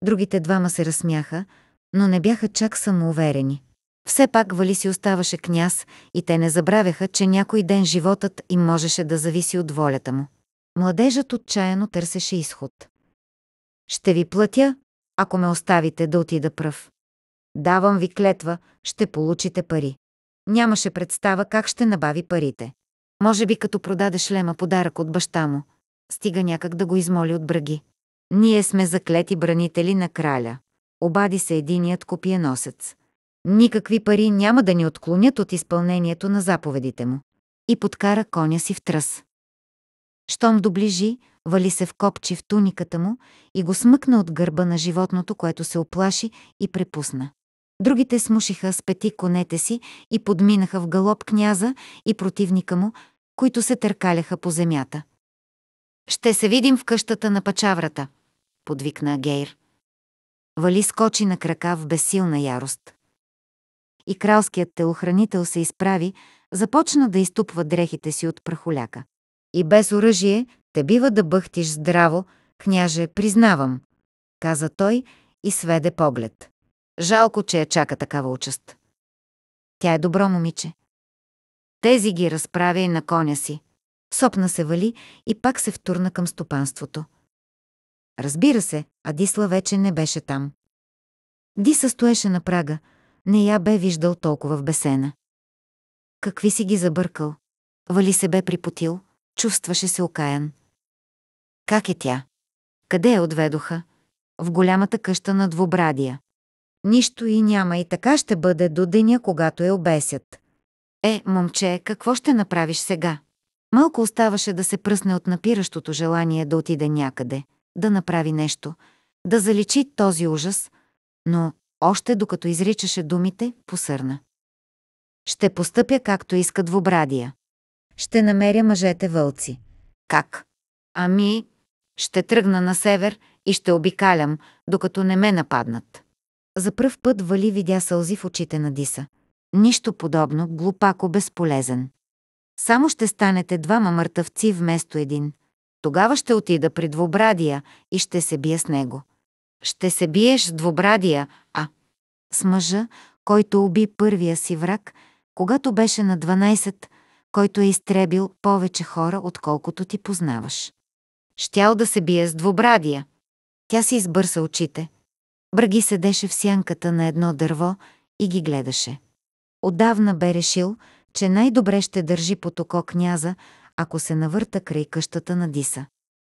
A: Другите двама се разсмяха, но не бяха чак самоуверени. Все пак Вали си оставаше княз и те не забравяха, че някой ден животът им можеше да зависи от волята му. Младежът отчаяно търсеше изход. «Ще ви платя, ако ме оставите да отида пръв. Давам ви клетва, ще получите пари. Нямаше представа как ще набави парите. Може би като продаде шлема подарък от баща му. Стига някак да го измоли от браги. Ние сме заклети бранители на краля. Обади се единият копиеносец. Никакви пари няма да ни отклонят от изпълнението на заповедите му. И подкара коня си в тръс. Щом доближи, вали се в копчи в туниката му и го смъкна от гърба на животното, което се оплаши и препусна. Другите смушиха с пети конете си и подминаха в галоп княза и противника му, които се търкаляха по земята. «Ще се видим в къщата на пачаврата», подвикна Гейр. Вали скочи на крака в безсилна ярост. И кралският телохранител се изправи, започна да изтупва дрехите си от прахоляка. И без оръжие те бива да бъхтиш здраво, княже, признавам, каза той и сведе поглед. Жалко, че я чака такава участ. Тя е добро момиче. Тези ги разправя и на коня си. Сопна се вали и пак се втурна към стопанството. Разбира се, Адисла вече не беше там. Диса стоеше на прага. Не я бе виждал толкова в бесена. Какви си ги забъркал? Вали се бе припотил. Чувстваше се окаян. Как е тя? Къде я отведоха? В голямата къща на двобрадия. Нищо и няма и така ще бъде до деня, когато я обесят. Е, момче, какво ще направиш сега? Малко оставаше да се пръсне от напиращото желание да отиде някъде, да направи нещо, да заличи този ужас, но още докато изричаше думите, посърна. Ще постъпя както иска двобрадия. Ще намеря мъжете вълци. Как? Ами, ще тръгна на север и ще обикалям, докато не ме нападнат. За пръв път Вали видя сълзи в очите на Диса. Нищо подобно, глупако безполезен. Само ще станете двама мъртъвци вместо един. Тогава ще отида при двобрадия и ще се бия с него. Ще се биеш с двобрадия, а... С мъжа, който уби първия си враг, когато беше на 12, който е изтребил повече хора, отколкото ти познаваш. Щял да се бие с двобрадия. Тя си избърса очите. Браги седеше в сянката на едно дърво и ги гледаше. Отдавна бе решил, че най-добре ще държи потоко княза, ако се навърта край къщата на Диса.